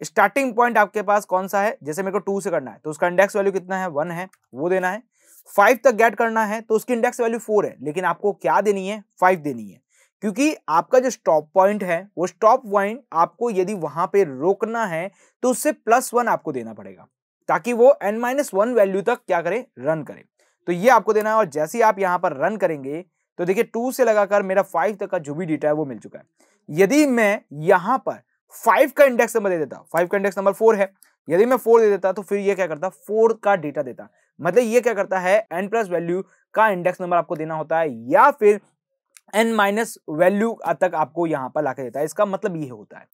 स्टार्टिंग पॉइंट आपके पास कौन सा है जैसे मेरे को टू से करना है तो उसका इंडेक्स वैल्यू कितना है वन है वो देना है फाइव तक गेट करना है तो उसकी इंडेक्स वैल्यू फोर है लेकिन आपको क्या देनी है फाइव देनी है क्योंकि आपका जो स्टॉप पॉइंट है वो स्टॉप पॉइंट आपको यदि वहां पे रोकना है तो उससे प्लस वन आपको देना पड़ेगा ताकि वो एन माइनस वन वैल्यू तक क्या करे रन करे तो ये आपको देना है और जैसे ही आप यहाँ पर रन करेंगे तो देखिए टू से लगाकर मेरा फाइव तक का जो भी डेटा है वो मिल चुका है यदि मैं यहाँ पर फाइव का इंडेक्स नंबर दे देता फाइव का इंडेक्स नंबर फोर है यदि मैं फोर दे देता तो फिर ये क्या करता फोर का डेटा देता मतलब ये क्या करता है एन प्लस वैल्यू का इंडेक्स नंबर आपको देना होता है या फिर एन माइनस वैल्यू तक आपको यहाँ पर लाके देता है इसका मतलब ये होता है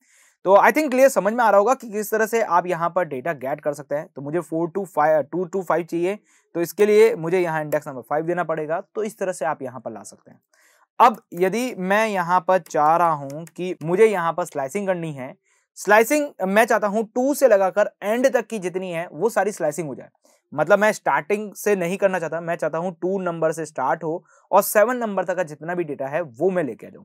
तो आई थिंक क्लियर समझ में आ रहा होगा कि किस तरह से आप यहाँ पर डेटा गैट कर सकते हैं तो मुझे four two five two two five चाहिए तो इसके लिए मुझे यहाँ इंडेक्स नंबर फाइव देना पड़ेगा तो इस तरह से आप यहाँ पर ला सकते हैं अब यदि मैं यहाँ पर चाह रहा हूँ कि मुझे यहाँ पर स्लाइसिंग करनी है स्लाइसिंग मैं चाहता हूँ टू से लगाकर एंड तक की जितनी है वो सारी स्लाइसिंग हो जाए मतलब मैं स्टार्टिंग से नहीं करना चाहता मैं चाहता हूँ टू नंबर से स्टार्ट हो और सेवन नंबर तक का जितना भी डेटा है वो मैं लेके आ जाऊँ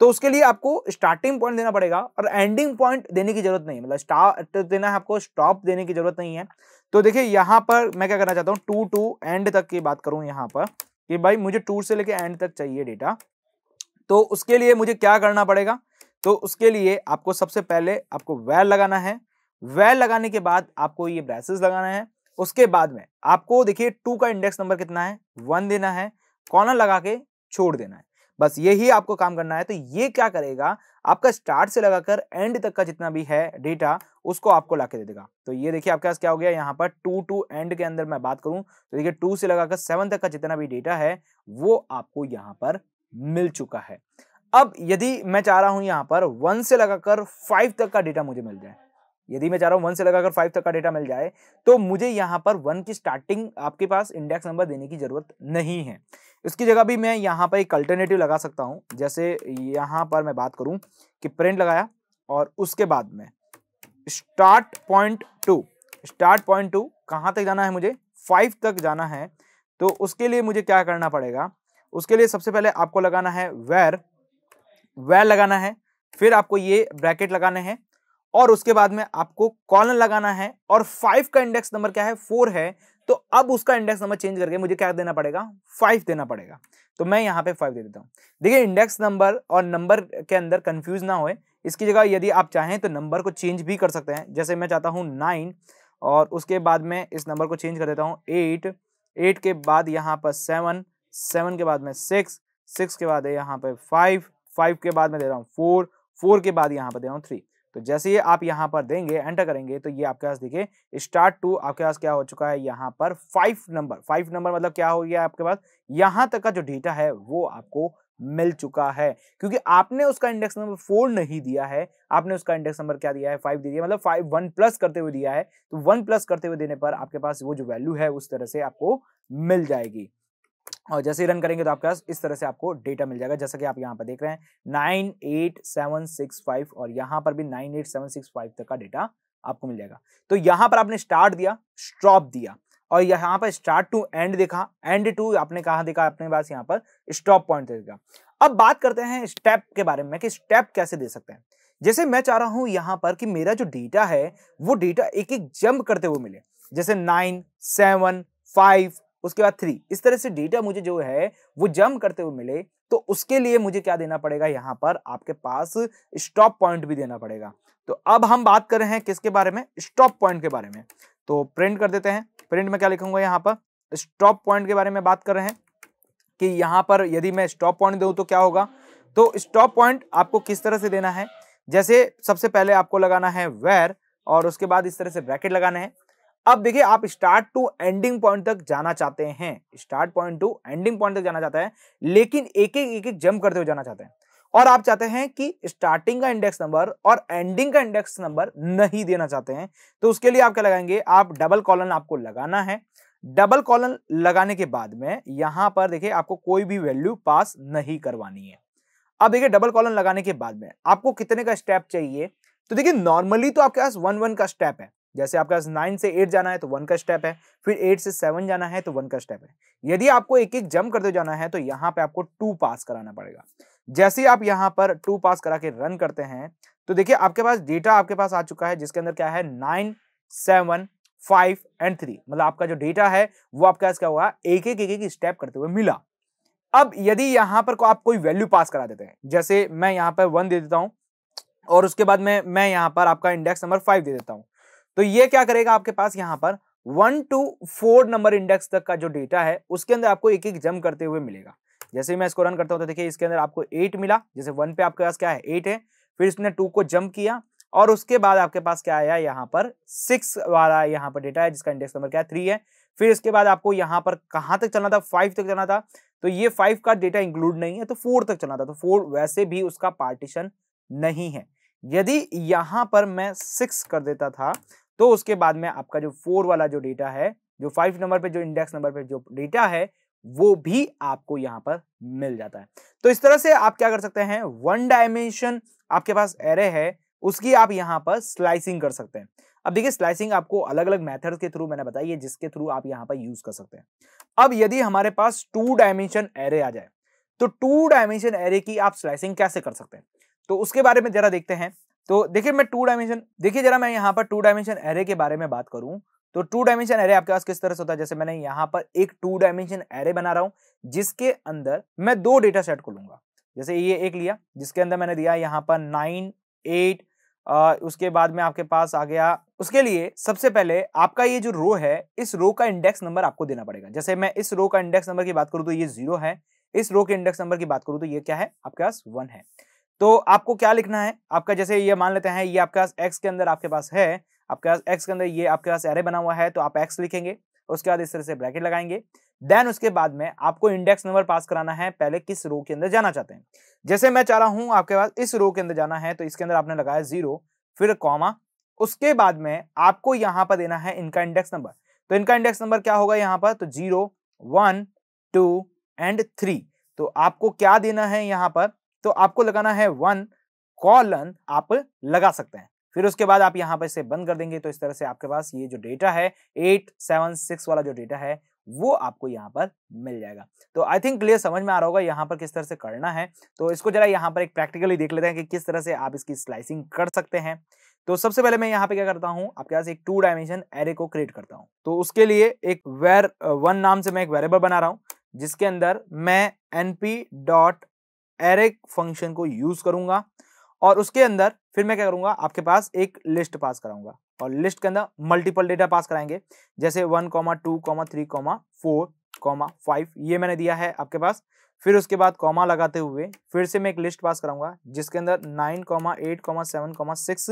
तो उसके लिए आपको स्टार्टिंग पॉइंट देना पड़ेगा और एंडिंग पॉइंट देने की जरूरत नहीं मतलब स्टार्ट देना है आपको स्टॉप देने की जरूरत नहीं है तो देखिए यहाँ पर मैं क्या करना चाहता हूँ टू टू एंड तक की बात करूँ यहाँ पर कि भाई मुझे टू से लेके एंड तक चाहिए डेटा तो उसके लिए मुझे क्या करना पड़ेगा तो उसके लिए आपको सबसे पहले आपको वैर लगाना है वैर लगाने के बाद आपको ये ब्रेसेस लगाना है उसके बाद में आपको देखिए टू का इंडेक्स नंबर कितना है वन देना है कॉर्नर लगा के छोड़ देना है बस यही आपको काम करना है तो ये क्या करेगा आपका स्टार्ट से लगाकर एंड तक का जितना भी है डेटा उसको आपको लाके दे देगा तो ये देखिए आपके पास क्या हो गया यहाँ पर टू टू एंड के अंदर मैं बात करूं तो देखिए टू से लगाकर सेवन तक का जितना भी डेटा है वो आपको यहाँ पर मिल चुका है अब यदि मैं चाह रहा हूं यहां पर वन से लगाकर फाइव तक का डेटा मुझे मिल जाए यदि मैं चाह रहा हूं वन से लगाकर फाइव तक का डेटा मिल जाए तो मुझे यहां पर वन की स्टार्टिंग आपके पास इंडेक्स नंबर देने की जरूरत नहीं है इसकी जगह भी मैं यहां पर एक अल्टरनेटिव लगा सकता हूं जैसे यहां पर मैं बात करूं कि प्रिंट लगाया और उसके बाद में start point to start point to कहां तक जाना है मुझे फाइव तक जाना है तो उसके लिए मुझे क्या करना पड़ेगा उसके लिए सबसे पहले आपको लगाना है वेर वेर लगाना है फिर आपको ये ब्रैकेट लगाने हैं और उसके बाद में आपको कॉलन लगाना है और फाइव का इंडेक्स नंबर क्या है फोर है तो अब उसका इंडेक्स नंबर चेंज करके मुझे क्या देना पड़ेगा फाइव देना पड़ेगा तो मैं यहाँ पे फाइव दे देता हूँ देखिए इंडेक्स नंबर और नंबर के अंदर कंफ्यूज ना होए इसकी जगह यदि आप चाहें तो नंबर को चेंज भी कर सकते हैं जैसे मैं चाहता हूँ नाइन और उसके बाद में इस नंबर को चेंज कर देता हूँ एट एट के बाद यहाँ पर सेवन सेवन के बाद में सिक्स सिक्स के बाद है यहाँ पे फाइव फाइव के बाद में दे रहा हूँ फोर फोर के बाद यहाँ पर दे रहा हूँ थ्री तो जैसे ये आप यहाँ पर देंगे एंटर करेंगे तो ये आपके पास देखिए स्टार्ट टू आपके पास क्या हो चुका है यहाँ पर फाइव नंबर फाइव नंबर मतलब क्या हो गया आपके पास यहाँ तक का जो डेटा है वो आपको मिल चुका है क्योंकि आपने उसका इंडेक्स नंबर फोर नहीं दिया है आपने उसका इंडेक्स नंबर क्या दिया है फाइव दे दिया मतलब फाइव वन प्लस करते हुए दिया है तो वन प्लस करते हुए देने पर आपके पास वो जो वैल्यू है उस तरह से आपको मिल जाएगी और जैसे रन करेंगे तो आपके पास इस तरह से आपको डेटा मिल जाएगा जैसा कि आप यहाँ पर देख रहे हैं nine eight seven six five और यहाँ पर भी nine eight seven six five तक का डेटा आपको मिल जाएगा तो यहाँ पर आपने स्टार्ट दिया स्टॉप दिया और यहाँ पर स्टार्ट टू एंड देखा एंड टू आपने कहा देखा अपने पास यहाँ पर स्टॉप पॉइंट देखा अब बात करते हैं स्टेप के बारे में कि स्टेप कैसे दे सकते हैं जैसे मैं चाह रहा हूं यहाँ पर कि मेरा जो डेटा है वो डेटा एक एक जंप करते हुए मिले जैसे नाइन सेवन फाइव उसके बाद थ्री इस तरह से डेटा मुझे जो है वो जम करते हुए मिले तो उसके लिए मुझे क्या देना पड़ेगा यहाँ पर आपके पास स्टॉप पॉइंट भी देना पड़ेगा तो अब हम बात कर रहे हैं किसके बारे में स्टॉप पॉइंट के बारे में तो प्रिंट कर देते हैं प्रिंट में क्या लिखूंगा यहाँ पर स्टॉप पॉइंट के बारे में बात कर रहे हैं कि यहाँ पर यदि मैं स्टॉप पॉइंट दूँ तो क्या होगा तो स्टॉप पॉइंट आपको किस तरह से देना है जैसे सबसे पहले आपको लगाना है वेर और उसके बाद इस तरह से ब्रैकेट लगाना है अब देखिए आप स्टार्ट टू एंडिंग पॉइंट तक जाना चाहते हैं start point to ending point तक जाना चाहते हैं लेकिन एक एक एक एक जंप करते हुए जाना चाहते हैं और आप चाहते हैं कि स्टार्टिंग का इंडेक्स नंबर और एंडिंग का इंडेक्स नंबर नहीं देना चाहते हैं तो उसके लिए आप क्या लगाएंगे आप डबल कॉलन आपको लगाना है डबल कॉलन लगाने के बाद में यहां पर देखिए आपको कोई भी वैल्यू पास नहीं करवानी है अब देखिए डबल कॉलन लगाने के बाद में आपको कितने का स्टेप चाहिए तो देखिए नॉर्मली तो आपके पास वन वन का स्टेप है जैसे आपके पास नाइन से एट जाना है तो वन का स्टेप है फिर एट से सेवन जाना है तो वन का स्टेप है यदि आपको एक एक जंप करते जाना है तो यहाँ पे आपको टू पास कराना पड़ेगा जैसे आप यहाँ पर टू पास करा के रन करते हैं तो देखिए आपके पास डेटा आपके पास आ चुका है जिसके अंदर क्या है nine seven five and three मतलब आपका जो डेटा है वो आपके पास क्या हुआ एक एक एक स्टेप करते हुए मिला अब यदि यहाँ पर को आप कोई वैल्यू पास करा देते हैं जैसे मैं यहाँ पर वन दे देता हूँ और उसके बाद में मैं यहाँ पर आपका इंडेक्स नंबर फाइव दे देता हूँ तो ये क्या करेगा आपके पास यहाँ पर one two four number index तक का जो डेटा है उसके अंदर आपको एक एक जम करते हुए मिलेगा जैसे मैं इसको रन करता हूँ तो देखिए इसके अंदर आपको एट मिला जैसे वन पे आपके पास क्या है एट है फिर इसने टू को जम्प किया और उसके बाद आपके पास क्या आया यहाँ पर सिक्स वाला यहाँ पर डेटा है जिसका इंडेक्स नंबर क्या है थ्री है फिर इसके बाद आपको यहाँ पर कहाँ तक चलना था फाइव तक चलना था तो ये फाइव का डेटा इंक्लूड नहीं है तो फोर तक चलना था तो फोर वैसे भी उसका पार्टीशन नहीं है यदि यहाँ पर मैं सिक्स कर देता था तो उसके बाद में आपका जो फोर वाला जो डेटा है जो फाइव नंबर पे जो इंडेक्स नंबर पे जो डेटा है वो भी आपको यहाँ पर मिल जाता है तो इस तरह से आप क्या कर सकते हैं वन डायमेंशन आपके पास एरे है उसकी आप यहाँ पर स्लाइसिंग कर सकते हैं अब देखिए स्लाइसिंग आपको अलग अलग मेथड्स के थ्रू मैंने बताई है जिसके थ्रू आप यहाँ पर यूज कर सकते हैं अब यदि हमारे पास टू डायमेंशन एरे आ जाए तो टू डायमेंशन एरे की आप स्लाइसिंग कैसे कर सकते हैं तो उसके बारे में जरा देखते हैं तो देखिए मैं टू डायमेंशन देखिए जरा मैं यहाँ पर टू डायमेंशन एरे के बारे में बात करूँ तो टू डायमेंशन एरे आपके पास किस तरह से होता है जैसे मैंने यहाँ पर एक टू डायमेंशन एरे बना रहा हूँ जिसके अंदर मैं दो डेटा सेट को लूंगा जैसे ये एक लिया जिसके अंदर मैंने दिया यहाँ पर नाइन एट उसके बाद में आपके पास आ गया उसके लिए सबसे पहले आपका ये जो रो है इस रो का इंडेक्स नंबर आपको देना पड़ेगा जैसे मैं इस रो का इंडेक्स नंबर की बात करूँ तो ये जीरो है इस रो के इंडेक्स नंबर की बात करूँ तो ये क्या है आपके पास वन है तो आपको क्या लिखना है आपका जैसे ये मान लेते हैं ये आपके पास एक्स के अंदर आपके पास है आपके पास एक्स के अंदर ये आपके पास एरे बना हुआ है तो आप एक्स लिखेंगे उसके बाद इस तरह से ब्रैकेट लगाएंगे देन उसके बाद में आपको इंडेक्स नंबर पास कराना है पहले किस रो के अंदर जाना चाहते हैं जैसे मैं चाह रहा हूं आपके पास इस रो के अंदर जाना है तो इसके अंदर आपने लगाया जीरो फिर कॉमा उसके बाद में आपको यहां पर देना है इनका इंडेक्स नंबर तो इनका इंडेक्स नंबर क्या होगा यहाँ पर तो zero one two and three तो आपको क्या देना है यहाँ पर तो आपको लगाना है वन कॉलन आप लगा सकते हैं फिर उसके बाद आप यहाँ पर इसे बंद कर देंगे तो इस तरह से आपके पास ये जो डेटा है एट सेवन सिक्स वाला जो डेटा है वो आपको यहाँ पर मिल जाएगा तो आई थिंक क्लियर समझ में आ रहा होगा यहाँ पर किस तरह से करना है तो इसको जरा यहाँ पर एक प्रैक्टिकली देख लेते हैं कि किस तरह से आप इसकी स्लाइसिंग कर सकते हैं तो सबसे पहले मैं यहाँ पे क्या करता हूँ आपके पास एक टू डायमेंशन एरे को क्रिएट करता हूँ तो उसके लिए एक वेर वन नाम से मैं एक वेरेबल बना रहा हूँ जिसके अंदर मैं एनपी डॉट एरे फंक्शन को यूज करूंगा और उसके अंदर फिर मैं क्या करूंगा आपके पास एक लिस्ट पास कराऊंगा और लिस्ट के अंदर मल्टीपल डेटा पास कराएंगे जैसे one comma two comma three comma four comma five ये मैंने दिया है आपके पास फिर उसके बाद कॉमा लगाते हुए फिर से मैं एक लिस्ट पास कराऊंगा जिसके अंदर nine comma eight comma seven comma six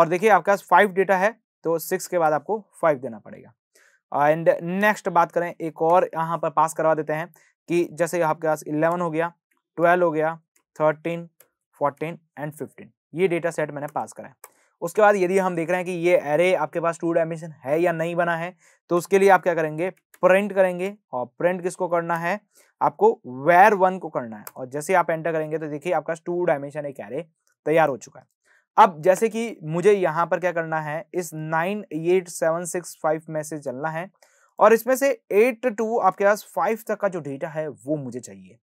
और देखिए आपके पास फाइव डेटा है तो सिक्स के बाद आपको फाइव देना पड़ेगा एंड नेक्स्ट बात करें एक और यहाँ पर पास करवा देते हैं कि जैसे आपके पास इलेवन हो गया ट्वेल्व हो गया थर्टीन फोर्टीन एंड फिफ्टीन ये डेटा सेट मैंने पास करा है उसके बाद यदि हम देख रहे हैं कि ये एरे आपके पास टू डायमेंशन है या नहीं बना है तो उसके लिए आप क्या करेंगे प्रिंट करेंगे और प्रिंट किसको करना है आपको वेर वन को करना है और जैसे आप एंटर करेंगे तो देखिए आपका टू डायमेंशन एक एरे तैयार हो चुका है अब जैसे कि मुझे यहाँ पर क्या करना है इस nine eight seven six five में से चलना है और इसमें से एट टू आपके पास फाइव तक का जो डेटा है वो मुझे चाहिए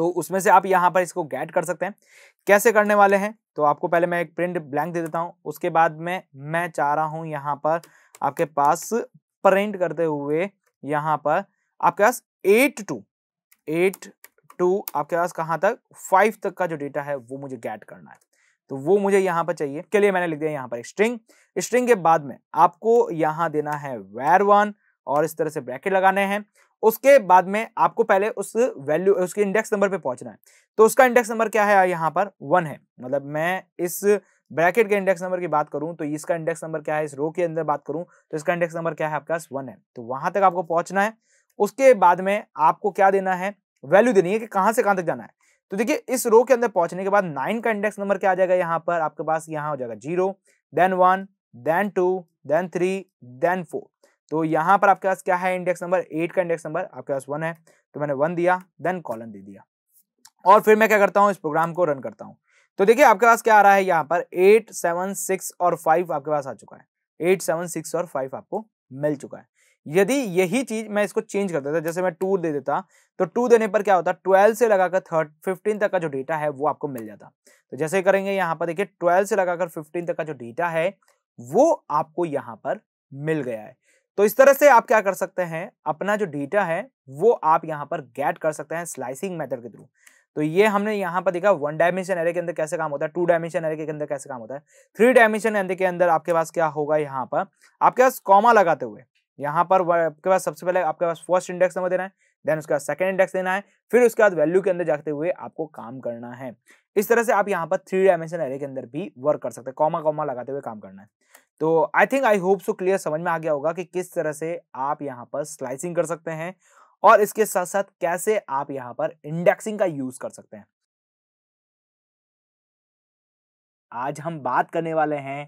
तो उसमें से आप यहाँ पर इसको गैट कर सकते हैं कैसे करने वाले हैं तो आपको पहले मैं एक प्रिंट ब्लैंक दे देता हूँ उसके बाद में मैं चाह रहा हूँ यहाँ पर आपके पास प्रिंट करते हुए यहाँ पर आपके पास एट टू एट टू आपके पास कहाँ तक फाइव तक का जो डेटा है वो मुझे गैट करना है तो वो मुझे यहाँ पर चाहिए के लिए मैंने लिख दिया यहाँ पर स्ट्रिंग स्ट्रिंग के बाद में आपको यहाँ देना है वेर वन और इस तरह से ब्रैकेट लगाने हैं उसके बाद में आपको पहले उस वैल्यू उसके इंडेक्स नंबर पे पहुंचना है तो उसका इंडेक्स नंबर क्या है यहाँ पर वन है मतलब मैं इस ब्रैकेट के इंडेक्स नंबर की बात करूं तो इसका इंडेक्स नंबर क्या है इस रो के अंदर बात करूं तो इसका इंडेक्स नंबर क्या है आपके पास वन है तो वहां तक आपको पहुंचना है उसके बाद में आपको क्या देना है वैल्यू देनी है कि कहां से कहां तक जाना है तो देखिए इस रो के अंदर पहुंचने के बाद नाइन का इंडेक्स नंबर क्या आ जाएगा यहाँ पर आपके पास यहाँ हो जाएगा zero then one then two then three then four तो यहाँ पर आपके पास क्या है इंडेक्स नंबर एट का इंडेक्स नंबर आपके पास वन है तो मैंने वन दिया देन कॉलन दे दिया और फिर मैं क्या करता हूँ इस प्रोग्राम को रन करता हूँ तो देखिए आपके पास क्या आ रहा है यहाँ पर एट सेवन सिक्स और फाइव आपके पास आ चुका है एट सेवन सिक्स और फाइव आपको मिल चुका है यदि यही चीज मैं इसको चेंज कर देता जैसे मैं टू दे देता तो टू देने पर क्या होता ट्वेल्व से लगाकर थर्ड फिफ्टीन तक का जो डेटा है वो आपको मिल जाता तो जैसे करेंगे यहाँ पर देखिए ट्वेल्व से लगाकर फिफ्टीन तक का जो डेटा है वो आपको यहाँ पर मिल गया है तो इस तरह से आप क्या कर सकते हैं अपना जो डेटा है वो आप यहाँ पर गेट कर सकते हैं स्लाइसिंग मेथड के थ्रू तो ये हमने यहाँ पर देखा वन डायमेंशन एरे के अंदर कैसे काम होता है टू डायमेंशन एरे के अंदर कैसे काम होता है थ्री डायमेंशन एरे के अंदर आपके पास क्या होगा यहाँ पर आपके पास कॉमा लगाते हुए यहाँ पर आपके पास सबसे पहले आपके पास फर्स्ट इंडेक्स नंबर देना है देन उसके बाद सेकंड इंडेक्स देना है फिर उसके बाद वैल्यू के अंदर जाते हुए आपको काम करना है इस तरह से आप यहाँ पर थ्री डायमेंशन एरे के अंदर भी वर्क कर सकते हैं कॉमा कॉमा लगाते हुए काम करना है तो I think I hope so clear समझ में आ गया होगा कि किस तरह से आप यहाँ पर स्लाइसिंग कर सकते हैं और इसके साथ साथ कैसे आप यहाँ पर इंडेक्सिंग का यूज कर सकते हैं आज हम बात करने वाले हैं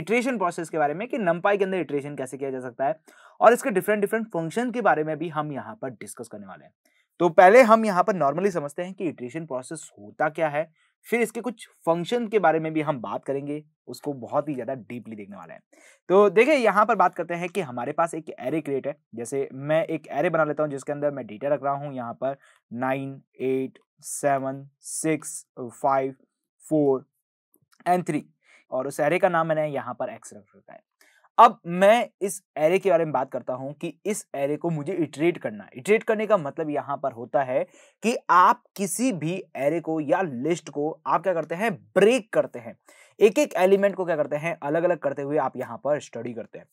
इटरेशन प्रोसेस के बारे में कि नंपाई के अंदर इटरेशन कैसे किया जा सकता है और इसके डिफरेंट डिफरेंट फंक्शन के बारे में भी हम यहाँ पर डिस्कस करने वाले हैं तो पहले हम यहाँ पर नॉर्मली समझते हैं कि इटरेशन प्रोसेस होता क्या है फिर इसके कुछ फंक्शन के बारे में भी हम बात करेंगे उसको बहुत ही ज़्यादा डीपली देखने वाले हैं तो देखिए यहाँ पर बात करते हैं कि हमारे पास एक एरे क्रिएट है जैसे मैं एक एरे बना लेता हूँ जिसके अंदर मैं डेटा रख रहा हूँ यहाँ पर nine eight seven six five four and three और उस एरे का नाम मैंने यहाँ पर एक्स रख रखा है अब मैं इस एरे के बारे में बात करता हूं कि इस एरे को मुझे इटरेट करना है इटरेट करने का मतलब यहां पर होता है कि आप किसी भी एरे को या लिस्ट को आप क्या करते हैं ब्रेक करते हैं एक एक एलिमेंट को क्या करते हैं अलग अलग करते हुए आप यहाँ पर स्टडी करते हैं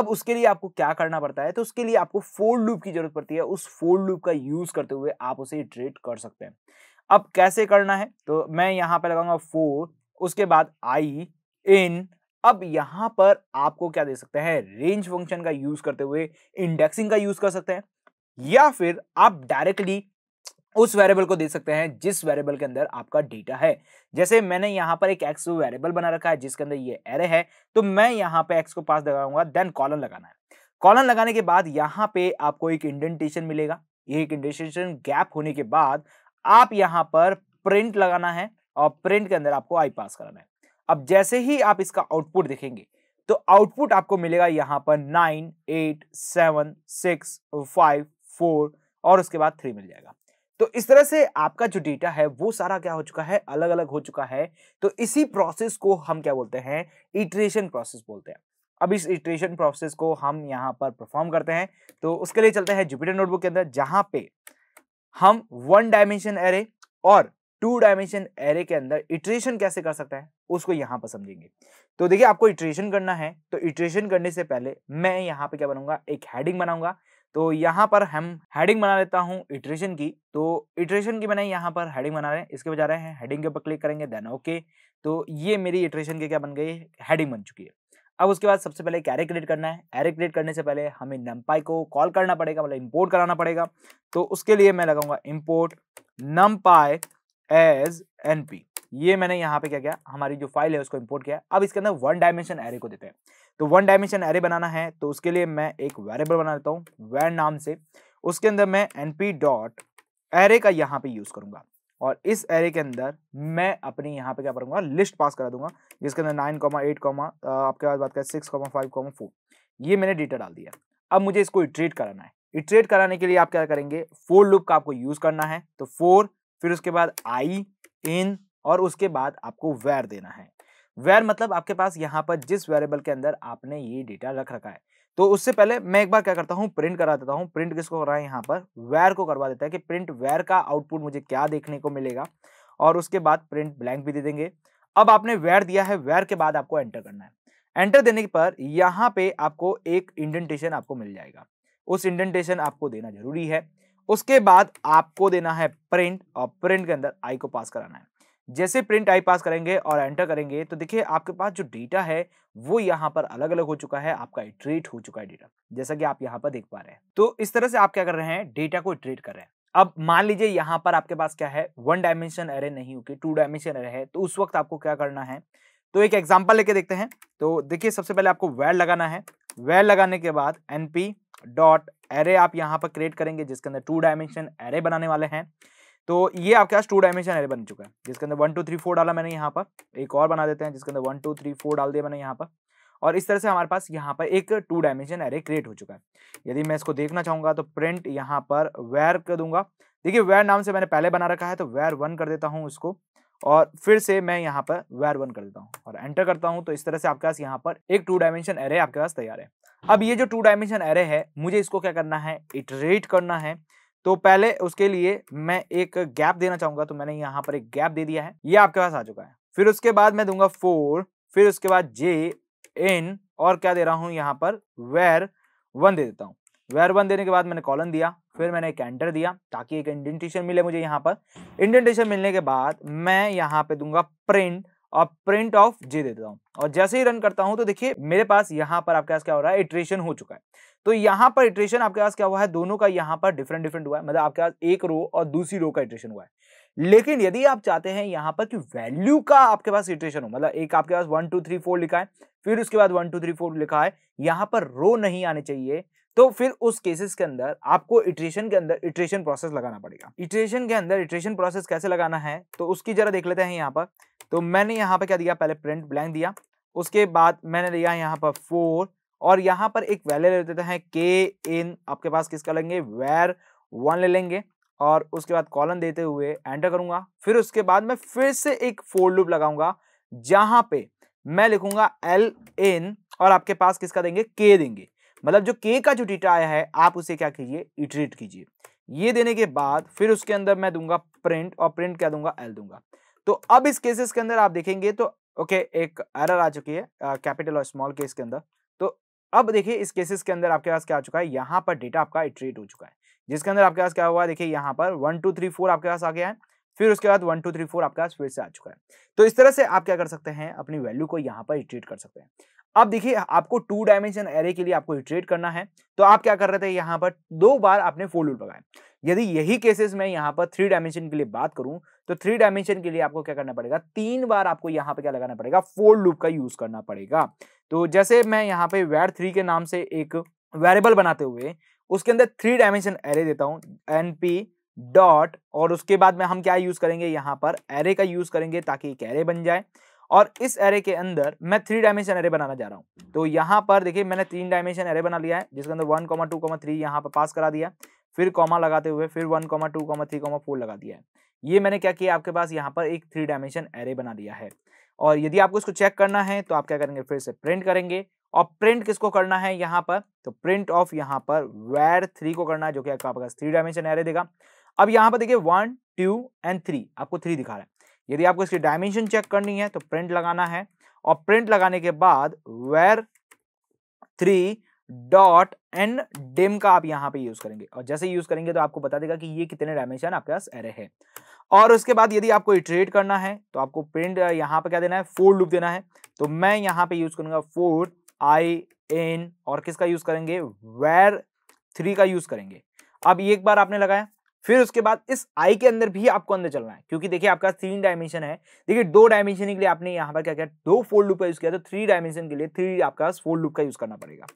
अब उसके लिए आपको क्या करना पड़ता है तो उसके लिए आपको फोल्ड लूप की जरूरत पड़ती है उस फोल्ड लूप का यूज करते हुए आप उसे इटरेट कर सकते हैं अब कैसे करना है तो मैं यहाँ पर लगाऊंगा फोर उसके बाद आई इन अब यहां पर आपको क्या दे सकते हैं रेंज फंक्शन का यूज करते हुए इंडेक्सिंग का यूज कर सकते हैं या फिर आप डायरेक्टली उस वेरिएबल को दे सकते हैं जिस वेरिएबल के अंदर आपका डेटा है जैसे मैंने यहां पर एक एक्स वेरिएबल बना रखा है जिसके अंदर ये एरे है तो मैं यहां पे एक्स को पास लगाऊंगा देन कॉलन लगाना है कॉलन लगाने के बाद यहां पे आपको एक इंडेंटेशन मिलेगा ये एक इंडेंटेशन गैप होने के बाद आप यहां पर प्रिंट लगाना है और प्रिंट के अंदर आपको आई पास कराना है अब जैसे ही आप इसका आउटपुट देखेंगे तो आउटपुट आपको मिलेगा यहाँ पर nine eight seven six five four और उसके बाद थ्री मिल जाएगा तो इस तरह से आपका जो डेटा है वो सारा क्या हो चुका है अलग अलग हो चुका है तो इसी प्रोसेस को हम क्या बोलते हैं इटरेशन प्रोसेस बोलते हैं अब इस इटरेशन प्रोसेस को हम यहाँ पर परफॉर्म करते हैं तो उसके लिए चलते हैं जुपिटर नोटबुक के अंदर जहाँ पे हम वन डायमेंशन एरे और टू डायमेंशन एरे के अंदर इटरेशन कैसे कर सकते हैं उसको यहाँ पर समझेंगे तो देखिए आपको इटरेशन करना है तो इटरेशन करने से पहले मैं यहाँ पे क्या बनाऊंगा एक हेडिंग बनाऊंगा तो यहाँ पर हम हेडिंग बना लेता हूँ इटरेशन की तो इटरेशन की मैंने यहाँ पर हेडिंग बना रहे हैं इसके बजा रहे हैं हेडिंग के ऊपर क्लिक करेंगे देन ओके तो ये मेरी इटरेशन के क्या बन गई हैडिंग बन चुकी है अब उसके बाद सबसे पहले एक एरे क्रिएट करना है एरे क्रिएट करने से पहले हमें नम्पाई को कॉल करना पड़ेगा मतलब इम्पोर्ट कराना पड़ेगा तो उसके लिए मैं लगाऊंगा इम्पोर्ट नम्पाई एज एनपी ये मैंने यहाँ पे क्या किया हमारी जो फाइल है उसको इम्पोर्ट किया अब इसके अंदर वन डायमेंशन एरे को देते हैं तो वन डायमेंशन एरे बनाना है तो उसके लिए मैं एक वेरेबल बना लेता हूँ वैन नाम से उसके अंदर मैं एन पी डॉट एरे का यहाँ पे यूज़ करूंगा और इस एरे के अंदर मैं अपनी यहाँ पे क्या करूंगा लिस्ट पास करा दूंगा जिसके अंदर नाइन कॉमा एट कॉमा आपके पास बात करें six comma five comma four ये मैंने डेटा डाल दिया अब मुझे इसको इट्रेट कराना है इट्रेट कराने के लिए आप क्या करेंगे फोर लुप का आपको यूज़ करना है तो फोर फिर उसके बाद आई इन और उसके बाद आपको वेर देना है वेर मतलब आपके पास यहाँ पर जिस वेरिएबल के अंदर आपने ये डेटा रख रखा है तो उससे पहले मैं एक बार क्या करता हूँ प्रिंट करा देता हूँ प्रिंट किसको कर रहा है यहाँ पर वेर को करवा देता है कि प्रिंट वेर का आउटपुट मुझे क्या देखने को मिलेगा और उसके बाद प्रिंट ब्लैंक भी दे देंगे अब आपने वेर दिया है वेर के बाद आपको एंटर करना है एंटर देने पर यहाँ पे आपको एक इंडेंटेशन आपको मिल जाएगा उस इंडेंटेशन आपको देना जरूरी है उसके बाद आपको देना है प्रिंट और प्रिंट के अंदर आई को पास कराना है जैसे प्रिंट आई पास करेंगे और एंटर करेंगे तो देखिए आपके पास जो डेटा है वो यहाँ पर अलग अलग हो चुका है आपका इट्रेट हो चुका है डेटा जैसा कि आप यहाँ पर देख पा रहे हैं तो इस तरह से आप क्या कर रहे हैं डेटा को इट्रेट कर रहे हैं अब मान लीजिए यहाँ पर आपके पास क्या है वन डायमेंशन एरे नहीं होके टू डायमेंशन एरे है तो उस वक्त आपको क्या करना है तो एक एग्जाम्पल लेके देखते हैं तो देखिए सबसे पहले आपको वेल लगाना है वेल लगाने के बाद एनपी डॉट एरे आप यहाँ पर क्रिएट करेंगे जिसके अंदर टू डायमेंशन एरे बनाने वाले हैं तो ये आपके पास टू डायमेंशन एरे बन चुका है जिसके अंदर वन टू थ्री फोर डाला मैंने यहाँ पर एक और बना देते हैं जिसके अंदर वन टू थ्री फोर डाल दिया मैंने यहाँ पर और इस तरह से हमारे पास यहाँ पर एक टू डायमेंशन एरे क्रिएट हो चुका है यदि मैं इसको देखना चाहूँगा तो प्रिंट यहाँ पर वेयर कर दूंगा देखिए वेयर नाम से मैंने पहले बना रखा है तो वेयर वन कर देता हूँ उसको और फिर से मैं यहाँ पर वेयर वन कर देता हूँ और एंटर करता हूँ तो इस तरह से आपके पास यहाँ पर एक टू डायमेंशन एरे आपके पास तैयार है अब ये जो टू डायमेंशन एरे है मुझे इसको क्या करना है इटरेट करना है तो पहले उसके लिए मैं एक गैप देना चाहूंगा तो मैंने यहाँ पर एक गैप दे दिया है ये आपके पास आ चुका है फिर उसके बाद मैं दूंगा फोर फिर उसके बाद जे इन और क्या दे रहा हूँ यहाँ पर वेर वन दे देता हूँ वेर वन देने के बाद मैंने कॉलन दिया फिर मैंने एक एंटर दिया ताकि एक इंडेंटेशन मिले मुझे यहाँ पर इंडेंटेशन मिलने के बाद मैं यहाँ पे दूंगा प्रिंट और प्रिंट ऑफ जे दे देता हूँ और जैसे ही रन करता हूं तो देखिए मेरे पास यहाँ पर आपके पास क्या हो रहा है इटरेशन हो चुका है तो यहाँ पर इटरेशन आपके पास क्या हुआ है दोनों का यहाँ पर डिफरेंट डिफरेंट हुआ है मतलब आपके पास एक रो और दूसरी रो का इटरेशन हुआ है लेकिन यदि आप चाहते हैं यहाँ पर कि वैल्यू का आपके पास इटरेशन हो मतलब एक आपके पास वन टू थ्री फोर लिखा है फिर उसके बाद वन टू थ्री फोर लिखा है यहाँ पर रो नहीं आने चाहिए तो फिर उस केसेस के अंदर आपको इटरेशन के अंदर इटरेशन प्रोसेस लगाना पड़ेगा इटरेशन के अंदर इटरेशन प्रोसेस कैसे लगाना है तो उसकी जरा देख लेते हैं यहाँ पर तो मैंने यहाँ पर क्या दिया पहले प्रिंट ब्लैंक दिया उसके बाद मैंने दिया यहाँ पर फोर और यहाँ पर एक वैल्यू ले देते हैं के इन आपके पास किसका लेंगे वेर वन ले लेंगे और उसके बाद कॉलन देते हुए एंटर करूंगा फिर उसके बाद मैं फिर से एक फोर लूप लगाऊंगा जहां पे मैं लिखूंगा एल इन और आपके पास किसका देंगे के देंगे मतलब जो के का जो डेटा आया है आप उसे क्या कीजिए इटरेट कीजिए ये देने के बाद फिर उसके अंदर मैं दूंगा प्रिंट और प्रिंट क्या दूंगा एल दूंगा तो अब इस केसेस के अंदर आप देखेंगे तो ओके एक एरर आ चुकी है कैपिटल और स्मॉल केस के अंदर तो अब देखिए इस केसेस के अंदर आपके पास क्या आ चुका है यहाँ पर डेटा आपका इटरेट हो चुका है जिसके अंदर आपके पास क्या हुआ देखिए यहाँ पर वन टू थ्री फोर आपके पास आ गया है फिर उसके बाद वन टू थ्री फोर आपके पास फिर से आ चुका है तो इस तरह से आप क्या कर सकते हैं अपनी वैल्यू को यहाँ पर इटरेट कर सकते हैं अब देखिए आपको टू डायमेंशन एरे के लिए आपको इटरेट करना है तो आप क्या कर रहे थे यहाँ पर दो बार आपने फोर लूप लगाया यदि यही केसेस में यहाँ पर थ्री डायमेंशन के लिए बात करूं तो थ्री डायमेंशन के लिए आपको क्या करना पड़ेगा तीन बार आपको यहाँ पे क्या लगाना पड़ेगा फोर लूप का यूज करना पड़ेगा तो जैसे मैं यहाँ पे वैर थ्री के नाम से एक वेरिएबल बनाते हुए उसके अंदर थ्री डायमेंशन एरे देता हूँ एनपी डॉट और उसके बाद में हम क्या यूज करेंगे यहाँ पर एरे का यूज करेंगे ताकि एक एरे बन जाए और इस एरे के अंदर मैं थ्री डायमेंशन एरे बनाना जा रहा हूँ तो यहाँ पर देखिए मैंने तीन डायमेंशन एरे बना लिया है जिसके अंदर one comma two comma three यहाँ पर पास करा दिया फिर कॉमा लगाते हुए फिर one comma two comma three comma four लगा दिया है ये मैंने क्या किया आपके पास यहाँ पर एक थ्री डायमेंशन एरे बना दिया है और यदि आपको इसको चेक करना है तो आप क्या करेंगे फिर से प्रिंट करेंगे और प्रिंट किसको करना है यहाँ पर तो प्रिंट ऑफ यहाँ पर वेर थ्री को करना है जो कि आपका पास थ्री डायमेंशन एरे देगा अब यहाँ पर देखिए वन टू एंड थ्री आपको थ्री दिखा रहा है यदि आपको इसकी डायमेंशन चेक करनी है तो प्रिंट लगाना है और प्रिंट लगाने के बाद var three dot N dim का आप यहाँ पे यूज करेंगे और जैसे यूज करेंगे तो आपको बता देगा कि ये कितने डायमेंशन आपके पास एरे है और उसके बाद यदि आपको इटरेट करना है तो आपको प्रिंट यहाँ पे क्या देना है फोर लूप देना है तो मैं यहाँ पे यूज करूंगा फोर आई एन और किसका यूज करेंगे वेर थ्री का यूज करेंगे अब एक बार आपने लगाया फिर उसके बाद इस आई के अंदर भी आपको अंदर चलना है क्योंकि देखिए आपका तीन डायमेंशन है देखिए दो डायमेंशन के लिए आपने यहाँ पर क्या किया दो फोर लूप का यूज किया तो थ्री डायमेंशन के लिए थ्री आपका फोर लूप का यूज करना पड़ेगा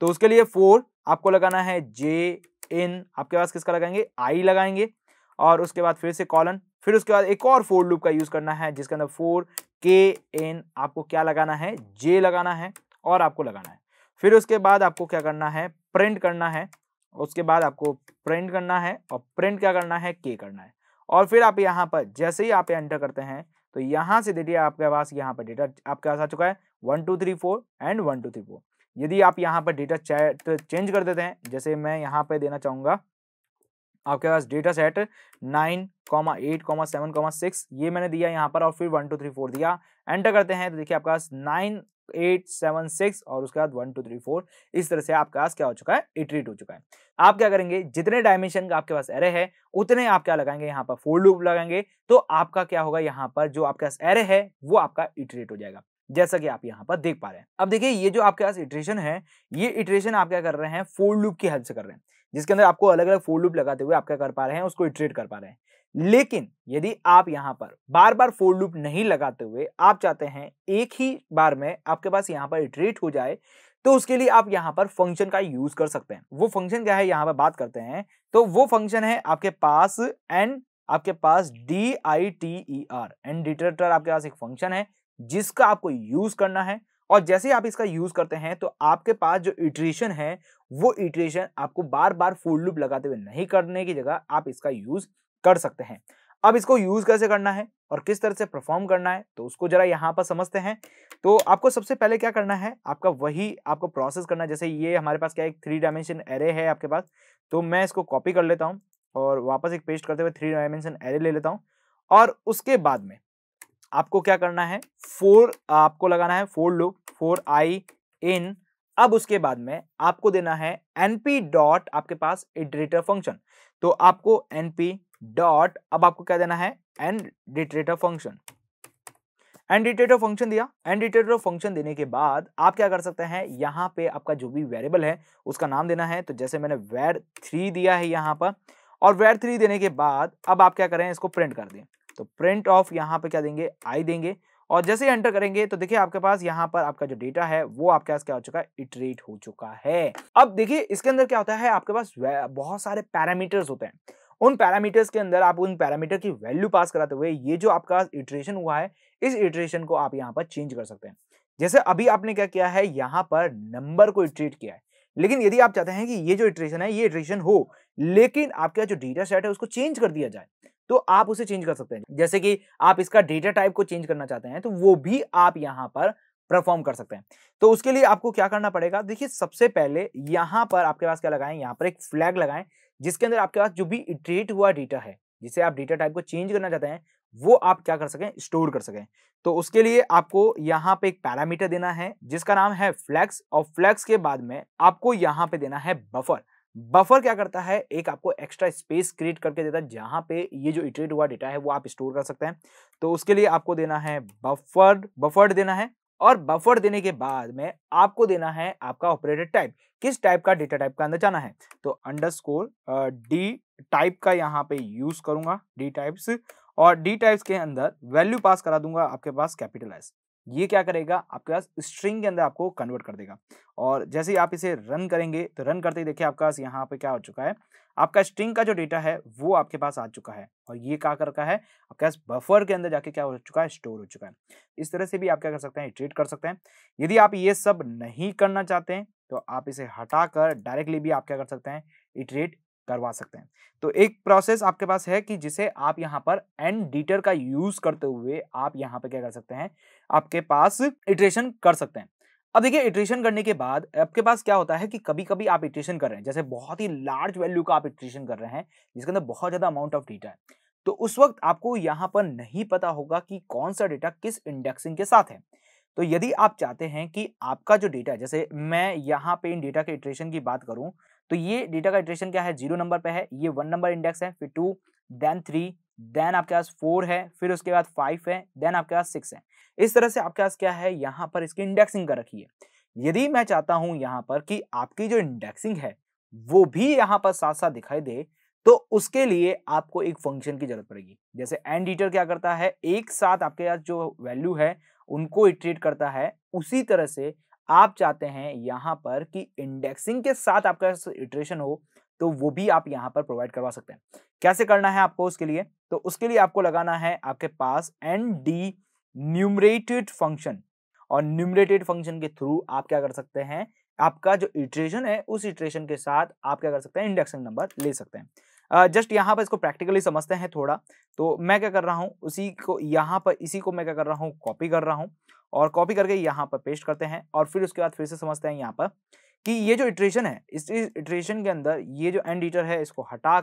तो उसके लिए फोर आपको लगाना है जे एन आपके पास किसका लगाएंगे आई लगाएंगे और उसके बाद फिर से कॉलन फिर उसके बाद एक और फोर लूप का यूज़ करना है जिसके अंदर फोर के एन आपको क्या लगाना है जे लगाना है और आपको लगाना है फिर उसके बाद आपको क्या करना है प्रिंट करना है उसके बाद आपको प्रिंट करना है और प्रिंट क्या करना है के करना है और फिर आप यहाँ पर जैसे ही आप एंटर करते हैं तो यहाँ से देखिए आपके पास यहाँ पर डेटा आपके पास आ चुका है one two three four and one two three four यदि आप यहाँ पर डेटा चेंज कर देते हैं जैसे मैं यहाँ पर देना चाहूँगा आपके पास data set nine comma eight comma seven comma six ये मैंने दिया यहाँ पर और फिर वन टू थ्री फोर दिया एंटर करते हैं तो देखिए आपके पास नाइन एट सेवन सिक्स और उसके बाद वन टू थ्री फोर इस तरह से आपके पास क्या हो चुका है इटरेट हो चुका है आप क्या करेंगे जितने डायमेंशन का आपके पास एरे है उतने आप क्या लगाएंगे यहाँ पर फोर लूप लगाएंगे तो आपका क्या होगा यहाँ पर जो आपके पास एरे है वो आपका इटरेट हो जाएगा जैसा कि आप यहाँ पर देख पा रहे हैं अब देखिए ये जो आपके पास इटरेशन है ये इटरेशन आप क्या कर रहे हैं फोर लूप की हेल्प से कर रहे हैं जिसके अंदर आपको अलग अलग फोर लूप लगाते हुए आप क्या कर पा रहे हैं उसको इट्रेट कर पा रहे हैं लेकिन यदि आप यहाँ पर बार बार फोर लूप नहीं लगाते हुए आप चाहते हैं एक ही बार में आपके पास यहाँ पर इट्रेट हो जाए तो उसके लिए आप यहाँ पर फंक्शन का यूज कर सकते हैं वो फंक्शन क्या है यहाँ पर बात करते हैं तो वो फंक्शन है आपके पास एन आपके पास D I T E R nditer आपके पास एक फंक्शन है जिसका आपको यूज करना है और जैसे ही आप इसका यूज करते हैं तो आपके पास जो इट्रेशन है वो इटरेशन आपको बार बार फूल लूप लगाते हुए नहीं करने की जगह आप इसका यूज कर सकते हैं अब इसको यूज कैसे करना है और किस तरह से परफॉर्म करना है तो उसको जरा यहाँ पर समझते हैं तो आपको सबसे पहले क्या करना है आपका वही आपको प्रोसेस करना है जैसे ये हमारे पास क्या एक थ्री डायमेंशन एरे है आपके पास तो मैं इसको कॉपी कर लेता हूँ और वापस एक पेस्ट करते हुए थ्री डायमेंशन एरे ले लेता हूँ और उसके बाद में आपको क्या करना है फोर आपको लगाना है for loop for I in अब उसके बाद में आपको देना है एनपी डॉट आपके पास इटरेटर फंक्शन तो आपको np डॉट अब आपको क्या देना है nditer function nditer function दिया एंड डिटेटर फंक्शन देने के बाद आप क्या कर सकते हैं यहाँ पे आपका जो भी वेरिएबल है उसका नाम देना है तो जैसे मैंने वेर थ्री दिया है यहाँ पर और वेर थ्री देने के बाद अब आप क्या करें इसको प्रिंट कर दें तो प्रिंट ऑफ यहाँ पे क्या देंगे आई देंगे और जैसे एंटर करेंगे तो देखिए आपके पास यहाँ पर आपका जो डेटा है वो आपके पास क्या हो चुका है इटरेट हो चुका है अब देखिए इसके अंदर क्या होता है आपके पास बहुत सारे पैरामीटर्स होते हैं उन पैरामीटर्स के अंदर आप उन पैरामीटर की वैल्यू पास कराते हुए ये जो आपका इटरेशन हुआ है इस इटरेशन को आप यहाँ पर चेंज कर सकते हैं जैसे अभी आपने क्या किया है यहाँ पर नंबर को इटरेट किया है लेकिन यदि आप चाहते हैं कि ये जो इटरेशन है ये इटरेशन हो लेकिन आपका जो डेटा सेट है उसको चेंज कर दिया जाए तो आप उसे चेंज कर सकते हैं जैसे कि आप इसका डेटा टाइप को चेंज करना चाहते हैं तो वो भी आप यहाँ पर परफॉर्म कर सकते हैं तो उसके लिए आपको क्या करना पड़ेगा देखिए सबसे पहले यहाँ पर आपके पास क्या लगाएं यहाँ पर एक फ्लैग लगाएं जिसके अंदर आपके पास जो भी इटरेट हुआ डेटा है जिसे आप डेटा टाइप को चेंज करना चाहते हैं वो आप क्या कर सकें स्टोर कर सकें तो उसके लिए आपको यहाँ पे एक पैरामीटर देना है जिसका नाम है फ्लैक्स और फ्लैक्स के बाद में आपको यहाँ पे देना है बफर बफर क्या करता है एक आपको एक्स्ट्रा स्पेस क्रिएट करके देता है जहां पे ये जो इटरेट हुआ डेटा है वो आप स्टोर कर सकते हैं तो उसके लिए आपको देना है बफर बफर देना है और बफर देने के बाद में आपको देना है आपका ऑपरेटर टाइप किस टाइप का डेटा टाइप का अंदर जाना है तो अंडरस्कोर डी टाइप का यहाँ पे यूज करूंगा डी टाइप्स और डी टाइप्स के अंदर वैल्यू पास करा दूंगा आपके पास कैपिटल एस ये क्या करेगा आपके पास स्ट्रिंग के अंदर आपको कन्वर्ट कर देगा और जैसे ही आप इसे रन करेंगे तो रन करते ही देखिए आपके पास यहाँ पे क्या हो चुका है आपका स्ट्रिंग का जो डेटा है वो आपके पास आ चुका है और ये क्या कर रखा है आपके पास बफर के अंदर जाके क्या हो चुका है स्टोर हो चुका है इस तरह से भी आप क्या कर सकते हैं ट्रीट कर सकते हैं यदि आप ये सब नहीं करना चाहते हैं तो आप इसे हटाकर डायरेक्टली भी आप क्या कर सकते हैं इटरेट करवा सकते हैं तो एक प्रोसेस आपके पास है कि जिसे आप यहाँ पर एंड डीटर का यूज करते हुए आप यहाँ पे क्या कर सकते हैं आपके पास इटरेशन कर सकते हैं अब देखिए इटरेशन करने के बाद आपके पास क्या होता है कि कभी कभी आप इटरेशन कर रहे हैं जैसे बहुत ही लार्ज वैल्यू का आप इटरेशन कर रहे हैं जिसके अंदर बहुत ज़्यादा अमाउंट ऑफ डेटा है तो उस वक्त आपको यहाँ पर नहीं पता होगा कि कौन सा डेटा किस इंडेक्सिंग के साथ है तो यदि आप चाहते हैं कि आपका जो डेटा है जैसे मैं यहाँ पे इन डेटा के इटरेशन की बात करूँ तो ये डेटा का इटरेशन क्या है जीरो नंबर पे है ये वन नंबर इंडेक्स है फिर टू देन थ्री देन आपके पास फोर है फिर उसके बाद फाइव है देन आपके पास सिक्स है इस तरह से आपके पास क्या है यहाँ पर इसकी इंडेक्सिंग कर रखी है यदि मैं चाहता हूं यहाँ पर कि आपकी जो इंडेक्सिंग है वो भी यहाँ पर साथ साथ दिखाई दे तो उसके लिए आपको एक फंक्शन की जरूरत पड़ेगी जैसे एंड ईटर क्या करता है एक साथ आपके पास जो वैल्यू है उनको इटरेट करता है उसी तरह से आप चाहते हैं यहाँ पर कि इंडेक्सिंग के साथ आपका इटरेशन हो तो वो भी आप यहाँ पर प्रोवाइड करवा सकते हैं कैसे करना है आपको उसके लिए तो उसके लिए आपको लगाना है आपके पास एन डी न्यूमरेटेड फंक्शन और न्यूमरेटेड फंक्शन के थ्रू आप क्या कर सकते हैं आपका जो इटरेशन है उस इटरेशन के साथ आप क्या कर सकते हैं इंडेक्सिंग नंबर ले सकते हैं जस्ट uh, यहाँ पर इसको प्रैक्टिकली समझते हैं थोड़ा तो मैं क्या कर रहा हूँ उसी को यहाँ पर इसी को मैं क्या कर रहा हूँ कॉपी कर रहा हूँ और कॉपी करके यहाँ पर पेस्ट करते हैं और फिर उसके बाद फिर से समझते हैं यहाँ पर कि ये जो इटरेशन है इस इटरेशन के अंदर ये जो एंड इटर है इसको हटा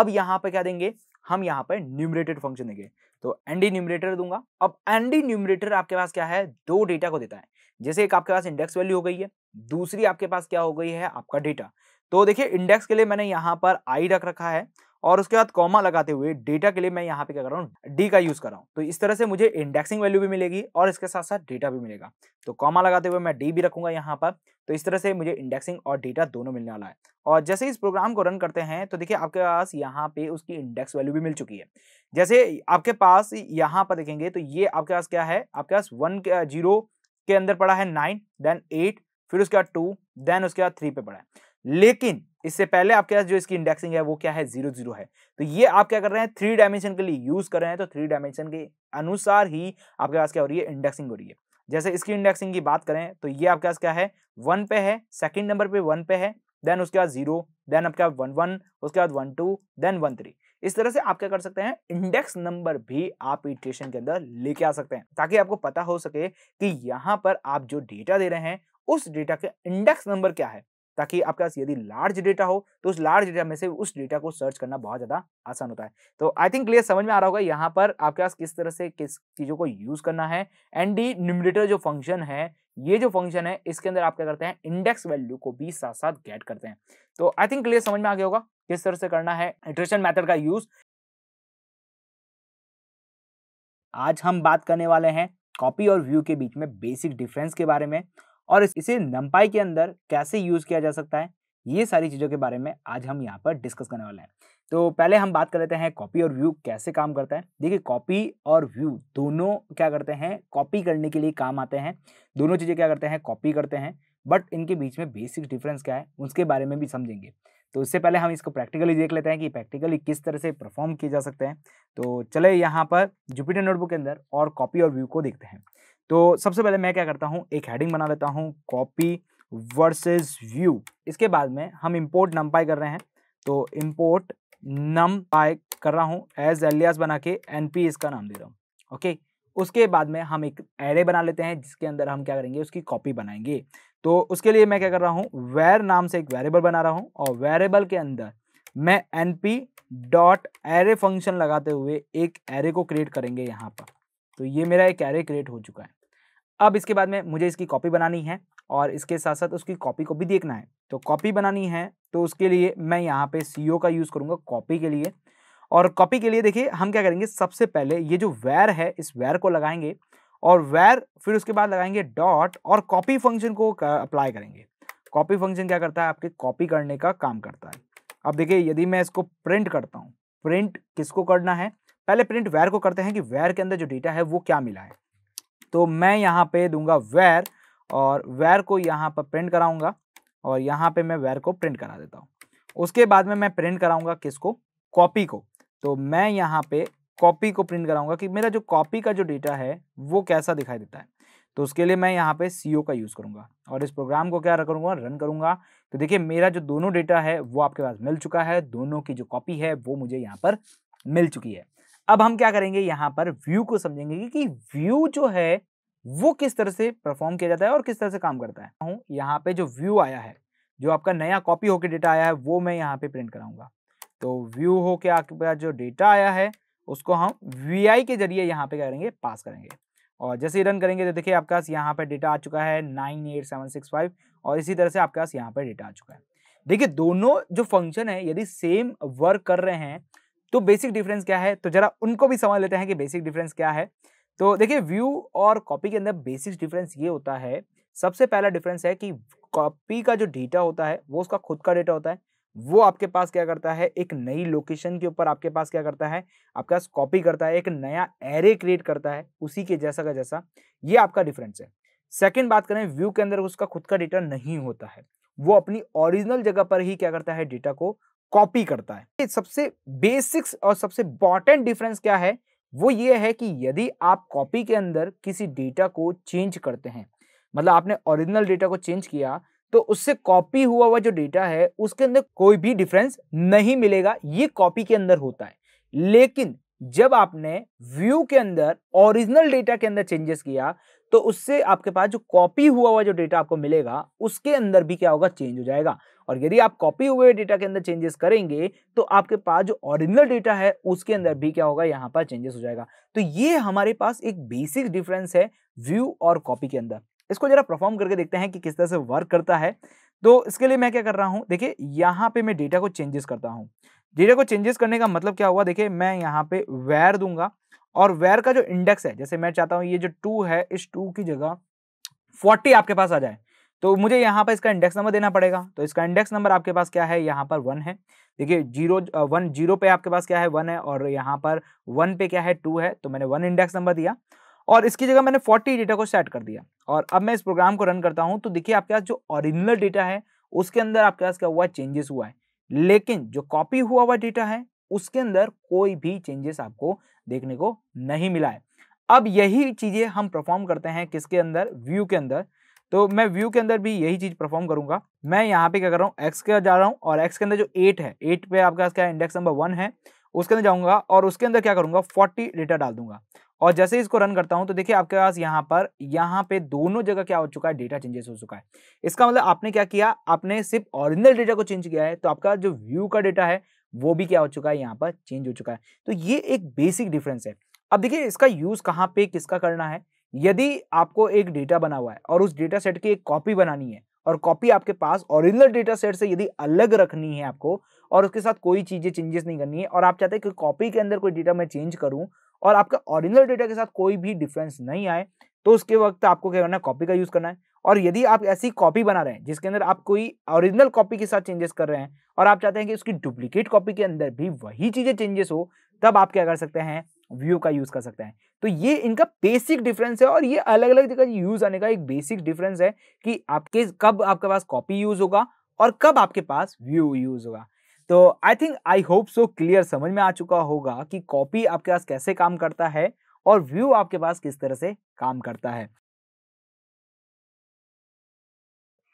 अब यहाँ पर क्या देंगे हम यहाँ पर न्यूमरेटेड फंक्शन देंगे तो एंडी न्यूमरेटर दूंगा अब एंडी न्यूमरेटर आपके पास क्या है दो डेटा को देता है जैसे एक आपके पास इंडेक्स वैल्यू हो गई है दूसरी आपके पास क्या हो गई है आपका डेटा तो देखिए इंडेक्स के लिए मैंने यहाँ पर आई रख रखा है और उसके बाद कॉमा लगाते हुए डेटा के लिए मैं यहाँ पे क्या कर रहा हूँ डी का यूज कर रहा हूँ तो इस तरह से मुझे इंडेक्सिंग वैल्यू भी मिलेगी और इसके साथ साथ डेटा भी मिलेगा तो कॉमा लगाते हुए मैं डी भी रखूंगा यहाँ पर तो इस तरह से मुझे इंडेक्सिंग और डेटा दोनों मिलने वाला है और जैसे इस प्रोग्राम को रन करते हैं तो देखिए आपके पास यहाँ पे उसकी इंडेक्स वैल्यू भी मिल चुकी है जैसे आपके पास यहाँ पर देखेंगे तो ये आपके पास क्या है आपके पास वन जीरो के अंदर पड़ा है नाइन देन एट फिर उसके बाद टू देन उसके बाद थ्री पे पड़ा है लेकिन इससे पहले आपके पास जो इसकी इंडेक्सिंग है वो क्या है जीरो जीरो है तो ये आप क्या कर रहे हैं थ्री डायमेंशन के लिए यूज कर रहे हैं तो थ्री डायमेंशन के अनुसार ही आपके पास क्या हो रही है इंडेक्सिंग हो रही है जैसे इसकी इंडेक्सिंग की बात करें तो ये आपके पास क्या है वन पे है सेकंड नंबर पे वन पे है देन उसके बाद जीरो देन आपके बाद वन वन उसके बाद one two then one three इस तरह से आप क्या कर सकते हैं इंडेक्स नंबर भी आप इटेशन के अंदर लेके आ सकते हैं ताकि आपको पता हो सके कि यहाँ पर आप जो डेटा दे रहे हैं उस डेटा के इंडेक्स नंबर क्या है ताकि आपके पास यदि लार्ज डेटा हो तो उस लार्ज डेटा में से उस डेटा को सर्च करना बहुत ज़्यादा आसान होता है तो आई थिंक क्लियर समझ में आ रहा होगा यहाँ पर आपके पास किस तरह से किस चीज़ों को यूज़ करना है एंड डी न्यूमरेटर जो फंक्शन है ये जो फंक्शन है इसके अंदर आप क्या करते हैं इंडेक्स वैल्यू को भी साथ साथ गैड करते हैं तो आई थिंक क्लियर समझ में आ गया होगा किस तरह से करना है इटरेशन मैथड का यूज़ आज हम बात करने वाले हैं कॉपी और व्यू के बीच में बेसिक डिफरेंस के बारे में और इसे नंपाई के अंदर कैसे यूज किया जा सकता है ये सारी चीज़ों के बारे में आज हम यहाँ पर डिस्कस करने वाले हैं तो पहले हम बात कर लेते हैं कॉपी और व्यू कैसे काम करता है देखिए कॉपी और व्यू दोनों क्या करते हैं कॉपी करने के लिए काम आते हैं दोनों चीज़ें क्या करते हैं कॉपी करते हैं बट इनके बीच में बेसिक डिफरेंस क्या है उसके बारे में भी समझेंगे तो उससे पहले हम इसको प्रैक्टिकली देख लेते हैं कि प्रैक्टिकली किस तरह से परफॉर्म किए जा सकते हैं तो चले यहाँ पर जुपिटर नोटबुक के अंदर और कॉपी और व्यू को देखते हैं तो सबसे पहले मैं क्या करता हूँ एक हेडिंग बना लेता हूँ कॉपी वर्सेस व्यू इसके बाद में हम इम्पोर्ट नम कर रहे हैं तो इम्पोर्ट नम कर रहा हूँ एज एलियास बना के एन पी इसका नाम दे रहा हूँ ओके उसके बाद में हम एक एरे बना लेते हैं जिसके अंदर हम क्या करेंगे उसकी कॉपी बनाएंगे तो उसके लिए मैं क्या कर रहा हूँ वेर नाम से एक वेरिएबल बना रहा हूँ और वेरिएबल के अंदर मैं N P dot array function लगाते हुए एक एरे को क्रिएट करेंगे यहाँ पर तो ये मेरा एक कैरे क्रिएट हो चुका है अब इसके बाद में मुझे इसकी कॉपी बनानी है और इसके साथ साथ उसकी कॉपी को भी देखना है तो कॉपी बनानी है तो उसके लिए मैं यहाँ पे सी का यूज़ करूँगा कॉपी के लिए और कॉपी के लिए देखिए हम क्या करेंगे सबसे पहले ये जो वैर है इस वैर को लगाएंगे और वैर फिर उसके बाद लगाएंगे डॉट और कॉपी फंक्शन को अप्लाई करेंगे कॉपी फंक्शन क्या करता है आपके कॉपी करने का काम करता है अब देखिए यदि मैं इसको प्रिंट करता हूँ प्रिंट किसको करना है पहले प्रिंट वेर को करते हैं कि वेर के अंदर जो डेटा है वो क्या मिला है तो मैं यहाँ पे दूंगा वेर और वेर को यहाँ पर प्रिंट कराऊंगा और यहाँ पे मैं वेर को प्रिंट करा देता हूँ उसके बाद में मैं प्रिंट कराऊंगा किसको कॉपी को तो मैं यहाँ पे कॉपी को प्रिंट कराऊंगा कि मेरा जो कॉपी का जो डेटा है वो कैसा दिखाई देता है तो उसके लिए मैं यहाँ पे सी का यूज़ करूँगा और इस प्रोग्राम को क्या करूँगा रन करूँगा तो देखिए मेरा जो दोनों डेटा है वो आपके पास मिल चुका है दोनों की जो कॉपी है वो मुझे यहाँ पर मिल चुकी है अब हम क्या करेंगे यहाँ पर व्यू को समझेंगे कि व्यू जो है वो किस तरह से परफॉर्म किया जाता है और किस तरह से काम करता है यहाँ पे जो व्यू आया है जो आपका नया कॉपी होकर डेटा आया है वो मैं यहाँ पे प्रिंट कराऊंगा तो व्यू होके आपके पास जो डेटा आया है उसको हम वी के जरिए यहाँ पे क्या करेंगे पास करेंगे और जैसे रन करेंगे तो देखिए आपके पास यहाँ पर डेटा आ चुका है nine eight seven six five और इसी तरह से आपके पास यहाँ पर डेटा आ चुका है देखिए दोनों जो फंक्शन है यदि सेम वर्क कर रहे हैं तो बेसिक डिफरेंस क्या है तो जरा उनको भी समझ लेते हैं कि बेसिक डिफरेंस क्या है तो देखिए व्यू और कॉपी के अंदर बेसिक डिफरेंस ये होता है सबसे पहला डिफरेंस है कि कॉपी का जो डेटा होता है वो उसका खुद का डेटा होता है वो आपके पास क्या करता है एक नई लोकेशन के ऊपर आपके पास क्या करता है आपके पास कॉपी करता है एक नया एरे क्रिएट करता है उसी के जैसा का जैसा ये आपका डिफरेंस है सेकेंड बात करें व्यू के अंदर उसका खुद का डेटा नहीं होता है वो अपनी ओरिजिनल जगह पर ही क्या करता है डेटा को कॉपी करता है सबसे बेसिक्स और सबसे इंपॉर्टेंट डिफरेंस क्या है वो ये है कि यदि आप कॉपी के अंदर किसी डेटा को चेंज करते हैं मतलब आपने ओरिजिनल डेटा को चेंज किया तो उससे कॉपी हुआ हुआ जो डेटा है उसके अंदर कोई भी डिफरेंस नहीं मिलेगा ये कॉपी के अंदर होता है लेकिन जब आपने व्यू के अंदर ओरिजिनल डेटा के अंदर चेंजेस किया तो उससे आपके पास जो कॉपी हुआ हुआ जो डेटा आपको मिलेगा उसके अंदर भी क्या होगा चेंज हो जाएगा और यदि आप कॉपी हुए डेटा के अंदर चेंजेस करेंगे तो आपके पास जो ओरिजिनल डेटा है उसके अंदर भी क्या होगा यहाँ पर चेंजेस हो जाएगा तो ये हमारे पास एक बेसिक डिफरेंस है व्यू और कॉपी के अंदर इसको जरा परफॉर्म करके देखते हैं कि किस तरह से वर्क करता है तो इसके लिए मैं क्या कर रहा हूँ देखिए यहाँ पे मैं डेटा को चेंजेस करता हूँ डेटा को चेंजेस करने का मतलब क्या हुआ देखिए मैं यहाँ पे वेयर दूंगा और वेयर का जो इंडेक्स है जैसे मैं चाहता हूँ ये जो टू है इस टू की जगह फोर्टी आपके पास आ जाए तो मुझे यहाँ पर इसका इंडेक्स नंबर देना पड़ेगा तो इसका इंडेक्स नंबर आपके पास क्या है यहाँ पर वन है देखिए जीरो वन जीरो पे आपके पास क्या है वन है और यहाँ पर वन पे क्या है टू है तो मैंने वन इंडेक्स नंबर दिया और इसकी जगह मैंने फोर्टी डेटा को सेट कर दिया और अब मैं इस प्रोग्राम को रन करता हूँ तो देखिए आपके पास जो ओरिजिनल डेटा है उसके अंदर आपके पास क्या हुआ चेंजेस हुआ है लेकिन जो कॉपी हुआ हुआ डेटा है उसके अंदर कोई भी चेंजेस आपको देखने को नहीं मिला है अब यही चीज़ें हम परफॉर्म करते हैं किसके अंदर व्यू के अंदर तो मैं व्यू के अंदर भी यही चीज़ परफॉर्म करूंगा मैं यहाँ पे क्या कर रहा हूँ एक्स के जा रहा हूँ और एक्स के अंदर जो एट है एट पे आपके पास क्या इंडेक्स नंबर वन है उसके अंदर जाऊंगा और उसके अंदर क्या करूंगा फोर्टी डेटा डाल दूंगा और जैसे इसको रन करता हूं तो देखिए आपके पास यहाँ पर यहाँ पे दोनों जगह क्या हो चुका है डेटा चेंजेस हो चुका है इसका मतलब आपने क्या किया आपने सिर्फ ओरिजिनल डेटा को चेंज किया है तो आपका जो व्यू का डेटा है वो भी क्या हो चुका है यहाँ पर चेंज हो चुका है तो ये एक बेसिक डिफरेंस है अब देखिए इसका यूज कहाँ पे किसका करना है यदि आपको एक डेटा बना हुआ है और उस डेटा सेट की एक कॉपी बनानी है और कॉपी आपके पास ओरिजिनल डेटा सेट से यदि अलग रखनी है आपको और उसके साथ कोई चीजें चेंजेस नहीं करनी है और आप चाहते हैं कि कॉपी के अंदर कोई डेटा मैं चेंज करूं और आपका ओरिजिनल डेटा के साथ कोई भी डिफरेंस नहीं आए तो उसके वक्त आपको क्या करना है कॉपी का यूज करना है और यदि आप ऐसी कॉपी बना रहे हैं जिसके अंदर आप कोई ओरिजिनल कॉपी के साथ चेंजेस कर रहे हैं और आप चाहते हैं कि उसकी डुप्लीकेट कॉपी के अंदर भी वही चीज़ें चेंजेस हो तब आप क्या कर सकते हैं व्यू का यूज़ कर सकते हैं तो ये इनका बेसिक डिफरेंस है और ये अलग अलग जगह यूज़ आने का एक बेसिक डिफरेंस है कि आपके कब आपके पास कॉपी यूज़ होगा और कब आपके पास व्यू यूज़ होगा तो I think I hope so clear समझ में आ चुका होगा कि कॉपी आपके पास कैसे काम करता है और व्यू आपके पास किस तरह से काम करता है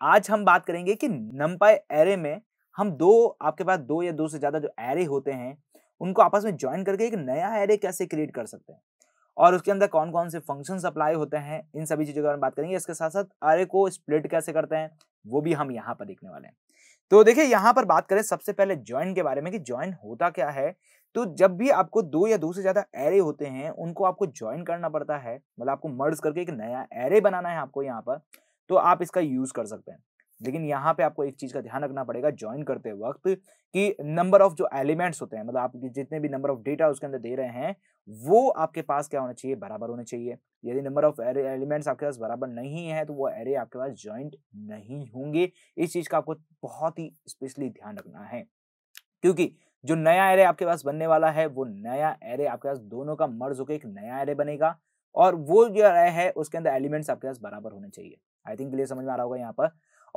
आज हम बात करेंगे कि नंपाई एरे में हम दो आपके पास दो या दो से ज़्यादा जो एरे होते हैं उनको आपस में ज्वाइन करके एक नया एरे कैसे क्रिएट कर सकते हैं और उसके अंदर कौन कौन से फंक्शन अप्लाई होते हैं इन सभी चीज़ों के बारे में बात करेंगे इसके साथ साथ एरे को स्प्लिट कैसे करते हैं वो भी हम यहाँ पर देखने वाले हैं तो देखिए यहाँ पर बात करें सबसे पहले ज्वाइन के बारे में कि ज्वाइन होता क्या है तो जब भी आपको दो या दो से ज़्यादा एरे होते हैं उनको आपको ज्वाइन करना पड़ता है मतलब आपको मर्ज करके एक नया एरे बनाना है आपको यहाँ पर तो आप इसका यूज़ कर सकते हैं लेकिन यहाँ पे आपको एक चीज़ का ध्यान रखना पड़ेगा ज्वाइन करते वक्त कि नंबर ऑफ जो एलिमेंट्स होते हैं मतलब आप जितने भी नंबर ऑफ डेटा उसके अंदर दे रहे हैं वो आपके पास क्या होना चाहिए बराबर होना चाहिए यदि नंबर ऑफ एलिमेंट्स आपके पास बराबर नहीं है तो वो एरे आपके पास ज्वाइंट नहीं होंगे इस चीज़ का आपको बहुत ही स्पेशली ध्यान रखना है क्योंकि जो नया एरे आपके पास बनने वाला है वो नया एरे आपके पास दोनों का मर्ज होकर एक नया एरे बनेगा और वो जो है उसके अंदर एलिमेंट्स आपके पास बराबर होने चाहिए आई थिंक क्लियर समझ में आ रहा होगा यहाँ पर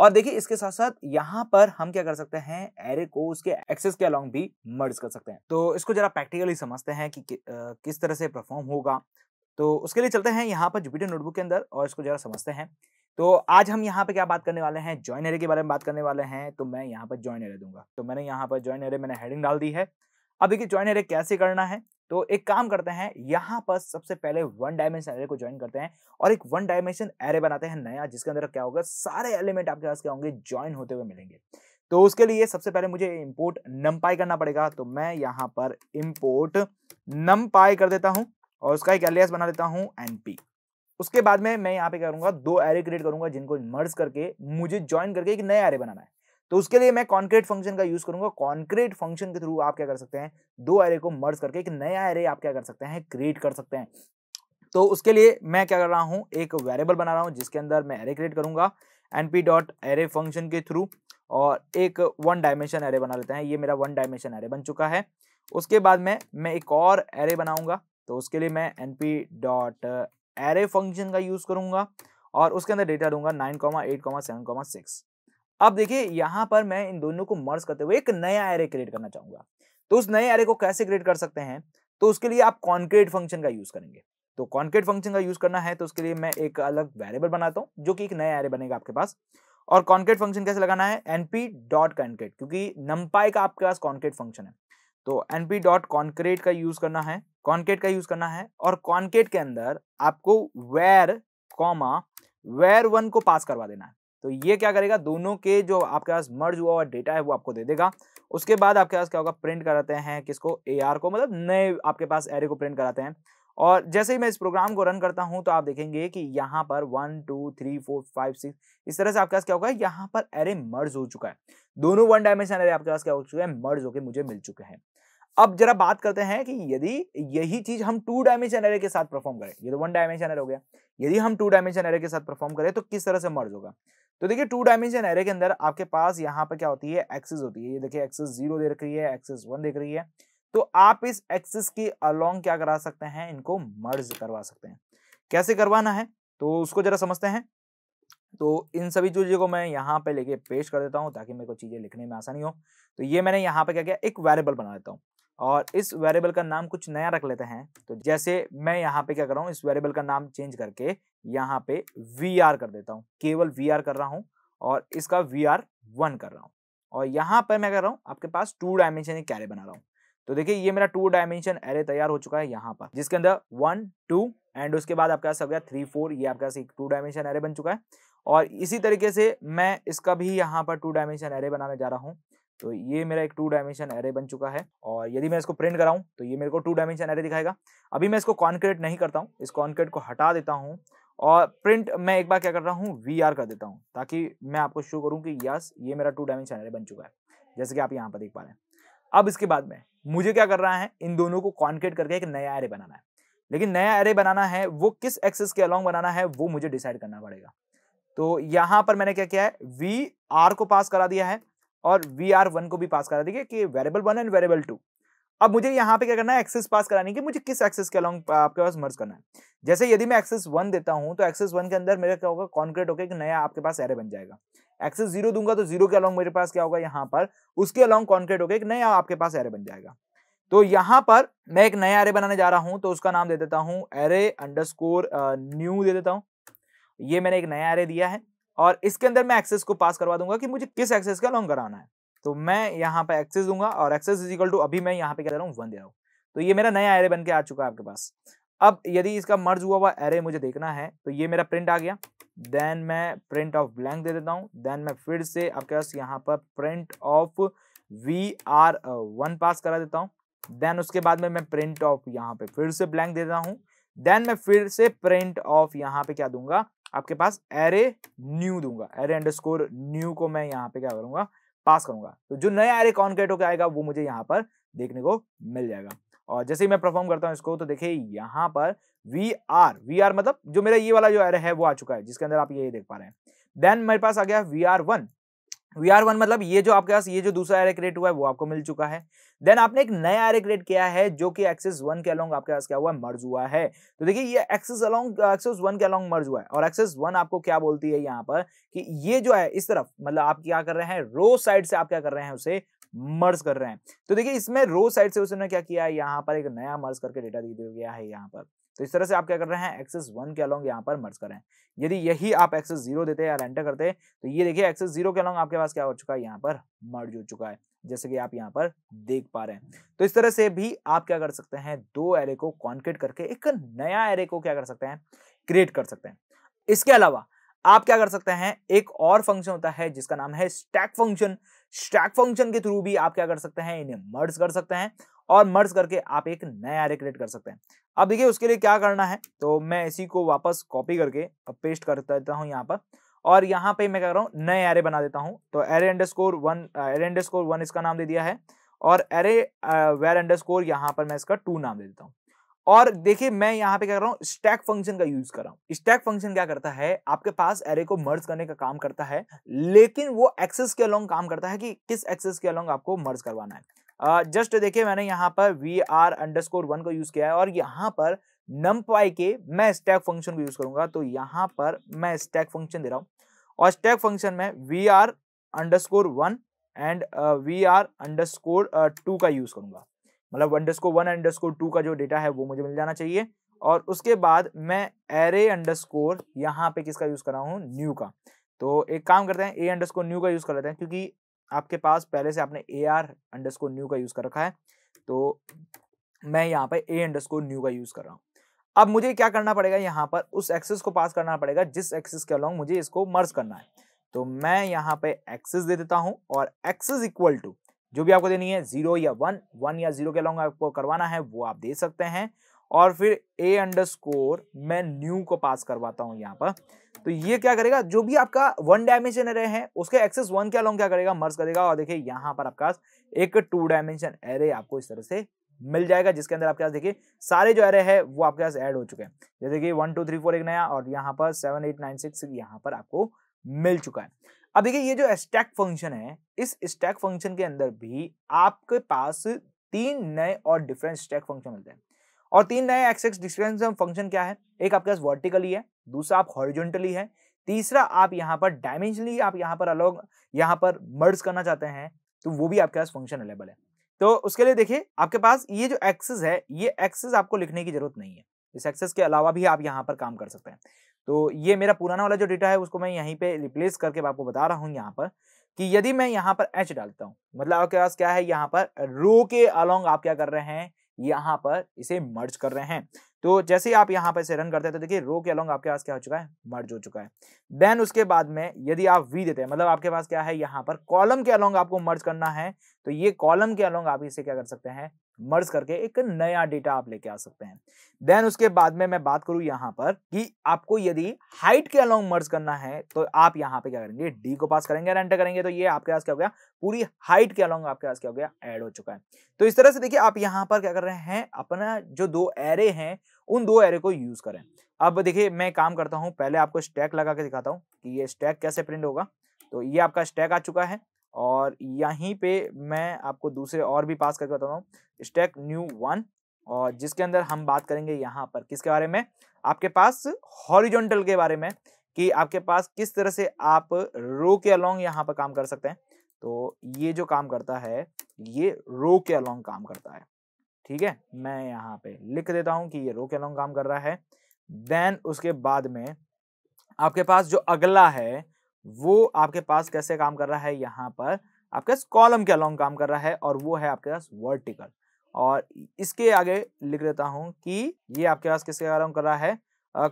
और देखिए इसके साथ साथ यहाँ पर हम क्या कर सकते हैं एरे को उसके एक्सेस के अलॉन्ग भी मर्ज कर सकते हैं तो इसको जरा प्रैक्टिकली समझते हैं कि, कि आ, किस तरह से परफॉर्म होगा तो उसके लिए चलते हैं यहाँ पर जुपिटर नोटबुक के अंदर और इसको जरा समझते हैं तो आज हम यहाँ पे क्या बात करने वाले हैं ज्वाइन एरे के बारे में बात करने वाले हैं तो मैं यहाँ पर जॉइन एरे दूंगा तो मैंने यहाँ पर ज्वाइन एरे मैंने हेडिंग डाल दी है अब देखिए ज्वाइन एरे कैसे करना है तो एक काम करते हैं यहाँ पर सबसे पहले वन डायमेंशन एरे को ज्वाइन करते हैं और एक वन डायमेंशन एरे बनाते हैं नया जिसके अंदर क्या होगा सारे एलिमेंट आपके पास क्या होंगे ज्वाइन होते हुए मिलेंगे तो उसके लिए सबसे पहले मुझे इम्पोर्ट नम्पाई करना पड़ेगा तो मैं यहाँ पर इम्पोर्ट नम्पाई कर देता हूँ और उसका एक एलियस बना देता हूँ एनपी उसके बाद में मैं यहाँ पे करूंगा दो एरे क्रिएट करूंगा जिनको मर्ज करके मुझे ज्वाइन करके एक नया एरे बनाना है तो उसके लिए मैं कॉन्क्रीट फंक्शन का यूज करूंगा कॉन्क्रीट फंक्शन के थ्रू आप क्या कर सकते हैं दो एरे को मर्ज करके एक नया एरे आप क्या कर सकते हैं क्रिएट कर सकते हैं तो उसके लिए मैं क्या कर रहा हूँ एक वेरिएबल बना रहा हूँ जिसके अंदर मैं एरे क्रिएट करूंगा एनपी डॉट एरे फंक्शन के थ्रू और एक वन डायमेंशन एरे बना लेते हैं ये मेरा वन डायमेंशन एरे बन चुका है उसके बाद में मैं एक और एरे बनाऊंगा तो उसके लिए मैं N P dot array function का यूज़ करूंगा और उसके अंदर डेटा दूंगा nine comma eight comma seven comma six अब देखिए यहां पर मैं इन दोनों को मर्ज करते हुए एक नया एरे क्रिएट करना चाहूंगा तो उस नए एरे को कैसे क्रिएट कर सकते हैं तो उसके लिए आप कॉन्क्रीट फंक्शन का यूज करेंगे तो कॉन्क्रीट फंक्शन का यूज करना है तो उसके लिए मैं एक अलग वेरिएबल बनाता हूँ जो कि एक नया एरे बनेगा आपके पास और कॉन्क्रीट फंक्शन कैसे लगाना है एनपी डॉट कॉन्क्रेट क्योंकि नंपाई का आपके पास कॉन्क्रीट फंक्शन है तो एनपी डॉट कॉन्क्रेट का यूज करना है कॉन्क्रेट का यूज करना है और कॉन्क्रेट के अंदर आपको वेर कॉमा वेर वन को पास करवा देना है तो ये क्या करेगा दोनों के जो आपके पास मर्ज हुआ हुआ डेटा है वो आपको दे देगा उसके बाद आपके पास क्या होगा प्रिंट कराते हैं किसको ए को मतलब नए आपके पास एरे को प्रिंट कराते हैं और जैसे ही मैं इस प्रोग्राम को रन करता हूं तो आप देखेंगे कि यहाँ पर one two three four five six इस तरह से आपके पास क्या होगा यहाँ पर एरे मर्ज हो चुका है दोनों वन डायमेंशन एरे आपके पास क्या हो चुके हैं मर्ज होकर मुझे मिल चुके हैं अब जरा बात करते हैं कि यदि यही चीज हम टू डायमेंशन एरे के साथ परफॉर्म करें ये तो वन डायमेंशन एरे हो गया यदि हम टू डायमेंशन एरे के साथ परफॉर्म करें तो किस तरह से मर्ज होगा तो देखिए टू डायमेंशन एरे के अंदर आपके पास यहाँ पर क्या होती है एक्सिस होती है ये देखिए एक्सिस जीरो दे रही है एक्सिस वन देख रही है तो आप इस एक्सिस की अलोंग क्या करा सकते हैं इनको मर्ज करवा सकते हैं कैसे करवाना है तो उसको जरा समझते हैं तो इन सभी चीज़ों को मैं यहाँ पे लेके पेश कर देता हूँ ताकि मेरे को चीज़ें लिखने में आसानी हो तो ये मैंने यहाँ पे क्या किया एक वेरिएबल बना देता हूँ और इस वेरिएबल का नाम कुछ नया रख लेते हैं तो जैसे मैं यहाँ पे क्या कर रहा हूँ इस वेरिएबल का नाम चेंज करके यहाँ पे वी कर देता हूँ केवल वी कर रहा हूँ और इसका वी आर वन कर रहा हूँ और यहाँ पर मैं कर रहा हूँ आपके पास टू डायमेंशन एक कैरे बना रहा हूँ तो देखिए ये मेरा टू डायमेंशन एरे तैयार हो चुका है यहाँ पर जिसके अंदर वन टू एंड उसके बाद आपके पास हो गया थ्री फोर ये आपके पास एक टू डायमेंशन एरे बन चुका है और इसी तरीके से मैं इसका भी यहाँ पर टू डायमेंशन एरे बनाने जा रहा हूँ तो ये मेरा एक टू डायमेंशन एरे बन चुका है और यदि मैं इसको प्रिंट कराऊँ तो ये मेरे को टू डायमेंशन एरे दिखाएगा अभी मैं इसको कॉन्क्रीट नहीं करता हूँ इस कॉन्क्रीट को हटा देता हूँ और प्रिंट मैं एक बार क्या कर रहा हूँ वी आर कर देता हूँ ताकि मैं आपको शो करूँ कि यस ये मेरा टू डायमेंशन एरे बन चुका है जैसे कि आप यहाँ पर देख पा रहे हैं अब इसके बाद में मुझे क्या कर रहा है इन दोनों को कॉन्क्रीट करके एक नया एरे बनाना है लेकिन नया एरे बनाना है वो किस एक्सेस के अलॉन्ग बनाना है वो मुझे डिसाइड करना पड़ेगा तो यहाँ पर मैंने क्या किया है वी आर को पास करा दिया है और वी आर वन को भी पास करा देखिए कि variable one and variable two अब मुझे यहाँ पे क्या करना है एक्सेस पास करानी कि मुझे किस एक्सेस के अलॉन्ग आपके पास मर्ज करना है जैसे यदि मैं एक्सेस वन देता हूँ तो एक्सेस वन के अंदर मेरा क्या होगा कॉन्क्रीट होकर एक नया आपके पास एरे बन जाएगा एक्सेस जीरो दूंगा तो जीरो के अलॉन्ग मेरे पास क्या होगा यहाँ पर उसके अलॉन्ग कॉन्क्रीट होकर एक नया आपके पास एरे बन जाएगा तो यहाँ पर मैं एक नया एरे बनाने जा रहा हूँ तो उसका नाम दे देता हूँ एरे अंडर न्यू दे देता हूँ ये मैंने एक नया एरे दिया है और इसके अंदर मैं एक्सेस को पास करवा दूंगा कि मुझे किस एक्सेस का लॉन्ग कराना है तो मैं यहाँ पर एक्सेस दूंगा और एक्सेस इज इक्वल टू अभी मैं यहाँ पे कह रहा हूँ वन दे रहा हूँ तो ये मेरा नया एरे बन के आ चुका है आपके पास अब यदि इसका मर्ज हुआ हुआ एरे मुझे देखना है तो ये मेरा प्रिंट आ गया देन मैं प्रिंट ऑफ ब्लैंक दे देता हूँ देन मैं फिर से आपके पास यहाँ पर print of V R one pass करा देता हूँ देन उसके बाद में मैं प्रिंट ऑफ यहाँ पे फिर से ब्लैंक देता हूँ देन मैं फिर से प्रिंट ऑफ यहाँ पे क्या दूंगा आपके पास एरे न्यू दूंगा एरे अंडरस्कोर न्यू को मैं यहाँ पे क्या करूंगा पास करूंगा तो जो नया एरे कॉन्क्रेट होकर आएगा वो मुझे यहाँ पर देखने को मिल जाएगा और जैसे ही मैं परफॉर्म करता हूँ इसको तो देखिए यहाँ पर वी आर वी आर मतलब जो मेरा ये वाला जो एरे है वो आ चुका है जिसके अंदर आप ये देख पा रहे हैं देन मेरे पास आ गया V R one V R one मतलब ये जो आपके पास ये जो दूसरा एरे क्रिएट हुआ है वो आपको मिल चुका है देन आपने एक नया एरे क्रिएट किया है जो कि एक्सेस वन के अलोंग आपके पास क्या हुआ मर्ज हुआ है तो देखिए ये एक्सेस अलोंग एक्सेस वन के अलोंग मर्ज हुआ है और एक्सेस वन आपको क्या बोलती है यहाँ पर कि ये जो है इस तरफ मतलब आप क्या कर रहे हैं रो साइड से आप क्या कर रहे हैं उसे मर्ज कर रहे हैं तो देखिए इसमें रो साइड से उसने क्या किया है यहाँ पर एक नया मर्ज करके डेटा दे दिया गया है यहाँ पर तो इस तरह से आप क्या कर रहे हैं एक्सेस वन के अलॉन्ग यहाँ पर मर्ज कर रहे हैं यदि यही आप एक्सेस जीरो देते या एंटर करते तो ये देखिए एक्सेस जीरो के अलॉन्ग आपके पास क्या हो चुका है यहाँ पर मर्ज हो चुका है जैसे कि आप यहाँ पर देख पा रहे हैं तो इस तरह से भी आप क्या कर सकते हैं दो एरे को कॉन्क्रेट करके एक नया एरे को क्या कर सकते हैं क्रिएट कर सकते हैं इसके अलावा आप क्या कर सकते हैं एक और फंक्शन होता है जिसका नाम है स्टैक फंक्शन स्टैक फंक्शन के थ्रू भी आप क्या कर सकते हैं इन्हें मर्ज कर सकते हैं और मर्ज करके आप एक नया एरे क्रिएट कर सकते हैं अब देखिए उसके लिए क्या करना है तो मैं इसी को वापस कॉपी करके अब पेस्ट कर देता हूँ यहाँ पर और यहाँ पे मैं कह रहा हूँ नए एरे बना देता हूँ तो array under score one array under score one इसका नाम दे दिया है और एरे वेर अंडर स्कोर यहाँ पर मैं इसका टू नाम दे देता हूँ और देखिए मैं यहाँ पे क्या कर रहा हूँ स्टैक फंक्शन का यूज कर रहा हूँ स्टैक फंक्शन क्या करता है आपके पास एरे को मर्ज करने का काम करता है लेकिन वो एक्सेस के अलोंग काम करता है कि किस एक्सेस के अलोंग आपको मर्ज करवाना है जस्ट देखिए मैंने यहाँ पर वी आर अंडरस्कोर वन को यूज किया है और यहाँ पर नम पाई के मैं स्टैक फंक्शन को यूज करूंगा तो यहाँ पर मैं स्टैक फंक्शन दे रहा हूँ और स्टैक फंक्शन में V R underscore one and V R underscore two का यूज करूंगा मतलब अंडरस्कोर वन अंडरस्कोर टू का जो डेटा है वो मुझे मिल जाना चाहिए और उसके बाद मैं एरे अंडरस्कोर यहाँ पे किसका यूज कर रहा हूँ न्यू का तो एक काम करते हैं ए अंडरस्कोर न्यू का यूज कर लेते हैं क्योंकि आपके पास पहले से आपने ए आर अंडरस्कोर न्यू का यूज़ कर रखा है तो मैं यहाँ पर ए अंडरस्कोर न्यू का यूज़ कर रहा हूँ अब मुझे क्या करना पड़ेगा यहाँ पर उस एक्सिस को पास करना पड़ेगा जिस एक्सिस के अलॉन्ग मुझे इसको मर्ज करना है तो मैं यहाँ पे एक्सिस दे देता हूँ और एक्सिस इक्वल टू जो भी आपको देनी है जीरो या वन वन या जीरो के अलॉन्ग आपको करवाना है वो आप दे सकते हैं और फिर ए अंडर स्कोर मैं न्यू को पास करवाता हूं यहाँ पर तो ये क्या करेगा जो भी आपका वन डायमेंशन एरे है उसके एक्सेस वन के अलॉन्ग क्या करेगा मर्ज करेगा और देखिए यहाँ पर आपका एक टू डायमेंशन एरे आपको इस तरह से मिल जाएगा जिसके अंदर आपके पास देखिए सारे जो एरे है वो आपके पास ऐड हो चुके हैं जैसे कि वन टू थ्री फोर एक नया और यहाँ पर सेवन एट नाइन सिक्स यहाँ पर आपको मिल चुका है अब देखिए ये जो स्टैक फंक्शन है इस स्टैक फंक्शन के अंदर भी आपके पास तीन नए और डिफरेंट स्टैक फंक्शन मिलते हैं और तीन नए एक्सेस डिस्टेंस फंक्शन क्या है एक आपके पास वर्टिकली है दूसरा आप हॉरिजेंटली है तीसरा आप यहाँ पर डायमेंशनली आप यहाँ पर अलग यहाँ पर मर्ज करना चाहते हैं तो वो भी आपके पास फंक्शन अवेलेबल है तो उसके लिए देखिए आपके पास ये जो एक्सेस है ये एक्सेस आपको लिखने की जरूरत नहीं है इस एक्सेस के अलावा भी आप यहाँ पर काम कर सकते हैं तो ये मेरा पुराना वाला जो डेटा है उसको मैं यहीं पे रिप्लेस करके आपको बता रहा हूँ यहाँ पर कि यदि मैं यहाँ पर एच डालता हूँ मतलब आपके पास क्या है यहाँ पर रो के अलोंग आप क्या कर रहे हैं यहाँ पर इसे मर्ज कर रहे हैं तो जैसे ही आप यहाँ पर इसे रन करते हैं तो देखिए रो के अलोंग आपके पास क्या हो चुका है मर्ज हो चुका है देन उसके बाद में यदि आप वी देते हैं मतलब आपके पास क्या है यहाँ पर कॉलम के अलोंग आपको मर्ज करना है तो ये कॉलम के अलोंग आप इसे क्या कर सकते हैं मर्ज करके एक नया डेटा आप लेके आ सकते हैं देन उसके बाद में मैं बात करूं यहां पर कि आपको यदि हाइट के अलोंग मर्ज करना है तो आप यहाँ पे क्या करेंगे डी को पास करेंगे एंटर करेंगे तो ये आपके पास क्या हो गया पूरी हाइट के अलोंग आपके पास क्या हो गया ऐड हो चुका है तो इस तरह से देखिए आप यहाँ पर क्या कर रहे हैं अपना जो दो एरे हैं उन दो एरे को यूज करें अब देखिए मैं काम करता हूँ पहले आपको स्टैक लगा के दिखाता हूँ कि ये स्टैक कैसे प्रिंट होगा तो ये आपका स्टैक आ चुका है और यहीं पे मैं आपको दूसरे और भी पास करके बताता हूँ स्टैक न्यू वन और जिसके अंदर हम बात करेंगे यहाँ पर किसके बारे में आपके पास हॉरिजॉन्टल के बारे में कि आपके पास किस तरह से आप रो के अलोंग यहाँ पर काम कर सकते हैं तो ये जो काम करता है ये रो के अलोंग काम करता है ठीक है मैं यहाँ पे लिख देता हूँ कि ये रो के अलोंग काम कर रहा है देन उसके बाद में आपके पास जो अगला है वो आपके पास कैसे काम कर रहा है यहाँ पर आपके पास कॉलम के अलोंग काम कर रहा है और वो है आपके पास वर्टिकल और इसके आगे लिख देता हूँ कि ये आपके पास किसके अलोंग कर रहा है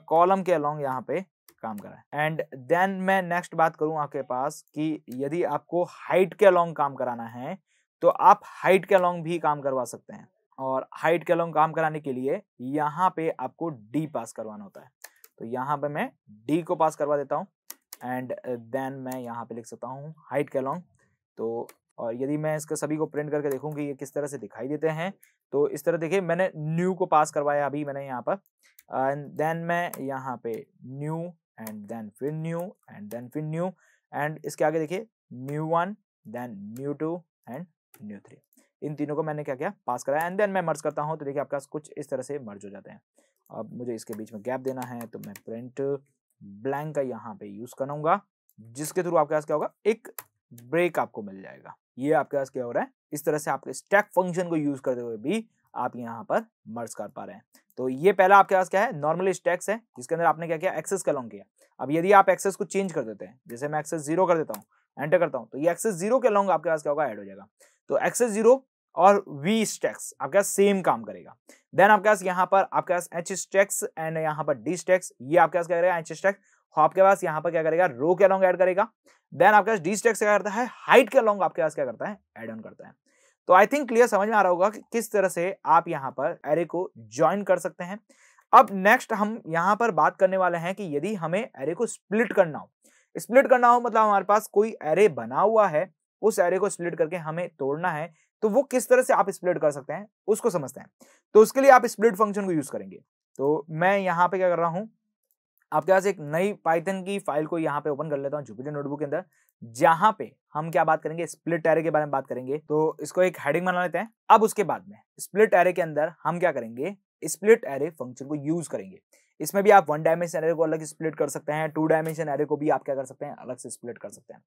कॉलम के अलोंग यहाँ पे काम कर रहा है एंड देन मैं नेक्स्ट बात करूँ आपके पास कि यदि आपको हाइट के अलोंग काम कराना है तो आप हाइट के अलोंग भी काम करवा सकते हैं और हाइट के अलोंग काम कराने के लिए यहाँ पे आपको डी पास करवाना होता है तो यहाँ पे मैं डी को पास करवा देता हूँ एंड देन मैं यहाँ पे लिख सकता हूँ हाइट के अलॉन्ग तो और यदि मैं इसके सभी को प्रिंट करके देखूँ कि ये किस तरह से दिखाई देते हैं तो इस तरह देखिए मैंने न्यू को पास करवाया अभी मैंने यहाँ पर एंड देन मैं यहाँ पे न्यू एंड देन फिर न्यू एंड देन फिर न्यू एंड इसके आगे देखिए new one then new two and new three इन तीनों को मैंने क्या किया पास कराया एंड देन मैं मर्ज करता हूँ तो देखिए आपके पास कुछ इस तरह से मर्ज हो जाते हैं अब मुझे इसके बीच में गैप देना है तो मैं प्रिंट ब्लैंक का यहाँ पे यूज करूंगा जिसके थ्रू आपके पास क्या होगा एक ब्रेक आपको मिल जाएगा ये आपके पास क्या हो रहा है इस तरह से आपके स्टैक फंक्शन को यूज करते हुए भी आप यहाँ पर मर्ज कर पा रहे हैं तो ये पहला आपके पास क्या है नॉर्मली स्टैक्स है जिसके अंदर आपने क्या किया एक्सेस कलॉन्ग किया अब यदि आप एक्सेस को चेंज कर देते हैं जैसे मैं एक्सेस जीरो कर देता हूँ एंटर करता हूँ तो ये एक्सेस जीरो के लॉन्ग आपके पास क्या होगा एड हो जाएगा तो एक्सेस जीरो और वी स्टैक्स आपके पास सेम काम करेगा देन आपके पास यहाँ पर आपके पास एच स्टैक्स एंड यहाँ पर डी स्टैक्स ये आपके पास क्या करेगा एच स्टैक्स आपके पास यहाँ पर क्या करेगा रो के अलॉन्ग एड करेगा देन आपके पास डी स्टैक्स क्या करता है हाइट के अलॉन्ग आपके पास क्या करता है एड ऑन करता है तो आई थिंक क्लियर समझ में आ रहा होगा कि किस तरह से आप यहाँ पर एरे को ज्वाइन कर सकते हैं अब नेक्स्ट हम यहाँ पर बात करने वाले हैं कि यदि हमें एरे को स्प्लिट करना हो स्प्लिट करना हो मतलब हमारे पास कोई एरे बना हुआ है उस एरे को स्प्लिट करके हमें तोड़ना है तो वो किस तरह से आप स्प्लिट कर सकते हैं उसको समझते हैं तो उसके लिए आप स्प्लिट फंक्शन को यूज करेंगे तो मैं यहाँ पे क्या कर रहा हूँ आपके पास एक नई पाइथन की फाइल को यहाँ पे ओपन कर लेता हूँ जुपिटर नोटबुक के अंदर जहां पे हम क्या बात करेंगे स्प्लिट एरे के बारे में बात करेंगे तो इसको एक हेडिंग बना लेते हैं अब उसके बाद में स्प्लिट एरे के अंदर हम क्या करेंगे स्प्लिट एरे फंक्शन को यूज करेंगे इसमें भी आप वन डायमेंशन एरे को अलग स्प्लिट कर सकते हैं टू डायमेंशन एरे को भी आप क्या कर सकते हैं अलग से स्प्लिट कर सकते हैं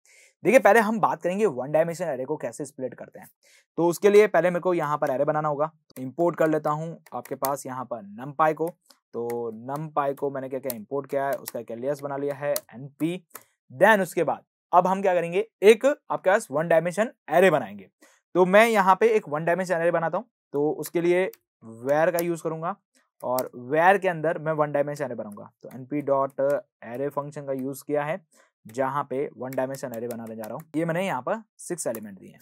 देखिए पहले हम बात करेंगे वन डायमेंशन एरे को कैसे स्प्लिट करते हैं तो उसके लिए पहले मेरे को यहाँ पर एरे बनाना होगा इम्पोर्ट कर लेता हूँ आपके पास यहाँ पर नम को तो नम को मैंने क्या क्या इम्पोर्ट किया है उसका क्या लेयर्स बना लिया है एन देन उसके बाद अब हम क्या करेंगे एक आपके पास वन डायमेंशन एरे बनाएंगे तो मैं यहाँ पे एक वन डायमेंशन एरे बनाता हूँ तो उसके लिए वेयर का यूज करूंगा और वेयर के अंदर मैं वन डायमेंशन एरे बनाऊंगा तो N P dot array function का यूज किया है जहां पे वन डायमेंशन एरे बनाने जा रहा हूँ ये मैंने यहाँ पर सिक्स एलिमेंट दिए हैं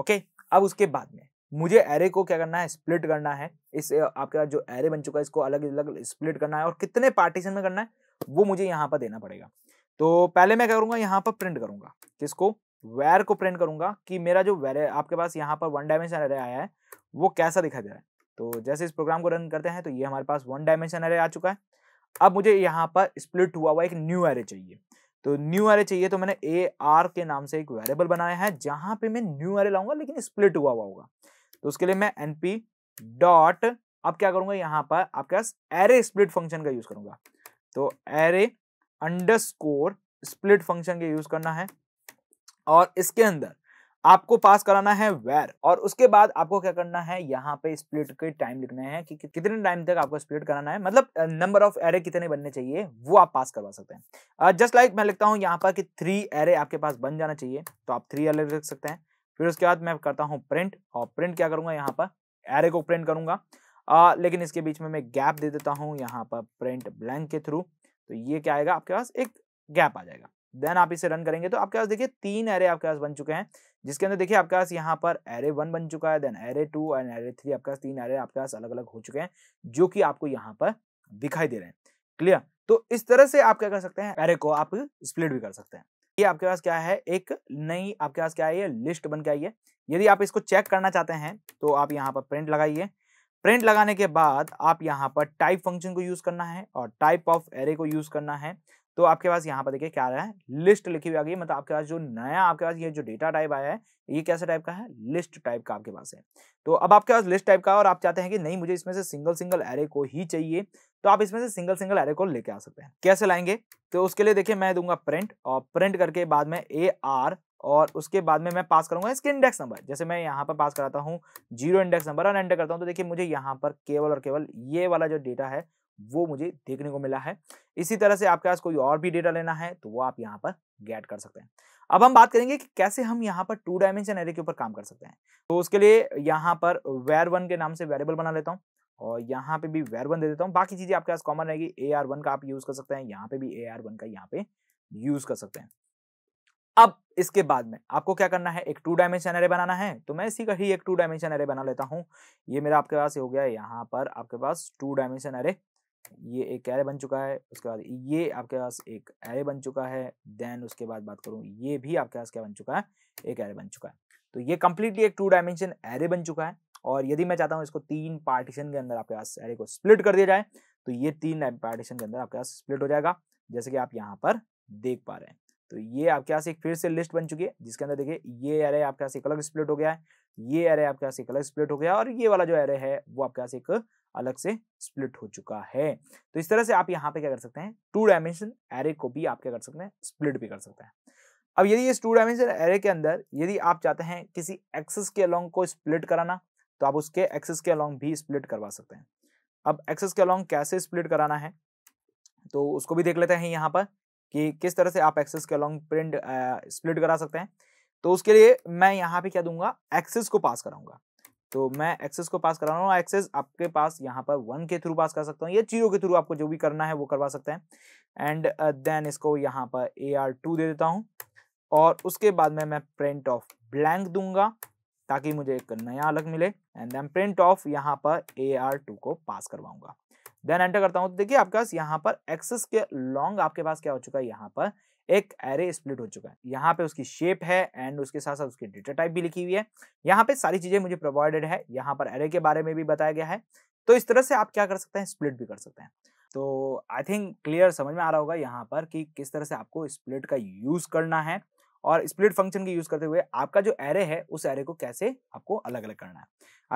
ओके अब उसके बाद में मुझे एरे को क्या करना है स्प्लिट करना है इस आपके पास जो एरे बन चुका है इसको अलग अलग स्प्लिट करना है और कितने पार्टीशन में करना है वो मुझे यहाँ पर देना पड़ेगा तो पहले मैं क्या करूँगा यहाँ पर प्रिंट करूंगा किसको वेयर को प्रिंट करूंगा कि मेरा जो वेर आपके पास यहाँ पर वन डायमेंशन एरे आया है वो कैसा दिखा दे रहा है तो जैसे इस प्रोग्राम को रन करते हैं तो ये हमारे पास वन डायमेंशन एरे आ चुका है अब मुझे यहाँ पर स्प्लिट हुआ हुआ एक न्यू एरे चाहिए तो न्यू एरे चाहिए तो मैंने ए आर के नाम से एक वेरिएबल बनाया है जहाँ पे मैं न्यू एरे लाऊंगा लेकिन स्प्लिट हुआ हुआ होगा तो उसके लिए मैं एन पी डॉट अब क्या करूंगा यहाँ पर आपके पास एरे स्प्लिट फंक्शन का यूज करूंगा तो एरे अंडर स्प्लिट फंक्शन का यूज करना है और इसके अंदर आपको पास कराना है वेर और उसके बाद आपको क्या करना है यहाँ पे स्प्लिट के टाइम लिखने हैं कि कितने टाइम तक आपको स्प्लिट कराना है मतलब नंबर ऑफ एरे कितने बनने चाहिए वो आप पास करवा सकते हैं जस्ट लाइक like मैं लिखता हूँ यहाँ पर कि थ्री एरे आपके पास बन जाना चाहिए तो आप थ्री एरे लिख सकते हैं फिर उसके बाद मैं करता हूँ प्रिंट और प्रिंट क्या करूँगा यहाँ पर एरे को प्रिंट करूँगा लेकिन इसके बीच में मैं गैप दे देता हूँ यहाँ पर प्रिंट ब्लैंक के थ्रू तो ये क्या आएगा आपके पास एक गैप आ जाएगा देन आप इसे रन करेंगे तो आपके पास देखिए तीन एरे आपके पास बन चुके हैं जिसके अंदर देखिए आपके पास यहाँ पर एरे वन बन चुका है then array two and array three आपके पास तीन एरे आपके पास अलग अलग हो चुके हैं जो कि आपको यहाँ पर दिखाई दे रहे हैं क्लियर तो इस तरह से आप क्या कर सकते हैं एरे को आप स्प्लिट भी कर सकते हैं ये आपके पास क्या है एक नई आपके पास क्या है लिस्ट बन के आई है यदि आप इसको चेक करना चाहते हैं तो आप यहाँ पर प्रिंट लगाइए प्रिंट लगाने के बाद आप यहाँ पर टाइप फंक्शन को यूज करना है और टाइप ऑफ एरे को यूज करना है तो आपके पास यहाँ पर देखिए क्या आ रहा है लिस्ट लिखी हुई आ गई मतलब आपके पास जो नया आपके पास ये जो डेटा टाइप आया है ये कैसे टाइप का है लिस्ट टाइप का आपके पास है तो अब आपके पास लिस्ट टाइप का और आप चाहते हैं कि नहीं मुझे इसमें से सिंगल सिंगल एरे को ही चाहिए तो आप इसमें से सिंगल सिंगल एरे को लेके आ सकते हैं कैसे लाएंगे तो उसके लिए देखिये मैं दूंगा प्रिंट और प्रिंट करके बाद में ए आर और उसके बाद में मैं पास करूंगा इसके इंडेक्स नंबर जैसे मैं यहाँ पर पास कराता हूँ जीरो इंडेक्स नंबर और एंटर करता हूँ तो देखिए मुझे यहाँ पर केवल और केवल ये वाला जो डेटा है वो मुझे देखने को मिला है इसी तरह से आपके पास कोई और भी डेटा लेना है तो वो आप यहाँ पर गेट कर सकते हैं अब हम बात करेंगे कि कैसे हम यहाँ पर टू डायमेंशन एरे के ऊपर काम कर सकते हैं तो उसके लिए यहाँ पर वेर वन के नाम से वेरिएबल बना लेता हूँ और यहाँ पे भी वेर वन दे देता हूँ बाकी चीज़ें आपके पास कॉमन रहेगी ए आर वन का आप यूज़ कर सकते हैं यहाँ पे भी ए आर वन का यहाँ पे यूज़ कर सकते हैं अब इसके बाद में आपको क्या करना है एक टू डायमेंशन एरे बनाना है तो मैं इसी का ही एक टू डायमेंशन एरे बना लेता हूँ ये मेरा आपके पास हो गया यहाँ पर आपके पास टू डायमेंशन एरे ये एक एरे बन चुका है उसके बाद ये आपके पास एक एरे बन चुका है देन उसके बाद बात करूँ ये भी आपके पास क्या बन चुका है एक एरे बन चुका है तो ये कम्प्लीटली एक टू डायमेंशन एरे बन चुका है और यदि मैं चाहता हूँ इसको तीन पार्टीशन के अंदर आपके पास एरे को स्प्लिट कर दिया जाए तो ये तीन पार्टीशन के अंदर आपके पास स्प्लिट हो जाएगा जैसे कि आप यहाँ पर देख पा रहे हैं तो ये आपके पास एक फिर से लिस्ट बन चुकी है जिसके अंदर देखिए ये एरे आपके पास एक अलग स्प्लिट हो गया है ये एरे आपके पास एक अलग स्प्लिट हो गया और ये वाला जो एरे है वो आपके पास एक अलग से स्प्लिट हो चुका है तो इस तरह से आप यहाँ पे क्या कर सकते हैं टू डायमेंशन एरे को भी आप क्या कर सकते हैं स्प्लिट भी कर सकते हैं अब यदि इस टू डायमेंशन एरे के अंदर यदि आप चाहते हैं किसी एक्सेस के अलॉन्ग को स्प्लिट कराना तो आप उसके एक्सेस के अलॉन्ग भी स्प्लिट करवा सकते हैं अब एक्सेस के अलॉन्ग कैसे स्प्लिट कराना है तो उसको भी देख लेते हैं यहाँ पर कि किस तरह से आप एक्सेस के अलॉन्ग प्रिंट स्प्लिट करा सकते हैं तो उसके लिए मैं यहाँ पे क्या दूंगा एक्सेस को पास कराऊंगा तो मैं एक्सेस को पास करा रहा हूँ एक्सेस आपके पास यहाँ पर वन के थ्रू पास कर सकता हूँ या जीरो के थ्रू आपको जो भी करना है वो करवा सकते हैं एंड देन uh, इसको यहाँ पर ए आर टू दे देता हूँ और उसके बाद में मैं प्रिंट ऑफ ब्लैंक दूंगा ताकि मुझे एक नया अलग मिले एंड देन प्रिंट ऑफ यहाँ पर ए आर टू को पास करवाऊंगा देन एंटर करता हूँ तो देखिए आपके पास यहाँ पर एक्सेस के लॉन्ग आपके पास क्या हो चुका है यहाँ पर एक एरे स्प्लिट हो चुका है यहाँ पे उसकी शेप है एंड उसके साथ साथ उसकी डेटा टाइप भी लिखी हुई है यहाँ पे सारी चीजें मुझे प्रोवाइडेड है यहाँ पर एरे के बारे में भी बताया गया है तो इस तरह से आप क्या कर सकते हैं स्प्लिट भी कर सकते हैं तो आई थिंक क्लियर समझ में आ रहा होगा यहाँ पर कि किस तरह से आपको स्प्लिट का यूज करना है और स्प्लिट फंक्शन के यूज करते हुए आपका जो एरे है उस एरे को कैसे आपको अलग अलग करना है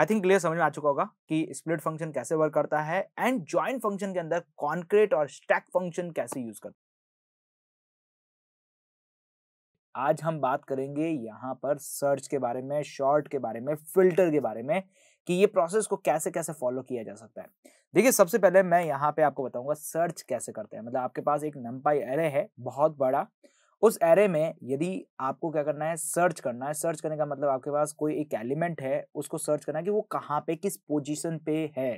आई थिंक क्लियर समझ में आ चुका होगा कि स्प्लिट फंक्शन कैसे वर्क करता है एंड ज्वाइन फंक्शन के अंदर कॉन्क्रीट और स्टैक फंक्शन कैसे यूज करता है आज हम बात करेंगे यहाँ पर सर्च के बारे में शॉर्ट के बारे में फिल्टर के बारे में कि ये प्रोसेस को कैसे कैसे फॉलो किया जा सकता है देखिए सबसे पहले मैं यहाँ पे आपको बताऊंगा सर्च कैसे करते हैं मतलब आपके पास एक नंपाई एरे है बहुत बड़ा उस एरे में यदि आपको क्या करना है सर्च करना है सर्च करने का मतलब आपके पास कोई एक एलिमेंट है उसको सर्च करना है कि वो कहाँ पे किस पोजिशन पे है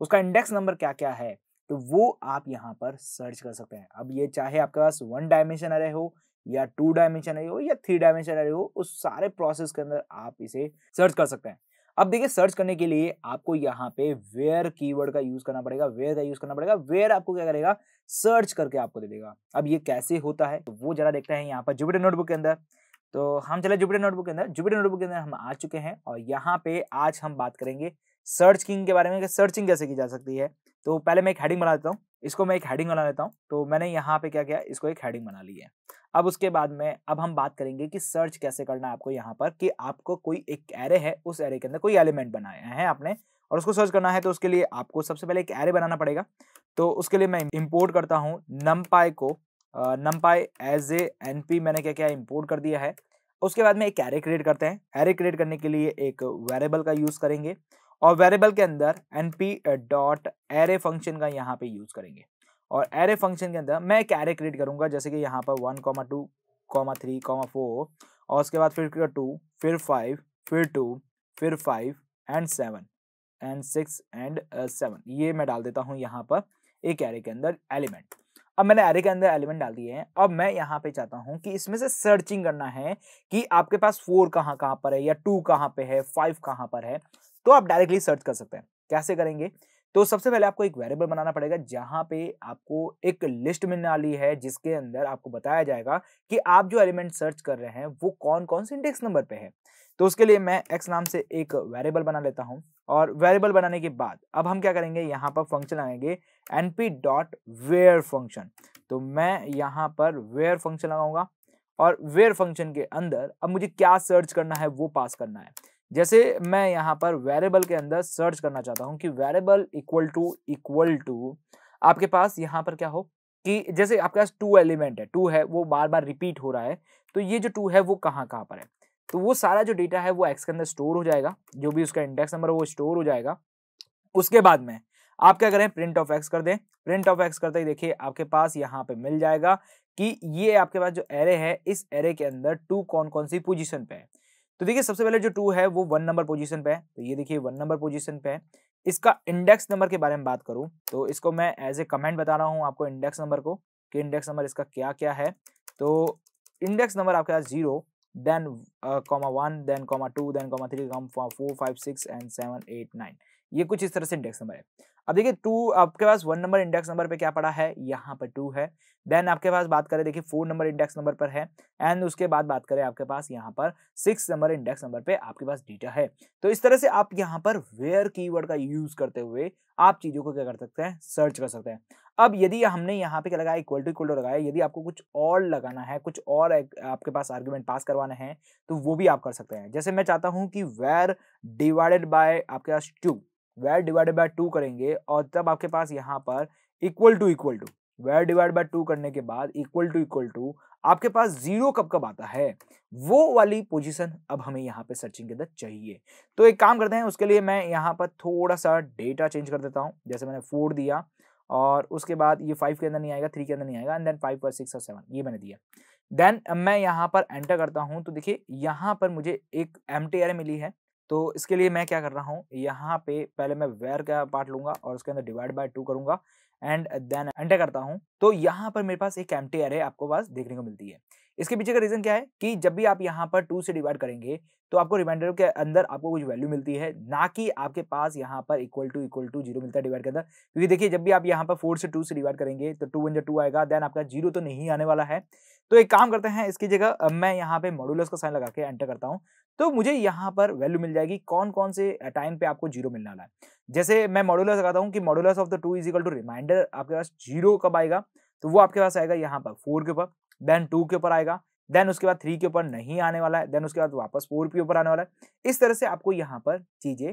उसका इंडेक्स नंबर क्या क्या है तो वो आप यहाँ पर सर्च कर सकते हैं अब ये चाहे आपके पास वन डायमेंशन एरे हो या टू डायमेंशन एरे हो या थ्री डायमेंशन एरे हो उस सारे प्रोसेस के अंदर आप इसे सर्च कर सकते हैं अब देखिए सर्च करने के लिए आपको यहाँ पे वेयर कीवर्ड का यूज करना पड़ेगा वेयर का यूज करना पड़ेगा वेयर आपको क्या करेगा सर्च करके आपको दे देगा अब ये कैसे होता है तो वो जरा देखते हैं यहाँ पर जुपिटर नोटबुक के अंदर तो हम चले जुपिटर नोटबुक के अंदर जुपिटर नोटबुक के अंदर हम आ चुके हैं और यहाँ पे आज हम बात करेंगे सर्च किंग के बारे में कि सर्चिंग कैसे की जा सकती है तो पहले मैं एक हेडिंग बना देता हूँ इसको मैं एक हेडिंग बना लेता हूँ तो मैंने यहाँ पे क्या किया इसको एक हेडिंग बना ली है अब उसके बाद में अब हम बात करेंगे कि सर्च कैसे करना है आपको यहाँ पर कि आपको कोई एक एरे है उस एरे के अंदर कोई एलिमेंट बनाया है आपने और उसको सर्च करना है तो उसके लिए आपको सबसे पहले एक एरे बनाना पड़ेगा तो उसके लिए मैं इम्पोर्ट करता हूँ नम को numpy as a N P मैंने क्या क्या इम्पोर्ट कर दिया है उसके बाद में एक एरे क्रिएट करते हैं एरे क्रिएट करने के लिए एक वेरेबल का यूज़ करेंगे और वेरेबल के अंदर N P dot array function का यहाँ पे यूज़ करेंगे और एरे फंक्शन के अंदर मैं एक एरे क्रिएट करूंगा जैसे कि यहाँ पर one comma two comma three comma four और उसके बाद फिर टू फिर फाइव फिर टू फिर five and seven and six and seven ये मैं डाल देता हूँ यहाँ पर एक एरे के अंदर एलिमेंट अब मैंने एरे के अंदर एलिमेंट डाल दिए हैं अब मैं यहाँ पे चाहता हूँ कि इसमें से सर्चिंग करना है कि आपके पास फोर कहाँ कहाँ पर है या टू कहाँ पे है फाइव कहाँ पर है तो आप डायरेक्टली सर्च कर सकते हैं कैसे करेंगे तो सबसे पहले आपको एक वेरिएबल बनाना पड़ेगा जहां पे आपको एक लिस्ट मिलने है जिसके अंदर आपको बताया जाएगा कि आप जो एलिमेंट सर्च कर रहे हैं वो कौन कौन से इंडेक्स नंबर पे है तो उसके लिए मैं एक्स नाम से एक वेरिएबल बना लेता हूँ और वेरिएबल बनाने के बाद अब हम क्या करेंगे यहाँ पर फंक्शन आएंगे N P dot where function तो मैं यहाँ पर वेयर फंक्शन लगाऊंगा और वेयर फंक्शन के अंदर अब मुझे क्या सर्च करना है वो पास करना है जैसे मैं यहाँ पर वेरिएबल के अंदर सर्च करना चाहता हूँ कि variable equal to equal to आपके पास यहाँ पर क्या हो कि जैसे आपके पास टू एलिमेंट है टू है वो बार बार रिपीट हो रहा है तो ये जो टू है वो कहाँ कहाँ पर है तो वो सारा जो डेटा है वो एक्स के अंदर स्टोर हो जाएगा जो भी उसका इंडेक्स नंबर है वो स्टोर हो जाएगा उसके बाद में आप क्या करें प्रिंट ऑफ एक्स कर दें प्रिंट ऑफ एक्स करते ही देखिए आपके पास यहाँ पे मिल जाएगा कि ये आपके पास जो एरे है इस एरे के अंदर टू कौन कौन सी पोजिशन पे है तो देखिए सबसे पहले जो टू है वो वन नंबर पोजीशन पे है तो ये देखिए वन नंबर पोजीशन पे है इसका इंडेक्स नंबर के बारे में बात करूं तो इसको मैं एज ए कमेंट बता रहा हूं आपको इंडेक्स नंबर को कि इंडेक्स नंबर इसका क्या क्या है तो इंडेक्स नंबर आपके पास zero then comma one then comma two then comma three comma four five six and seven eight nine ये कुछ इस तरह से इंडेक्स नंबर है अब देखिए टू आपके पास वन नंबर इंडेक्स नंबर पे क्या पड़ा है यहाँ पर टू है देन आपके पास बात करें देखिए फोर नंबर इंडेक्स नंबर पर है एंड उसके बाद बात करें आपके पास यहाँ पर सिक्स नंबर इंडेक्स नंबर पे आपके पास डेटा है तो इस तरह से आप यहाँ पर वेयर कीवर्ड का यूज करते हुए आप चीजों को क्या कर सकते हैं सर्च कर सकते हैं अब यदि हमने यहाँ पे क्या लगाया इक्वल टू इक्वल टू लगाया यदि आपको कुछ और लगाना है कुछ और आपके पास आर्ग्यूमेंट पास करवाना है तो वो भी आप कर सकते हैं जैसे मैं चाहता हूँ कि वेयर डिवाइडेड बाय आपके पास two where divided by two करेंगे और तब आपके पास यहाँ पर equal to equal to where divide by two करने के बाद इक्वल टू इक्वल टू आपके पास जीरो कब कब आता है वो वाली पोजीशन अब हमें यहाँ पे सर्चिंग के अंदर चाहिए तो एक काम करते हैं उसके लिए मैं यहाँ पर थोड़ा सा डेटा चेंज कर देता हूँ जैसे मैंने फोर दिया और उसके बाद ये फाइव के अंदर नहीं आएगा थ्री के अंदर नहीं आएगा एंड देन फाइव और सिक्स और सेवन ये मैंने दिया देन मैं यहाँ पर एंटर करता हूँ तो देखिए यहाँ पर मुझे एक एम मिली है तो इसके लिए मैं क्या कर रहा हूँ यहाँ पे पहले मैं वेयर का पार्ट लूंगा और उसके अंदर डिवाइड बाय टू करूंगा एंड देन एंटर करता हूँ तो यहाँ पर मेरे पास एक एम्प्टी एरे आपको पास देखने को मिलती है इसके पीछे का रीजन क्या है कि जब भी आप यहाँ पर टू से डिवाइड करेंगे तो आपको रिमाइंडर के अंदर आपको कुछ वैल्यू मिलती है ना कि आपके पास यहाँ पर equal to equal to zero मिलता है डिवाइड के अंदर क्योंकि देखिए जब भी आप यहाँ पर फोर से टू से डिवाइड करेंगे तो टू वन जो टू आएगा देन आपका जीरो तो नहीं आने वाला है तो एक काम करते हैं इसकी जगह मैं यहाँ पे मॉडुलस का साइन लगा के एंटर करता हूँ तो मुझे यहाँ पर वैल्यू मिल जाएगी कौन कौन से टाइम पे आपको जीरो मिलने वाला है जैसे मैं मॉडुलस लगाता हूँ कि modulus of the two is equal to reminder आपके पास जीरो कब आएगा तो वो आपके पास आएगा यहाँ पर फोर के ऊपर देन टू के ऊपर आएगा देन उसके बाद थ्री के ऊपर नहीं आने वाला है देन उसके बाद वापस फोर के ऊपर आने वाला है इस तरह से आपको यहाँ पर चीजें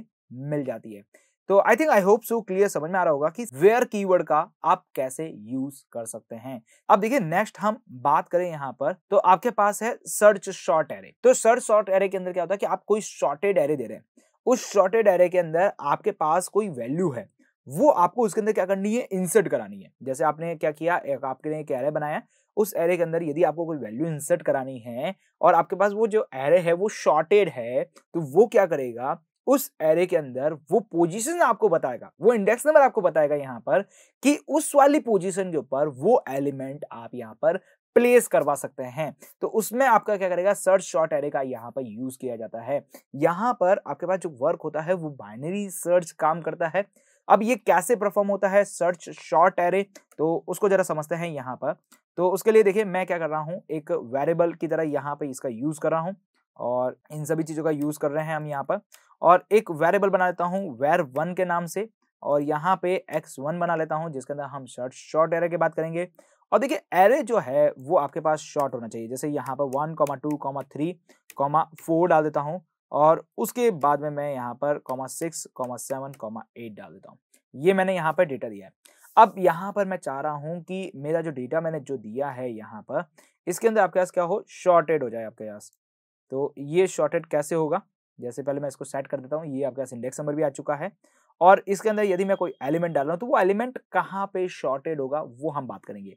मिल जाती है तो I think I hope so clear समझ में आ रहा होगा कि वेयर कीवर्ड का आप कैसे यूज कर सकते हैं अब देखिए नेक्स्ट हम बात करें यहाँ पर तो आपके पास है सर्च शॉर्ट एरे तो सर्च शॉर्ट एरे के अंदर क्या होता है कि आप कोई शॉर्टेड एरे दे रहे हैं उस शॉर्टेड एरे के अंदर आपके पास कोई वैल्यू है वो आपको उसके अंदर क्या करनी है इंसर्ट करानी है जैसे आपने क्या किया एक आपके एक एरे बनाया उस एरे के अंदर यदि आपको कोई वैल्यू इंसर्ट करानी है और आपके पास वो जो एरे है वो शॉर्टेड है तो वो क्या करेगा उस एरे के अंदर वो पोजीशन आपको बताएगा वो इंडेक्स नंबर आपको बताएगा यहाँ पर कि उस वाली पोजीशन के ऊपर वो एलिमेंट आप यहाँ पर प्लेस करवा सकते हैं तो उसमें आपका क्या करेगा सर्च शॉर्ट एरे का यहाँ पर यूज किया जाता है यहाँ पर आपके पास जो वर्क होता है वो बाइनरी सर्च काम करता है अब ये कैसे परफॉर्म होता है सर्च शॉर्ट एरे तो उसको जरा समझते हैं यहाँ पर तो उसके लिए देखिए मैं क्या कर रहा हूँ एक वेरिएबल की तरह यहाँ पे इसका यूज कर रहा हूँ और इन सभी चीज़ों का यूज कर रहे हैं हम यहाँ पर और एक वेरिएबल बना लेता हूँ वेर वन के नाम से और यहाँ पे एक्स वन बना लेता हूँ जिसके अंदर हम सर्च शॉर्ट एरे की बात करेंगे और देखिए एरे जो है वो आपके पास शॉर्ट होना चाहिए जैसे यहाँ पर one comma two comma three comma four डाल देता हूँ और उसके बाद में मैं यहाँ पर comma six comma seven comma eight डाल देता हूँ ये मैंने यहाँ पर डेटा दिया है अब यहाँ पर मैं चाह रहा हूँ कि मेरा जो डेटा मैंने जो दिया है यहाँ पर इसके अंदर आपके पास क्या हो शॉर्टेड हो जाए आपके पास तो ये शॉर्टेड कैसे होगा जैसे पहले मैं इसको सेट कर देता हूँ ये आपके पास इंडेक्स नंबर भी आ चुका है और इसके अंदर यदि मैं कोई एलिमेंट डाल रहा हूं तो वो एलिमेंट कहाँ पे शॉर्टेड होगा वो हम बात करेंगे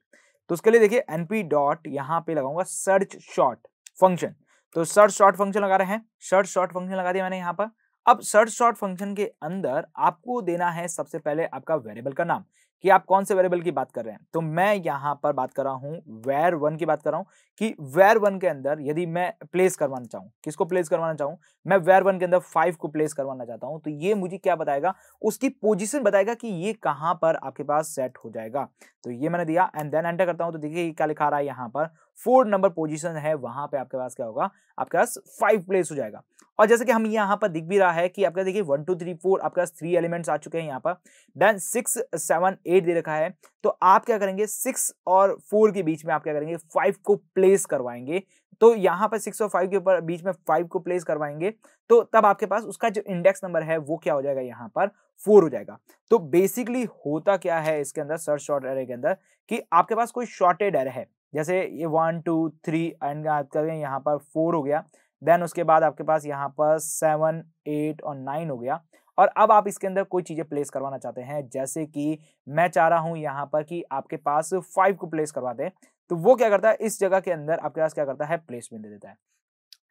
तो उसके लिए देखिए एनपी डॉट यहाँ पे लगाऊंगा सर्च शॉर्ट फंक्शन तो सर्च शॉर्ट फंक्शन लगा रहे हैं सर्च शॉर्ट फंक्शन लगा दिया मैंने यहाँ पर अब सर्च शॉर्ट फंक्शन के अंदर आपको देना है सबसे पहले आपका वेरिएबल का नाम कि आप कौन से वेरिएबल की बात कर रहे हैं तो मैं यहाँ पर बात कर रहा हूँ वेर वन की बात कर रहा हूँ कि वेर वन के अंदर यदि मैं प्लेस करवाना चाहूँ किसको प्लेस करवाना चाहूँ मैं वेर वन के अंदर फाइव को प्लेस करवाना चाहता हूँ तो ये मुझे क्या बताएगा उसकी पोजिशन बताएगा कि ये कहाँ पर आपके पास सेट हो जाएगा तो ये मैंने दिया एंड देन एंटर करता हूँ तो देखिए क्या लिखा रहा है यहाँ पर फोर नंबर पोजीशन है वहां पे आपके पास क्या होगा आपके पास फाइव प्लेस हो जाएगा और जैसे कि हम यहाँ पर दिख भी रहा है कि आपका देखिए वन टू थ्री फोर आपके पास थ्री एलिमेंट्स आ चुके हैं यहाँ पर देन सिक्स सेवन एट दे रखा है तो आप क्या करेंगे सिक्स और फोर के बीच में आप क्या करेंगे फाइव को प्लेस करवाएंगे तो यहाँ पर सिक्स और फाइव के ऊपर बीच में फाइव को प्लेस करवाएंगे तो तब आपके पास उसका जो इंडेक्स नंबर है वो क्या हो जाएगा यहाँ पर फोर हो जाएगा तो बेसिकली होता क्या है इसके अंदर सर्च शॉर्ट एरे के अंदर कि आपके पास कोई शॉर्टेड एरे है जैसे ये वन टू थ्री एंड याद करें यहाँ पर फोर हो गया देन उसके बाद आपके पास यहाँ पर सेवन एट और नाइन हो गया और अब आप इसके अंदर कोई चीज़ें प्लेस करवाना चाहते हैं जैसे कि मैं चाह रहा हूँ यहाँ पर कि आपके पास फाइव को प्लेस करवा दें तो वो क्या करता है इस जगह के अंदर आपके पास क्या करता है प्लेसमेंट दे देता है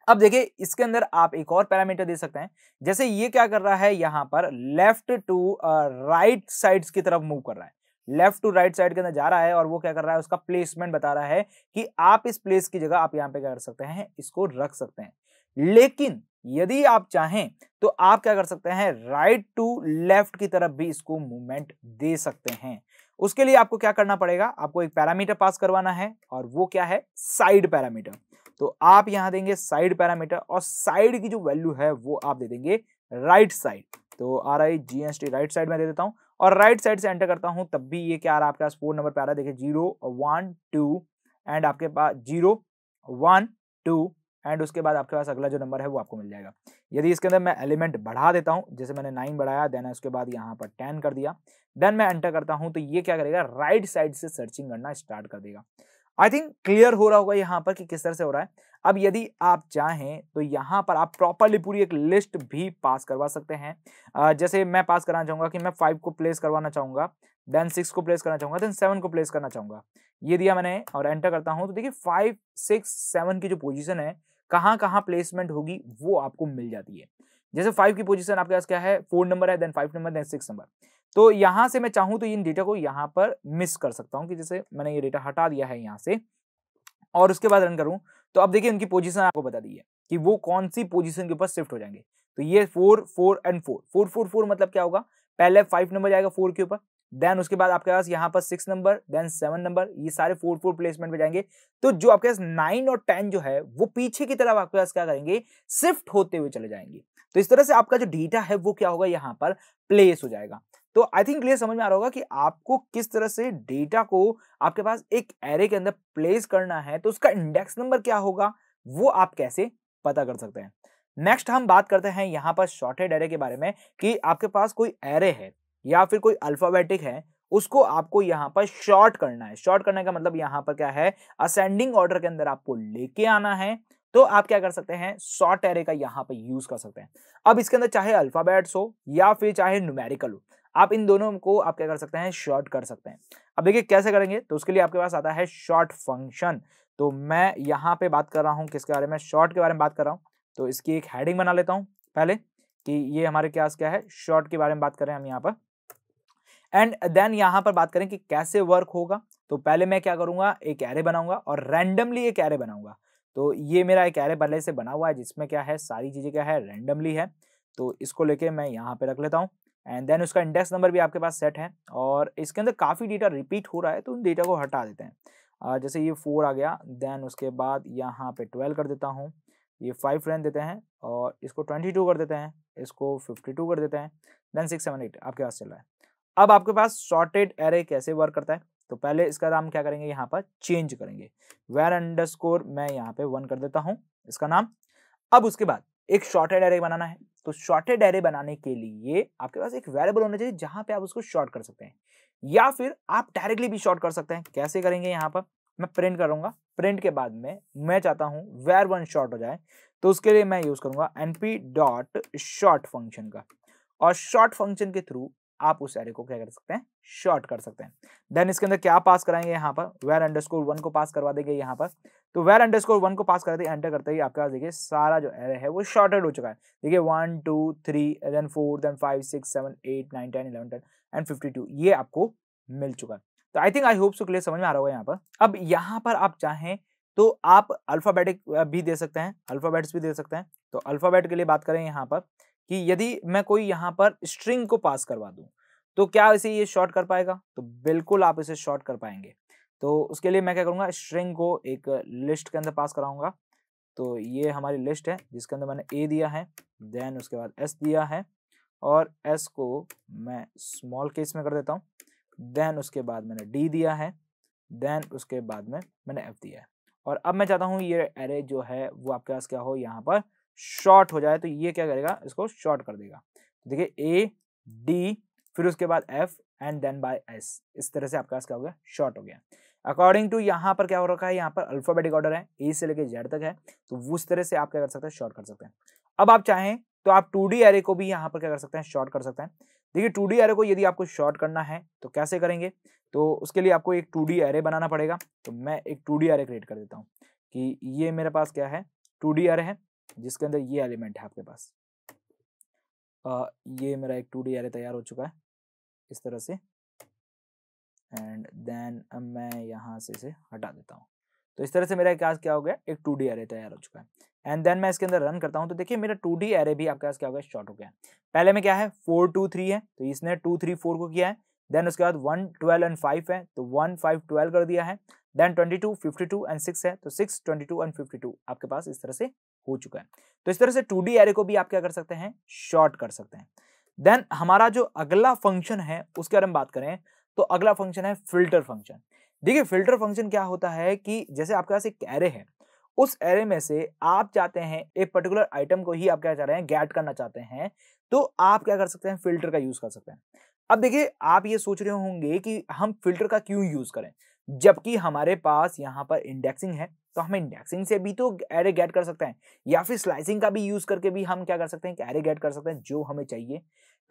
अब देखिए इसके अंदर आप एक और पैरामीटर दे सकते हैं जैसे ये क्या कर रहा है यहाँ पर लेफ्ट टू राइट साइड्स की तरफ मूव कर रहा है लेफ्ट टू राइट साइड के अंदर जा रहा है और वो क्या कर रहा है उसका प्लेसमेंट बता रहा है कि आप इस प्लेस की जगह आप यहाँ पे क्या कर सकते हैं इसको रख सकते हैं लेकिन यदि आप चाहें तो आप क्या कर सकते हैं राइट टू लेफ्ट की तरफ भी इसको मूवमेंट दे सकते हैं उसके लिए आपको क्या करना पड़ेगा आपको एक पैरामीटर पास करवाना है और वो क्या है साइड पैरामीटर तो आप यहां देंगे साइड पैरामीटर और साइड की जो वैल्यू है वो आप दे देंगे राइट साइड तो R I G S T right side में दे देता हूं और राइट साइड से एंटर करता हूँ तब भी ये क्या आ रहा है आपके पास फोर नंबर पे आ रहा है देखिए जीरो वन टू एंड आपके पास जीरो वन टू एंड उसके बाद आपके पास अगला जो नंबर है वो आपको मिल जाएगा यदि इसके अंदर मैं एलिमेंट बढ़ा देता हूँ जैसे मैंने नाइन बढ़ाया देन उसके बाद यहाँ पर टेन कर दिया देन मैं एंटर करता हूँ तो ये क्या करेगा राइट साइड से सर्चिंग करना स्टार्ट कर देगा आई थिंक क्लियर हो रहा होगा यहाँ पर कि किस तरह से हो रहा है अब यदि आप चाहें तो यहाँ पर आप प्रॉपरली पूरी एक लिस्ट भी पास करवा सकते हैं जैसे मैं पास करना चाहूँगा कि मैं फाइव को प्लेस करवाना चाहूँगा देन सिक्स को प्लेस करना चाहूँगा देन सेवन को प्लेस करना चाहूँगा ये दिया मैंने और एंटर करता हूँ तो देखिए फाइव सिक्स सेवन की जो पोजिशन है कहाँ कहाँ प्लेसमेंट होगी वो आपको मिल जाती है जैसे फाइव की पोजिशन आपके पास क्या है फोर नंबर है then five number then six number तो यहां से मैं चाहूँ तो इन डेटा को यहाँ पर मिस कर सकता हूं कि जैसे मैंने ये डेटा हटा दिया है यहां से और उसके बाद रन करूं तो अब देखिए उनकी पोजीशन आपको बता दी है कि वो कौन सी पोजीशन के ऊपर शिफ्ट हो जाएंगे तो ये four four and four four four four मतलब क्या होगा पहले फाइव नंबर जाएगा फोर के ऊपर देन उसके बाद आपके पास यहाँ पर six number then seven number ये सारे फोर फोर प्लेसमेंट पे जाएंगे तो जो आपके पास नाइन और टेन जो है वो पीछे की तरफ आपके पास क्या करेंगे शिफ्ट होते हुए चले जाएंगे तो इस तरह से आपका जो डेटा है वो क्या होगा यहाँ पर प्लेस हो जाएगा तो आई थिंक क्लियर समझ में आ रहा होगा कि आपको किस तरह से डेटा को आपके पास एक एरे के अंदर प्लेस करना है तो उसका इंडेक्स नंबर क्या होगा वो आप कैसे पता कर सकते हैं नेक्स्ट हम बात करते हैं यहाँ पर शॉर्टेड एरे के बारे में कि आपके पास कोई एरे है या फिर कोई अल्फाबेटिक है उसको आपको यहाँ पर शॉर्ट करना है शॉर्ट करने का मतलब यहाँ पर क्या है असेंडिंग ऑर्डर के अंदर आपको लेके आना है तो आप क्या कर सकते हैं शॉर्ट एरे का यहाँ पर यूज कर सकते हैं अब इसके अंदर चाहे अल्फाबेट्स हो या फिर चाहे न्यूमेरिकल हो आप इन दोनों को आप क्या कर सकते हैं शॉर्ट कर सकते हैं अब देखिए कैसे करेंगे तो उसके लिए आपके पास आता है शॉर्ट फंक्शन तो मैं यहाँ पे बात कर रहा हूँ किसके बारे में शॉर्ट के बारे में बात कर रहा हूँ तो इसकी एक हेडिंग बना लेता हूँ पहले कि ये हमारे क्या क्या है शॉर्ट के बारे में बात करें हम यहाँ पर एंड देन यहाँ पर बात करें कि कैसे वर्क होगा तो पहले मैं क्या करूँगा एक एरे बनाऊंगा और रैंडमली एक एरे बनाऊंगा तो ये मेरा एक एरे पहले से बना हुआ है जिसमें क्या है सारी चीज़ें क्या है रैंडमली है तो इसको लेके मैं यहाँ पे रख लेता हूँ एंड देन उसका इंडेक्स नंबर भी आपके पास सेट है और इसके अंदर काफ़ी डेटा रिपीट हो रहा है तो उन डेटा को हटा देते हैं जैसे ये फोर आ गया देन उसके बाद यहाँ पे ट्वेल्व कर देता हूँ ये फाइव रन देते हैं और इसको ट्वेंटी टू कर देते हैं इसको फिफ्टी टू कर देते हैं देन सिक्स सेवन एट आपके पास चल रहा है अब आपके पास शॉर्टेड एरे कैसे वर्क करता है तो पहले इसका नाम क्या करेंगे यहाँ पर चेंज करेंगे वेर अंडर मैं यहाँ पे वन कर देता हूँ इसका नाम अब उसके बाद एक शॉर्टेड एरे बनाना है तो शॉर्टेड एरे बनाने के लिए आपके पास एक वेरिएबल होना चाहिए जहां पे आप उसको शॉर्ट कर सकते हैं या फिर आप डायरेक्टली भी शॉर्ट कर सकते हैं कैसे करेंगे यहाँ पर मैं प्रिंट करूंगा प्रिंट के बाद में मैं चाहता हूँ वेर वन शॉर्ट हो जाए तो उसके लिए मैं यूज करूंगा एनपी डॉट शॉर्ट फंक्शन का और शॉर्ट फंक्शन के थ्रू आप उस एरे को क्या कर सकते हैं शॉर्ट कर सकते हैं देन इसके अंदर क्या पास कराएंगे यहाँ पर वेर अंडरस्कोर वन को पास करवा देंगे यहाँ पर तो वेर अंडर स्कोर वन को पास करते एंटर करते ही आपके पास देखिए सारा जो एरे है वो शॉर्टेड हो चुका है देखिए one two three then four then five six seven eight nine ten eleven ten and fifty two ये आपको मिल चुका है तो I think I hope so clear समझ में आ रहा होगा यहाँ पर अब यहाँ पर आप चाहें तो आप अल्फ़ाबेटिक भी दे सकते हैं अल्फ़ाबेट्स भी दे सकते हैं तो अल्फ़ाबेट के लिए बात करें यहाँ पर कि यदि मैं कोई यहाँ पर स्ट्रिंग को पास करवा दूँ तो क्या इसे ये शॉर्ट कर पाएगा तो बिल्कुल आप इसे शॉर्ट कर पाएंगे तो उसके लिए मैं क्या करूँगा स्ट्रिंग को एक लिस्ट के अंदर पास कराऊंगा तो ये हमारी लिस्ट है जिसके अंदर मैंने ए दिया है देन उसके बाद एस दिया है और एस को मैं स्मॉल केस में कर देता हूँ देन उसके बाद मैंने डी दिया है देन उसके बाद में मैंने एफ दिया है और अब मैं चाहता हूँ ये एरे जो है वो आपके पास क्या हो यहाँ पर शॉर्ट हो जाए तो ये क्या करेगा इसको शॉर्ट कर देगा तो देखिए ए डी फिर उसके बाद F and then by S इस तरह से आपके पास क्या हो गया शॉर्ट हो गया अकॉर्डिंग टू यहाँ पर क्या हो रखा है यहाँ पर अल्फाबेटिक ऑर्डर है ए से लेकर जेड तक है तो उस तरह से आप क्या कर सकते हैं शॉर्ट कर सकते हैं अब आप चाहें तो आप टू डी एरे को भी यहाँ पर क्या कर सकते हैं शॉर्ट कर सकते हैं देखिए टू डी एरे को यदि आपको शॉर्ट करना है तो कैसे करेंगे तो उसके लिए आपको एक टू डी एरे बनाना पड़ेगा तो मैं एक टू डी एरे क्रिएट कर देता हूँ कि ये मेरे पास क्या है टू डी एरे है जिसके अंदर ये एलिमेंट है आपके पास आ, ये मेरा एक टू डी एरे तैयार हो चुका है इस तरह से एंड देन मैं यहाँ से इसे हटा देता हूँ तो इस तरह से मेरा क्या क्या हो गया एक टू डी एरे तैयार हो चुका है एंड देन मैं इसके अंदर रन करता हूँ तो देखिए मेरा टू डी एरे भी आपके पास क्या हो गया शॉर्ट हो गया पहले में क्या है फोर टू थ्री है तो इसने टू थ्री फोर को किया है देन उसके बाद वन ट्वेल्व एंड फाइव है तो वन फाइव ट्वेल्व कर दिया है then twenty two fifty two and six है तो six twenty two and fifty two आपके पास इस तरह से हो चुका है तो इस तरह से टू डी एरे को भी आप क्या कर सकते हैं शॉर्ट कर सकते हैं देन हमारा जो अगला फंक्शन है उसके बारे में बात करें तो अगला फंक्शन है फिल्टर फंक्शन देखिए फिल्टर फंक्शन क्या होता है कि जैसे आपके पास एक एरे है उस एरे में से आप चाहते हैं एक पर्टिकुलर आइटम को ही आप क्या चाह रहे हैं गैट करना चाहते हैं तो आप क्या कर सकते हैं फिल्टर का यूज कर सकते हैं अब देखिए आप ये सोच रहे होंगे कि हम फिल्टर का क्यों यूज करें जबकि हमारे पास यहाँ पर इंडेक्सिंग है तो हम इंडेक्सिंग से भी तो एरे गेट कर सकते हैं या फिर स्लाइसिंग का भी यूज करके भी हम क्या कर सकते हैं एरे गेट कर सकते हैं जो हमें चाहिए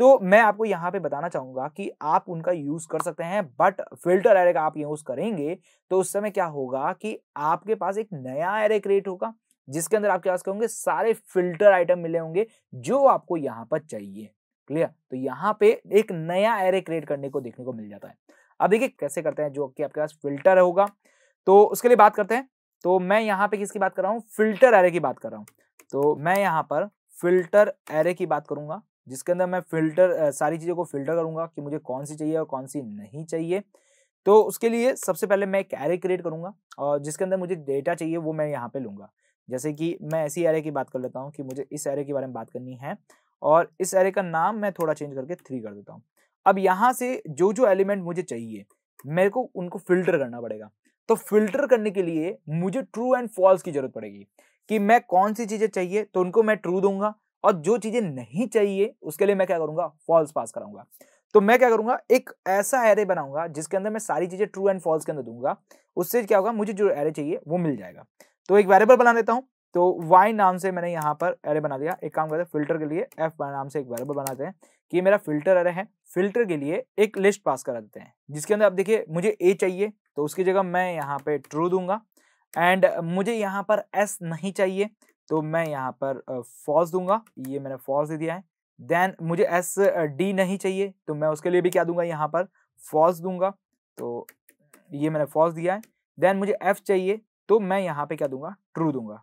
तो मैं आपको यहाँ पे बताना चाहूंगा कि आप उनका यूज कर सकते हैं बट फिल्टर एरे का आप यूज करेंगे तो उस समय क्या होगा कि आपके पास एक नया एरे क्रिएट होगा जिसके अंदर आपके पास होंगे सारे फिल्टर आइटम मिले होंगे जो आपको यहाँ पर चाहिए क्लियर तो यहाँ पे एक नया एरे क्रिएट करने को देखने को मिल जाता है अब देखिए कैसे करते हैं जो कि आपके पास फिल्टर होगा तो उसके लिए बात करते हैं तो मैं यहाँ पे किसकी बात कर रहा हूँ फिल्टर एरे की बात कर रहा हूँ तो मैं यहाँ पर फिल्टर एरे की बात करूंगा जिसके अंदर मैं फिल्टर सारी चीज़ों को फिल्टर करूंगा कि मुझे कौन सी चाहिए और कौन सी नहीं चाहिए तो उसके लिए सबसे पहले मैं एक एरे क्रिएट करूंगा और जिसके अंदर मुझे डेटा चाहिए वो मैं यहाँ पे लूँगा जैसे कि मैं ऐसी एरे की बात कर लेता हूँ कि मुझे इस एरे के बारे में बात करनी है और इस एरे का नाम मैं थोड़ा चेंज करके थ्री कर देता हूँ अब यहाँ से जो जो एलिमेंट मुझे चाहिए मेरे को उनको फिल्टर करना पड़ेगा तो फिल्टर करने के लिए मुझे ट्रू एंड फॉल्स की जरूरत पड़ेगी कि मैं कौन सी चीज़ें चाहिए तो उनको मैं ट्रू दूंगा और जो चीजें नहीं चाहिए उसके लिए मैं क्या करूंगा फॉल्स पास कराऊंगा तो मैं क्या करूंगा एक ऐसा एरे बनाऊंगा जिसके अंदर मैं सारी चीजें ट्रू एंड फॉल्स के अंदर दूंगा उससे क्या होगा मुझे जो एरे चाहिए वो मिल जाएगा तो एक वेरेबल बना देता हूँ तो वाई नाम से मैंने यहाँ पर एरे बना दिया एक काम करते हैं फिल्टर के लिए एफ नाम से एक वेरेबल बनाते हैं कि मेरा फिल्टर एरे है फिल्टर के लिए एक लिस्ट पास करा देते हैं जिसके अंदर आप देखिए मुझे ए चाहिए तो उसकी जगह मैं यहाँ पे ट्रू दूंगा एंड मुझे यहाँ पर एस नहीं चाहिए तो मैं यहाँ पर फॉल्स दूंगा ये मैंने फॉल्स दे दिया है देन मुझे एस डी नहीं चाहिए तो मैं उसके लिए भी क्या दूंगा यहाँ पर फॉल्स दूंगा तो ये मैंने फॉल्स दिया है देन मुझे एफ चाहिए तो मैं यहाँ पे क्या दूंगा ट्रू दूंगा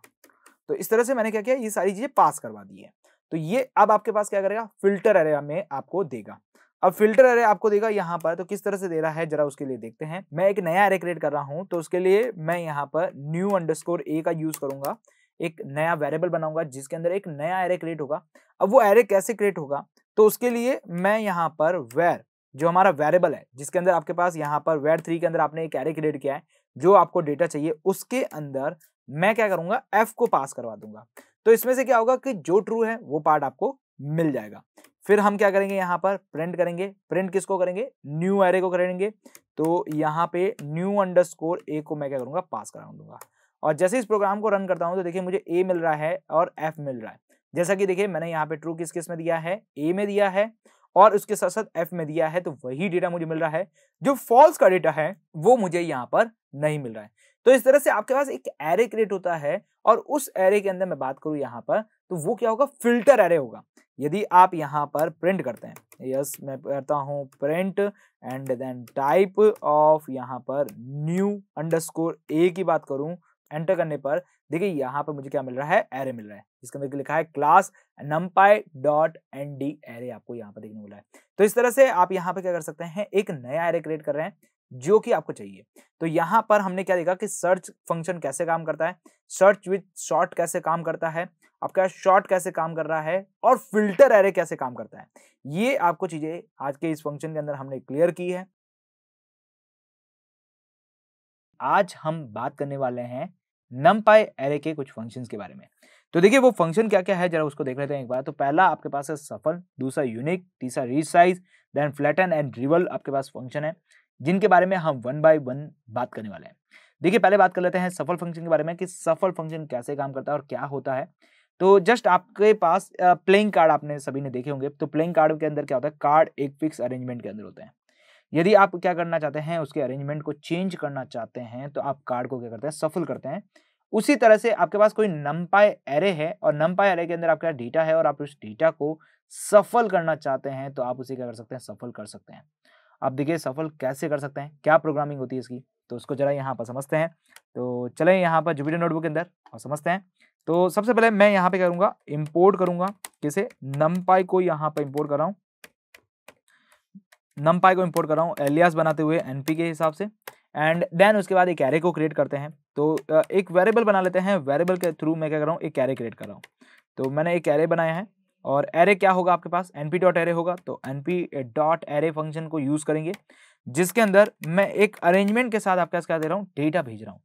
तो इस तरह से मैंने क्या किया ये सारी चीज़ें पास करवा दी है तो ये अब आपके पास क्या करेगा फिल्टर एरे में आपको देगा अब फिल्टर एरे आपको देगा यहाँ पर तो किस तरह से दे रहा है जरा उसके लिए देखते हैं मैं एक नया एरे क्रिएट कर रहा हूँ तो उसके लिए मैं यहाँ पर न्यू अंडरस्कोर ए का यूज़ करूंगा एक नया वेरिएबल बनाऊंगा जिसके अंदर एक नया एरे क्रिएट होगा अब वो एरे कैसे क्रिएट होगा तो उसके लिए मैं यहाँ पर वेर जो हमारा वेरिएबल है जिसके अंदर आपके पास यहाँ पर वेर थ्री के अंदर आपने एक एरे क्रिएट किया है जो आपको डेटा चाहिए उसके अंदर मैं क्या करूंगा एफ को पास करवा दूंगा तो इसमें से क्या होगा कि जो ट्रू है वो पार्ट आपको मिल जाएगा फिर हम क्या करेंगे यहाँ पर प्रिंट करेंगे प्रिंट किसको करेंगे न्यू एरे को करेंगे तो यहाँ पे न्यू अंडरस्कोर ए को मैं क्या करूंगा पास करा दूंगा और जैसे इस प्रोग्राम को रन करता हूँ तो देखिए मुझे ए मिल रहा है और एफ मिल रहा है जैसा कि देखिए मैंने यहाँ पे ट्रू किस किस में दिया है ए में दिया है और उसके साथ साथ एफ में दिया है तो वही डेटा मुझे मिल रहा है जो फॉल्स का डेटा है वो मुझे यहाँ पर नहीं मिल रहा है तो इस तरह से आपके पास एक एरे क्रिएट होता है और उस एरे के अंदर मैं बात करूँ यहाँ पर तो वो क्या होगा फिल्टर एरे होगा यदि आप यहाँ पर प्रिंट करते हैं यस मैं करता हूँ print and then type of यहाँ पर न्यू अंडरस्कोर ए की बात करूँ एंटर करने पर देखिए यहाँ पर मुझे क्या मिल रहा है एरे मिल रहा है जिसके अंदर लिखा है class numpy dot N D array आपको यहाँ पर देखने मिला है तो इस तरह से आप यहाँ पर क्या कर सकते हैं एक नया एरे क्रिएट कर रहे हैं जो कि आपको चाहिए तो यहाँ पर हमने क्या देखा कि सर्च फंक्शन कैसे काम करता है सर्च विथ शॉर्ट कैसे काम करता है आपका शॉर्ट कैसे काम कर रहा है और फिल्टर एरे कैसे काम करता है ये आपको चीजें आज के इस फंक्शन के अंदर हमने क्लियर की है आज हम बात करने वाले हैं नम एरे के कुछ फंक्शन के बारे में तो देखिए वो फंक्शन क्या क्या है जरा उसको देख लेते हैं एक बार तो पहला आपके पास है सफल दूसरा यूनिक तीसरा resize then flatten and ravel आपके पास फंक्शन है जिनके बारे में हम वन बाय वन बात करने वाले हैं देखिए पहले बात कर लेते हैं सफल फंक्शन के बारे में कि सफल फंक्शन कैसे काम करता है और क्या होता है तो जस्ट आपके पास प्लेइंग कार्ड आपने सभी ने देखे होंगे तो प्लेइंग कार्ड के अंदर क्या होता है कार्ड एक फिक्स अरेंजमेंट के अंदर होते हैं यदि आप क्या करना चाहते हैं उसके अरेंजमेंट को चेंज करना चाहते हैं तो आप कार्ड को क्या करते हैं सफल करते हैं उसी तरह से आपके पास कोई नम्पाई एरे है और नम्पाई एरे के अंदर आपके पास डेटा है और आप उस डेटा को सफल करना चाहते हैं तो आप उसे क्या कर सकते हैं सफल कर सकते हैं आप देखिए सफल कैसे कर सकते हैं क्या प्रोग्रामिंग होती है इसकी तो उसको जरा यहाँ पर समझते हैं तो चले यहाँ पर जुबिटर नोटबुक के अंदर और समझते हैं तो सबसे पहले मैं यहाँ पे करूँगा इम्पोर्ट करूँगा किसे नम को यहाँ पर इम्पोर्ट कर रहा हूँ नम को इम्पोर्ट कर रहा हूँ एलियास बनाते हुए एन के हिसाब से एंड देन उसके बाद एक एरे को क्रिएट करते हैं तो एक वेरेबल बना लेते हैं वेरेबल के थ्रू मैं क्या कर रहा हूँ एक एरे क्रिएट कर रहा हूँ तो मैंने एक एरे बनाया है और एरे क्या होगा आपके पास एन पी डॉट एरे होगा तो N P dot array function को यूज़ करेंगे जिसके अंदर मैं एक अरेंजमेंट के साथ आपके पास क्या दे रहा हूँ डेटा भेज रहा हूँ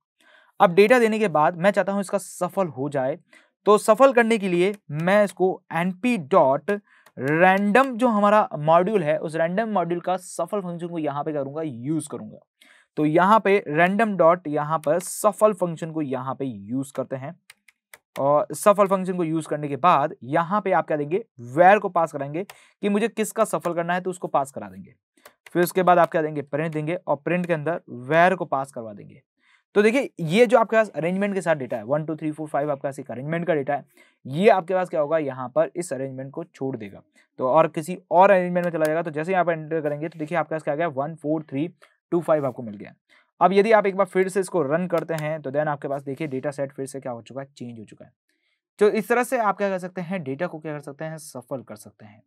अब डेटा देने के बाद मैं चाहता हूँ इसका सफल हो जाए तो सफल करने के लिए मैं इसको एन पी डॉट रैंडम जो हमारा मॉड्यूल है उस रैंडम मॉड्यूल का सफल फंक्शन को यहाँ पे करूंगा यूज़ करूंगा तो यहाँ पे रैंडम डॉट यहाँ पर सफल फंक्शन को यहाँ पे यूज़ करते हैं और सफल फंक्शन को यूज़ करने के बाद यहाँ पे आप क्या देंगे वेयर को पास कराएंगे कि मुझे किसका सफल करना है तो उसको पास करा देंगे फिर उसके बाद आप क्या देंगे प्रिंट देंगे और प्रिंट के अंदर वेयर को पास करवा देंगे तो देखिए ये जो आपके पास अरेंजमेंट के साथ डेटा है one two three four five आपके पास एक अरेंजमेंट का डेटा है ये आपके पास क्या होगा यहाँ पर इस अरेंजमेंट को छोड़ देगा तो और किसी और अरेंजमेंट में चला जाएगा तो जैसे यहाँ पर एंटर करेंगे तो देखिए आपके पास क्या गया one four three two five आपको मिल गया अब यदि आप एक बार फिर से इसको रन करते हैं तो देन आपके पास देखिए डेटा सेट फिर से क्या हो चुका है चेंज हो चुका है तो इस तरह से आप क्या कर सकते हैं डेटा को क्या कर सकते हैं सफल कर सकते हैं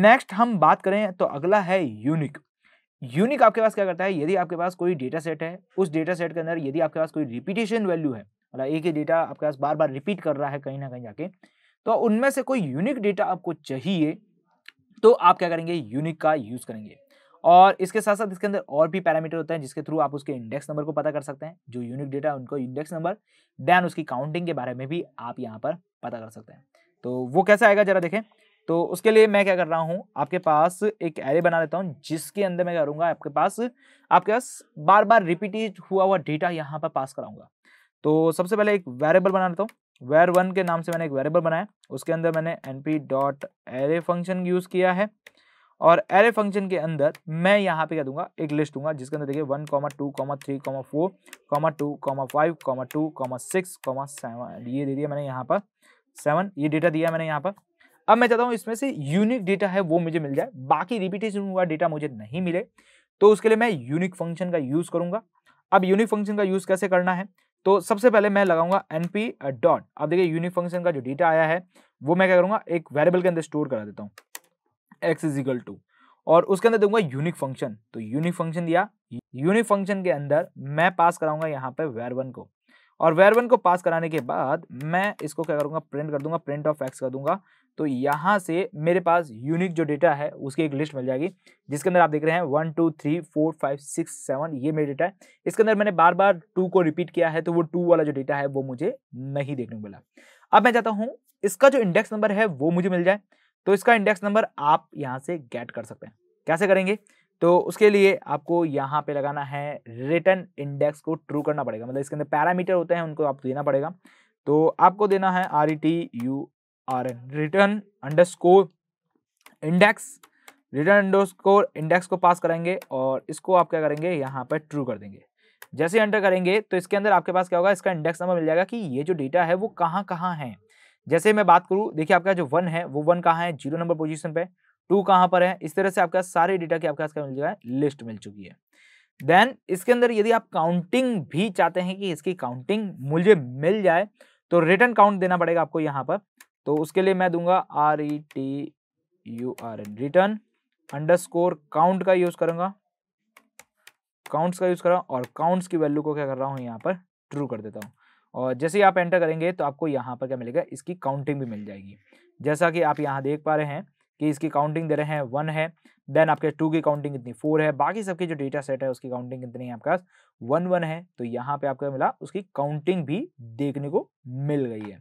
नेक्स्ट हम बात करें तो अगला है यूनिक यूनिक आपके पास क्या करता है यदि आपके पास कोई डेटा सेट है उस डेटा सेट के अंदर यदि आपके पास कोई रिपीटेशन वैल्यू है मतलब एक ही डेटा आपके पास बार बार रिपीट कर रहा है कहीं ना कहीं जाके तो उनमें से कोई यूनिक डेटा आपको चाहिए तो आप क्या करेंगे यूनिक का यूज़ करेंगे और इसके साथ साथ इसके अंदर और भी पैरामीटर होते हैं जिसके थ्रू आप उसके इंडेक्स नंबर को पता कर सकते हैं जो यूनिक डेटा है उनको इंडेक्स नंबर देन उसकी काउंटिंग के बारे में भी आप यहाँ पर पता कर सकते हैं तो वो कैसे आएगा जरा देखें तो उसके लिए मैं क्या कर रहा हूँ आपके पास एक एरे बना लेता हूँ जिसके अंदर मैं करूँगा आपके पास आपके पास बार बार रिपीटेड हुआ हुआ डेटा यहाँ पर पास कराऊंगा तो सबसे पहले एक वेरेबल बना लेता हूँ वेर वन के नाम से मैंने एक वेरेबल बनाया उसके अंदर मैंने N P dot array function use किया है और एरे फंक्शन के अंदर मैं यहाँ पे क्या दूंगा एक लिस्ट दूंगा जिसके अंदर देखिए one comma two comma three comma four comma two comma five comma two comma six comma seven ये दे दिया मैंने यहाँ पर सेवन ये डेटा दिया मैंने यहाँ पर अब मैं चाहता हूँ इसमें से यूनिक डेटा है वो मुझे मिल जाए बाकी रिपीटेशन हुआ डेटा मुझे नहीं मिले तो उसके लिए मैं यूनिक फंक्शन का यूज़ करूंगा अब यूनिक फंक्शन का यूज़ कैसे करना है तो सबसे पहले मैं लगाऊंगा एन पी डॉट अब देखिए यूनिक फंक्शन का जो डेटा आया है वो मैं क्या करूंगा एक वेरिएबल के अंदर स्टोर करा देता हूँ एक्स इज इक्वल टू और उसके अंदर दूंगा यूनिक फंक्शन तो यूनिक फंक्शन दिया यूनिक फंक्शन के अंदर मैं पास कराऊंगा यहाँ पे वेर वन को और वेर वन को पास कराने के बाद मैं इसको क्या करूंगा प्रिंट कर दूंगा प्रिंट ऑफ एक्स कर दूंगा तो यहाँ से मेरे पास यूनिक जो डेटा है उसकी एक लिस्ट मिल जाएगी जिसके अंदर आप देख रहे हैं one two three four five six seven ये मेरा डेटा है इसके अंदर मैंने बार बार टू को रिपीट किया है तो वो टू वाला जो डेटा है वो मुझे नहीं देखने को मिला अब मैं चाहता हूँ इसका जो इंडेक्स नंबर है वो मुझे मिल जाए तो इसका इंडेक्स नंबर आप यहाँ से गेट कर सकते हैं कैसे करेंगे तो उसके लिए आपको यहाँ पे लगाना है रिटर्न इंडेक्स को ट्रू करना पड़ेगा मतलब इसके अंदर पैरामीटर होते हैं उनको आप देना पड़ेगा तो आपको देना है R E T U R N return underscore index return underscore index को पास करेंगे और इसको आप क्या करेंगे यहाँ पर ट्रू कर देंगे जैसे एंटर करेंगे तो इसके अंदर आपके पास क्या होगा इसका इंडेक्स नंबर मिल जाएगा कि ये जो डेटा है वो कहाँ कहाँ है जैसे मैं बात करूँ देखिए आपका जो वन है वो वन कहाँ है जीरो नंबर पोजिशन पर टू कहाँ पर है इस तरह से आपका सारे डेटा की आपके पास क्या मिल जाएगा लिस्ट मिल चुकी है देन इसके अंदर यदि आप काउंटिंग भी चाहते हैं कि इसकी काउंटिंग मुझे मिल जाए तो रिटर्न काउंट देना पड़ेगा आपको यहाँ पर तो उसके लिए मैं दूंगा R E T U R N return underscore count का यूज करूंगा काउंट्स का यूज कर रहा हूँ और काउंट्स की वैल्यू को क्या कर रहा हूँ यहाँ पर ट्रू कर देता हूँ और जैसे ही आप एंटर करेंगे तो आपको यहाँ पर क्या मिलेगा इसकी काउंटिंग भी मिल जाएगी जैसा कि आप यहाँ देख पा रहे हैं कि इसकी काउंटिंग दे रहे हैं वन है देन आपके टू की काउंटिंग कितनी फोर है बाकी सबकी जो डेटा सेट है उसकी काउंटिंग कितनी है आपके पास वन वन है तो यहाँ पे आपको मिला उसकी काउंटिंग भी देखने को मिल गई है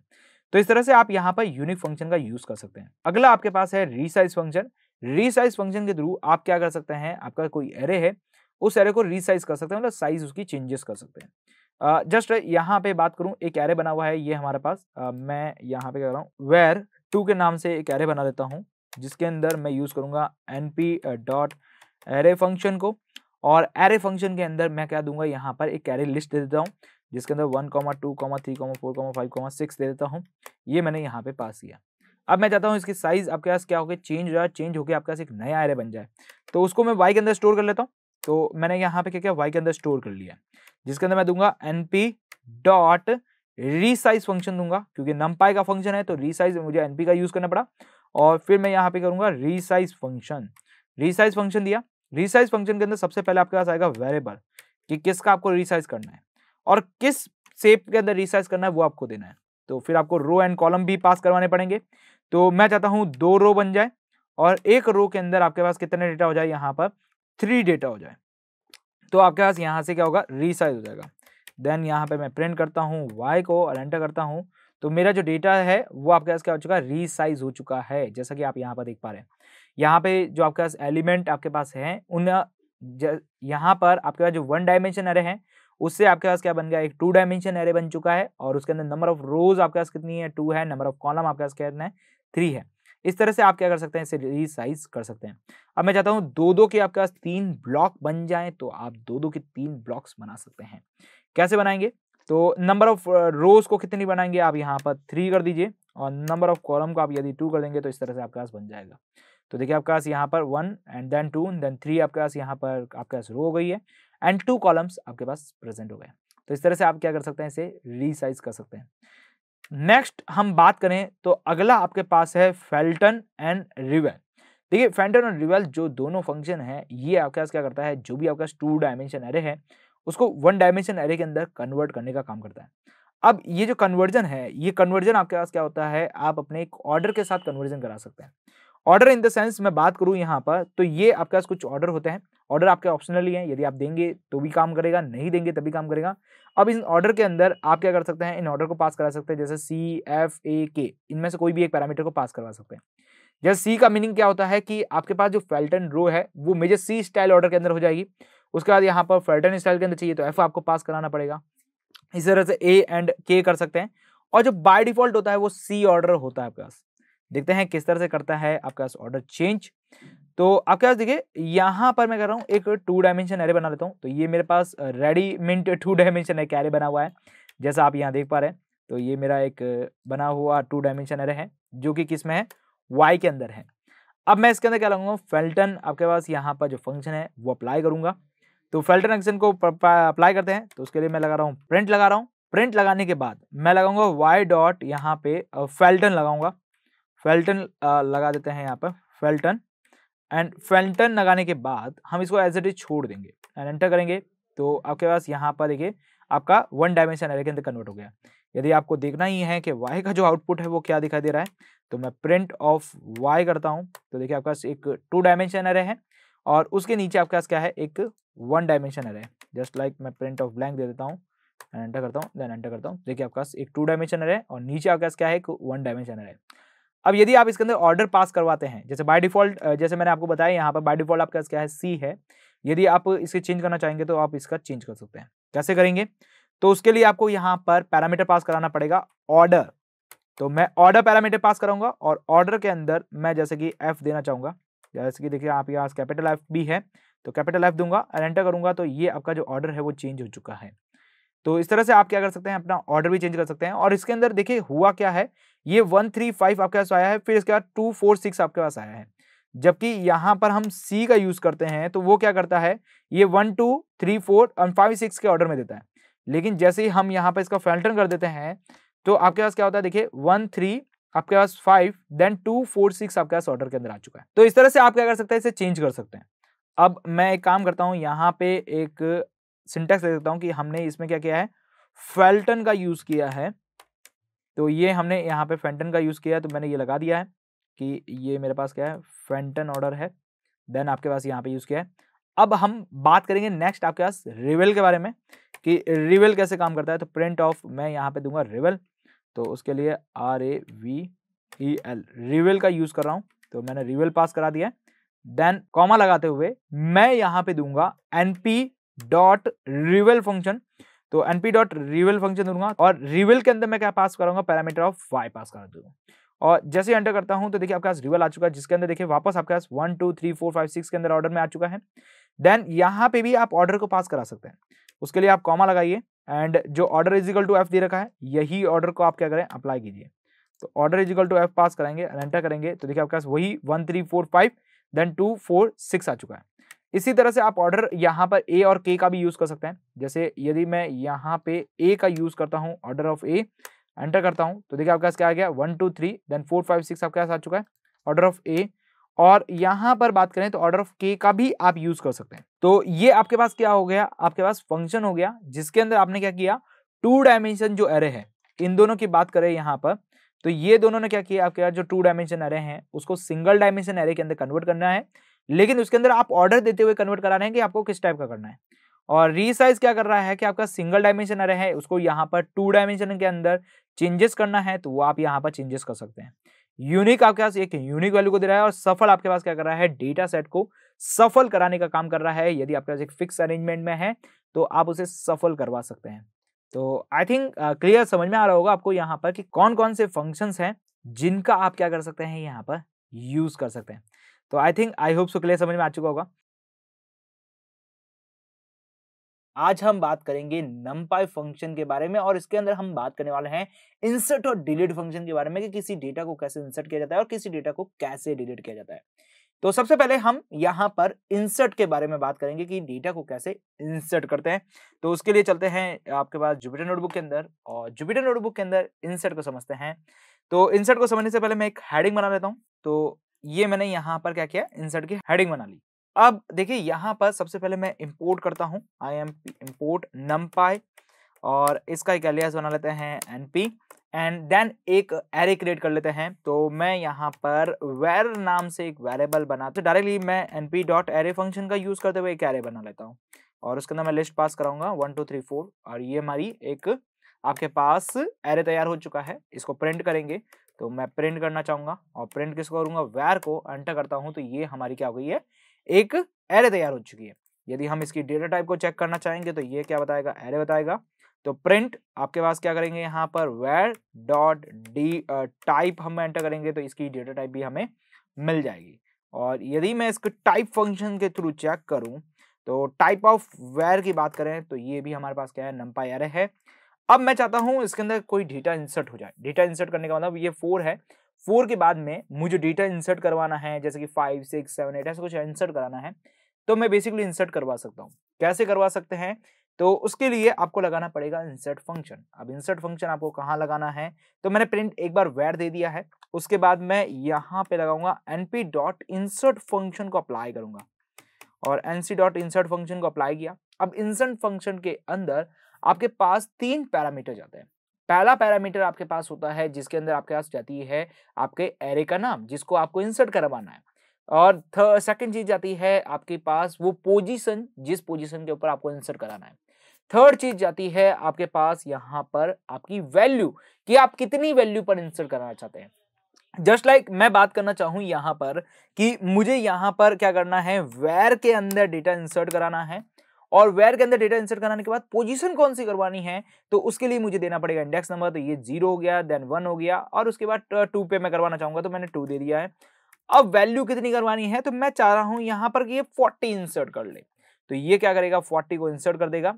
तो इस तरह से आप यहाँ पर यूनिक फंक्शन का यूज कर सकते हैं अगला आपके पास है रीसाइज फंक्शन रीसाइज फंक्शन के थ्रू आप क्या कर सकते हैं आपका कोई एरे है उस एरे को रीसाइज कर सकते हैं मतलब साइज उसकी चेंजेस कर सकते हैं जस्ट uh, यहाँ पे बात करूँ एक एरे बना हुआ है ये हमारे पास uh, मैं यहाँ पे कह रहा हूँ वेर टू के नाम से एक एरे बना देता हूँ जिसके अंदर मैं यूज़ करूंगा N P dot array function को और एरे फंक्शन के अंदर मैं क्या दूंगा यहाँ पर एक एरे लिस्ट दे देता हूँ जिसके अंदर one comma two comma three comma four comma five comma six दे देता हूँ ये मैंने यहाँ पे पास किया अब मैं चाहता हूँ इसकी साइज आपके पास क्या हो गया चेंज हो जाए चेंज होकर आपके पास एक नया एरे बन जाए तो उसको मैं वाई के अंदर स्टोर कर लेता हूँ तो मैंने यहाँ पे क्या किया वाई के अंदर स्टोर कर लिया जिसके अंदर मैं दूंगा N P dot resize function दूंगा क्योंकि नंपाई का फंक्शन है तो रीसाइज मुझे पी का यूज करना पड़ा और फिर मैं यहाँ पे करूंगा रीसाइज फंक्शन रीसाइज फंक्शन दिया रीसाइज फंक्शन के अंदर सबसे पहले आपके पास आएगा वेरेबल कि किसका आपको रीसाइज करना है और किस सेप के अंदर रिसाइज करना है वो आपको देना है तो फिर आपको रो एंड कॉलम भी पास करवाने पड़ेंगे तो मैं चाहता हूँ दो रो बन जाए और एक रो के अंदर आपके पास कितने डेटा हो जाए यहाँ पर थ्री डेटा हो जाए तो आपके पास यहाँ से क्या होगा रिसाइज हो जाएगा देन यहाँ पे मैं प्रिंट करता हूँ वाई को और एंटर करता हूँ तो मेरा जो डेटा है वो आपके पास क्या हो चुका है रिसाइज हो चुका है जैसा कि आप यहाँ पर देख पा रहे हैं यहाँ पे जो आपके पास एलिमेंट आपके पास हैं उन यहाँ पर आपके पास जो वन डायमेंशन अरे हैं उससे आपके पास क्या बन गया एक टू डायमेंशन एरे बन चुका है और उसके अंदर नंबर ऑफ रोज आपके पास कितनी है टू है नंबर ऑफ कॉलम आपके पास कितना है थ्री है इस तरह से आप क्या कर सकते हैं इसे रिसाइज कर सकते हैं अब मैं चाहता हूँ दो दो के आपके पास तीन ब्लॉक बन जाए तो आप दो दो के तीन ब्लॉक्स बना सकते हैं कैसे बनाएंगे तो नंबर ऑफ रोज को कितनी बनाएंगे आप यहाँ पर थ्री कर दीजिए और नंबर ऑफ कॉलम को आप यदि टू कर देंगे तो इस तरह से आपके पास बन जाएगा तो देखिए आपके पास यहाँ पर one and then two then three आपके पास यहाँ पर आपके पास रो हो गई है एंड टू कॉलम्स आपके पास प्रेजेंट हो गए तो इस तरह से आप क्या कर सकते हैं इसे रिसाइज कर सकते हैं नेक्स्ट हम बात करें तो अगला आपके पास है फेल्टन एंड रिवेल देखिए फेल्टन और रिवेल जो दोनों फंक्शन है ये आपके पास क्या करता है जो भी आपका टू डायमेंशन एरे है उसको वन डायमेंशन एरे के अंदर कन्वर्ट करने का काम करता है अब ये जो कन्वर्जन है ये कन्वर्जन आपके पास क्या होता है आप अपने एक ऑर्डर के साथ कन्वर्जन करा सकते हैं ऑर्डर इन द सेंस मैं बात करूँ यहाँ पर तो ये आपके पास कुछ ऑर्डर होते हैं ऑर्डर आपके ऑप्शनली हैं यदि आप देंगे तो भी काम करेगा नहीं देंगे तभी काम करेगा अब इन ऑर्डर के अंदर आप क्या कर सकते हैं इन ऑर्डर को पास करा सकते हैं जैसे सी एफ ए के इनमें से कोई भी एक पैरामीटर को पास करवा सकते हैं जैसे सी का मीनिंग क्या होता है कि आपके पास जो फेल्टन रो है वो मेजर सी स्टाइल ऑर्डर के अंदर हो जाएगी उसके बाद यहाँ पर फेल्टन स्टाइल के अंदर चाहिए तो एफ आपको पास कराना पड़ेगा इस तरह से ए एंड के कर सकते हैं और जो बाय डिफॉल्ट होता है वो सी ऑर्डर होता है आपके पास देखते हैं किस तरह से करता है आपके पास ऑर्डर चेंज तो आपके पास देखिए यहाँ पर मैं कर रहा हूँ एक टू डायमेंशन एरे बना लेता हूँ तो ये मेरे पास रेडी मिंट टू डायमेंशन एक एरे बना हुआ है जैसा आप यहाँ देख पा रहे हैं तो ये मेरा एक बना हुआ टू डायमेंशन एरे है जो कि किस में है वाई के अंदर है अब मैं इसके अंदर क्या लगाऊंगा फेल्टन आपके पास यहाँ पर जो फंक्शन है वो अप्लाई करूंगा तो फेल्टन एक्शन को अप्लाई करते हैं तो उसके लिए मैं लगा रहा हूँ प्रिंट लगा रहा हूँ प्रिंट लगाने के बाद मैं लगाऊंगा वाई डॉट यहाँ पे फेल्टन लगाऊंगा फेल्टन लगा देते हैं यहाँ पर फेल्टन एंड फेल्टन लगाने के बाद हम इसको एज एट इज छोड़ देंगे एंड एंटर करेंगे तो आपके पास यहाँ पर देखिए आपका वन डायमेंशन एरे के अंदर कन्वर्ट हो गया यदि आपको देखना ही है कि वाई का जो आउटपुट है वो क्या दिखाई दे रहा है तो मैं प्रिंट ऑफ वाई करता हूँ तो देखिए आपके पास एक टू डायमेंशन एरे है और उसके नीचे आपके पास क्या है एक one dimension array just like मैं प्रिंट ऑफ ब्लैंक दे देता हूँ एंड एंटर करता हूँ देन एंटर करता हूँ देखिए आपके पास एक टू डायमेंशन एरे और नीचे आपके पास क्या है एक वन डायमेंशन एरे अब यदि आप इसके अंदर ऑर्डर पास करवाते हैं जैसे बाय डिफॉल्ट जैसे मैंने आपको बताया यहाँ पर बाय डिफॉल्ट आपका क्या है सी है यदि आप इसे चेंज करना चाहेंगे तो आप इसका चेंज कर सकते हैं कैसे करेंगे तो उसके लिए आपको यहाँ पर पैरामीटर पास कराना पड़ेगा ऑर्डर तो मैं ऑर्डर पैरामीटर पास कराऊंगा और ऑर्डर के अंदर मैं जैसे कि एफ देना चाहूँगा जैसे कि देखिए आप यहाँ कैपिटल एफ बी है तो कैपिटल एफ दूंगा एंटर करूंगा तो ये आपका जो ऑर्डर है वो चेंज हो चुका है तो इस तरह से आप क्या कर सकते हैं अपना ऑर्डर भी चेंज कर सकते हैं और इसके अंदर देखिए हुआ क्या है ये वन थ्री फाइव आपके पास आया है फिर इसके बाद टू फोर सिक्स आपके पास आया है जबकि यहाँ पर हम सी का यूज़ करते हैं तो वो क्या करता है ये वन टू थ्री फोर और फाइव सिक्स के ऑर्डर में देता है लेकिन जैसे ही हम यहाँ पर इसका फैल्टन कर देते हैं तो आपके पास क्या होता है देखिए वन थ्री आपके पास five then two four six आपके पास ऑर्डर के अंदर आ चुका है तो इस तरह से आप क्या कर सकते हैं इसे चेंज कर सकते हैं अब मैं एक काम करता हूँ यहाँ पे एक सिंटेक्स दे सकता हूँ कि हमने इसमें क्या किया है फेल्टन का यूज़ किया है तो ये हमने यहाँ पे फेंटन का यूज़ किया है तो मैंने ये लगा दिया है कि ये मेरे पास क्या है फेंटन ऑर्डर है देन आपके पास यहाँ पे यूज़ किया है अब हम बात करेंगे नेक्स्ट आपके पास रिवेल के बारे में कि रिवेल कैसे काम करता है तो प्रिंट ऑफ मैं यहाँ पे दूंगा रिवेल तो उसके लिए R A V E L ravel का यूज़ कर रहा हूँ तो मैंने रिवेल पास करा दिया है देन कॉमा लगाते हुए मैं यहाँ पे दूंगा N P dot ravel function तो एनपी डॉट रिवेल फंक्शन दूंगा और रिवेल के अंदर मैं क्या पास करूंगा पैरामीटर ऑफ वाई पास कर दूंगा और जैसे ही एंटर करता हूं तो देखिए आपके पास रिवल आ चुका है जिसके अंदर देखिए वापस आपके पास one two three four five six के अंदर ऑर्डर में आ चुका है देन यहां पे भी आप ऑर्डर को पास करा सकते हैं उसके लिए आप कॉमा लगाइए एंड जो ऑर्डर इजिकल टू एफ दे रखा है यही ऑर्डर को आप क्या करें अप्लाई कीजिए तो ऑर्डर इजिकल टू एफ पास करेंगे एंटर करेंगे तो देखिए आपके पास वही one three four five then two four six आ चुका है इसी तरह से आप ऑर्डर यहाँ पर ए और के का भी यूज कर सकते हैं जैसे यदि मैं यहाँ पे ए का यूज करता हूँ ऑर्डर ऑफ ए एंटर करता हूँ तो देखिए आपके पास क्या आ गया one two three then four five six आपके पास आ चुका है ऑर्डर ऑफ ए और यहाँ पर बात करें तो ऑर्डर ऑफ के का भी आप यूज कर सकते हैं तो ये आपके पास क्या हो गया आपके पास फंक्शन हो गया जिसके अंदर आपने क्या किया टू डायमेंशन जो एरे है इन दोनों की बात करें यहाँ पर तो ये दोनों ने क्या किया आपके पास जो टू डायमेंशन एरे हैं उसको सिंगल डायमेंशन एरे के अंदर कन्वर्ट करना है लेकिन उसके अंदर आप ऑर्डर देते हुए कन्वर्ट करा रहे हैं कि आपको किस टाइप का करना है और रीसाइज क्या कर रहा है कि आपका सिंगल डायमेंशन अरे है उसको यहाँ पर टू डायमेंशन के अंदर चेंजेस करना है तो वो आप यहाँ पर चेंजेस कर सकते हैं यूनिक आपके पास एक यूनिक वैल्यू को दे रहा है और सफल आपके पास क्या कर रहा है डेटा सेट को सफल कराने का काम कर रहा है यदि आपके पास एक फिक्स अरेंजमेंट में है तो आप उसे सफल करवा सकते हैं तो आई थिंक क्लियर समझ में आ रहा होगा आपको यहाँ पर कि कौन कौन से फंक्शंस हैं जिनका आप क्या कर सकते हैं यहाँ पर यूज कर सकते हैं तो I think I hope so clear समझ में आ चुका होगा आज हम बात करेंगे नमपाई फंक्शन के बारे में और इसके अंदर हम बात करने वाले हैं इंसर्ट और डिलीट फंक्शन के बारे में कि किसी डेटा को कैसे इंसर्ट किया जाता है और किसी डेटा को कैसे डिलीट किया जाता है तो सबसे पहले हम यहां पर इंसर्ट के बारे में बात करेंगे कि डेटा को कैसे इंसर्ट करते हैं तो उसके लिए चलते हैं आपके पास जुपिटर नोटबुक के अंदर और जुपिटर नोटबुक के अंदर इंसर्ट को समझते हैं तो इंसर्ट को समझने से पहले मैं एक हेडिंग बना लेता हूँ तो ये मैंने यहाँ पर क्या किया इंसर्ट की हेडिंग बना ली अब देखिए यहाँ पर सबसे पहले मैं इम्पोर्ट करता हूँ आई एम इम्पोर्ट नम और इसका एक एलियास बना लेते हैं एन पी एंड देन एक एरे क्रिएट कर लेते हैं तो मैं यहाँ पर वेर नाम से एक वेरेबल बना तो डायरेक्टली मैं N P dot array function का यूज़ करते हुए एक एरे बना लेता हूँ और उसके अंदर मैं लिस्ट पास कराऊंगा वन टू थ्री फोर और ये हमारी एक आपके पास एरे तैयार हो चुका है इसको प्रिंट करेंगे तो मैं प्रिंट करना चाहूंगा और प्रिंट किसको करूँगा वैर को एंटर करता हूं तो ये हमारी क्या हो गई है एक एरे तैयार हो चुकी है यदि हम इसकी डेटा टाइप को चेक करना चाहेंगे तो ये क्या बताएगा एरे बताएगा तो प्रिंट आपके पास क्या करेंगे यहाँ पर वेर डॉट डी टाइप हम एंटर करेंगे तो इसकी डेटा टाइप भी हमें मिल जाएगी और यदि मैं इसको टाइप फंक्शन के थ्रू चेक करूँ तो टाइप ऑफ वेयर की बात करें तो ये भी हमारे पास क्या है नंपा एरे है अब मैं चाहता हूँ इसके अंदर कोई डेटा इंसर्ट हो जाए डेटा इंसर्ट करने का मतलब ये फोर है फोर के बाद में मुझे डेटा इंसर्ट करवाना है जैसे कि फाइव सिक्स सेवन एट ऐसा कुछ इंसर्ट कराना है तो मैं बेसिकली इंसर्ट करवा सकता हूँ कैसे करवा सकते हैं तो उसके लिए आपको लगाना पड़ेगा इंसर्ट फंक्शन अब इंसर्ट फंक्शन आपको कहाँ लगाना है तो मैंने प्रिंट एक बार वैर दे दिया है उसके बाद मैं यहाँ पे लगाऊंगा एनपी डॉट इंसर्ट फंक्शन को अप्लाई करूंगा और एनसी डॉट इंसर्ट फंक्शन को अप्लाई किया अब इंसर्ट फंक्शन के अंदर आपके पास तीन पैरामीटर जाते हैं पहला पैरामीटर आपके पास होता है जिसके अंदर आपके पास जाती है आपके एरे का नाम जिसको आपको इंसर्ट करवाना है और सेकंड चीज जाती है आपके पास वो पोजीशन जिस पोजीशन के ऊपर आपको इंसर्ट कराना है थर्ड चीज जाती है आपके पास यहाँ पर आपकी वैल्यू कि आप कितनी वैल्यू पर इंसर्ट कराना चाहते हैं जस्ट लाइक like, मैं बात करना चाहूँ यहाँ पर कि मुझे यहाँ पर क्या करना है वेर के अंदर डेटा इंसर्ट कराना है और वेयर के अंदर डेटा इंसर्ट कराने के बाद पोजीशन कौन सी करवानी है तो उसके लिए मुझे देना पड़ेगा इंडेक्स नंबर तो ये जीरो हो गया देन वन हो गया और उसके बाद टू पे मैं करवाना चाहूंगा तो मैंने टू दे दिया है अब वैल्यू कितनी करवानी है तो मैं चाह रहा हूँ यहाँ पर कि ये फोर्टी इंसर्ट कर ले तो ये क्या करेगा फोर्टी को इंसर्ट कर देगा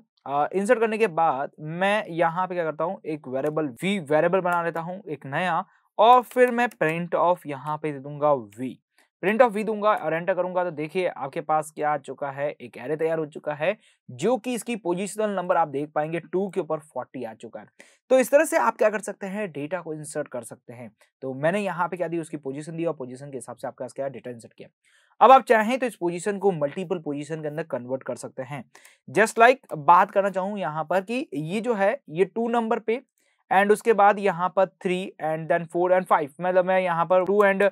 इंसर्ट करने के बाद मैं यहाँ पे क्या करता हूँ एक वेरेबल वी वेरेबल बना लेता हूँ एक नया और फिर मैं प्रिंट ऑफ यहाँ पे दे दूंगा वी प्रिंट ऑफ भी दूंगा और एंटर करूंगा तो देखिए आपके पास क्या आ चुका है एक एरे तैयार हो चुका है जो कि इसकी पोजिशनल नंबर आप देख पाएंगे टू के ऊपर फोर्टी आ चुका है तो इस तरह से आप क्या कर सकते हैं डेटा को इंसर्ट कर सकते हैं तो मैंने यहाँ पे क्या दी उसकी पोजिशन दी और पोजिशन के हिसाब से आपके पास क्या डेटा इंसर्ट किया अब आप चाहें तो इस पोजीशन को मल्टीपल पोजीशन के अंदर कन्वर्ट कर सकते हैं जस्ट लाइक like, बात करना चाहूँ यहाँ पर कि ये जो है ये टू नंबर पे एंड उसके बाद यहाँ पर three and then four and five मतलब मैं यहाँ पर टू एंड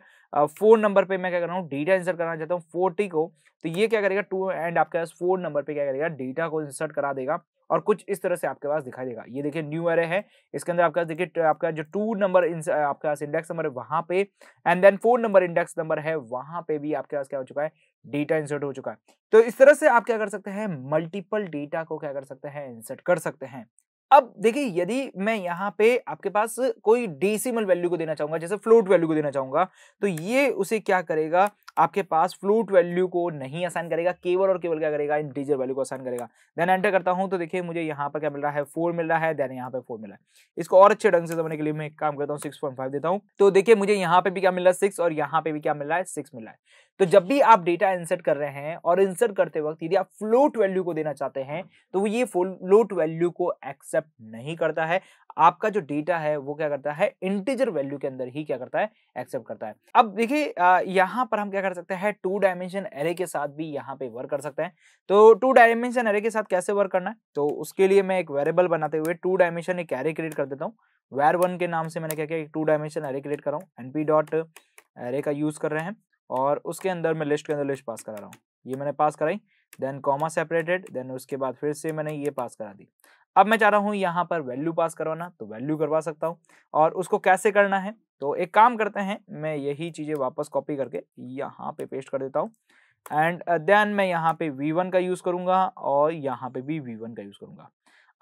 फोर नंबर पे मैं क्या कर रहा हूँ डेटा इंसर्ट करना चाहता हूँ फोर्टी को तो ये क्या करेगा टू एंड आपके पास फोर नंबर पे क्या करेगा डेटा को इंसर्ट करा देगा और कुछ इस तरह से आपके पास दिखाई देगा ये देखिए न्यू एरे है इसके अंदर आपके पास देखिए आपका जो टू नंबर आपके पास इंडेक्स नंबर है वहाँ पे and then four number index number है वहाँ पे भी आपके पास क्या हो चुका है डेटा इंसर्ट हो चुका है तो इस तरह से आप क्या कर सकते हैं मल्टीपल डेटा को क्या कर सकते हैं इंसर्ट कर सकते हैं अब देखिए यदि मैं यहाँ पे आपके पास कोई डेसिमल वैल्यू को देना चाहूंगा जैसे फ्लोट वैल्यू को देना चाहूंगा तो ये उसे क्या करेगा आपके पास फ्लूट वैल्यू को नहीं असाइन करेगा केवल और केवल क्या करेगा इंटीजर वैल्यू को असाइन करेगा देन एंटर करता हूँ तो देखिए मुझे यहाँ पर क्या मिल रहा है फोर मिल रहा है देन यहाँ पे फोर मिला है इसको और अच्छे ढंग से समझने के लिए मैं काम करता हूँ सिक्स देता हूँ तो देखिए मुझे यहाँ पे भी क्या मिल रहा है सिक्स और यहाँ पे भी क्या मिल रहा है सिक्स मिला है तो जब भी आप डेटा इंसर्ट कर रहे हैं और इंसर्ट करते वक्त यदि आप फ्लोट वैल्यू को देना चाहते हैं तो वो ये फ्लोट वैल्यू को एक्सेप्ट नहीं करता है आपका जो डेटा है वो क्या करता है इंटीजर वैल्यू के अंदर ही क्या करता है एक्सेप्ट करता है अब देखिए यहाँ पर हम क्या कर सकते हैं टू डायमेंशन एरे के साथ भी यहाँ पे वर्क कर सकते हैं तो टू डायमेंशन एरे के साथ कैसे वर्क करना है तो उसके लिए मैं एक वेरिएबल बनाते हुए टू डायमेंशन एक एरे क्रिएट कर देता हूँ वेर वन के नाम से मैंने क्या किया टू डायमेंशन एरे क्रिएट कर रहा हूँ एनपी डॉट एरे का यूज कर रहे हैं और उसके अंदर मैं लिस्ट के अंदर लिस्ट पास करा रहा हूँ ये मैंने पास कराई देन कॉमा सेपरेटेड देन उसके बाद फिर से मैंने ये पास करा दी अब मैं चाह रहा हूँ यहाँ पर वैल्यू पास करवाना तो वैल्यू करवा सकता हूँ और उसको कैसे करना है तो एक काम करते हैं मैं यही चीज़ें वापस कॉपी करके यहाँ पे पेस्ट कर देता हूँ एंड देन uh, मैं यहाँ पे v1 का यूज़ करूँगा और यहाँ पे भी v1 का यूज़ करूँगा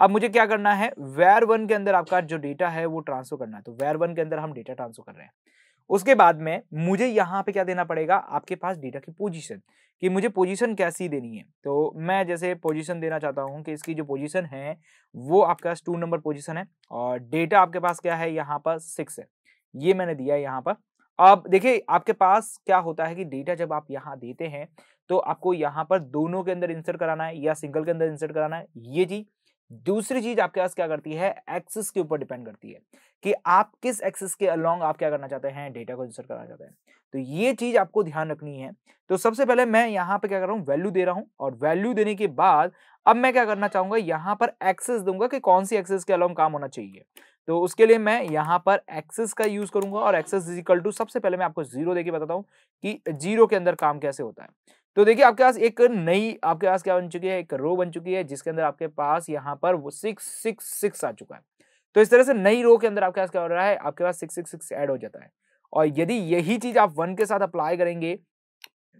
अब मुझे क्या करना है वेर वन के अंदर आपका जो डेटा है वो ट्रांसफर करना है तो वेर वन के अंदर हम डेटा ट्रांसफर कर रहे हैं उसके बाद में मुझे यहाँ पे क्या देना पड़ेगा आपके पास डेटा की पोजिशन कि मुझे पोजीशन कैसी देनी है तो मैं जैसे पोजीशन देना चाहता हूं कि इसकी जो पोजीशन है वो आपके पास टू नंबर पोजीशन है और डेटा आपके पास क्या है यहाँ पर सिक्स है ये मैंने दिया है यहाँ पर अब देखिए आपके पास क्या होता है कि डेटा जब आप यहाँ देते हैं तो आपको यहाँ पर दोनों के अंदर इंसर्ट कराना है या सिंगल के अंदर इंसर्ट कराना है ये चीज दूसरी चीज आपके पास क्या करती है एक्सिस के ऊपर डिपेंड करती है कि आप किस एक्सिस के अलोंग आप क्या करना चाहते हैं डेटा को इंसर्ट करना चाहते हैं तो ये चीज आपको ध्यान रखनी है तो सबसे पहले मैं यहाँ पे क्या कर रहा हूँ वैल्यू दे रहा हूँ और वैल्यू देने के बाद अब मैं क्या करना चाहूंगा यहाँ पर एक्सेस दूंगा कि कौन सी एक्सेस के अलॉन्ग काम होना चाहिए तो उसके लिए मैं यहाँ पर एक्सेस का यूज करूंगा और एक्सेस इजिकल टू सबसे पहले मैं आपको जीरो देके बताता हूँ कि जीरो के अंदर काम कैसे होता है तो देखिए आपके पास एक नई आपके पास क्या बन चुकी है एक रो बन चुकी है जिसके अंदर आपके पास यहाँ पर वो सिक्स सिक्स सिक्स आ चुका है तो इस तरह से नई रो के अंदर आपके पास क्या हो रहा है आपके पास सिक्स सिक्स सिक्स एड हो जाता है और यदि यही चीज आप वन के साथ अप्लाई करेंगे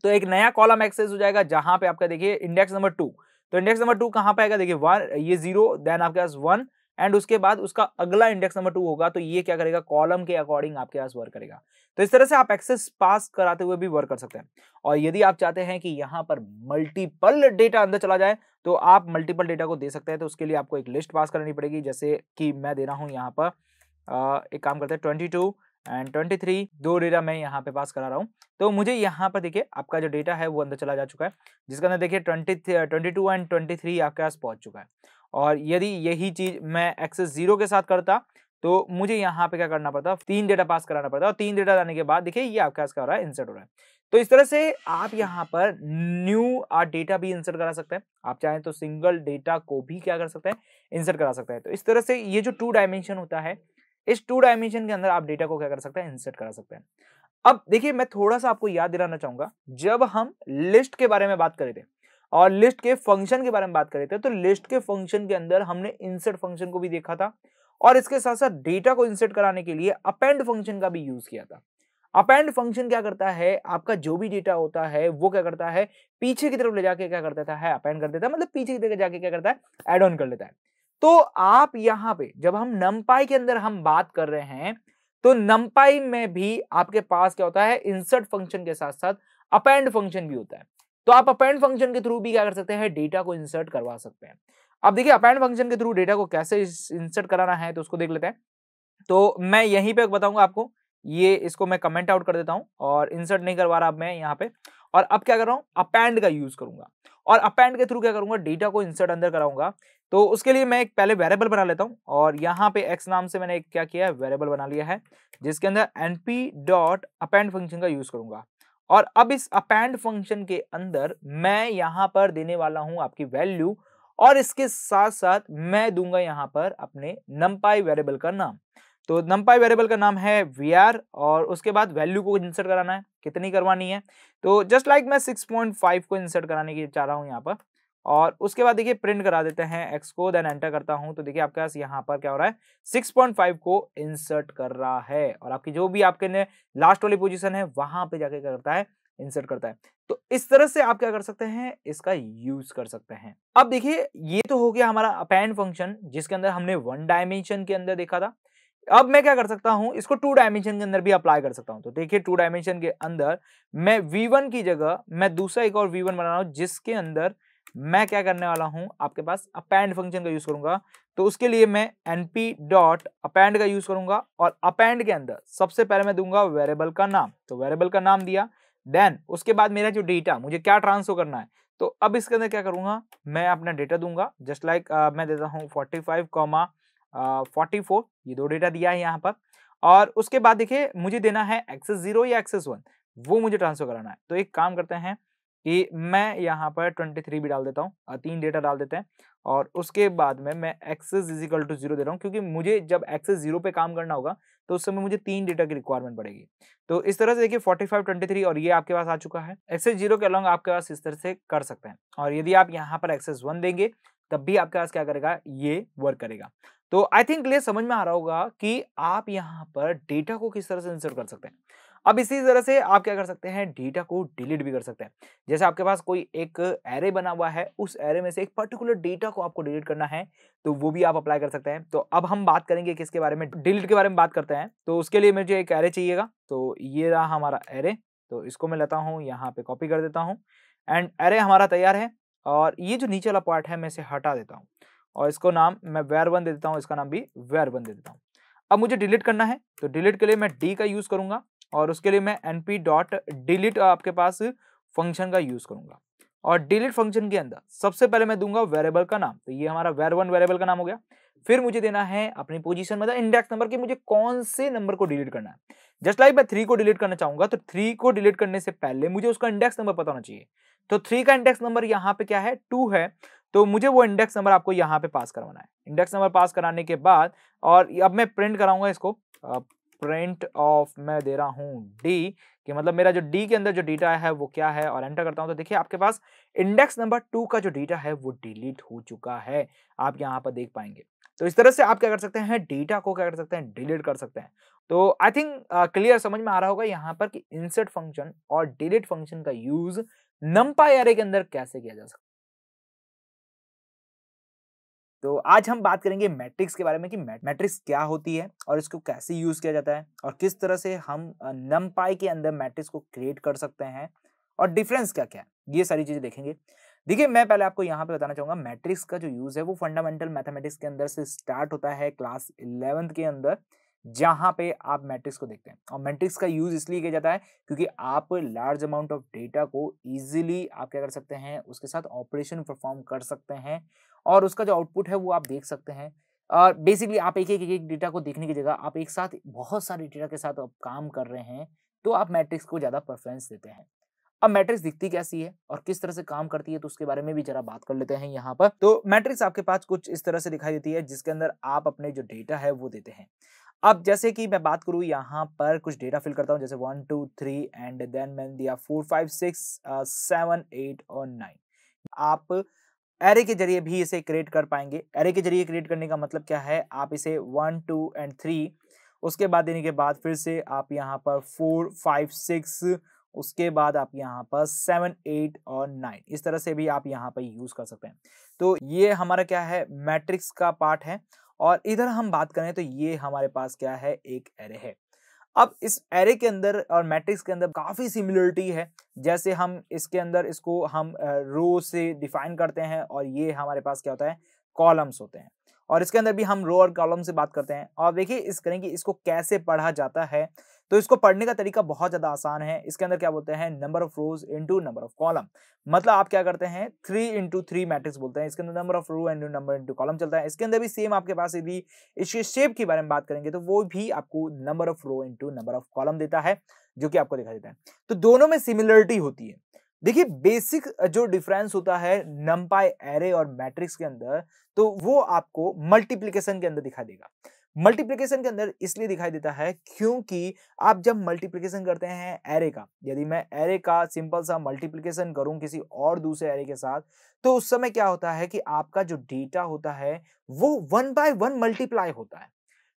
तो एक नया कॉलम एक्सेस हो जाएगा जहां पे आपका देखिए इंडेक्स नंबर टू तो इंडेक्स नंबर टू कहाँ पे आएगा देखिए वन ये जीरो देन आपके पास वन एंड उसके बाद उसका अगला इंडेक्स नंबर टू होगा तो ये क्या करेगा कॉलम के अकॉर्डिंग आपके पास वर्क करेगा तो इस तरह से आप एक्सेस पास कराते हुए भी वर्क कर सकते हैं और यदि आप चाहते हैं कि यहाँ पर मल्टीपल डेटा अंदर चला जाए तो आप मल्टीपल डेटा को दे सकते हैं तो उसके लिए आपको एक लिस्ट पास करनी पड़ेगी जैसे कि मैं दे रहा हूँ यहाँ पर एक काम करते हैं twenty two and twenty three दो डेटा मैं यहाँ पे पास करा रहा हूँ तो मुझे यहाँ पर देखिए आपका जो डेटा है वो अंदर चला जा चुका है जिसका अंदर देखिए twenty twenty two and twenty three आपके पास पहुँच चुका है और यदि यही चीज़ मैं एक्सेस जीरो के साथ करता तो मुझे यहाँ पे क्या करना पड़ता तीन डेटा पास कराना पड़ता और तीन डेटा लाने के बाद देखिए ये आपका क्या हो रहा है इंसर्ट हो रहा है तो इस तरह से आप यहाँ पर न्यू आर डेटा भी इंसर्ट करा सकते हैं आप चाहें तो सिंगल डेटा को भी क्या कर सकते हैं इंसर्ट करा सकते हैं तो इस तरह से ये जो टू डायमेंशन होता है इस टू डायमेंशन के अंदर आप डेटा को क्या कर सकते हैं इंसर्ट करा सकते हैं अब देखिए मैं थोड़ा सा आपको याद दिलाना चाहूंगा जब हम लिस्ट के बारे में बात करें थे और लिस्ट के फंक्शन के बारे में बात करें तो लिस्ट के फंक्शन के अंदर हमने इंसर्ट फंक्शन को भी देखा था और इसके साथ साथ डेटा को इंसर्ट कराने के लिए अपेंड फंक्शन का भी यूज किया था अपेंड फंक्शन क्या करता है आपका जो भी डेटा होता है वो क्या करता है पीछे की तरफ ले जाके क्या कर देता है अपेंड कर देता है मतलब पीछे की तरफ जाके क्या करता है एड ऑन कर लेता है तो आप यहाँ पे जब हम नमपाई के अंदर हम बात कर रहे हैं तो नमपाई में भी आपके पास क्या होता है इंसर्ट फंक्शन के साथ साथ अपेंड फंक्शन भी होता है तो आप अपेंड फंक्शन के थ्रू भी क्या कर सकते हैं डेटा को इंसर्ट करवा सकते हैं अब देखिए अपेंड फंक्शन के थ्रू डेटा को कैसे इंसर्ट कराना है तो उसको देख लेते हैं तो मैं यहीं पर बताऊंगा आपको ये इसको मैं कमेंट आउट कर देता हूँ और इंसर्ट नहीं करवा रहा अब मैं यहाँ पे और अब क्या कर रहा हूँ अपेंड का यूज करूंगा और अपेंड के थ्रू क्या करूंगा डेटा को इंसर्ट अंदर कराऊंगा तो उसके लिए मैं एक पहले वेरेबल बना लेता हूँ और यहाँ पे एक्स नाम से मैंने क्या किया है वेरेबल बना लिया है जिसके अंदर N P dot append function का यूज करूंगा और अब इस अपैंड फंक्शन के अंदर मैं यहां पर देने वाला हूं आपकी वैल्यू और इसके साथ साथ मैं दूंगा यहाँ पर अपने नम्पाई वेरिएबल का नाम तो नंपाई वेरिएबल का नाम है वी और उसके बाद वैल्यू को इंसर्ट कराना है कितनी करवानी है तो जस्ट लाइक like मैं 6.5 को इंसर्ट कराने की चाह रहा हूँ यहाँ पर और उसके बाद देखिए प्रिंट करा देते हैं एक्स को देन एंटर करता हूं तो देखिए आपके पास यहाँ पर क्या हो रहा है 6.5 को इंसर्ट कर रहा है और आपकी जो भी आपके लास्ट वाली पोजीशन है वहां पे जाके क्या करता है इंसर्ट करता है तो इस तरह से आप क्या कर सकते हैं इसका यूज कर सकते हैं अब देखिए ये तो हो गया हमारा अपैंड फंक्शन जिसके अंदर हमने वन डायमेंशन के अंदर देखा था अब मैं क्या कर सकता हूं इसको टू डायमेंशन के अंदर भी अप्लाई कर सकता हूं तो देखिए टू डायमेंशन के अंदर मैं v1 की जगह मैं दूसरा एक और v1 बना रहा हूं जिसके अंदर मैं क्या करने वाला हूँ आपके पास अपैंड फंक्शन का यूज करूंगा तो उसके लिए मैं एनपी डॉट अपैंड का यूज करूंगा और अपैंड के अंदर सबसे पहले मैं दूंगा वेरेबल का नाम तो वेरेबल का नाम दिया देन उसके बाद मेरा जो डेटा मुझे क्या ट्रांसफर करना है तो अब इसके अंदर क्या करूंगा मैं अपना डेटा दूंगा जस्ट लाइक like, uh, मैं देता हूँ forty five comma forty four ये दो डेटा दिया है यहाँ पर और उसके बाद देखिए मुझे देना है एक्सेस जीरो या एक्सेस वन वो मुझे ट्रांसफर कराना है तो एक काम करते हैं कि मैं यहाँ पर ट्वेंटी थ्री भी डाल देता हूँ तीन डेटा डाल देते हैं और उसके बाद में मैं एक्सेस इजिकल टू जीरो दे रहा हूँ क्योंकि मुझे जब एक्सेस जीरो पे काम करना होगा तो उस समय मुझे तीन डेटा की रिक्वायरमेंट पड़ेगी तो इस तरह से देखिए फोर्टी फाइव ट्वेंटी थ्री और ये आपके पास आ चुका है एक्सेस जीरो के अलॉन्ग आपके पास इस तरह से कर सकते हैं और यदि आप यहाँ पर एक्सेस वन देंगे तब भी आपके पास क्या करेगा ये वर्क करेगा तो आई थिंक ये समझ में आ रहा होगा कि आप यहाँ पर डेटा को किस तरह से इंसर्ट कर सकते हैं अब इसी तरह से आप क्या कर सकते हैं डेटा को डिलीट भी कर सकते हैं जैसे आपके पास कोई एक एरे बना हुआ है उस एरे में से एक पर्टिकुलर डेटा को आपको डिलीट करना है तो वो भी आप अप्लाई कर सकते हैं तो अब हम बात करेंगे किसके बारे में डिलीट के बारे में बात करते हैं तो उसके लिए मुझे एक एरे चाहिएगा तो ये रहा हमारा एरे तो इसको मैं लेता हूँ यहाँ पे कॉपी कर देता हूँ एंड एरे हमारा तैयार है और ये जो नीचे वाला पार्ट है मैं इसे हटा देता हूँ और इसको नाम मैं वेयर वन दे देता हूँ इसका नाम भी वेयर वन दे देता हूँ अब मुझे डिलीट करना है तो डिलीट के लिए मैं डी का यूज़ करूँगा और उसके लिए मैं एन पी डॉट डिलीट आपके पास फंक्शन का यूज़ करूंगा और डिलीट फंक्शन के अंदर सबसे पहले मैं दूंगा वेरिएबल का नाम तो ये हमारा वेर वन वेरेबल का नाम हो गया फिर मुझे देना है अपनी पोजीशन मतलब इंडेक्स नंबर की मुझे कौन से नंबर को डिलीट करना है जस्ट लाइक मैं थ्री को डिलीट करना चाहूंगा तो थ्री को डिलीट करने से पहले मुझे उसका इंडेक्स नंबर पता होना चाहिए तो थ्री का इंडेक्स नंबर यहाँ पे क्या है टू है तो मुझे वो इंडेक्स नंबर आपको यहाँ पे पास करवाना है इंडेक्स नंबर पास कराने के बाद और अब मैं प्रिंट कराऊंगा इसको प्रिंट ऑफ मैं दे रहा हूँ डी कि मतलब मेरा जो डी के अंदर जो डेटा है वो क्या है और एंटर करता हूँ तो देखिए आपके पास इंडेक्स नंबर टू का जो डेटा है वो डिलीट हो चुका है आप यहाँ पर देख पाएंगे तो इस तरह से आप क्या कर सकते हैं डेटा को क्या कर सकते हैं डिलीट कर सकते हैं तो आई थिंक क्लियर समझ में आ रहा होगा यहाँ पर कि इंसर्ट फंक्शन और डिलीट फंक्शन का यूज नंपा एरे के अंदर कैसे किया जा सकता है तो आज हम बात करेंगे मैट्रिक्स के बारे में कि मैट्रिक्स क्या होती है और इसको कैसे यूज़ किया जाता है और किस तरह से हम नम पाई के अंदर मैट्रिक्स को क्रिएट कर सकते हैं और डिफरेंस क्या क्या है ये सारी चीज़ें देखेंगे देखिए मैं पहले आपको यहाँ पे बताना चाहूंगा मैट्रिक्स का जो यूज़ है वो फंडामेंटल मैथमेटिक्स के अंदर से स्टार्ट होता है क्लास इलेवेंथ के अंदर जहाँ पे आप मैट्रिक्स को देखते हैं और मैट्रिक्स का यूज़ इसलिए किया जाता है क्योंकि आप लार्ज अमाउंट ऑफ डेटा को ईजिली आप क्या कर सकते हैं उसके साथ ऑपरेशन परफॉर्म कर सकते हैं और उसका जो आउटपुट है वो आप देख सकते हैं और बेसिकली आप एक एक एक डेटा को देखने की जगह आप एक साथ बहुत सारे डेटा के साथ आप काम कर रहे हैं तो आप मैट्रिक्स को ज़्यादा प्रेफरेंस देते हैं अब मैट्रिक्स दिखती कैसी है और किस तरह से काम करती है तो उसके बारे में भी जरा बात कर लेते हैं यहाँ पर तो मैट्रिक्स आपके पास कुछ इस तरह से दिखाई देती है जिसके अंदर आप अपने जो डेटा है वो देते हैं अब जैसे कि मैं बात करूँ यहाँ पर कुछ डेटा फिल करता हूँ जैसे one two three and then मैंने दिया four five six seven eight और नाइन आप एरे के जरिए भी इसे क्रिएट कर पाएंगे एरे के जरिए क्रिएट करने का मतलब क्या है आप इसे वन टू एंड थ्री उसके बाद देने के बाद फिर से आप यहाँ पर फोर फाइव सिक्स उसके बाद आप यहाँ पर सेवन एट और नाइन इस तरह से भी आप यहाँ पर यूज़ कर सकते हैं तो ये हमारा क्या है मैट्रिक्स का पार्ट है और इधर हम बात करें तो ये हमारे पास क्या है एक एरे है अब इस एरे के अंदर और मैट्रिक्स के अंदर काफ़ी सिमिलरिटी है जैसे हम इसके अंदर इसको हम रो से डिफाइन करते हैं और ये हमारे पास क्या होता है कॉलम्स होते हैं और इसके अंदर भी हम रो और कॉलम से बात करते हैं और देखिए इस करेंगे इसको कैसे पढ़ा जाता है तो इसको पढ़ने का तरीका बहुत ज्यादा आसान है इसके अंदर क्या बोलते हैं number of rows into number of column मतलब आप क्या करते हैं थ्री इंटू थ्री मैट्रिक्स बोलते हैं इसके अंदर number of row and number into column चलता है इसके अंदर भी सेम आपके पास यदि इसके शेप के बारे में बात करेंगे तो वो भी आपको number of row into number of column देता है जो कि आपको दिखा देता है तो दोनों में सिमिलरिटी होती है देखिए बेसिक जो डिफरेंस होता है नम्पाई एरे और मैट्रिक्स के अंदर तो वो आपको मल्टीप्लीकेशन के अंदर दिखा देगा मल्टीप्लीकेशन के अंदर इसलिए दिखाई देता है क्योंकि आप जब मल्टीप्लीकेशन करते हैं एरे का यदि मैं एरे का सिंपल सा मल्टीप्लीकेशन करूं किसी और दूसरे एरे के साथ तो उस समय क्या होता है कि आपका जो डेटा होता है वो वन बाय वन मल्टीप्लाई होता है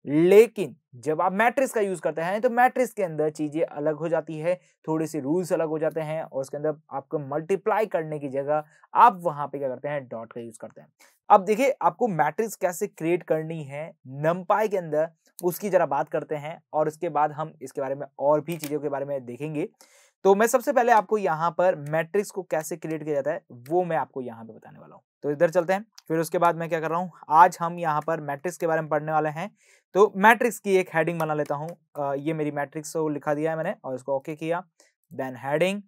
लेकिन जब आप मैट्रिक्स का यूज करते हैं तो मैट्रिक्स के अंदर चीजें अलग हो जाती है थोड़े से रूल्स अलग हो जाते हैं और उसके अंदर आपको मल्टीप्लाई करने की जगह आप वहां पे क्या करते हैं डॉट का यूज करते हैं अब देखिए आपको मैट्रिक्स कैसे क्रिएट करनी है नंपाई के अंदर उसकी जरा बात करते हैं और उसके बाद हम इसके बारे में और भी चीज़ों के बारे में देखेंगे तो मैं सबसे पहले आपको यहाँ पर मैट्रिक्स को कैसे क्रिएट किया जाता है वो मैं आपको यहाँ पे बताने वाला हूँ तो इधर चलते हैं फिर उसके बाद मैं क्या कर रहा हूँ आज हम यहाँ पर मैट्रिक्स के बारे में पढ़ने वाले हैं तो मैट्रिक्स की एक हेडिंग बना लेता हूँ ये मेरी मैट्रिक्स को लिखा दिया है मैंने और इसको ओके किया देन हैडिंग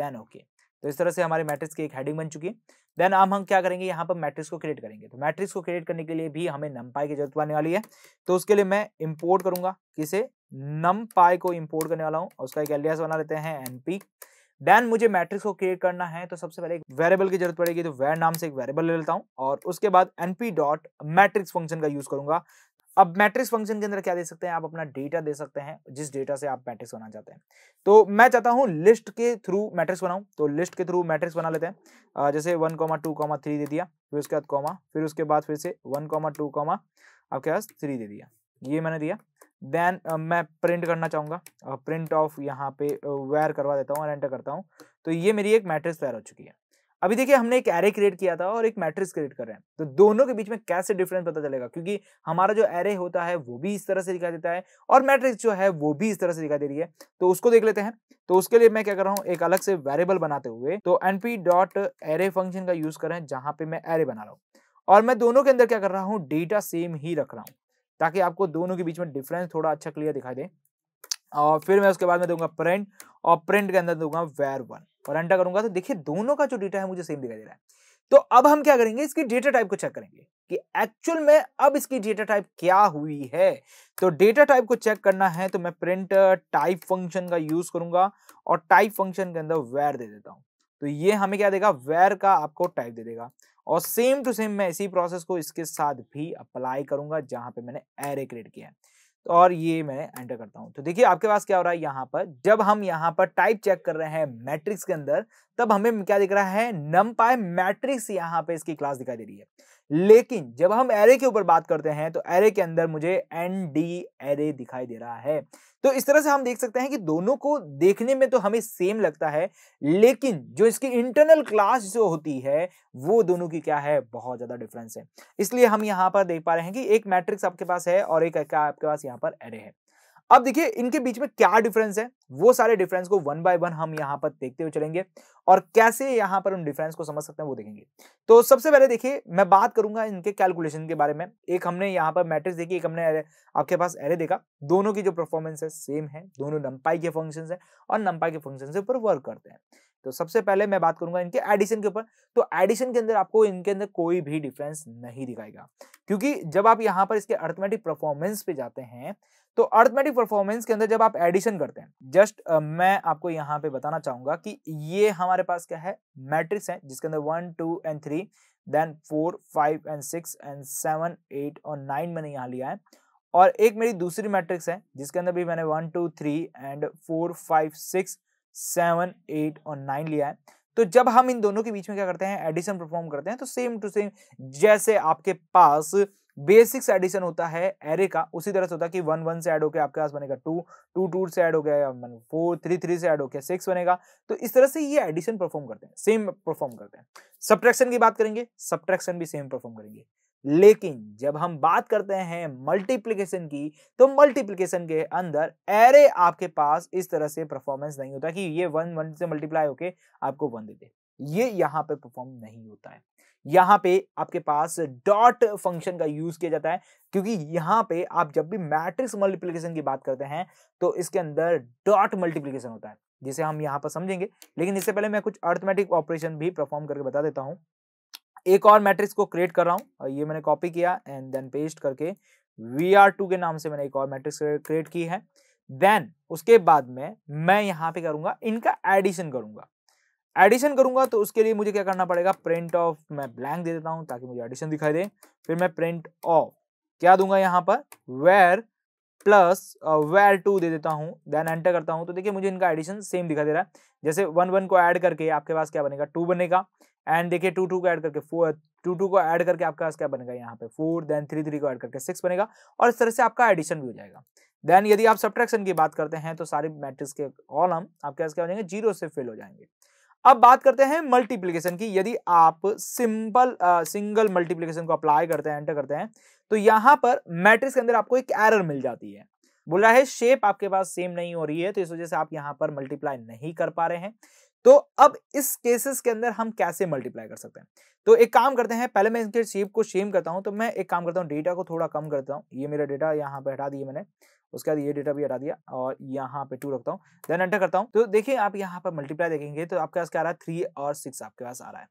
देन ओके तो इस तरह से हमारे मैट्रिक्स की एक हेडिंग बन चुकी है देन हम हम क्या करेंगे यहाँ पर मैट्रिक्स को क्रिएट करेंगे तो मैट्रिक्स को क्रिएट करने के लिए भी हमें पाई की जरूरत पड़ने वाली है तो उसके लिए मैं इम्पोर्ट करूंगा किसे नम पाई को इम्पोर्ट करने वाला हूँ उसका एक एलियास बना लेते हैं एनपी देन मुझे मैट्रिक्स को क्रिएट करना है तो सबसे पहले एक वेरिएबल की जरूरत पड़ेगी तो वेर नाम से एक वेरिएबल ले लेता हूं और उसके बाद एनपी डॉट मैट्रिक्स फंक्शन का यूज करूंगा अब मैट्रिक्स फंक्शन के अंदर क्या दे सकते हैं आप अपना डेटा दे सकते हैं जिस डेटा से आप मैट्रिक्स बनाना चाहते हैं तो मैं चाहता हूं लिस्ट के थ्रू मैट्रिक्स बनाऊं तो लिस्ट के थ्रू मैट्रिक्स बना लेते हैं जैसे one comma two comma three दे दिया फिर उसके बाद कॉमा फिर उसके बाद फिर से वन कॉमा टू कॉमा आपके पास थ्री दे दिया ये मैंने दिया देन uh, मैं प्रिंट करना चाहूँगा प्रिंट ऑफ यहाँ पे वेयर करवा देता हूँ और एंटर करता हूँ तो ये मेरी एक मैट्रिक्स तैयार हो चुकी है अभी देखिए हमने एक एरे क्रिएट किया था और एक मैट्रिक्स क्रिएट कर रहे हैं तो दोनों के बीच में कैसे डिफरेंस पता चलेगा क्योंकि हमारा जो एरे होता है वो भी इस तरह से दिखाई देता है और मैट्रिक्स जो है वो भी इस तरह से दिखाई दे रही है तो उसको देख लेते हैं तो उसके लिए मैं क्या कर रहा हूँ एक अलग से वेरिएबल बनाते हुए तो एनपी डॉट एरे फंक्शन का यूज करें जहां पे मैं एरे बना रहा हूँ और मैं दोनों के अंदर क्या कर रहा हूँ डेटा सेम ही रख रहा हूँ ताकि आपको दोनों के बीच में डिफरेंस थोड़ा अच्छा क्लियर दिखाई दे और फिर मैं उसके बाद में दूंगा प्रिंट और प्रिंट के अंदर दूंगा वेर वन और एंटर करूंगा तो देखिए दोनों का जो डेटा है मुझे सेम दिखाई दे रहा है तो अब हम क्या करेंगे इसकी डेटा टाइप को चेक करेंगे कि एक्चुअल में अब इसकी डेटा टाइप क्या हुई है तो डेटा टाइप को चेक करना है तो मैं प्रिंट टाइप फंक्शन का यूज करूंगा और टाइप फंक्शन के अंदर वेर दे देता हूँ तो ये हमें क्या देगा वेर का आपको टाइप दे देगा और सेम टू सेम मैं इसी प्रोसेस को इसके साथ भी अप्लाई करूंगा जहां पे मैंने एरे क्रिएट किया है तो और ये मैं एंटर करता हूं तो देखिए आपके पास क्या हो रहा है यहाँ पर जब हम यहाँ पर टाइप चेक कर रहे हैं मैट्रिक्स के अंदर तब हमें क्या दिख रहा है नम पाए मैट्रिक्स यहाँ पे इसकी क्लास दिखाई दे रही है लेकिन जब हम एरे के ऊपर बात करते हैं तो एरे के अंदर मुझे एन डी एरे दिखाई दे रहा है तो इस तरह से हम देख सकते हैं कि दोनों को देखने में तो हमें सेम लगता है लेकिन जो इसकी इंटरनल क्लास जो होती है वो दोनों की क्या है बहुत ज्यादा डिफरेंस है इसलिए हम यहाँ पर देख पा रहे हैं कि एक मैट्रिक्स आपके पास है और एक आपके पास यहाँ पर एरे है अब देखिए इनके बीच में क्या डिफरेंस है वो सारे डिफरेंस को वन बाय वन हम यहाँ पर देखते हुए चलेंगे और कैसे यहाँ पर उन डिफरेंस को समझ सकते हैं वो देखेंगे तो सबसे पहले देखिए मैं बात करूंगा इनके कैलकुलेशन के बारे में एक हमने यहाँ पर मैट्रिक्स देखी एक हमने एरे आपके पास एरे देखा दोनों की जो परफॉर्मेंस है सेम है दोनों नंपाई के फंक्शन है और नंपाई के फंक्शन के ऊपर वर्क करते हैं तो सबसे पहले मैं बात करूंगा इनके एडिशन के ऊपर तो एडिशन के अंदर आपको इनके अंदर कोई भी डिफरेंस नहीं दिखाएगा क्योंकि जब आप यहाँ पर इसके अर्थमेटिक परफॉर्मेंस पे जाते हैं तो अर्थमेटिक परफॉर्मेंस के अंदर जब आप एडिशन करते हैं जस्ट uh, मैं आपको यहाँ पे बताना चाहूंगा कि ये हमारे पास क्या है मैट्रिक्स है जिसके अंदर one two and three then four five and six and seven eight और नाइन मैंने यहाँ लिया है और एक मेरी दूसरी मैट्रिक्स है जिसके अंदर भी मैंने one two three and four five six seven eight और नाइन लिया है तो जब हम इन दोनों के बीच में क्या करते हैं एडिशन परफॉर्म करते हैं तो सेम टू सेम जैसे आपके पास बेसिक्स एडिशन होता है एरे का उसी तरह से होता है कि वन वन से ऐड होकर आपके पास बनेगा टू टू टू से ऐड हो गया फोर थ्री थ्री से ऐड होकर सिक्स बनेगा तो इस तरह से ये एडिशन परफॉर्म करते हैं सेम परफॉर्म करते हैं सब्ट्रैक्शन की बात करेंगे सब्ट्रैक्शन भी सेम परफॉर्म करेंगे लेकिन जब हम बात करते हैं मल्टीप्लीकेशन की तो मल्टीप्लीकेशन के अंदर एरे आपके पास इस तरह से परफॉर्मेंस नहीं होता कि ये वन वन से मल्टीप्लाई होके आपको वन दे दे ये यहाँ पे परफॉर्म नहीं होता है यहाँ पे आपके पास डॉट फंक्शन का यूज किया जाता है क्योंकि यहाँ पे आप जब भी मैट्रिक्स मल्टीप्लीकेशन की बात करते हैं तो इसके अंदर डॉट मल्टीप्लीकेशन होता है जिसे हम यहाँ पर समझेंगे लेकिन इससे पहले मैं कुछ अर्थमेटिक ऑपरेशन भी परफॉर्म करके बता देता हूँ एक और मैट्रिक्स को क्रिएट कर रहा हूँ ये मैंने कॉपी किया एंड देन पेस्ट करके वी आर टू के नाम से मैंने एक और मैट्रिक्स क्रिएट की है देन उसके बाद में मैं यहाँ पे करूंगा इनका एडिशन करूंगा एडिशन करूंगा तो उसके लिए मुझे क्या करना पड़ेगा प्रिंट ऑफ मैं ब्लैंक दे देता हूं ताकि मुझे एडिशन दिखाई दे फिर मैं प्रिंट ऑफ क्या दूंगा यहाँ पर वेर प्लस वेर टू दे देता हूँ देन एंटर करता हूँ तो देखिए मुझे इनका एडिशन सेम दिखाई दे रहा है जैसे वन वन को ऐड करके आपके पास क्या बनेगा टू बनेगा एंड देखिए टू टू को ऐड करके फोर टू टू को ऐड करके आपके पास क्या बनेगा यहाँ पे फोर देन थ्री थ्री को ऐड करके सिक्स बनेगा और इस तरह से आपका एडिशन भी हो जाएगा देन यदि आप सब्ट्रैक्शन की बात करते हैं तो सारी मैट्रिक्स के कॉलम आपके पास क्या हो जाएंगे जीरो से फिल हो जाएंगे अब बात करते हैं मल्टीप्लीकेशन की यदि आप सिंपल सिंगल मल्टीप्लीकेशन को अप्लाई करते हैं एंटर करते हैं तो यहां पर मैट्रिक्स के अंदर आपको एक एरर मिल जाती है बोल रहा है शेप आपके पास सेम नहीं हो रही है तो इस वजह से आप यहां पर मल्टीप्लाई नहीं कर पा रहे हैं तो अब इस केसेस के अंदर हम कैसे मल्टीप्लाई कर सकते हैं तो एक काम करते हैं पहले मैं इनके शेप को सेम करता हूं तो मैं एक काम करता हूँ डेटा को थोड़ा कम करता हूँ ये मेरा डेटा यहाँ पर हटा दिए मैंने उसके बाद ये डेटा भी हटा दिया और यहाँ पे टू रखता हूँ देन एंटर करता हूँ तो देखिए आप यहाँ पर मल्टीप्लाई देखेंगे तो आपके पास क्या आ रहा है थ्री और सिक्स आपके पास आ रहा है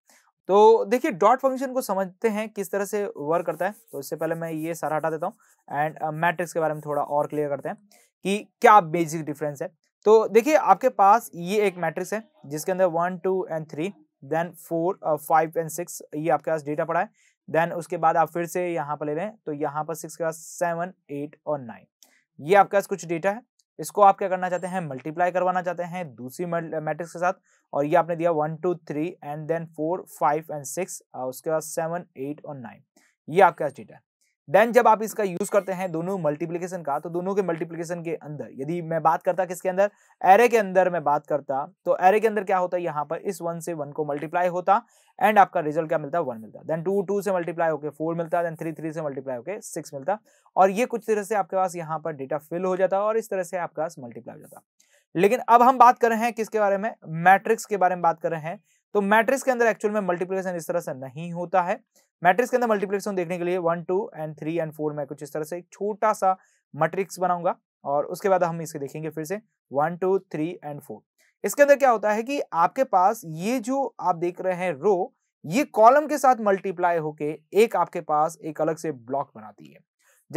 तो देखिए डॉट फंक्शन को समझते हैं किस तरह से वर्क करता है तो इससे पहले मैं ये सारा हटा देता हूँ एंड मैट्रिक्स uh, के बारे में थोड़ा और क्लियर करते हैं कि क्या बेसिक डिफरेंस है तो देखिए आपके पास ये एक मैट्रिक्स है जिसके अंदर one two and three then four five and six ये आपके पास डेटा पड़ा है देन उसके बाद आप फिर से यहाँ पर ले रहे हैं तो यहाँ पर सिक्स के पास सेवन एट और नाइन ये आपके पास कुछ डेटा है इसको आप क्या करना चाहते हैं मल्टीप्लाई करवाना चाहते हैं दूसरी मैट्रिक्स के साथ और ये आपने दिया one two three and then four five and six उसके बाद सेवन एट और नाइन ये आपके पास डेटा है देन जब आप इसका यूज करते हैं दोनों मल्टीप्लीकेशन का तो दोनों के मल्टीप्लीकेशन के अंदर यदि मैं बात करता किसके अंदर एरे के अंदर मैं बात करता तो एरे के अंदर क्या होता है यहाँ पर इस वन से वन को मल्टीप्लाई होता एंड आपका रिजल्ट क्या मिलता है वन मिलता देन टू टू से मल्टीप्लाई होकर फोर मिलता देन थ्री थ्री से मल्टीप्लाई होकर सिक्स मिलता और ये कुछ तरह से आपके पास यहाँ पर डेटा फिल हो जाता और इस तरह से आपके पास मल्टीप्लाई हो जाता लेकिन अब हम बात कर रहे हैं किसके बारे में मैट्रिक्स के बारे में बात कर रहे हैं तो मैट्रिक्स के अंदर एक्चुअल में मल्टीप्लिकेशन इस तरह से नहीं होता है मैट्रिक्स के अंदर मल्टीप्लिकेशन देखने के लिए one two and three and four में कुछ इस तरह से एक छोटा सा मैट्रिक्स बनाऊंगा और उसके बाद हम इसे देखेंगे फिर से one two three and four इसके अंदर क्या होता है कि आपके पास ये जो आप देख रहे हैं रो ये कॉलम के साथ मल्टीप्लाई होके एक आपके पास एक अलग से ब्लॉक बनाती है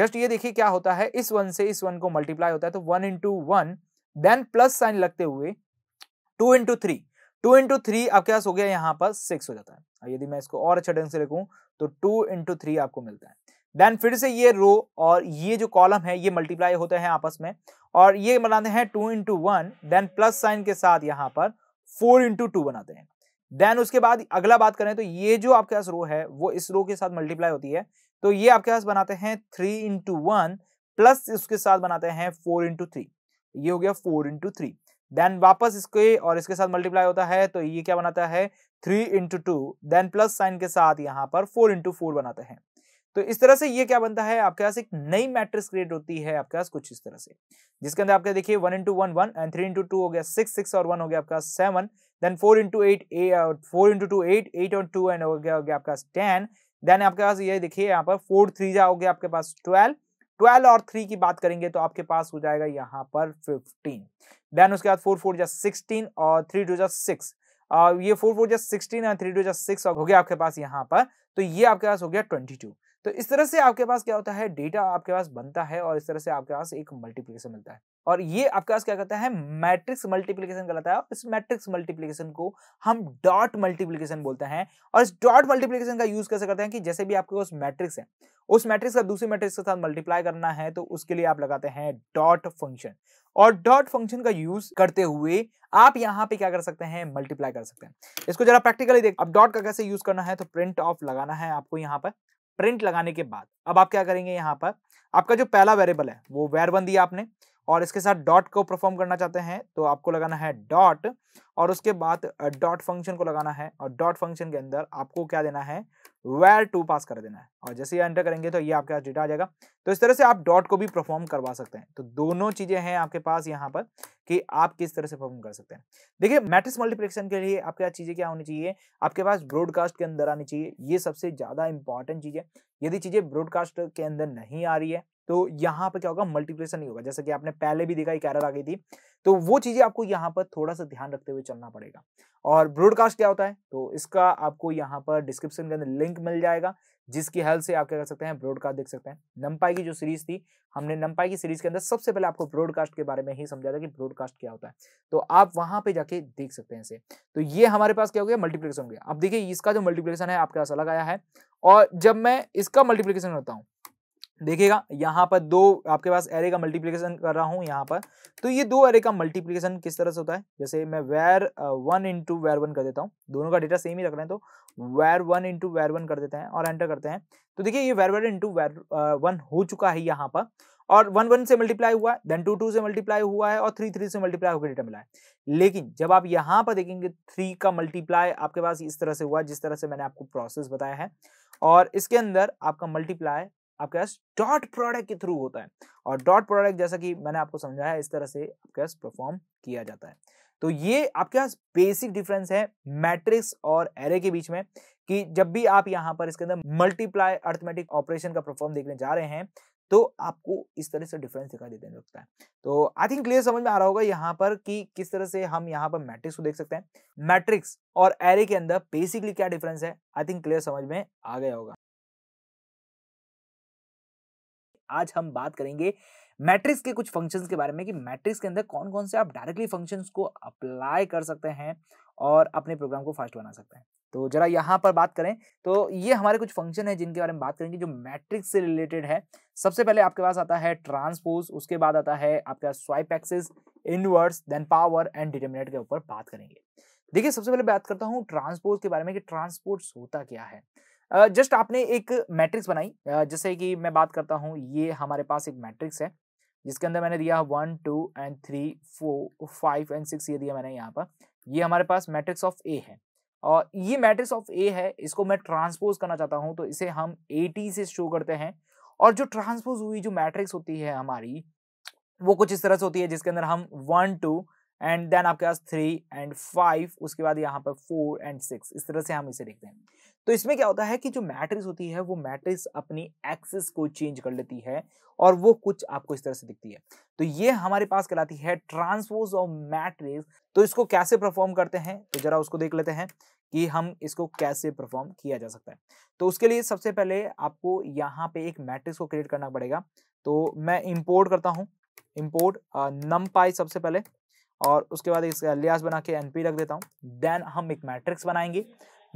जस्ट ये देखिए क्या होता है इस वन से इस वन को मल्टीप्लाई होता है तो one into one then plus sign लगते हुए two into three two into three आपके पास हो गया यहाँ पर सिक्स हो जाता है यदि मैं इसको और अच्छा ढंग से लिखूँ तो टू इंटू थ्री आपको मिलता है देन फिर से ये रो और ये जो कॉलम है ये मल्टीप्लाई होते हैं आपस में और ये बनाते हैं two into one then plus sign के साथ यहाँ पर फोर इंटू टू बनाते हैं देन उसके बाद अगला बात करें तो ये जो आपके पास रो है वो इस रो के साथ मल्टीप्लाई होती है तो ये आपके पास बनाते हैं थ्री इंटू वन प्लस उसके साथ बनाते हैं फोर इंटू थ्री ये हो गया फोर इंटू थ्री देन वापस इसके और इसके साथ मल्टीप्लाई होता है तो ये क्या बनाता है three into two then plus sign के साथ यहाँ पर फोर इंटू फोर बनाते हैं तो इस तरह से ये क्या बनता है आपके पास एक नई मैट्रिक्स क्रिएट होती है आपके पास कुछ इस तरह से जिसके अंदर आपके देखिए one into one one and three into two हो गया सिक्स सिक्स और वन हो गया आपका seven then four into eight four into two eight eight और टू एंड हो गया हो गया आपका टेन देन आपके पास ये देखिए यहाँ पर फोर थ्री जा हो गया आपके पास ट्वेल्व ट्वेल्व और थ्री की बात करेंगे तो आपके पास हो जाएगा यहाँ पर फिफ्टीन देन उसके बाद फोर फोर जा सिक्सटीन और थ्री टू जा सिक्स ये फोर फोर जा सिक्सटीन और थ्री टू जा सिक्स हो गया आपके पास यहाँ पर तो ये आपके पास हो गया ट्वेंटी टू तो इस तरह से आपके पास क्या होता है डेटा आपके पास बनता है और इस तरह से आपके पास एक मल्टीप्लीकेशन मिलता है और ये आपके पास क्या करता है मैट्रिक्स मल्टीप्लीकेशन कहलाता है इस मैट्रिक्स मल्टीप्लीकेशन को हम डॉट मल्टीप्लीकेशन बोलते हैं और इस डॉट मल्टीप्लीकेशन का यूज कैसे करते हैं कि जैसे भी आपके पास मैट्रिक्स है उस मैट्रिक्स का दूसरे मैट्रिक्स के साथ मल्टीप्लाई करना है तो उसके लिए आप लगाते हैं डॉट फंक्शन और डॉट फंक्शन का यूज करते हुए आप यहाँ पे क्या कर सकते हैं मल्टीप्लाई कर सकते हैं इसको जरा प्रैक्टिकली देख अब डॉट का कैसे यूज करना है तो प्रिंट ऑफ लगाना है आपको यहाँ पर प्रिंट लगाने के बाद अब आप क्या करेंगे यहाँ पर आपका जो पहला वेरिएबल है वो वेर वन दिया आपने और इसके साथ डॉट को परफॉर्म करना चाहते हैं तो आपको लगाना है डॉट और उसके बाद डॉट फंक्शन को लगाना है और डॉट फंक्शन के अंदर आपको क्या देना है वेर टू पास कर देना है और जैसे ये एंटर करेंगे तो ये आपके पास डेटा आ जाएगा तो इस तरह से आप डॉट को भी परफॉर्म करवा सकते हैं तो दोनों चीजें हैं आपके पास यहाँ पर कि आप किस तरह से परफॉर्म कर सकते हैं देखिए मैट्रिक्स मल्टीप्लिकेशन के लिए आपके पास चीजें क्या होनी चाहिए आपके पास ब्रॉडकास्ट के अंदर आनी चाहिए ये सबसे ज्यादा इंपॉर्टेंट चीज है यदि चीजें ब्रॉडकास्ट के अंदर नहीं आ रही है तो यहाँ पर क्या होगा मल्टीप्लेसन नहीं होगा जैसा कि आपने पहले भी देखा एक एरर आ गई थी तो वो चीज़ें आपको यहाँ पर थोड़ा सा ध्यान रखते हुए चलना पड़ेगा और ब्रॉडकास्ट क्या होता है तो इसका आपको यहाँ पर डिस्क्रिप्शन के अंदर लिंक मिल जाएगा जिसकी हेल्प से आप क्या कर सकते हैं ब्रॉडकास्ट देख सकते हैं नंपाई की जो सीरीज थी हमने नंपाई की सीरीज के अंदर सबसे पहले आपको ब्रॉडकास्ट के बारे में ही समझा था कि ब्रॉडकास्ट क्या होता है तो आप वहां पे जाके देख सकते हैं इसे तो ये हमारे पास क्या हो गया मल्टीप्लीकेशन हो गया अब देखिए इसका जो मल्टीप्लीकेशन है आपके पास अलग आया है और जब मैं इसका मल्टीप्लीकेशन होता हूँ देखिएगा यहाँ पर दो आपके पास एरे का मल्टीप्लीकेशन कर रहा हूँ यहाँ पर तो ये दो एरे का मल्टीप्लीकेशन किस तरह से होता है जैसे मैं var one into var one कर देता हूँ दोनों का डेटा सेम ही रख रहे हैं तो var one into var one कर देते हैं और एंटर करते हैं तो देखिए ये var one into var one हो चुका है यहाँ पर और वन वन से मल्टीप्लाई हुआ है देन टू टू से मल्टीप्लाई हुआ है और थ्री थ्री से मल्टीप्लाई होकर डेटा मिला है लेकिन जब आप यहाँ पर देखेंगे थ्री का मल्टीप्लाई आपके पास इस तरह से हुआ जिस तरह से मैंने आपको प्रोसेस बताया है और इसके अंदर आपका मल्टीप्लाई आपके पास डॉट प्रोडक्ट के थ्रू होता है और डॉट प्रोडक्ट जैसा कि मैंने आपको समझाया इस तरह से आपके पास परफॉर्म किया जाता है तो ये आपके पास बेसिक डिफरेंस है मैट्रिक्स और एरे के बीच में कि जब भी आप यहाँ पर इसके अंदर मल्टीप्लाई अर्थमेटिक ऑपरेशन का परफॉर्म देखने जा रहे हैं तो आपको इस तरह से डिफरेंस दिखाई देने लगता है तो आई थिंक क्लियर समझ में आ रहा होगा यहाँ पर कि किस तरह से हम यहाँ पर मैट्रिक्स को देख सकते हैं मैट्रिक्स और एरे के अंदर बेसिकली क्या डिफरेंस है आई थिंक क्लियर समझ में आ गया होगा आज हम बात करेंगे मैट्रिक्स के कुछ फंक्शंस के बारे में कि मैट्रिक्स के अंदर कौन कौन से आप डायरेक्टली फंक्शंस को अप्लाई कर सकते हैं और अपने प्रोग्राम को फास्ट बना सकते हैं तो जरा यहाँ पर बात करें तो ये हमारे कुछ फंक्शन है जिनके बारे में बात करेंगे जो मैट्रिक्स से रिलेटेड है सबसे पहले आपके पास आता है ट्रांसपोज उसके बाद आता है आपके पास swipe axis inverse then power and determinate के ऊपर बात करेंगे देखिए सबसे पहले बात करता हूँ ट्रांसपोज के बारे में कि ट्रांसपोर्ट्स होता क्या है जस्ट आपने एक मैट्रिक्स बनाई जैसे कि मैं बात करता हूँ ये हमारे पास एक मैट्रिक्स है जिसके अंदर मैंने दिया one two and three four five and six ये दिया मैंने यहाँ पर ये हमारे पास मैट्रिक्स ऑफ ए है और ये मैट्रिक्स ऑफ ए है इसको मैं ट्रांसपोज करना चाहता हूँ तो इसे हम ए टी से शो करते हैं और जो ट्रांसपोज हुई जो मैट्रिक्स होती है हमारी वो कुछ इस तरह से होती है जिसके अंदर हम वन टू एंड देन आपके पास थ्री एंड फाइव उसके बाद यहाँ पर फोर एंड सिक्स इस तरह से हम इसे देखते हैं तो इसमें क्या होता है कि जो मैट्रिक्स होती है वो मैट्रिक्स अपनी एक्सिस को चेंज कर लेती है और वो कुछ आपको इस तरह से दिखती है तो ये हमारे पास कहलाती है ट्रांसपोज ऑफ मैट्रिक्स तो इसको कैसे परफॉर्म करते हैं तो जरा उसको देख लेते हैं कि हम इसको कैसे परफॉर्म किया जा सकता है तो उसके लिए सबसे पहले आपको यहाँ पे एक मैट्रिक्स को क्रिएट करना पड़ेगा तो मैं इम्पोर्ट करता हूँ इम्पोर्ट नम पाई सबसे पहले और उसके बाद इसका लिहाज बना के एनपी रख देता हूँ देन हम एक मैट्रिक्स बनाएंगे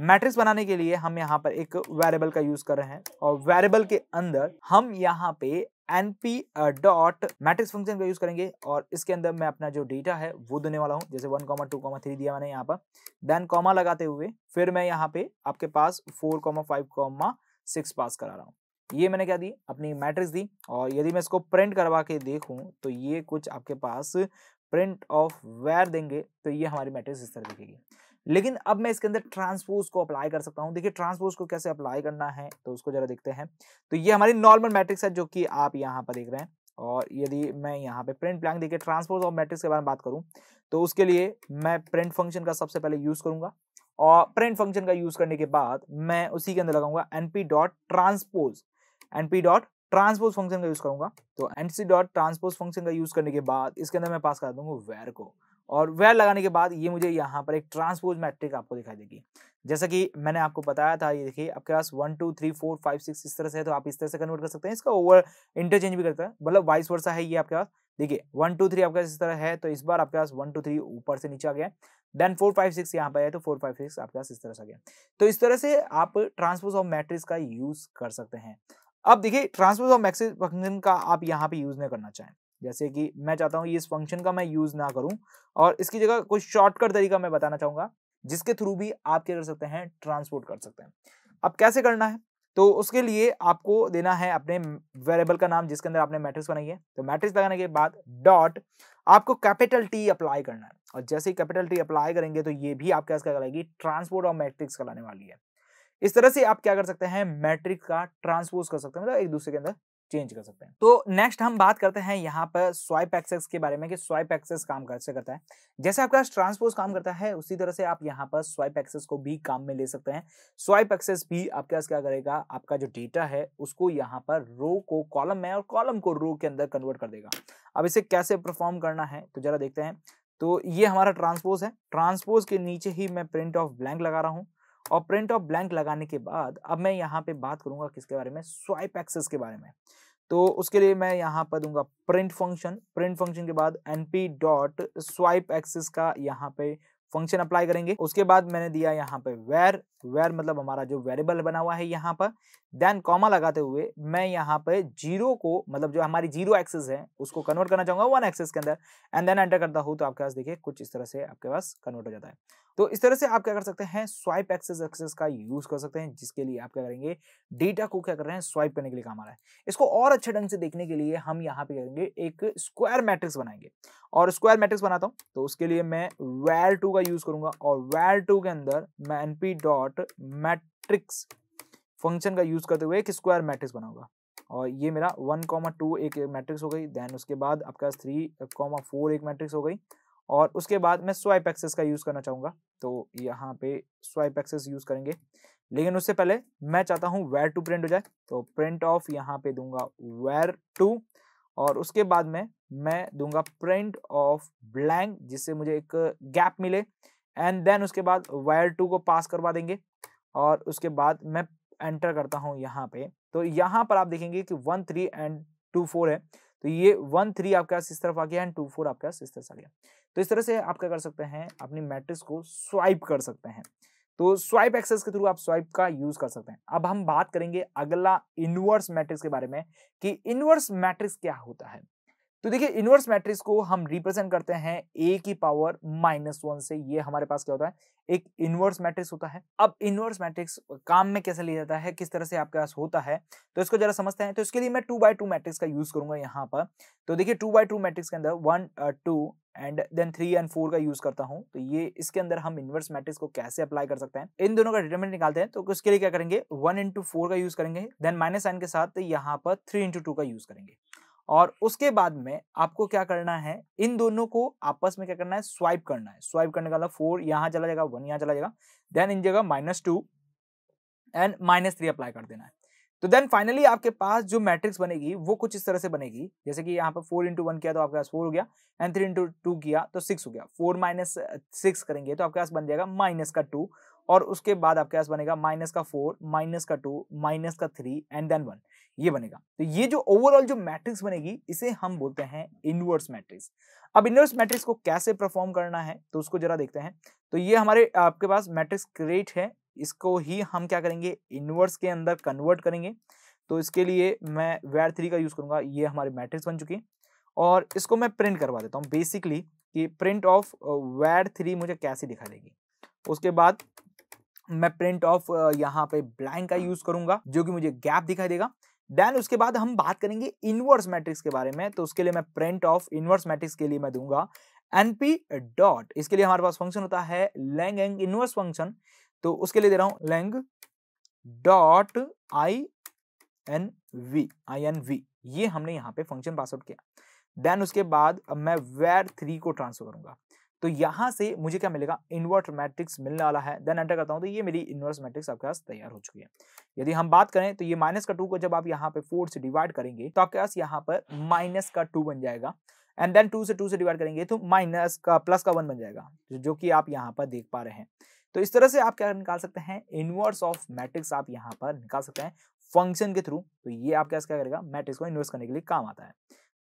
मैट्रिक्स बनाने के लिए हम यहाँ पर एक वेरिएबल का यूज कर रहे हैं और वेरिएबल के अंदर हम यहाँ पे पी डॉट मैट्रिक्स फंक्शन का यूज करेंगे और इसके अंदर मैं अपना जो डेटा है वो देने वाला हूँ जैसे one comma two comma three दिया मैंने यहाँ पर देन कॉमा लगाते हुए फिर मैं यहाँ पे आपके पास four comma five comma six पास करा रहा हूँ ये मैंने क्या दी अपनी मैट्रिक्स दी और यदि मैं इसको प्रिंट करवा के देखूँ तो ये कुछ आपके पास प्रिंट ऑफ वेयर देंगे तो ये हमारी मैट्रिक्स इस तरह दिखेगी लेकिन अब मैं इसके अंदर ट्रांसपोज को अप्लाई कर सकता हूँ देखिए ट्रांसपोज को कैसे अप्लाई करना है तो उसको जरा देखते हैं तो ये हमारी नॉर्मल मैट्रिक्स है जो कि आप यहाँ पर देख रहे हैं और यदि मैं यहाँ पे प्रिंट प्लैंक देखिए ट्रांसपोज ऑफ मैट्रिक्स के बारे में बात करूँ तो उसके लिए मैं प्रिंट फंक्शन का सबसे पहले यूज़ करूंगा और प्रिंट फंक्शन का यूज़ करने के बाद मैं उसी के अंदर लगाऊंगा N P dot transpose N P dot transpose function का यूज़ करूंगा तो N C dot transpose function का यूज़ करने के बाद इसके अंदर मैं पास कर दूंगा वेर को और वेयर लगाने के बाद ये मुझे यहाँ पर एक ट्रांसपोज मैट्रिक आपको दिखाई देगी जैसा कि मैंने आपको बताया था ये देखिए आपके पास one two three four five six इस तरह से है तो आप इस तरह से कन्वर्ट कर सकते हैं इसका ओवर इंटरचेंज भी करता है मतलब वाइस वर्षा है ये आपके पास देखिए वन टू थ्री आपके पास इस तरह है तो इस बार आपके पास वन टू थ्री ऊपर से नीचे आ गया देन फोर फाइव सिक्स यहाँ पर है तो फोर फाइव सिक्स आपके पास इस तरह से आ गया तो इस तरह से आप ट्रांसपोज ऑफ मैट्रिक्स का यूज कर सकते हैं अब देखिए ट्रांसपोज ऑफ मैक्सिस फंक्शन का आप यहाँ पे यूज नहीं करना चाहें जैसे कि मैं चाहता हूँ इस फंक्शन का मैं यूज़ ना करूँ और इसकी जगह कोई शॉर्टकट तरीका मैं बताना चाहूंगा जिसके थ्रू भी आप क्या कर सकते हैं ट्रांसपोर्ट कर सकते हैं अब कैसे करना है तो उसके लिए आपको देना है अपने वेरिएबल का नाम जिसके अंदर आपने मैट्रिक्स बनाई है तो मैट्रिक्स लगाने के बाद डॉट आपको कैपिटल टी अप्लाई करना है और जैसे ही कैपिटल टी अप्लाई करेंगे तो ये भी आप क्या कहलाएगी ट्रांसपोर्ट और मैट्रिक्स कराने वाली है इस तरह से आप क्या कर सकते हैं मैट्रिक्स का ट्रांसपोज कर सकते हैं मतलब एक दूसरे के अंदर चेंज कर सकते हैं तो नेक्स्ट हम बात करते हैं यहाँ पर स्वाइप एक्सेस के बारे में कि स्वाइप एक्सेस काम कैसे करता है जैसे आपके पास ट्रांसपोज काम करता है उसी तरह से आप यहाँ पर स्वाइप एक्सेस को भी काम में ले सकते हैं स्वाइप एक्सेस भी आपके पास क्या करेगा आपका जो डेटा है उसको यहाँ पर रो को कॉलम में और कॉलम को रो के अंदर कन्वर्ट कर देगा अब इसे कैसे परफॉर्म करना है तो जरा देखते हैं तो ये हमारा ट्रांसपोज है ट्रांसपोज के नीचे ही मैं प्रिंट ऑफ ब्लैंक लगा रहा हूँ और प्रिंट ऑफ ब्लैंक लगाने के बाद अब मैं यहाँ पे बात करूंगा किसके बारे में स्वाइप एक्सेस के बारे में तो उसके लिए मैं यहाँ पर दूंगा प्रिंट फंक्शन प्रिंट फंक्शन के बाद एनपी डॉट स्वाइप एक्सेस का यहाँ पे फंक्शन अप्लाई करेंगे उसके बाद मैंने दिया यहाँ पे वेर वेर मतलब हमारा जो वेरिएबल बना हुआ है यहाँ पर देन कॉमा लगाते हुए मैं यहाँ पे जीरो को मतलब जो हमारी जीरो एक्सेस है उसको कन्वर्ट करना चाहूंगा वन एक्सेस के अंदर एंड देन एंटर करता हूँ तो आपके पास देखिए कुछ इस तरह से आपके पास कन्वर्ट हो जाता है तो इस तरह से आप क्या कर सकते हैं स्वाइप एक्सेस एक्सेस का यूज कर सकते हैं जिसके लिए आप क्या करेंगे डेटा को क्या कर रहे हैं स्वाइप करने के लिए काम आ रहा है इसको और अच्छे ढंग से देखने के लिए हम यहाँ पे करेंगे एक स्क्वायर मैट्रिक्स बनाएंगे और स्क्वायर मैट्रिक्स बनाता हूँ तो उसके लिए मैं वेर टू का यूज करूंगा और वेर टू के अंदर मैं एनपी डॉट मैट्रिक्स फंक्शन का यूज करते हुए एक स्क्वायर मैट्रिक्स बनाऊंगा और ये मेरा वन कॉमा टू एक मैट्रिक्स हो गई देन उसके बाद आपका थ्री कॉमा फोर एक मैट्रिक्स हो गई और उसके बाद मैं स्वाइप एक्सेस का यूज़ करना चाहूँगा तो यहाँ पे स्वाइप एक्सेस यूज़ करेंगे लेकिन उससे पहले मैं चाहता हूँ वेयर टू प्रिंट हो जाए तो प्रिंट ऑफ यहाँ पे दूंगा वेयर टू और उसके बाद में मैं दूंगा प्रिंट ऑफ ब्लैंक जिससे मुझे एक गैप मिले एंड देन उसके बाद वायर टू को पास करवा देंगे और उसके बाद मैं एंटर करता हूँ यहाँ पे तो यहाँ पर आप देखेंगे कि one three and two four है तो ये वन थ्री आपके पास इस तरफ आ गया एंड टू फोर आपके पास इस तरफ आ गया तो इस तरह से आप क्या कर सकते हैं अपनी मैट्रिक्स को स्वाइप कर सकते हैं तो स्वाइप एक्सेस के थ्रू आप स्वाइप का यूज कर सकते हैं अब हम बात करेंगे अगला इनवर्स मैट्रिक्स के बारे में कि इनवर्स मैट्रिक्स क्या होता है तो देखिए इनवर्स मैट्रिक्स को हम रिप्रेजेंट करते हैं ए की पावर माइनस वन से ये हमारे पास क्या होता है एक इनवर्स मैट्रिक्स होता है अब इनवर्स मैट्रिक्स काम में कैसे लिया जाता है किस तरह से आपके पास होता है तो इसको जरा समझते हैं तो इसके लिए मैं टू बाई टू मैट्रिक्स का यूज करूंगा यहाँ पर तो देखिये टू बाई टू मैट्रिक्स के अंदर one two and then three and four का यूज करता हूँ तो ये इसके अंदर हम इनवर्स मैट्रिक्स को कैसे अप्लाई कर सकते हैं इन दोनों का डिटर्मेंट निकालते हैं तो उसके लिए क्या करेंगे वन इंटू फोर का यूज करेंगे देन माइनस एन के साथ यहाँ पर थ्री इंटू टू का यूज करेंगे और उसके बाद में आपको क्या करना है इन दोनों को आपस में क्या करना है स्वाइप करना है स्वाइप करने का मतलब फोर यहाँ चला जाएगा वन यहाँ चला जाएगा देन इन जगह minus two and minus three apply कर देना है तो देन फाइनली आपके पास जो मैट्रिक्स बनेगी वो कुछ इस तरह से बनेगी जैसे कि यहाँ पर फोर इंटू वन किया तो आपके पास फोर हो गया एंड थ्री इंटू टू किया तो सिक्स हो गया फोर माइनस सिक्स करेंगे तो आपके पास बन जाएगा माइनस का टू और उसके बाद आपके पास बनेगा माइनस का फोर माइनस का टू माइनस का थ्री एंड देन वन ये बनेगा तो ये जो ओवरऑल जो मैट्रिक्स बनेगी इसे हम बोलते हैं इनवर्स मैट्रिक्स अब इनवर्स मैट्रिक्स को कैसे परफॉर्म करना है तो उसको जरा देखते हैं तो ये हमारे आपके पास मैट्रिक्स क्रिएट है इसको ही हम क्या करेंगे इनवर्स के अंदर कन्वर्ट करेंगे तो इसके लिए मैं वेर थ्री का यूज करूंगा ये हमारे मैट्रिक्स बन चुकी और इसको मैं प्रिंट करवा देता हूँ बेसिकली कि प्रिंट ऑफ वेर थ्री मुझे कैसे दिखा देगी उसके बाद मैं प्रिंट ऑफ यहाँ पे ब्लैंक का यूज करूंगा जो कि मुझे गैप दिखाई देगा देन उसके बाद हम बात करेंगे इनवर्स मैट्रिक्स के बारे में तो उसके लिए मैं प्रिंट ऑफ इनवर्स मैट्रिक्स के लिए मैं दूंगा एनपी डॉट इसके लिए हमारे पास फंक्शन होता है लेंग एंग इनवर्स फंक्शन तो उसके लिए दे रहा हूं lang dot I N V I N V ये हमने यहाँ पे फंक्शन पास आउट किया देन उसके बाद अब मैं वेर थ्री को ट्रांसफर करूंगा तो यहाँ से मुझे क्या मिलेगा इन्वर्ट मैट्रिक्स मिलने वाला है देन एंटर करता हूँ तो ये मेरी इन्वर्स मैट्रिक्स आपके पास तैयार हो चुकी है यदि हम बात करें तो ये माइनस का टू को जब आप यहाँ पे फोर से डिवाइड करेंगे तो आपके पास यहाँ पर माइनस का टू बन जाएगा एंड देन टू से टू से डिवाइड करेंगे तो माइनस का प्लस का वन बन जाएगा जो कि आप यहाँ पर देख पा रहे हैं तो इस तरह से आप क्या निकाल सकते हैं इनवर्स ऑफ मैट्रिक्स आप यहाँ पर निकाल सकते हैं फंक्शन के थ्रू तो ये आप क्या करेगा मैट्रिक्स को इन्वर्स करने के लिए काम आता है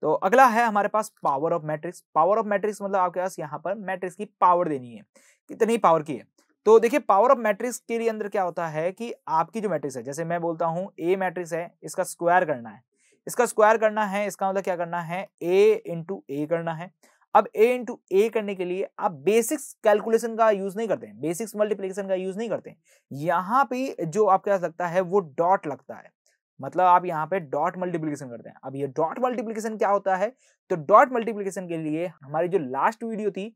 तो अगला है हमारे पास power of matrix power of matrix मतलब आपके पास यहाँ पर मैट्रिक्स की पावर देनी है कितनी पावर की है तो देखिए पावर ऑफ मैट्रिक्स के लिए अंदर क्या होता है कि आपकी जो मैट्रिक्स है जैसे मैं बोलता हूँ ए मैट्रिक्स है इसका स्क्वायर करना है इसका स्क्वायर करना है इसका मतलब क्या करना है ए इंटू ए करना है अब ए इंटू ए करने के लिए आप बेसिक्स कैलकुलेशन का यूज नहीं करते हैं बेसिक्स मल्टीप्लीकेशन का यूज नहीं करते हैं यहाँ पे जो आपके पास लगता है वो डॉट लगता है मतलब आप यहाँ पे डॉट मल्टीप्लीकेशन करते हैं अब ये डॉट मल्टीप्लीकेशन क्या होता है तो डॉट मल्टीप्लीकेशन के लिए हमारी जो लास्ट वीडियो थी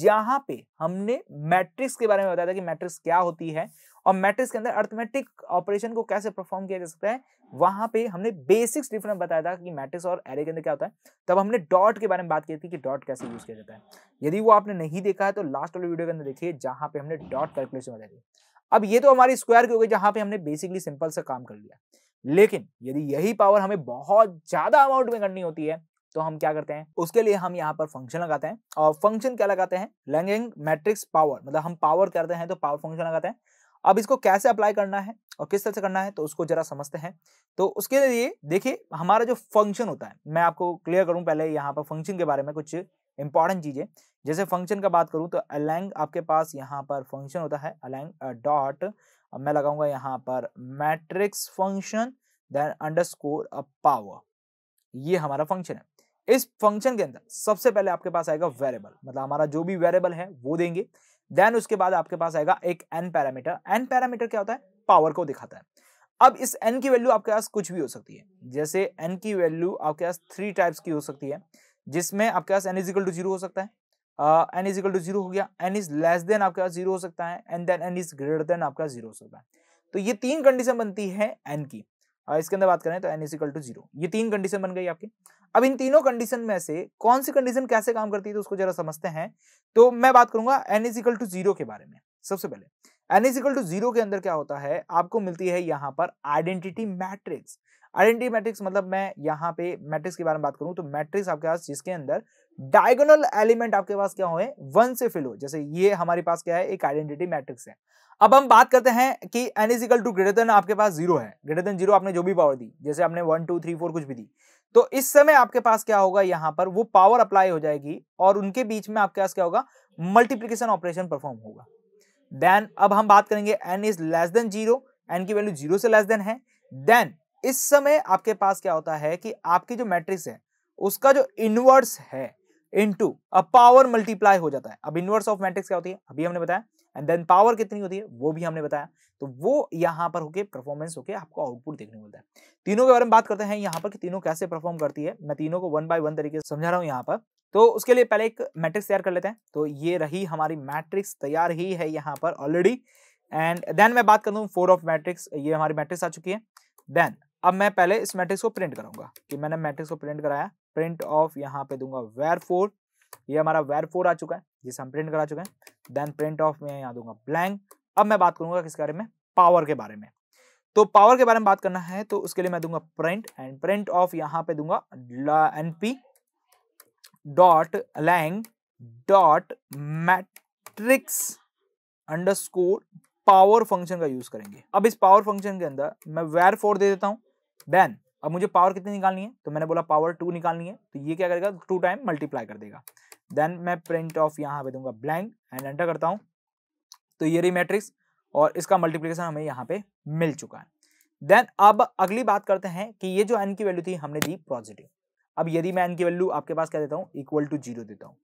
जहां पे हमने मैट्रिक्स के बारे में बताया था कि मैट्रिक्स क्या होती है और मैट्रिक्स के अंदर अर्थमेटिक ऑपरेशन को कैसे परफॉर्म किया जा सकता है वहां पे हमने बेसिक्स डिफरेंस बताया था कि मैट्रिक्स और एरे के अंदर क्या होता है तब हमने डॉट के बारे में बात की थी कि डॉट कैसे यूज किया जाता है यदि वो आपने नहीं देखा है तो लास्ट वाली वीडियो के अंदर देखिए जहां पे हमने डॉट कैलकुलेशन बताई अब ये तो हमारी स्क्वायर की हो गई जहां पे हमने बेसिकली सिंपल से काम कर लिया लेकिन यदि यही पावर हमें बहुत ज्यादा अमाउंट में करनी होती है तो हम क्या करते हैं उसके लिए हम यहाँ पर फंक्शन लगाते हैं और फंक्शन क्या लगाते हैं लैंगिंग मैट्रिक्स पावर मतलब हम पावर करते हैं तो पावर फंक्शन लगाते हैं अब इसको कैसे अप्लाई करना है और किस तरह से करना है तो उसको जरा समझते हैं तो उसके लिए देखिए हमारा जो फंक्शन होता है मैं आपको क्लियर करूं पहले यहाँ पर फंक्शन के बारे में कुछ इंपॉर्टेंट चीजें जैसे फंक्शन का बात करूं तो अलैंग आपके पास यहाँ पर फंक्शन होता है अलैंग डॉट uh, अब मैं लगाऊंगा यहाँ पर मैट्रिक्स फंक्शन देन अंडरस्कोर अ पावर ये हमारा फंक्शन है इस फंक्शन के अंदर सबसे पहले आपके पास आएगा वेरिएबल मतलब हमारा जो भी वेरिएबल है वो देंगे देन उसके बाद आपके पास आएगा एक एन पैरामीटर एन पैरामीटर क्या होता है पावर को दिखाता है अब इस एन की वैल्यू आपके पास कुछ भी हो सकती है जैसे एन की वैल्यू आपके पास थ्री टाइप्स की हो सकती है जिसमें आपके पास एन इजिकल टू जीरो हो सकता है N is equal to zero हो गया एन इज लेस देन आपके पास जीरो हो सकता है and then N is greater than आपका जीरो हो सकता है तो ये तीन कंडीशन बनती है एन की uh, इसके अंदर बात करें तो N is equal to zero ये तीन कंडीशन बन गई आपकी अब इन तीनों कंडीशन में से कौन सी कंडीशन कैसे काम करती है तो उसको जरा समझते हैं तो मैं बात करूंगा N is equal to zero के बारे में सबसे पहले N is equal to zero के अंदर क्या होता है आपको मिलती है यहाँ पर आइडेंटिटी मैट्रिक्स आइडेंटिटी मैट्रिक्स मतलब मैं यहाँ पे मैट्रिक्स के बारे में बात करूँ तो मैट्रिक्स आपके पास जिसके अंदर डायगोनल एलिमेंट आपके पास क्या हो वन से फिल हो जैसे ये हमारे पास क्या है एक आइडेंटिटी मैट्रिक्स है अब हम बात करते हैं कि N is equal to greater than आपके पास जीरो है ग्रेटर देन जीरो आपने जो भी पावर दी जैसे आपने वन टू थ्री फोर कुछ भी दी तो इस समय आपके पास क्या होगा यहाँ पर वो पावर अप्लाई हो जाएगी और उनके बीच में आपके पास क्या होगा मल्टीप्लीकेशन ऑपरेशन परफॉर्म होगा देन अब हम बात करेंगे N is less than zero N की वैल्यू जीरो से लेस देन है देन इस समय आपके पास क्या होता है कि आपकी जो मैट्रिक्स है उसका जो इनवर्स है इंटू अब पावर मल्टीप्लाई हो जाता है अब इनवर्स ऑफ मैट्रिक्स क्या होती है अभी हमने बताया एंड देन पावर कितनी होती है वो भी हमने बताया तो वो यहाँ पर होके परफॉर्मेंस होके आपको आउटपुट देखने को मिलता है तीनों के बारे में बात करते हैं यहाँ पर कि तीनों कैसे परफॉर्म करती है मैं तीनों को वन बाय वन तरीके से समझा रहा हूँ यहाँ पर तो उसके लिए पहले एक मैट्रिक्स तैयार कर लेते हैं तो ये रही हमारी मैट्रिक्स तैयार ही है यहाँ पर ऑलरेडी एंड देन मैं बात कर दूँ फोर ऑफ मैट्रिक्स ये हमारी मैट्रिक्स आ चुकी है देन अब मैं पहले इस मैट्रिक्स को प्रिंट कराऊंगा कि मैंने मैट्रिक्स को प्रिंट कराया प्रिंट ऑफ यहाँ पे दूंगा वेर फोर ये हमारा वेर फोर आ चुका है जिसे हम प्रिंट करा चुके हैं देन प्रिंट ऑफ में यहाँ दूंगा ब्लैंक अब मैं बात करूंगा किसके बारे में पावर के बारे में तो पावर के बारे में बात करना है तो उसके लिए मैं दूंगा प्रिंट एंड प्रिंट ऑफ यहाँ पे दूंगा N P dot lang dot matrix underscore power function का यूज करेंगे अब इस पावर फंक्शन के अंदर मैं वेर फोर दे देता हूँ देन अब मुझे पावर कितनी निकालनी है तो मैंने बोला पावर टू निकालनी है तो ये क्या करेगा टू टाइम मल्टीप्लाई कर देगा देन मैं प्रिंट ऑफ यहाँ पे दूंगा ब्लैंक एंड एंटर करता हूँ तो ये रही मैट्रिक्स और इसका मल्टीप्लीकेशन हमें यहाँ पे मिल चुका है देन अब अगली बात करते हैं कि ये जो एन की वैल्यू थी हमने दी पॉजिटिव अब यदि मैं एन की वैल्यू आपके पास क्या देता हूँ इक्वल टू जीरो देता हूँ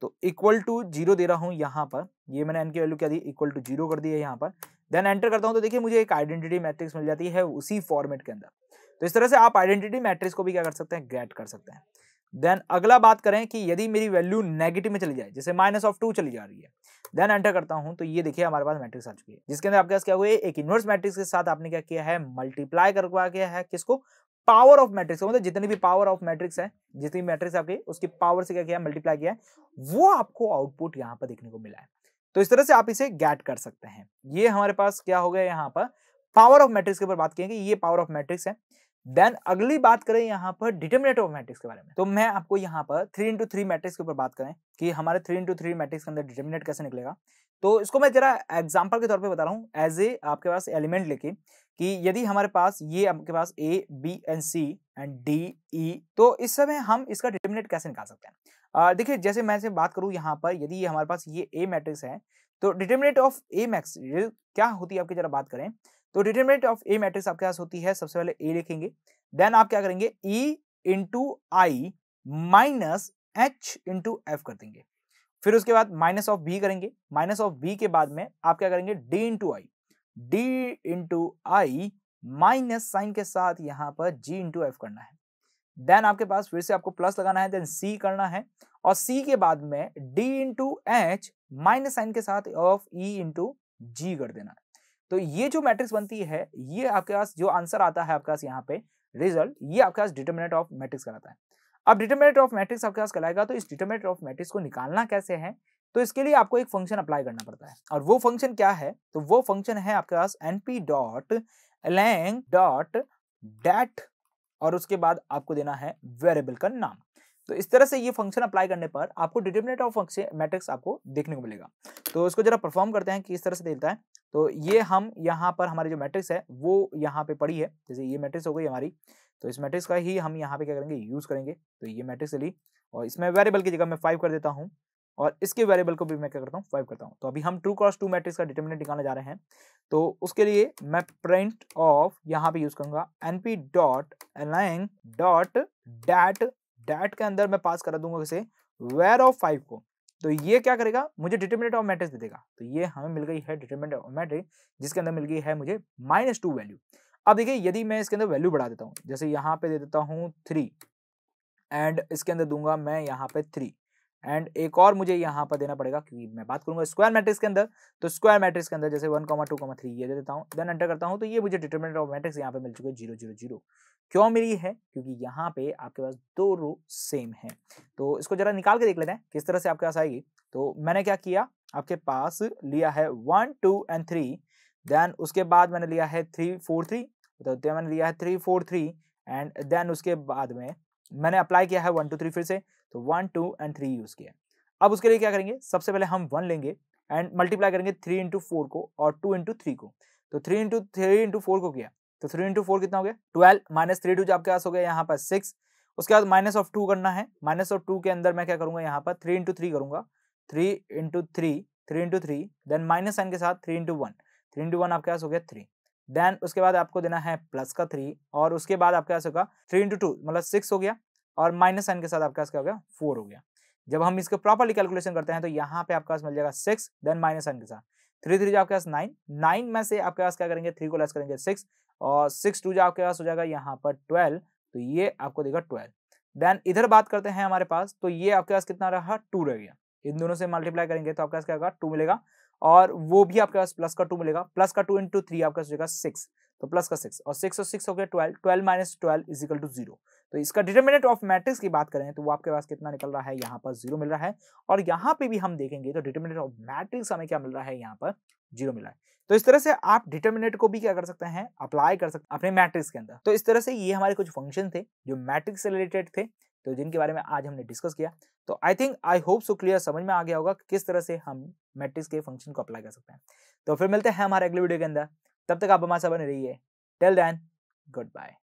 तो इक्वल टू जीरो दे रहा हूँ यहाँ पर ये मैंने एन की वैल्यू क्या दी इक्वल टू जीरो कर दी है यहाँ पर देन एंटर करता हूँ तो देखिए मुझे एक आइडेंटिटी मैट्रिक्स मिल जाती है उसी फॉर्मेट के अंदर तो इस तरह से आप आइडेंटिटी मैट्रिक्स को भी क्या कर सकते हैं गेट कर सकते हैं देन अगला बात करें कि यदि मेरी वैल्यू नेगेटिव में चली जाए जैसे माइनस ऑफ टू चली जा रही है देन एंटर करता हूं तो ये देखिए हमारे पास मैट्रिक्स आ चुकी है जिसके अंदर आपके पास क्या हुआ एक इन्वर्स मैट्रिक्स के साथ आपने क्या किया है मल्टीप्लाई करवा किया है किसको पावर ऑफ मैट्रिक्स मतलब जितनी भी पावर ऑफ मैट्रिक्स है जितनी मैट्रिक्स आपकी उसकी पावर से क्या किया मल्टीप्लाई किया है वो आपको आउटपुट यहाँ पर देखने को मिला है तो इस तरह से आप इसे गैट कर सकते हैं ये हमारे पास क्या हो गया यहाँ पर पावर ऑफ मैट्रिक्स के ऊपर बात करेंगे ये पावर ऑफ मैट्रिक्स है देन अगली बात करें यहाँ पर डिटर्मिनेट ऑफ मैट्रिक्स के बारे में तो मैं आपको यहाँ पर थ्री इंटू थ्री मैट्रिक्स के ऊपर बात करें कि हमारे थ्री इंटू थ्री मैट्रिक्स के अंदर डिटर्मिनेट कैसे निकलेगा तो इसको मैं जरा एग्जाम्पल के तौर पर बता रहा हूँ एज ए आपके पास एलिमेंट लेके कि यदि हमारे पास ये आपके पास A B and C and D E तो इस समय हम इसका डिटर्मिनेट कैसे निकाल सकते हैं देखिए जैसे मैं से बात करूँ यहाँ पर यदि ये हमारे पास ये ए मैट्रिक्स है तो डिटर्मिनेट ऑफ ए मैक्स क्या होती है आपकी जरा बात करें तो डिटर्मिनेंट ऑफ ए मैट्रिक्स आपके पास होती है सबसे पहले ए लिखेंगे देन आप क्या करेंगे E into I minus H into F कर देंगे फिर उसके बाद माइनस ऑफ बी करेंगे माइनस ऑफ बी के बाद में आप क्या करेंगे D into I D into I minus sign के साथ यहाँ पर जी इंटू एफ करना है देन आपके पास फिर से आपको प्लस लगाना है देन सी करना है और सी के बाद में D into H minus sign के साथ ऑफ ई इंटू जी कर देना है तो ये जो मैट्रिक्स बनती है ये आपके पास जो आंसर आता है आपके पास यहाँ पे रिजल्ट ये आपके पास डिटर्मिनेट ऑफ मैट्रिक्स कराता है अब डिटर्मिनेट ऑफ मैट्रिक्स आपके पास कराएगा तो इस डिटर्मिनेट ऑफ मैट्रिक्स को निकालना कैसे है तो इसके लिए आपको एक फंक्शन अप्लाई करना पड़ता है और वो फंक्शन क्या है तो वो फंक्शन है आपके पास NP dot lang dot det और उसके बाद आपको देना है वेरिएबल का नाम तो इस तरह से ये फंक्शन अप्लाई करने पर आपको डिटर्मिनेट ऑफ फंक्शन मैट्रिक्स आपको देखने को मिलेगा तो इसको जरा परफॉर्म करते हैं कि इस तरह से देखता है तो ये हम यहाँ पर हमारी जो मैट्रिक्स है वो यहाँ पे पड़ी है जैसे ये मैट्रिक्स हो गई हमारी तो इस मैट्रिक्स का ही हम यहाँ पे क्या करेंगे यूज़ करेंगे तो ये मैट्रिक्स ली और इसमें वेरिएबल की जगह मैं फाइव कर देता हूँ और इसके वेरिएबल को भी मैं क्या करता हूँ फाइव करता हूँ तो अभी हम टू क्रॉस टू मैट्रिक्स का डिटर्मिनेंट निकालने जा रहे हैं तो उसके लिए मैं प्रिंट ऑफ यहाँ पे यूज करूंगा एन पी डॉट एलाइंग डॉट डैट डैट के अंदर मैं पास करा दूंगा इसे वेर ऑफ फाइव को तो ये क्या करेगा मुझे डिटर्मिनेट ऑफ मैट्रिक्स दे देगा तो ये हमें मिल गई है डिटर्मिनेट ऑफ मैट्रिक्स जिसके अंदर मिल गई है मुझे माइनस टू वैल्यू अब देखिए यदि मैं इसके अंदर वैल्यू बढ़ा देता हूँ जैसे यहाँ पे दे देता हूँ थ्री एंड इसके अंदर दूंगा मैं यहाँ पे थ्री एंड एक और मुझे यहाँ पर देना पड़ेगा क्योंकि मैं बात करूंगा स्क्वायर मैट्रिक्स के अंदर तो स्क्वायर मैट्रिक्स के अंदर जैसे one comma two comma three ये दे देता हूँ देन एंटर करता हूँ तो ये मुझे डिटर्मिनेट ऑफ मैट्रिक्स यहाँ पे मिल चुके जीरो जीरो जीरो क्यों मिली है क्योंकि यहाँ पे आपके पास दो रो सेम है तो इसको जरा निकाल के देख लेते हैं किस तरह से आपके पास आएगी तो मैंने क्या किया आपके पास लिया है one two and three then उसके बाद मैंने लिया है थ्री फोर थ्री तो मैंने लिया है three four three and then उसके बाद में मैंने अप्लाई किया है वन टू थ्री फिर से तो one two and three use किया अब उसके लिए क्या करेंगे सबसे पहले हम वन लेंगे एंड मल्टीप्लाई करेंगे थ्री इंटू फोर को और टू इंटू थ्री को तो three into three into four को किया तो थ्री इंटू फोर कितना हो गया ट्वेल्व माइनस थ्री टू जो आपके पास हो गया यहाँ पर सिक्स उसके बाद माइनस ऑफ टू करना है माइनस ऑफ टू के अंदर मैं क्या करूँगा यहाँ पर थ्री इंटू थ्री करूँगा three into three three into three then minus sign के साथ three into one three into one आपके पास हो गया थ्री देन उसके बाद आपको देना है प्लस का थ्री और उसके बाद आपके पास होगा थ्री इंटू टू मतलब सिक्स हो गया और माइनस साइन के साथ आपका क्या हो गया फोर हो गया जब हम इसके प्रॉपरली कैलकुलेशन करते हैं तो यहाँ पे आपके पास मिल जाएगा सिक्स देन माइनस साइन के साथ थ्री थ्री जो आपके पास नाइन नाइन में से आपके पास क्या करेंगे थ्री को लेस करेंगे सिक्स और सिक्स टू जो आपके पास हो जाएगा यहाँ पर ट्वेल्व तो ये आपको देगा ट्वेल्व देन इधर बात करते हैं हमारे पास तो ये आपके पास कितना रहा टू रह गया इन दोनों से मल्टीप्लाई करेंगे तो आपके पास क्या होगा टू मिलेगा और वो भी आपके पास प्लस का टू मिलेगा प्लस का टू इंटू थ्री आपके पास जाएगा सिक्स तो प्लस का सिक्स और सिक्स और सिक्स हो गया twelve twelve minus twelve equal to zero तो इसका डिटरमिनेंट ऑफ मैट्रिक्स की बात करें तो वो आपके पास कितना निकल रहा है यहाँ पर जीरो मिल रहा है और यहाँ पे भी हम देखेंगे तो डिटरमिनेंट ऑफ मैट्रिक्स हमें क्या मिल रहा है यहाँ पर जीरो मिला है तो इस तरह से आप डिटरमिनेंट को भी क्या कर सकते हैं अप्लाई कर सकते हैं अपने मैट्रिक्स के अंदर तो इस तरह से ये हमारे कुछ फंक्शन थे जो मैट्रिक्स से रिलेटेड थे तो जिनके बारे में आज हमने डिस्कस किया तो I think I hope so clear समझ में आ गया होगा कि किस तरह से हम मैट्रिक्स के फंक्शन को अप्लाई कर सकते हैं तो फिर मिलते हैं हमारे अगले वीडियो के अंदर तब तक आप हमारे साथ बने रहिए टेल देन गुड बाय